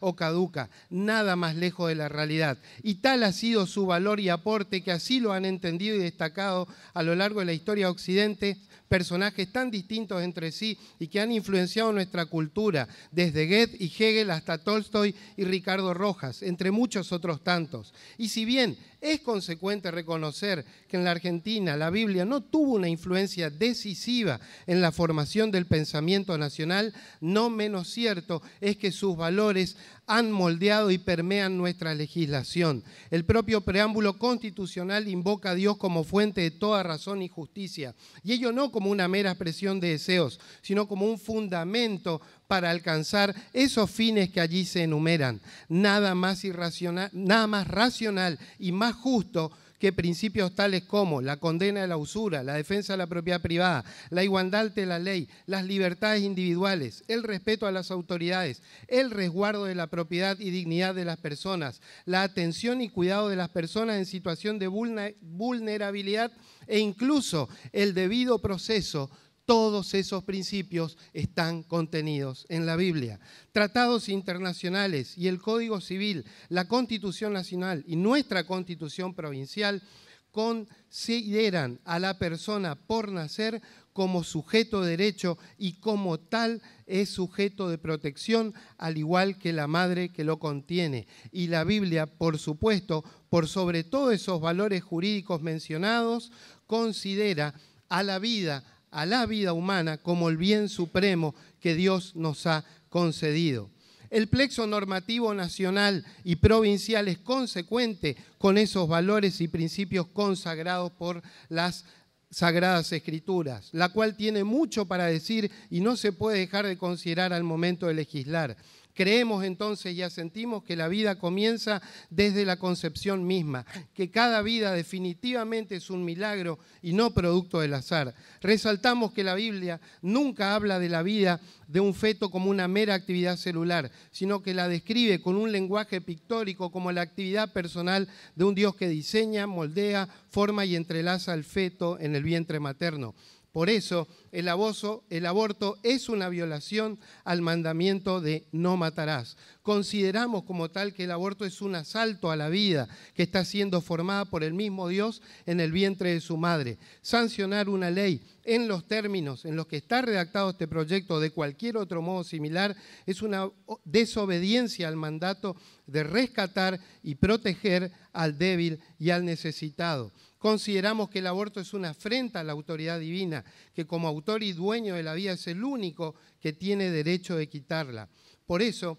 o caduca, nada más lejos de la realidad. Y tal ha sido su valor y aporte que así lo han entendido y destacado a lo largo de la historia occidente personajes tan distintos entre sí y que han influenciado nuestra cultura, desde Goethe y Hegel hasta Tolstoy y Ricardo Rojas, entre muchos otros tantos. Y si bien es consecuente reconocer que en la Argentina la Biblia no tuvo una influencia decisiva en la formación del pensamiento nacional, no menos cierto es que sus valores han moldeado y permean nuestra legislación. El propio preámbulo constitucional invoca a Dios como fuente de toda razón y justicia, y ello no como una mera expresión de deseos, sino como un fundamento para alcanzar esos fines que allí se enumeran. Nada más, irracional, nada más racional y más justo que principios tales como la condena de la usura, la defensa de la propiedad privada, la igualdad de la ley, las libertades individuales, el respeto a las autoridades, el resguardo de la propiedad y dignidad de las personas, la atención y cuidado de las personas en situación de vulnerabilidad e incluso el debido proceso todos esos principios están contenidos en la Biblia. Tratados internacionales y el Código Civil, la Constitución Nacional y nuestra Constitución Provincial consideran a la persona por nacer como sujeto de derecho y como tal es sujeto de protección, al igual que la madre que lo contiene. Y la Biblia, por supuesto, por sobre todo esos valores jurídicos mencionados, considera a la vida, a la vida humana como el bien supremo que Dios nos ha concedido. El plexo normativo nacional y provincial es consecuente con esos valores y principios consagrados por las Sagradas Escrituras, la cual tiene mucho para decir y no se puede dejar de considerar al momento de legislar. Creemos entonces y asentimos que la vida comienza desde la concepción misma, que cada vida definitivamente es un milagro y no producto del azar. Resaltamos que la Biblia nunca habla de la vida de un feto como una mera actividad celular, sino que la describe con un lenguaje pictórico como la actividad personal de un Dios que diseña, moldea, forma y entrelaza al feto en el vientre materno. Por eso el, aborto es una violación al mandamiento de no matarás. Consideramos como tal que el aborto es un asalto a la vida que está siendo formada por el mismo Dios en el vientre de su madre. Sancionar una ley en los términos en los que está redactado este proyecto de cualquier otro modo similar es una desobediencia al mandato de rescatar y proteger al débil y al necesitado. Consideramos que el aborto es una afrenta a la autoridad divina, que como autor y dueño de la vida es el único que tiene derecho de quitarla. Por eso,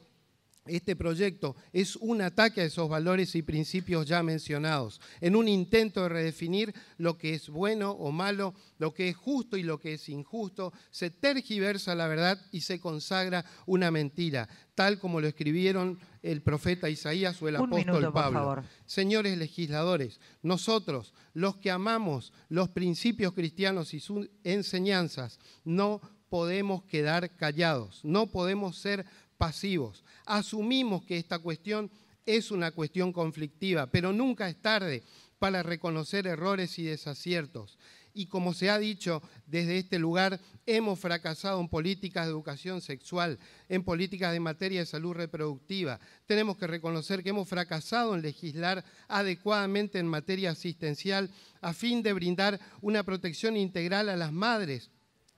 este proyecto es un ataque a esos valores y principios ya mencionados, en un intento de redefinir lo que es bueno o malo, lo que es justo y lo que es injusto, se tergiversa la verdad y se consagra una mentira, tal como lo escribieron el profeta Isaías o el apóstol Pablo. Señores legisladores, nosotros, los que amamos los principios cristianos y sus enseñanzas, no podemos quedar callados, no podemos ser pasivos. Asumimos que esta cuestión es una cuestión conflictiva, pero nunca es tarde para reconocer errores y desaciertos y como se ha dicho desde este lugar, hemos fracasado en políticas de educación sexual, en políticas de materia de salud reproductiva. Tenemos que reconocer que hemos fracasado en legislar adecuadamente en materia asistencial a fin de brindar una protección integral a las madres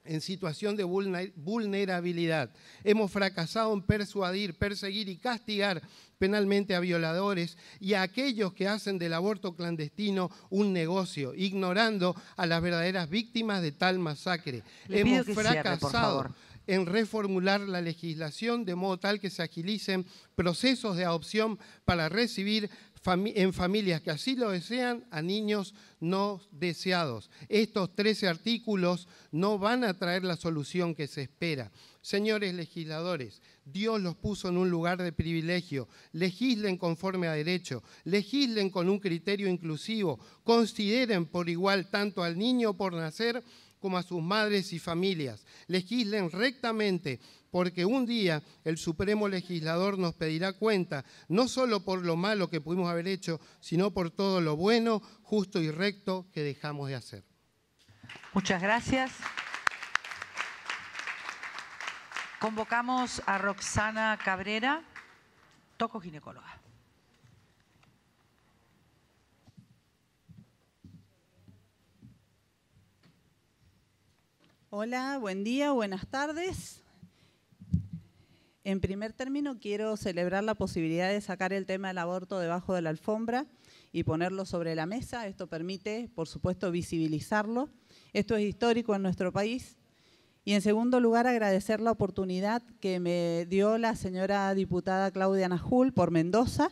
en situación de vulnerabilidad. Hemos fracasado en persuadir, perseguir y castigar penalmente a violadores y a aquellos que hacen del aborto clandestino un negocio, ignorando a las verdaderas víctimas de tal masacre. Hemos fracasado. en reformular la legislación de modo tal que se agilicen procesos de adopción para recibir en familias que así lo desean a niños no deseados. Estos 13 artículos no van a traer la solución que se espera. Señores legisladores, Dios los puso en un lugar de privilegio. Legislen conforme a derecho, legislen con un criterio inclusivo, consideren por igual tanto al niño por nacer a sus madres y familias. Legislen rectamente, porque un día el Supremo Legislador nos pedirá cuenta, no solo por lo malo que pudimos haber hecho, sino por todo lo bueno, justo y recto que dejamos de hacer. Muchas gracias. Convocamos a Roxana Cabrera, toco ginecóloga. Hola, buen día, buenas tardes. En primer término, quiero celebrar la posibilidad de sacar el tema del aborto debajo de la alfombra y ponerlo sobre la mesa. Esto permite, por supuesto, visibilizarlo. Esto es histórico en nuestro país. Y en segundo lugar, agradecer la oportunidad que me dio la señora diputada Claudia Najul por Mendoza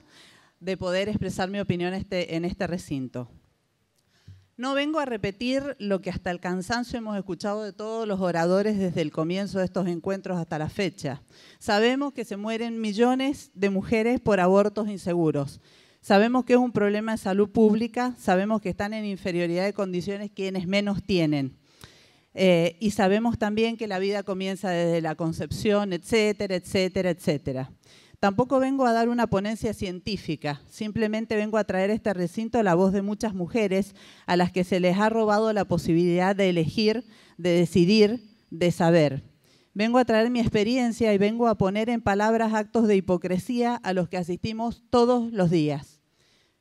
de poder expresar mi opinión este, en este recinto. No vengo a repetir lo que hasta el cansancio hemos escuchado de todos los oradores desde el comienzo de estos encuentros hasta la fecha. Sabemos que se mueren millones de mujeres por abortos inseguros. Sabemos que es un problema de salud pública, sabemos que están en inferioridad de condiciones quienes menos tienen. Eh, y sabemos también que la vida comienza desde la concepción, etcétera, etcétera, etcétera. Tampoco vengo a dar una ponencia científica, simplemente vengo a traer este recinto la voz de muchas mujeres a las que se les ha robado la posibilidad de elegir, de decidir, de saber. Vengo a traer mi experiencia y vengo a poner en palabras actos de hipocresía a los que asistimos todos los días.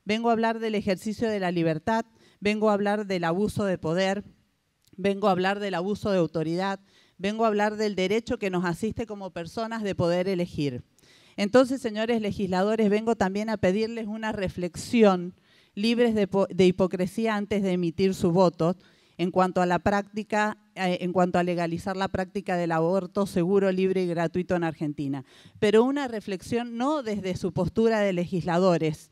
Vengo a hablar del ejercicio de la libertad, vengo a hablar del abuso de poder, vengo a hablar del abuso de autoridad, vengo a hablar del derecho que nos asiste como personas de poder elegir. Entonces, señores legisladores, vengo también a pedirles una reflexión libres de, hipocresía antes de emitir su voto en cuanto a la práctica, eh, en cuanto a legalizar la práctica del aborto seguro, libre y gratuito en Argentina. Pero una reflexión no desde su postura de legisladores.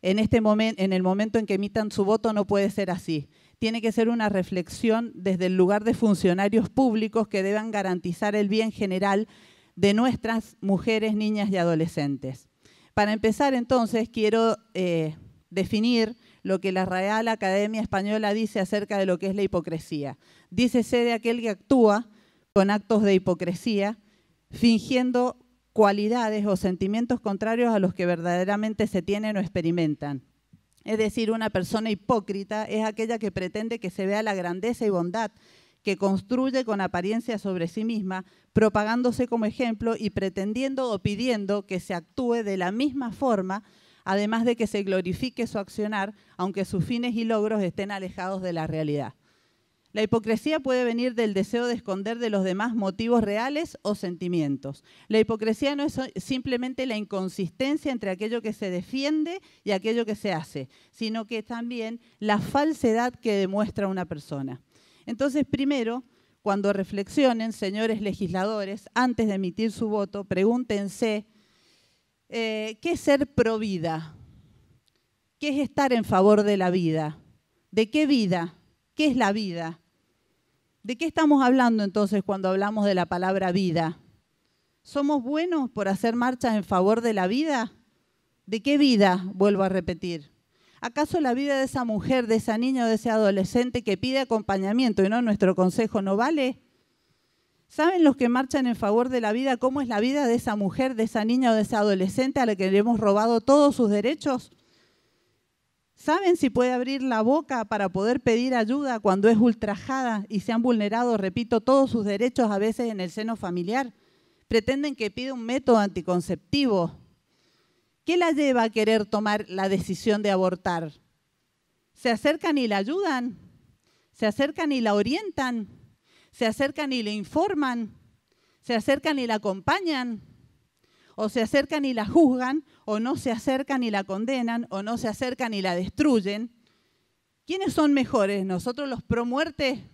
En, este en el momento en que emitan su voto no puede ser así. Tiene que ser una reflexión desde el lugar de funcionarios públicos que deban garantizar el bien general de nuestras mujeres, niñas y adolescentes. Para empezar entonces, quiero eh, definir lo que la Real Academia Española dice acerca de lo que es la hipocresía. Dícese de aquel que actúa con actos de hipocresía, fingiendo cualidades o sentimientos contrarios a los que verdaderamente se tienen o experimentan. Es decir, una persona hipócrita es aquella que pretende que se vea la grandeza y bondad que construye con apariencia sobre sí misma, propagándose como ejemplo y pretendiendo o pidiendo que se actúe de la misma forma, además de que se glorifique su accionar, aunque sus fines y logros estén alejados de la realidad. La hipocresía puede venir del deseo de esconder de los demás motivos reales o sentimientos. La hipocresía no es simplemente la inconsistencia entre aquello que se defiende y aquello que se hace, sino que es también la falsedad que demuestra una persona. Entonces, primero, cuando reflexionen, señores legisladores, antes de emitir su voto, pregúntense, eh, ¿qué es ser pro vida? ¿Qué es estar en favor de la vida? ¿De qué vida? ¿Qué es la vida? ¿De qué estamos hablando entonces cuando hablamos de la palabra vida? ¿Somos buenos por hacer marcha en favor de la vida? ¿De qué vida? Vuelvo a repetir. ¿Acaso la vida de esa mujer, de esa niña o de ese adolescente que pide acompañamiento y no nuestro consejo no vale? ¿Saben los que marchan en favor de la vida cómo es la vida de esa mujer, de esa niña o de esa adolescente a la que le hemos robado todos sus derechos? ¿Saben si puede abrir la boca para poder pedir ayuda cuando es ultrajada y se han vulnerado, repito, todos sus derechos a veces en el seno familiar? Pretenden que pida un método anticonceptivo, ¿qué la lleva a querer tomar la decisión de abortar? ¿Se acercan y la ayudan? ¿Se acercan y la orientan? ¿Se acercan y le informan? ¿Se acercan y la acompañan? ¿O se acercan y la juzgan? ¿O no se acercan y la condenan? ¿O no se acercan y la destruyen? ¿Quiénes son mejores? ¿Nosotros los pro muerte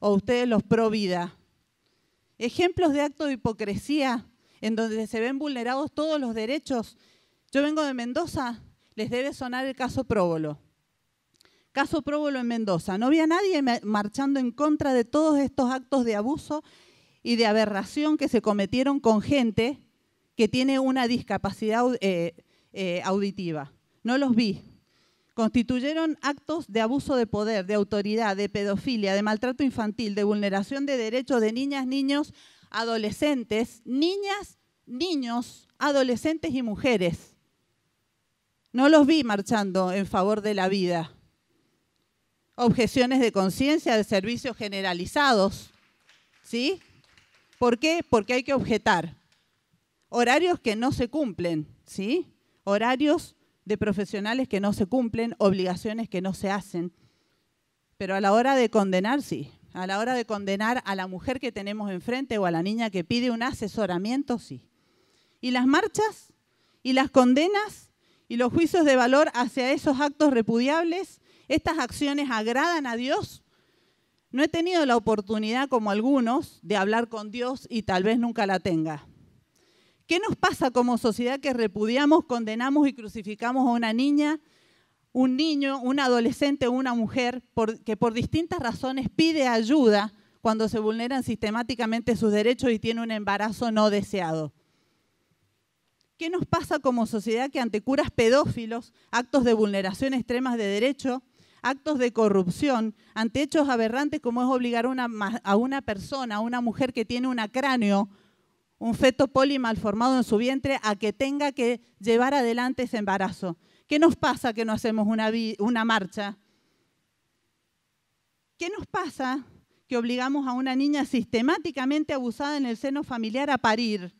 o ustedes los pro vida? Ejemplos de acto de hipocresía en donde se ven vulnerados todos los derechos yo vengo de Mendoza, les debe sonar el caso Próbolo. Caso Próbolo en Mendoza. No había nadie marchando en contra de todos estos actos de abuso y de aberración que se cometieron con gente que tiene una discapacidad eh, eh, auditiva. No los vi. Constituyeron actos de abuso de poder, de autoridad, de pedofilia, de maltrato infantil, de vulneración de derechos de niñas, niños, adolescentes, niñas, niños, adolescentes y mujeres. No los vi marchando en favor de la vida. Objeciones de conciencia de servicios generalizados. ¿Sí? ¿Por qué? Porque hay que objetar. Horarios que no se cumplen, ¿sí? Horarios de profesionales que no se cumplen, obligaciones que no se hacen. Pero a la hora de condenar, sí. A la hora de condenar a la mujer que tenemos enfrente o a la niña que pide un asesoramiento, sí. Y las marchas y las condenas y los juicios de valor hacia esos actos repudiables, estas acciones agradan a Dios. No he tenido la oportunidad, como algunos, de hablar con Dios y tal vez nunca la tenga. ¿Qué nos pasa como sociedad que repudiamos, condenamos y crucificamos a una niña, un niño, un adolescente o una mujer que por distintas razones pide ayuda cuando se vulneran sistemáticamente sus derechos y tiene un embarazo no deseado? ¿Qué nos pasa como sociedad que ante curas pedófilos, actos de vulneración extremas de derecho, actos de corrupción, ante hechos aberrantes como es obligar a una persona, a una mujer que tiene un cráneo, un feto poli malformado en su vientre, a que tenga que llevar adelante ese embarazo? ¿Qué nos pasa que no hacemos una marcha? ¿Qué nos pasa que obligamos a una niña sistemáticamente abusada en el seno familiar a parir?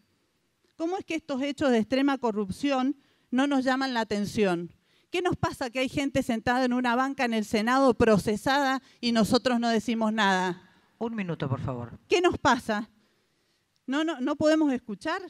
¿Cómo es que estos hechos de extrema corrupción no nos llaman la atención? ¿Qué nos pasa que hay gente sentada en una banca en el Senado procesada y nosotros no decimos nada? Un minuto, por favor. ¿Qué nos pasa? ¿No, no, no podemos escuchar?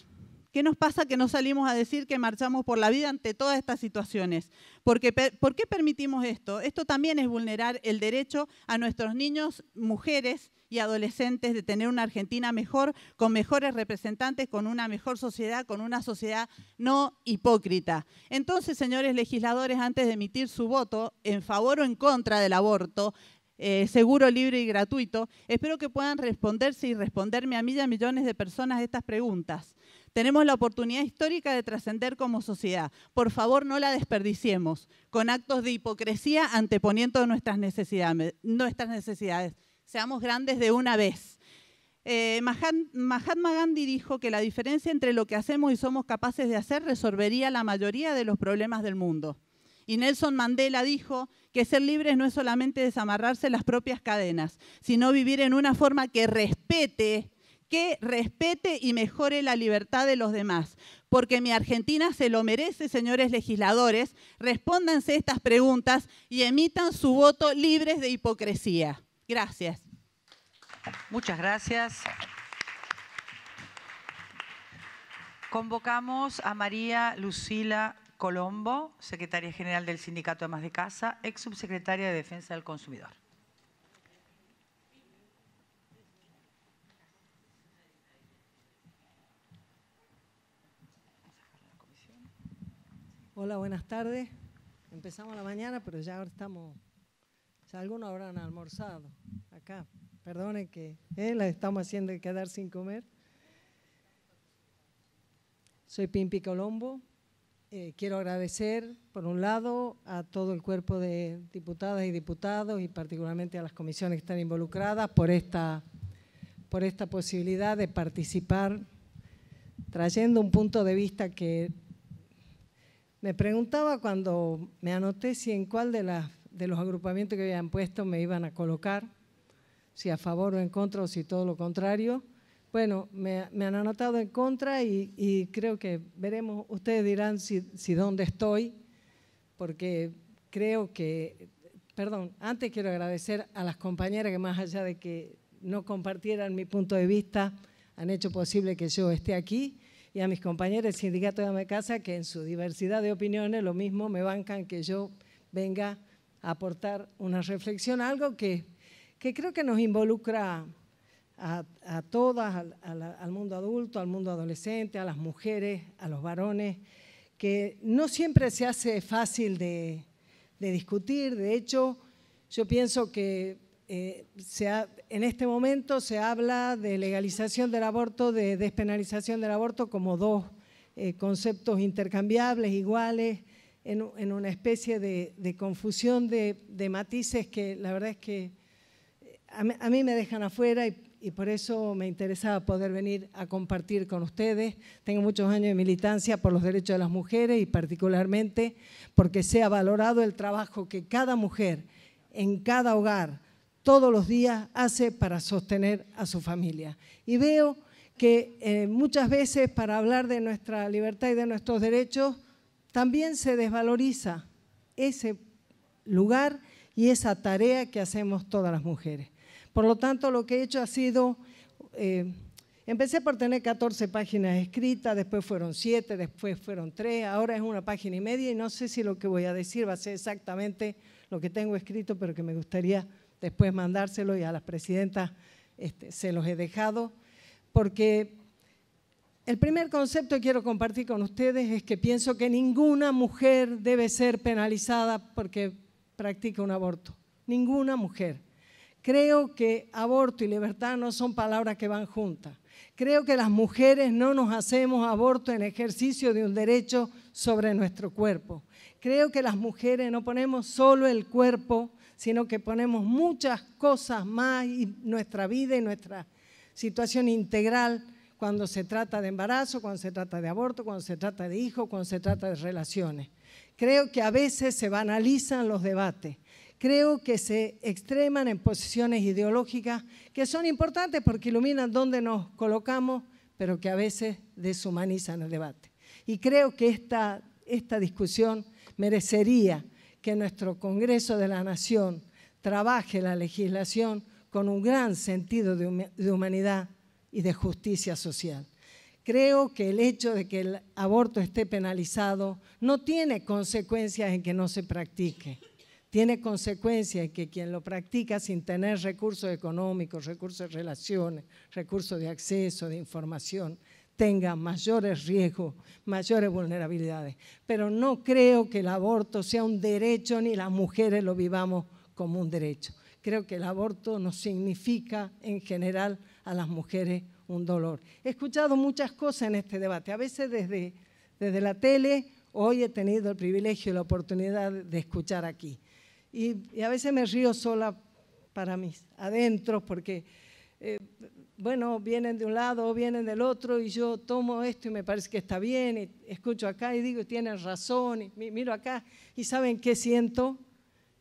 ¿Qué nos pasa que no salimos a decir que marchamos por la vida ante todas estas situaciones? Porque, ¿Por qué permitimos esto? Esto también es vulnerar el derecho a nuestros niños, mujeres adolescentes de tener una Argentina mejor, con mejores representantes, con una mejor sociedad, con una sociedad no hipócrita. Entonces, señores legisladores, antes de emitir su voto en favor o en contra del aborto, eh, seguro, libre y gratuito, espero que puedan responderse y responderme a mí y a millones de personas estas preguntas. Tenemos la oportunidad histórica de trascender como sociedad. Por favor, no la desperdiciemos con actos de hipocresía anteponiendo nuestras necesidades. Nuestras necesidades seamos grandes de una vez. Eh, Mahatma Gandhi dijo que la diferencia entre lo que hacemos y somos capaces de hacer resolvería la mayoría de los problemas del mundo. Y Nelson Mandela dijo que ser libres no es solamente desamarrarse las propias cadenas, sino vivir en una forma que respete, que respete y mejore la libertad de los demás. Porque mi Argentina se lo merece, señores legisladores. Respóndanse estas preguntas y emitan su voto libres de hipocresía. Gracias. Muchas gracias. Convocamos a María Lucila Colombo, secretaria general del Sindicato de Más de Casa, ex subsecretaria de Defensa del Consumidor. Hola, buenas tardes. Empezamos la mañana, pero ya ahora estamos algunos habrán almorzado acá. Perdone que eh, la estamos haciendo quedar sin comer. Soy Pimpi Colombo. Eh, quiero agradecer, por un lado, a todo el cuerpo de diputadas y diputados y particularmente a las comisiones que están involucradas por esta, por esta posibilidad de participar trayendo un punto de vista que me preguntaba cuando me anoté si en cuál de las de los agrupamientos que habían puesto me iban a colocar, si a favor o en contra o si todo lo contrario. Bueno, me, han anotado en contra y, creo que veremos, ustedes dirán si, si dónde estoy, porque creo que, perdón, antes quiero agradecer a las compañeras que más allá de que no compartieran mi punto de vista, han hecho posible que yo esté aquí y a mis compañeros del sindicato de Casa, que en su diversidad de opiniones lo mismo me bancan que yo venga aportar una reflexión, algo que, creo que nos involucra a, todas, al, mundo adulto, al mundo adolescente, a las mujeres, a los varones, que no siempre se hace fácil de, discutir. De hecho, yo pienso que eh, en este momento se habla de legalización del aborto, de despenalización del aborto como dos eh, conceptos intercambiables, iguales en, una especie de, confusión de, matices que la verdad es que eh, a, mí me dejan afuera y, por eso me interesaba poder venir a compartir con ustedes. Tengo muchos años de militancia por los derechos de las mujeres y particularmente porque se ha valorado el trabajo que cada mujer en cada hogar todos los días hace para sostener a su familia. Y veo que eh, muchas veces para hablar de nuestra libertad y de nuestros derechos también se desvaloriza ese lugar y esa tarea que hacemos todas las mujeres. Por lo tanto, lo que he hecho ha sido, eh, empecé por tener 14 páginas escritas, después fueron 7, después fueron 3, ahora es una página y media y no sé si lo que voy a decir va a ser exactamente lo que tengo escrito, pero que me gustaría después mandárselo y a las presidentas este, se los he dejado, porque el primer concepto que quiero compartir con ustedes es que pienso que ninguna mujer debe ser penalizada porque practica un aborto. Ninguna mujer. Creo que aborto y libertad no son palabras que van juntas. Creo que las mujeres no nos hacemos aborto en ejercicio de un derecho sobre nuestro cuerpo. Creo que las mujeres no ponemos solo el cuerpo, sino que ponemos muchas cosas más y nuestra vida y nuestra situación integral cuando se trata de embarazo, cuando se trata de aborto, cuando se trata de hijo, cuando se trata de relaciones. Creo que a veces se banalizan los debates. Creo que se extreman en posiciones ideológicas que son importantes porque iluminan dónde nos colocamos, pero que a veces deshumanizan el debate. Y creo que esta, esta discusión merecería que nuestro Congreso de la Nación trabaje la legislación con un gran sentido de humanidad y de justicia social. Creo que el hecho de que el aborto esté penalizado no tiene consecuencias en que no se practique. Tiene consecuencias en que quien lo practica sin tener recursos económicos, recursos de relaciones, recursos de acceso, de información, tenga mayores riesgos, mayores vulnerabilidades. Pero no creo que el aborto sea un derecho ni las mujeres lo vivamos como un derecho. Creo que el aborto no significa en general a las mujeres un dolor. He escuchado muchas cosas en este debate, a veces desde, desde la tele, hoy he tenido el privilegio y la oportunidad de escuchar aquí. Y, a veces me río sola para mis adentros porque, eh, bueno, vienen de un lado o vienen del otro y yo tomo esto y me parece que está bien y escucho acá y digo, tienen razón y miro acá y ¿saben qué siento?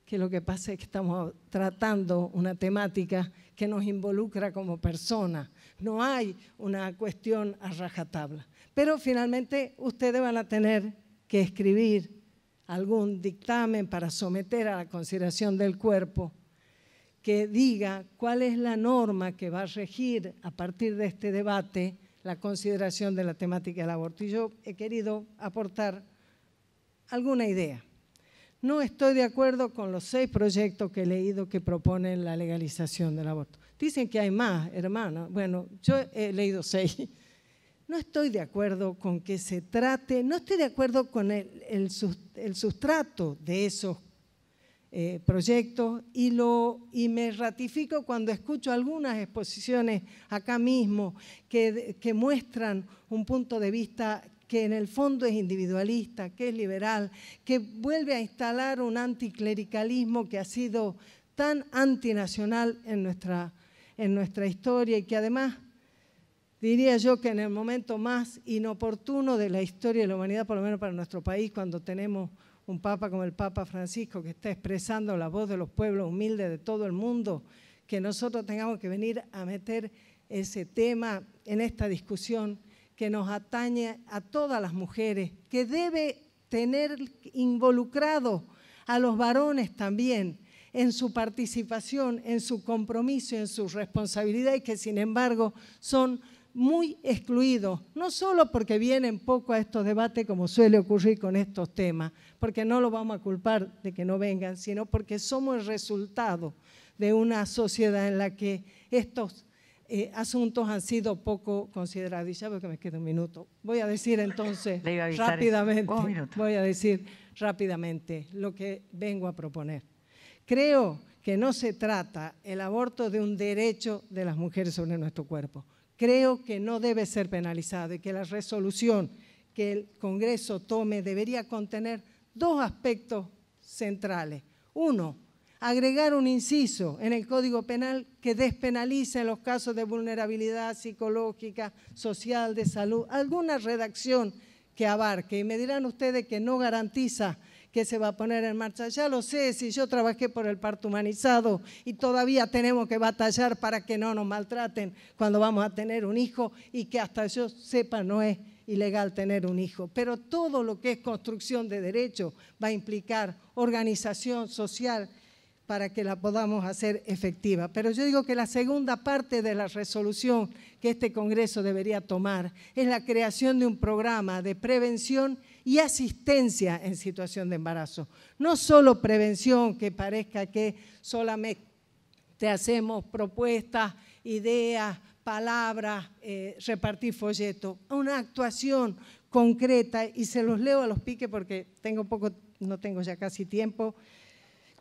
Que lo que pasa es que estamos tratando una temática que nos involucra como persona. No hay una cuestión a rajatabla. Pero finalmente ustedes van a tener que escribir algún dictamen para someter a la consideración del cuerpo que diga cuál es la norma que va a regir a partir de este debate la consideración de la temática del aborto. Y yo he querido aportar alguna idea no estoy de acuerdo con los seis proyectos que he leído que proponen la legalización del aborto. Dicen que hay más, hermana. Bueno, yo he leído seis. No estoy de acuerdo con que se trate, no estoy de acuerdo con el, sustrato de esos eh, proyectos y, lo, y me ratifico cuando escucho algunas exposiciones acá mismo que, que muestran un punto de vista que en el fondo es individualista, que es liberal, que vuelve a instalar un anticlericalismo que ha sido tan antinacional en nuestra, en nuestra historia y que además diría yo que en el momento más inoportuno de la historia de la humanidad, por lo menos para nuestro país, cuando tenemos un papa como el Papa Francisco que está expresando la voz de los pueblos humildes de todo el mundo, que nosotros tengamos que venir a meter ese tema en esta discusión que nos atañe a todas las mujeres, que debe tener involucrado a los varones también en su participación, en su compromiso, en su responsabilidad y que sin embargo son muy excluidos, no solo porque vienen poco a estos debates como suele ocurrir con estos temas, porque no lo vamos a culpar de que no vengan, sino porque somos el resultado de una sociedad en la que estos eh, asuntos han sido poco considerados. Y veo que me queda un minuto. Voy a decir entonces rápidamente, voy a decir rápidamente lo que vengo a proponer. Creo que no se trata el aborto de un derecho de las mujeres sobre nuestro cuerpo. Creo que no debe ser penalizado y que la resolución que el Congreso tome debería contener dos aspectos centrales. Uno, agregar un inciso en el Código Penal que despenalice los casos de vulnerabilidad psicológica, social, de salud, alguna redacción que abarque. Y me dirán ustedes que no garantiza que se va a poner en marcha. Ya lo sé, si yo trabajé por el parto humanizado y todavía tenemos que batallar para que no nos maltraten cuando vamos a tener un hijo y que hasta yo sepa no es ilegal tener un hijo. Pero todo lo que es construcción de derechos va a implicar organización social para que la podamos hacer efectiva. Pero yo digo que la segunda parte de la resolución que este Congreso debería tomar es la creación de un programa de prevención y asistencia en situación de embarazo. No solo prevención, que parezca que solamente hacemos propuestas, ideas, palabras, eh, repartir folletos, una actuación concreta, y se los leo a los piques porque tengo poco, no tengo ya casi tiempo,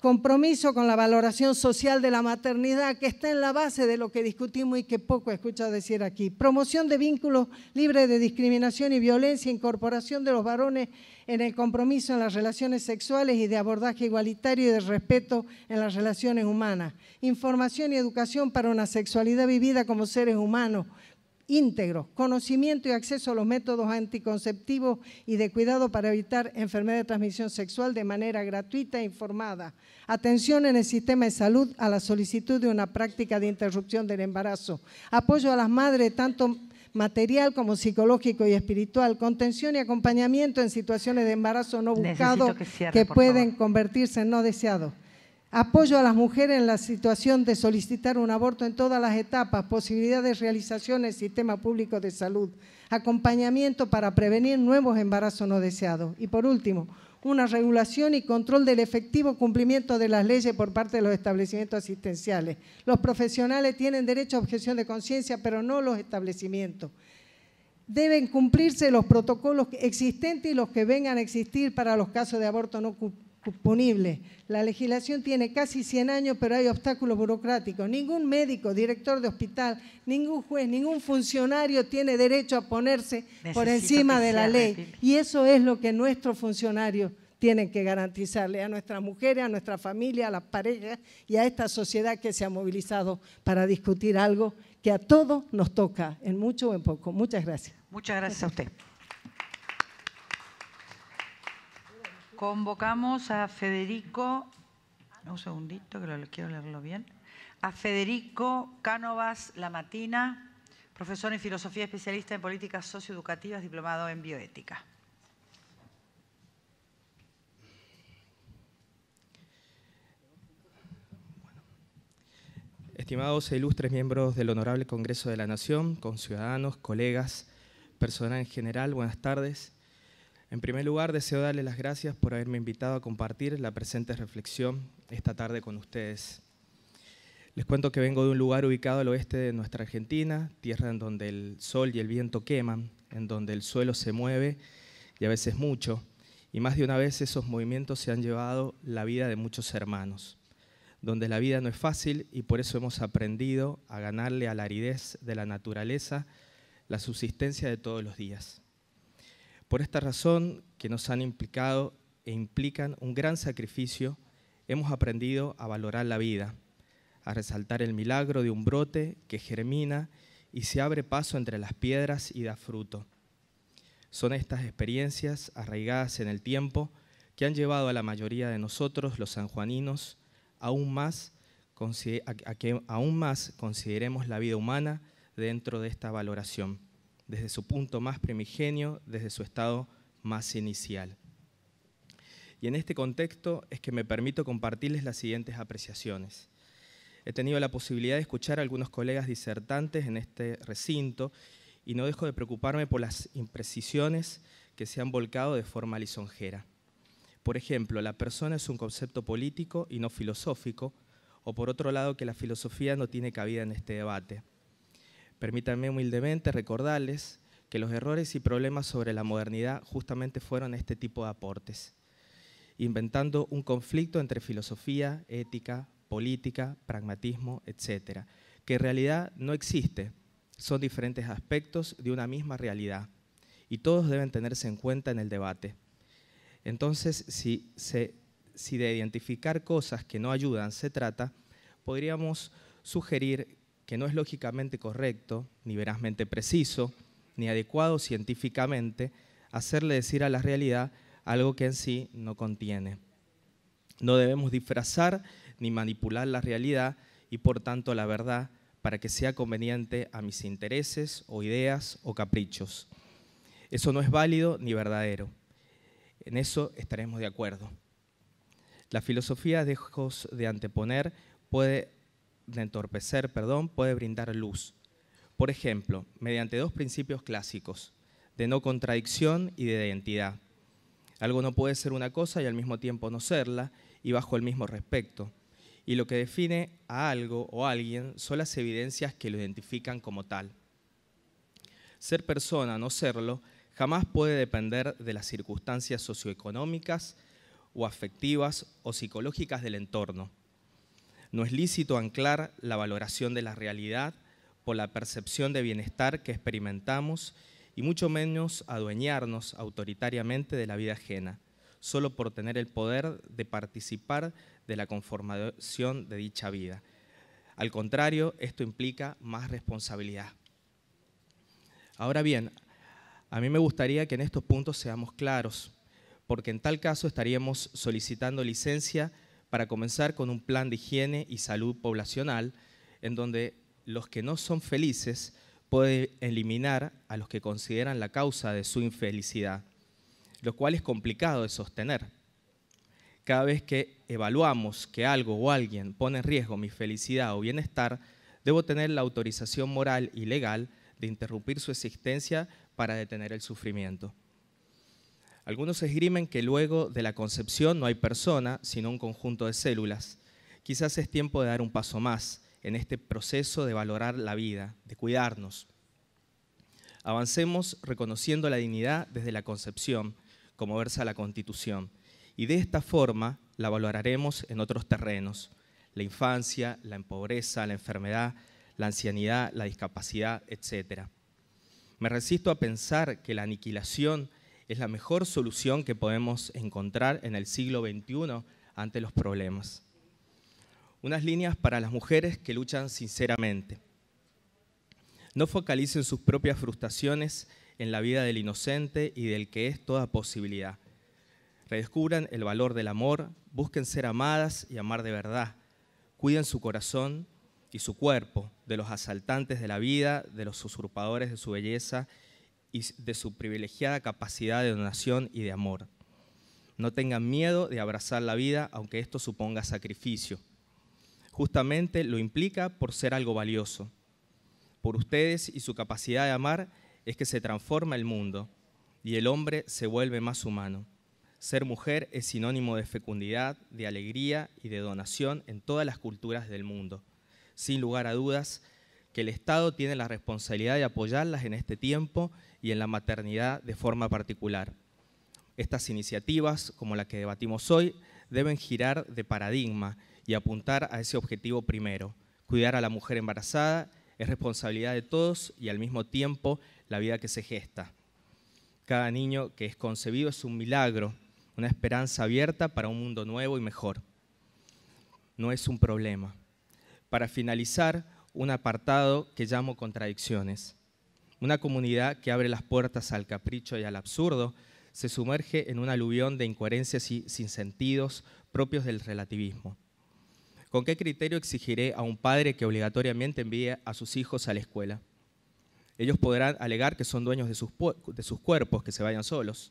compromiso con la valoración social de la maternidad, que está en la base de lo que discutimos y que poco escucha decir aquí. Promoción de vínculos libres de discriminación y violencia, incorporación de los varones en el compromiso en las relaciones sexuales y de abordaje igualitario y de respeto en las relaciones humanas. Información y educación para una sexualidad vivida como seres humanos, Íntegro, conocimiento y acceso a los métodos anticonceptivos y de cuidado para evitar enfermedad de transmisión sexual de manera gratuita e informada, atención en el sistema de salud a la solicitud de una práctica de interrupción del embarazo, apoyo a las madres tanto material como psicológico y espiritual, contención y acompañamiento en situaciones de embarazo no buscado que, pueden convertirse en no deseados apoyo a las mujeres en la situación de solicitar un aborto en todas las etapas, posibilidad de realización en el sistema público de salud, acompañamiento para prevenir nuevos embarazos no deseados. Y por último, una regulación y control del efectivo cumplimiento de las leyes por parte de los establecimientos asistenciales. Los profesionales tienen derecho a objeción de conciencia, pero no los establecimientos. Deben cumplirse los protocolos existentes y los que vengan a existir para los casos de aborto no punible. La legislación tiene casi 100 años, pero hay obstáculos burocráticos. Ningún médico, director de hospital, ningún juez, ningún funcionario tiene derecho a ponerse por encima de la ley. Y eso es lo que nuestros funcionarios tienen que garantizarle a nuestras mujeres, a nuestra familia, a las parejas y a esta sociedad que se ha movilizado para discutir algo que a todos nos toca, en mucho o en poco. Muchas gracias. Muchas gracias a usted. Convocamos a Federico, un segundito que quiero leerlo bien, a Federico Cánovas Lamatina, profesor en filosofía especialista en políticas socioeducativas, diplomado en bioética. Estimados e ilustres miembros del Honorable Congreso de la Nación, conciudadanos, colegas, personal en general, buenas tardes. En primer lugar, deseo darle las gracias por haberme invitado a compartir la presente reflexión esta tarde con ustedes. Les cuento que vengo de un lugar ubicado al oeste de nuestra Argentina, tierra en donde el sol y el viento queman, en donde el suelo se mueve y a veces mucho, y más de una vez esos movimientos se han llevado la vida de muchos hermanos, donde la vida no es fácil y por eso hemos aprendido a ganarle a la aridez de la naturaleza la subsistencia de todos los días. Por esta razón, que nos han implicado e implican un gran sacrificio, hemos aprendido a valorar la vida, a resaltar el milagro de un brote que germina y se abre paso entre las piedras y da fruto. Son estas experiencias arraigadas en el tiempo que han llevado a la mayoría de nosotros, los sanjuaninos, aún más, a que aún más consideremos la vida humana dentro de esta valoración desde su punto más primigenio, desde su estado más inicial. Y en este contexto es que me permito compartirles las siguientes apreciaciones. He tenido la posibilidad de escuchar a algunos colegas disertantes en este recinto y no dejo de preocuparme por las imprecisiones que se han volcado de forma lisonjera. Por ejemplo, la persona es un concepto político y no filosófico, o por otro lado que la filosofía no tiene cabida en este debate. Permítanme humildemente recordarles que los errores y problemas sobre la modernidad justamente fueron este tipo de aportes, inventando un conflicto entre filosofía, ética, política, pragmatismo, etcétera, que en realidad no existe, son diferentes aspectos de una misma realidad y todos deben tenerse en cuenta en el debate. Entonces, si, se, si de identificar cosas que no ayudan se trata, podríamos sugerir que no es lógicamente correcto, ni verazmente preciso, ni adecuado científicamente hacerle decir a la realidad algo que en sí no contiene. No debemos disfrazar ni manipular la realidad y por tanto la verdad para que sea conveniente a mis intereses o ideas o caprichos. Eso no es válido ni verdadero. En eso estaremos de acuerdo. La filosofía, dejos de anteponer, puede de entorpecer perdón, puede brindar luz. Por ejemplo, mediante dos principios clásicos, de no contradicción y de identidad. Algo no puede ser una cosa y al mismo tiempo no serla, y bajo el mismo respecto. Y lo que define a algo o a alguien son las evidencias que lo identifican como tal. Ser persona, no serlo, jamás puede depender de las circunstancias socioeconómicas o afectivas o psicológicas del entorno no es lícito anclar la valoración de la realidad por la percepción de bienestar que experimentamos y mucho menos adueñarnos autoritariamente de la vida ajena, solo por tener el poder de participar de la conformación de dicha vida. Al contrario, esto implica más responsabilidad. Ahora bien, a mí me gustaría que en estos puntos seamos claros, porque en tal caso estaríamos solicitando licencia para comenzar con un plan de higiene y salud poblacional en donde los que no son felices pueden eliminar a los que consideran la causa de su infelicidad, lo cual es complicado de sostener. Cada vez que evaluamos que algo o alguien pone en riesgo mi felicidad o bienestar, debo tener la autorización moral y legal de interrumpir su existencia para detener el sufrimiento. Algunos esgrimen que luego de la concepción no hay persona, sino un conjunto de células. Quizás es tiempo de dar un paso más en este proceso de valorar la vida, de cuidarnos. Avancemos reconociendo la dignidad desde la concepción, como versa la Constitución, y de esta forma la valoraremos en otros terrenos, la infancia, la pobreza, la enfermedad, la ancianidad, la discapacidad, etc. Me resisto a pensar que la aniquilación es la mejor solución que podemos encontrar en el siglo XXI ante los problemas. Unas líneas para las mujeres que luchan sinceramente. No focalicen sus propias frustraciones en la vida del inocente y del que es toda posibilidad. Redescubran el valor del amor, busquen ser amadas y amar de verdad. Cuiden su corazón y su cuerpo de los asaltantes de la vida, de los usurpadores de su belleza y de su privilegiada capacidad de donación y de amor. No tengan miedo de abrazar la vida, aunque esto suponga sacrificio. Justamente lo implica por ser algo valioso. Por ustedes y su capacidad de amar es que se transforma el mundo y el hombre se vuelve más humano. Ser mujer es sinónimo de fecundidad, de alegría y de donación en todas las culturas del mundo. Sin lugar a dudas que el Estado tiene la responsabilidad de apoyarlas en este tiempo y en la maternidad de forma particular. Estas iniciativas, como la que debatimos hoy, deben girar de paradigma y apuntar a ese objetivo primero. Cuidar a la mujer embarazada es responsabilidad de todos y al mismo tiempo la vida que se gesta. Cada niño que es concebido es un milagro, una esperanza abierta para un mundo nuevo y mejor. No es un problema. Para finalizar, un apartado que llamo contradicciones. Una comunidad que abre las puertas al capricho y al absurdo se sumerge en un aluvión de incoherencias y sin sentidos propios del relativismo. ¿Con qué criterio exigiré a un padre que obligatoriamente envíe a sus hijos a la escuela? Ellos podrán alegar que son dueños de sus, de sus cuerpos, que se vayan solos.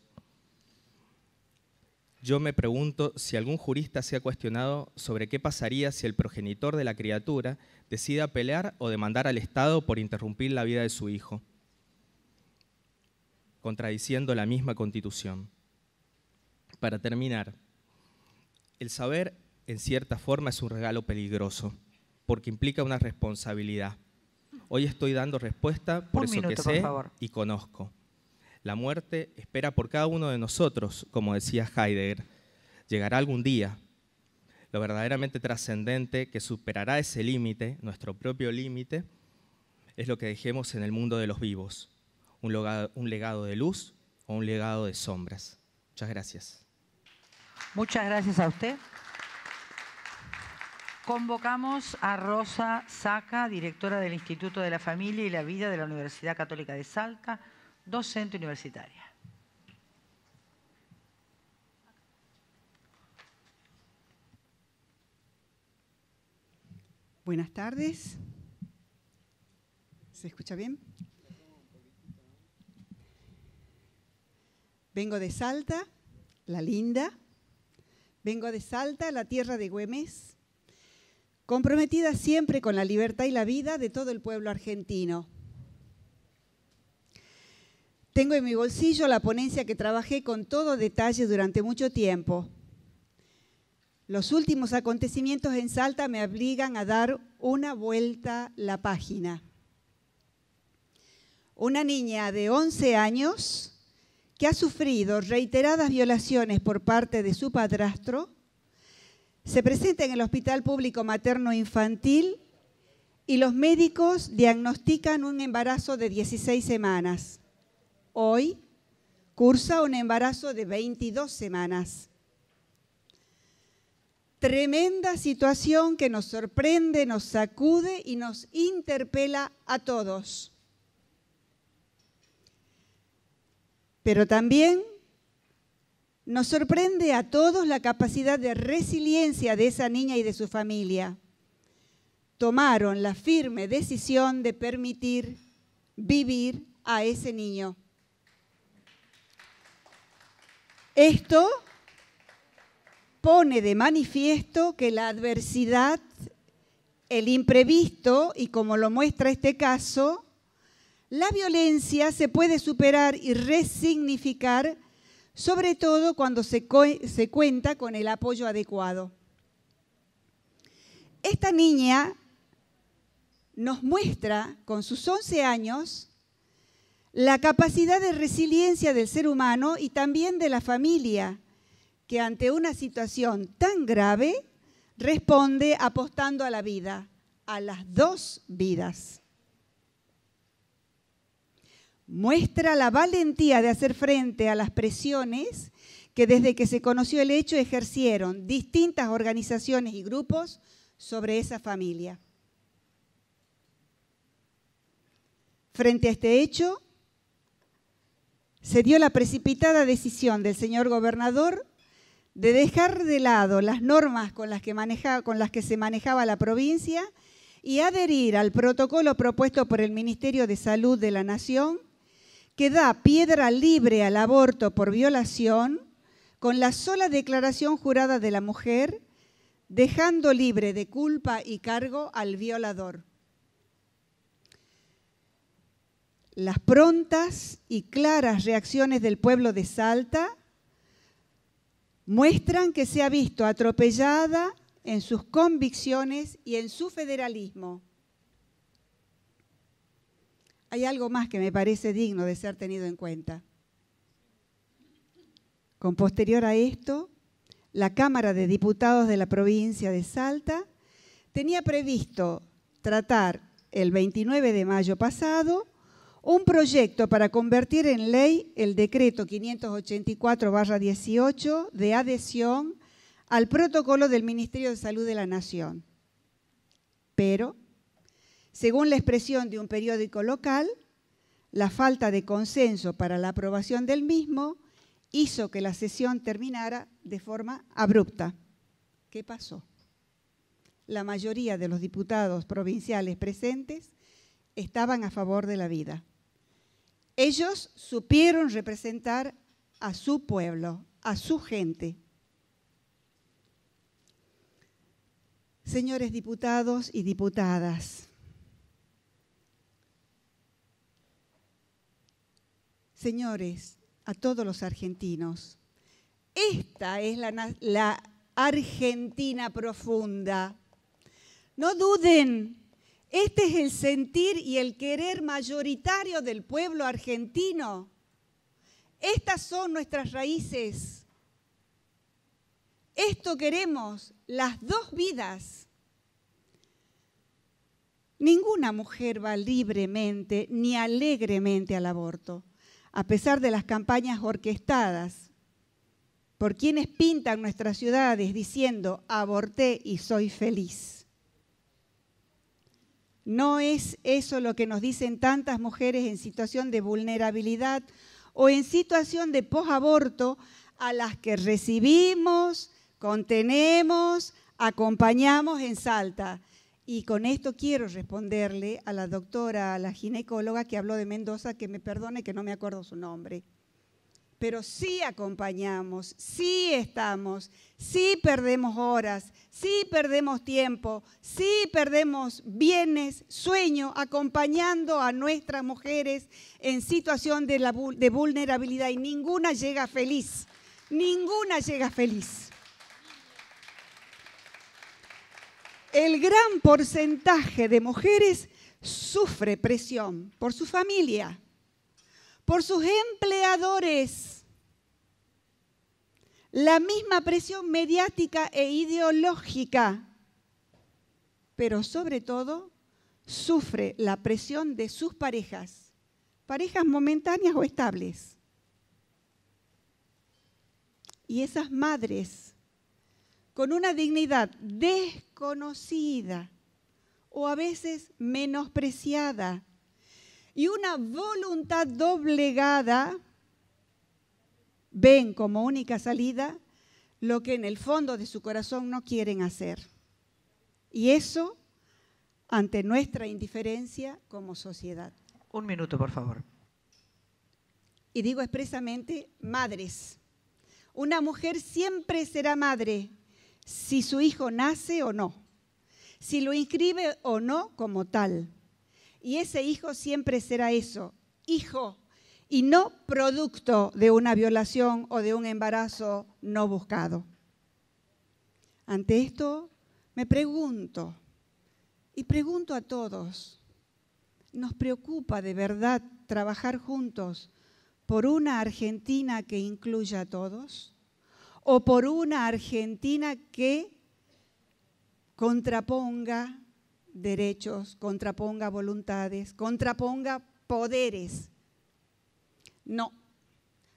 Yo me pregunto si algún jurista se ha cuestionado sobre qué pasaría si el progenitor de la criatura decida pelear o demandar al Estado por interrumpir la vida de su hijo contradiciendo la misma constitución. Para terminar, el saber en cierta forma es un regalo peligroso, porque implica una responsabilidad. Hoy estoy dando respuesta por eso que sé y conozco. La muerte espera por cada uno de nosotros, como decía Heidegger. Llegará algún día. Lo verdaderamente trascendente que superará ese límite, nuestro propio límite, es lo que dejemos en el mundo de los vivos un legado, de luz o un legado de sombras. Muchas gracias. Muchas gracias a usted. Convocamos a Rosa Saca, directora del Instituto de la Familia y la Vida de la Universidad Católica de Salta, docente universitaria. Buenas tardes. ¿Se escucha bien? Vengo de Salta, la linda. Vengo de Salta, la tierra de Güemes, comprometida siempre con la libertad y la vida de todo el pueblo argentino. Tengo en mi bolsillo la ponencia que trabajé con todo detalle durante mucho tiempo. Los últimos acontecimientos en Salta me obligan a dar una vuelta la página. Una niña de 11 años que ha sufrido reiteradas violaciones por parte de su padrastro, se presenta en el Hospital Público Materno Infantil y los médicos diagnostican un embarazo de 16 semanas. Hoy cursa un embarazo de 22 semanas. Tremenda situación que nos sorprende, nos sacude y nos interpela a todos. Pero también nos sorprende a todos la capacidad de resiliencia de esa niña y de su familia. Tomaron la firme decisión de permitir vivir a ese niño. Esto pone de manifiesto que la adversidad, el imprevisto, y como lo muestra este caso, la violencia se puede superar y resignificar, sobre todo cuando se, cuenta con el apoyo adecuado. Esta niña nos muestra con sus 11 años la capacidad de resiliencia del ser humano y también de la familia, que ante una situación tan grave responde apostando a la vida, a las dos vidas muestra la valentía de hacer frente a las presiones que desde que se conoció el hecho ejercieron distintas organizaciones y grupos sobre esa familia. Frente a este hecho, se dio la precipitada decisión del señor gobernador de dejar de lado las normas con las que, con las que se manejaba la provincia y adherir al protocolo propuesto por el Ministerio de Salud de la Nación que da piedra libre al aborto por violación con la sola declaración jurada de la mujer, dejando libre de culpa y cargo al violador. Las prontas y claras reacciones del pueblo de Salta muestran que se ha visto atropellada en sus convicciones y en su federalismo hay algo más que me parece digno de ser tenido en cuenta. Con posterior a esto, la Cámara de Diputados de la provincia de Salta tenía previsto tratar el 29 de mayo pasado un proyecto para convertir en ley el decreto 584-18 de adhesión al protocolo del Ministerio de Salud de la Nación. Pero según la expresión de un periódico local, la falta de consenso para la aprobación del mismo hizo que la sesión terminara de forma abrupta. ¿Qué pasó? La mayoría de los diputados provinciales presentes estaban a favor de la vida. Ellos supieron representar a su pueblo, a su gente. Señores diputados y diputadas, Señores, a todos los argentinos, esta es la, Argentina profunda. No duden, este es el sentir y el querer mayoritario del pueblo argentino. Estas son nuestras raíces. Esto queremos, las dos vidas. Ninguna mujer va libremente ni alegremente al aborto a pesar de las campañas orquestadas por quienes pintan nuestras ciudades diciendo aborté y soy feliz. No es eso lo que nos dicen tantas mujeres en situación de vulnerabilidad o en situación de posaborto a las que recibimos, contenemos, acompañamos en Salta. Y con esto quiero responderle a la doctora, a la ginecóloga que habló de Mendoza, que me perdone que no me acuerdo su nombre. Pero sí acompañamos, sí estamos, sí perdemos horas, sí perdemos tiempo, sí perdemos bienes, sueño, acompañando a nuestras mujeres en situación de, de vulnerabilidad y ninguna llega feliz, ninguna llega feliz. el gran porcentaje de mujeres sufre presión por su familia, por sus empleadores. La misma presión mediática e ideológica, pero sobre todo sufre la presión de sus parejas, parejas momentáneas o estables. Y esas madres con una dignidad desconocida o a veces menospreciada y una voluntad doblegada ven como única salida lo que en el fondo de su corazón no quieren hacer. Y eso ante nuestra indiferencia como sociedad. Un minuto, por favor. Y digo expresamente, madres. Una mujer siempre será madre, si su hijo nace o no, si lo inscribe o no como tal. Y ese hijo siempre será eso, hijo, y no producto de una violación o de un embarazo no buscado. Ante esto, me pregunto, y pregunto a todos, ¿nos preocupa de verdad trabajar juntos por una Argentina que incluya a todos? o por una Argentina que contraponga derechos, contraponga voluntades, contraponga poderes. No,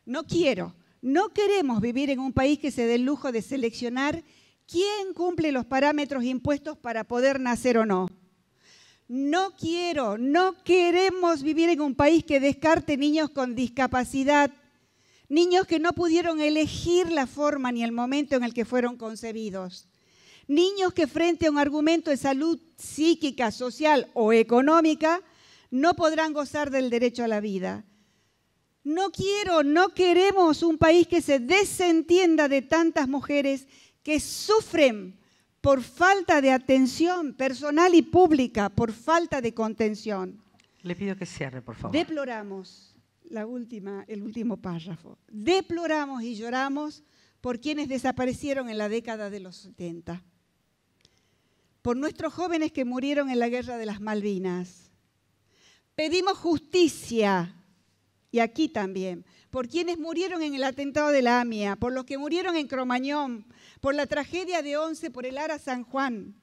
no quiero, no queremos vivir en un país que se dé el lujo de seleccionar quién cumple los parámetros impuestos para poder nacer o no. No quiero, no queremos vivir en un país que descarte niños con discapacidad, Niños que no pudieron elegir la forma ni el momento en el que fueron concebidos. Niños que frente a un argumento de salud psíquica, social o económica, no podrán gozar del derecho a la vida. No quiero, no queremos un país que se desentienda de tantas mujeres que sufren por falta de atención personal y pública, por falta de contención. Le pido que cierre, por favor. Deploramos la última, el último párrafo. Deploramos y lloramos por quienes desaparecieron en la década de los 70, por nuestros jóvenes que murieron en la guerra de las Malvinas. Pedimos justicia, y aquí también, por quienes murieron en el atentado de la AMIA, por los que murieron en Cromañón, por la tragedia de Once, por el Ara San Juan.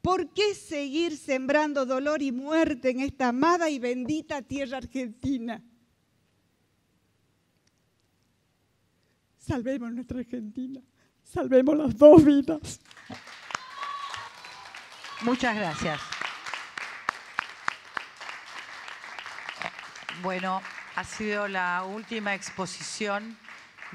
¿Por qué seguir sembrando dolor y muerte en esta amada y bendita tierra argentina? Salvemos nuestra Argentina. Salvemos las dos vidas. Muchas gracias. Bueno, ha sido la última exposición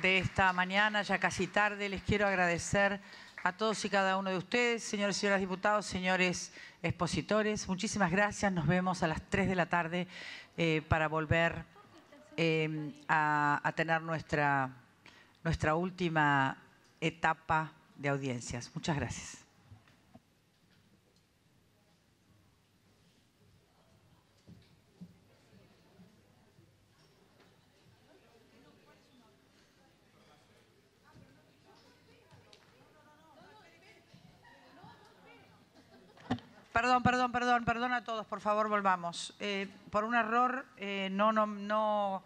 de esta mañana, ya casi tarde. Les quiero agradecer a todos y cada uno de ustedes, señores y señoras diputados, señores expositores. Muchísimas gracias. Nos vemos a las 3 de la tarde eh, para volver eh, a tener nuestra nuestra última etapa de audiencias. Muchas gracias. Perdón, perdón, perdón, perdón a todos, por favor, volvamos. Eh, por un error, eh, no, no, no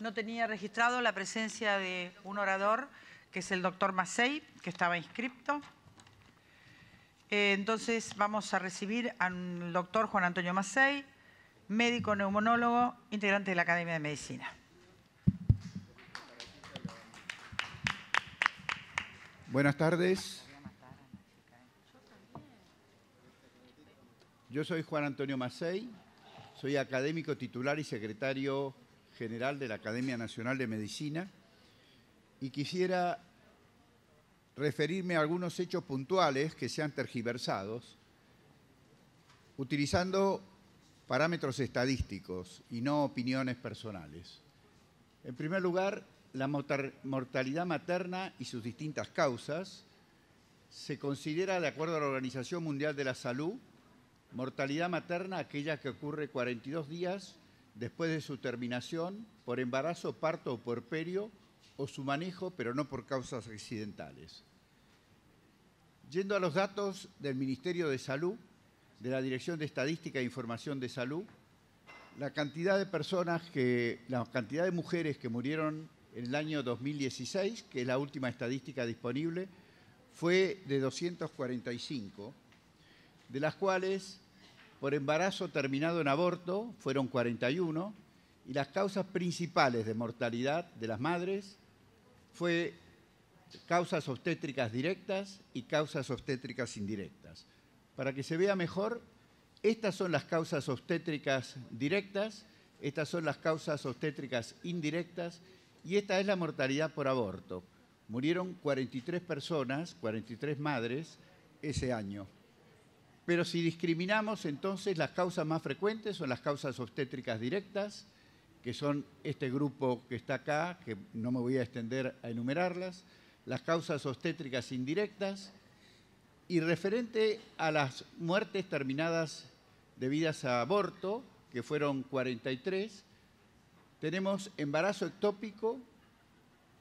no tenía registrado la presencia de un orador, que es el doctor Macei, que estaba inscripto. Eh, entonces vamos a recibir al doctor Juan Antonio Macei, médico neumonólogo, integrante de la Academia de Medicina. Buenas tardes. Yo soy Juan Antonio Macei, soy académico titular y secretario general de la Academia Nacional de Medicina y quisiera referirme a algunos hechos puntuales que sean tergiversados utilizando parámetros estadísticos y no opiniones personales. En primer lugar, la mortalidad materna y sus distintas causas se considera, de acuerdo a la Organización Mundial de la Salud, mortalidad materna aquella que ocurre 42 días después de su terminación por embarazo, parto o perio, o su manejo, pero no por causas accidentales. Yendo a los datos del Ministerio de Salud, de la Dirección de Estadística e Información de Salud, la cantidad de la cantidad de mujeres que murieron en el año 2016, que es la última estadística disponible, fue de 245, de las cuales por embarazo terminado en aborto fueron 41 y las causas principales de mortalidad de las madres fue causas obstétricas directas y causas obstétricas indirectas. Para que se vea mejor, estas son las causas obstétricas directas, estas son las causas obstétricas indirectas y esta es la mortalidad por aborto. Murieron 43 personas, 43 madres ese año. Pero si discriminamos, entonces las causas más frecuentes son las causas obstétricas directas, que son este grupo que está acá, que no me voy a extender a enumerarlas, las causas obstétricas indirectas, y referente a las muertes terminadas debidas a aborto, que fueron 43, tenemos embarazo ectópico,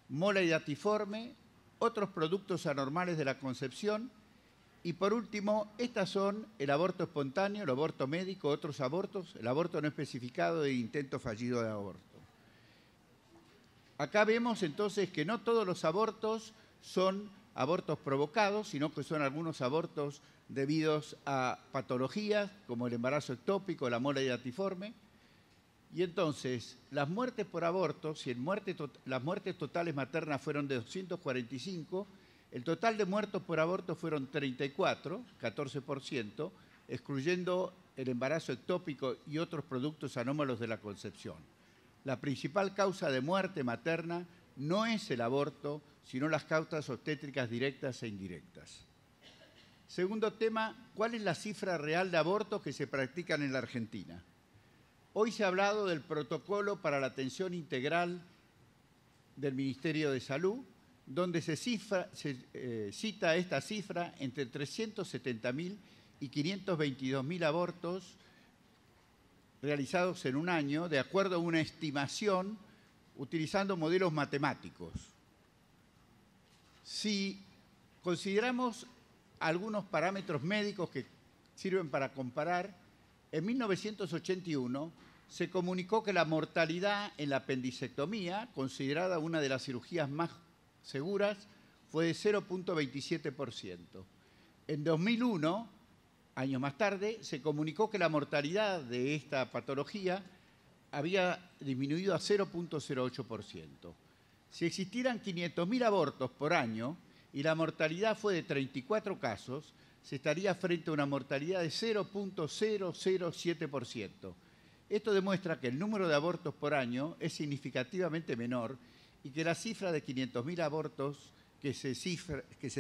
mola hidatiforme, otros productos anormales de la concepción y por último, estas son el aborto espontáneo, el aborto médico, otros abortos, el aborto no especificado e intento fallido de aborto. Acá vemos entonces que no todos los abortos son abortos provocados, sino que son algunos abortos debidos a patologías como el embarazo ectópico, la mola datiforme. Y entonces, las muertes por aborto, si las muertes totales maternas fueron de 245, el total de muertos por aborto fueron 34, 14%, excluyendo el embarazo ectópico y otros productos anómalos de la concepción. La principal causa de muerte materna no es el aborto, sino las causas obstétricas directas e indirectas. Segundo tema, ¿cuál es la cifra real de abortos que se practican en la Argentina? Hoy se ha hablado del protocolo para la atención integral del Ministerio de Salud, donde se, eh, cita esta cifra entre 370.000 y 522.000 abortos realizados en un año, de acuerdo a una estimación utilizando modelos matemáticos. Si consideramos algunos parámetros médicos que sirven para comparar, en 1981 se comunicó que la mortalidad en la apendicectomía, considerada una de las cirugías más seguras fue de 0.27%. En 2001, años más tarde, se comunicó que la mortalidad de esta patología había disminuido a 0.08%. Si existieran 500.000 abortos por año y la mortalidad fue de 34 casos, se estaría frente a una mortalidad de 0.007%. Esto demuestra que el número de abortos por año es significativamente menor y que la cifra de 500.000 abortos que se,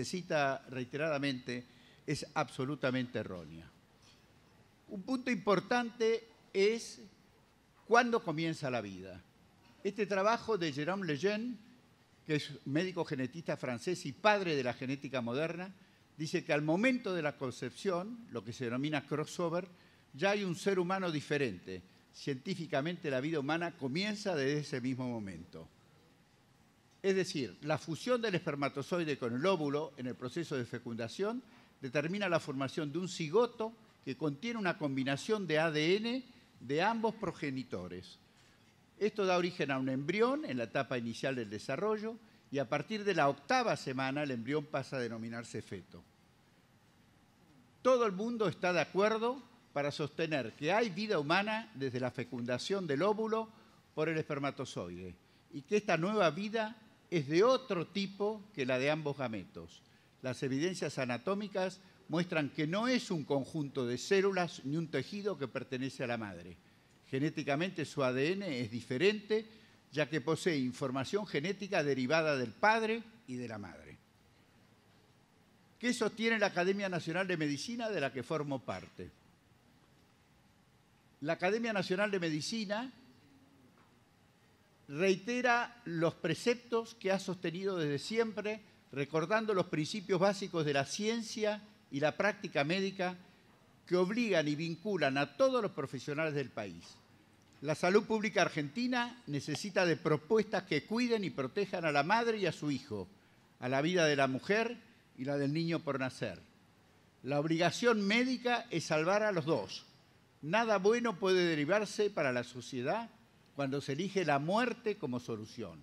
cita reiteradamente es absolutamente errónea. Un punto importante es cuándo comienza la vida. Este trabajo de Jérôme Lejeune, que es médico genetista francés y padre de la genética moderna, dice que al momento de la concepción, lo que se denomina crossover, ya hay un ser humano diferente. Científicamente la vida humana comienza desde ese mismo momento. Es decir, la fusión del espermatozoide con el óvulo en el proceso de fecundación determina la formación de un cigoto que contiene una combinación de ADN de ambos progenitores. Esto da origen a un embrión en la etapa inicial del desarrollo y a partir de la octava semana el embrión pasa a denominarse feto. Todo el mundo está de acuerdo para sostener que hay vida humana desde la fecundación del óvulo por el espermatozoide y que esta nueva vida es de otro tipo que la de ambos gametos. Las evidencias anatómicas muestran que no es un conjunto de células ni un tejido que pertenece a la madre. Genéticamente su ADN es diferente ya que posee información genética derivada del padre y de la madre. ¿Qué sostiene la Academia Nacional de Medicina de la que formo parte? La Academia Nacional de Medicina reitera los preceptos que ha sostenido desde siempre, recordando los principios básicos de la ciencia y la práctica médica que obligan y vinculan a todos los profesionales del país. La salud pública argentina necesita de propuestas que cuiden y protejan a la madre y a su hijo, a la vida de la mujer y la del niño por nacer. La obligación médica es salvar a los dos. Nada bueno puede derivarse para la sociedad cuando se elige la muerte como solución.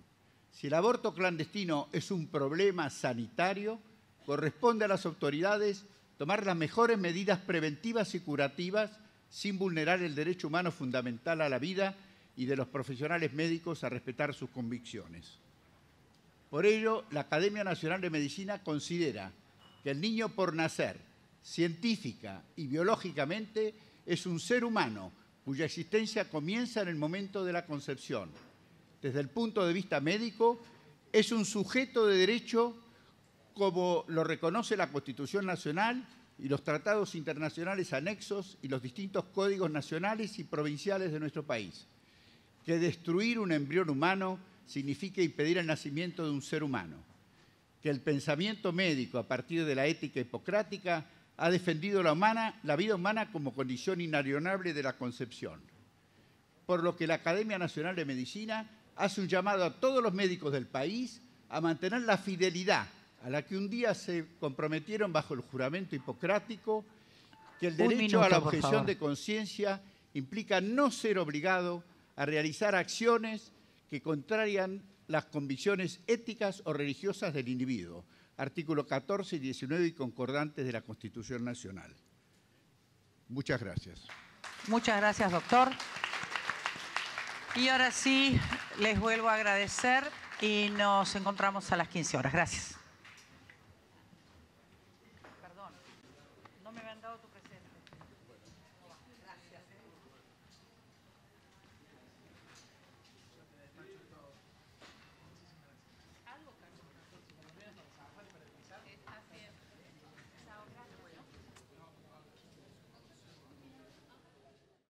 Si el aborto clandestino es un problema sanitario, corresponde a las autoridades tomar las mejores medidas preventivas y curativas sin vulnerar el derecho humano fundamental a la vida y de los profesionales médicos a respetar sus convicciones. Por ello, la Academia Nacional de Medicina considera que el niño por nacer, científica y biológicamente, es un ser humano cuya existencia comienza en el momento de la concepción. Desde el punto de vista médico, es un sujeto de derecho como lo reconoce la Constitución Nacional y los tratados internacionales anexos y los distintos códigos nacionales y provinciales de nuestro país. Que destruir un embrión humano significa impedir el nacimiento de un ser humano. Que el pensamiento médico a partir de la ética hipocrática ha defendido la, humana, la vida humana como condición inalienable de la concepción. Por lo que la Academia Nacional de Medicina hace un llamado a todos los médicos del país a mantener la fidelidad a la que un día se comprometieron bajo el juramento hipocrático que el derecho a la objeción de conciencia implica no ser obligado a realizar acciones que contrarian las convicciones éticas o religiosas del individuo artículo 14 y 19 y concordantes de la Constitución Nacional. Muchas gracias. Muchas gracias, doctor. Y ahora sí, les vuelvo a agradecer y nos encontramos a las 15 horas. Gracias.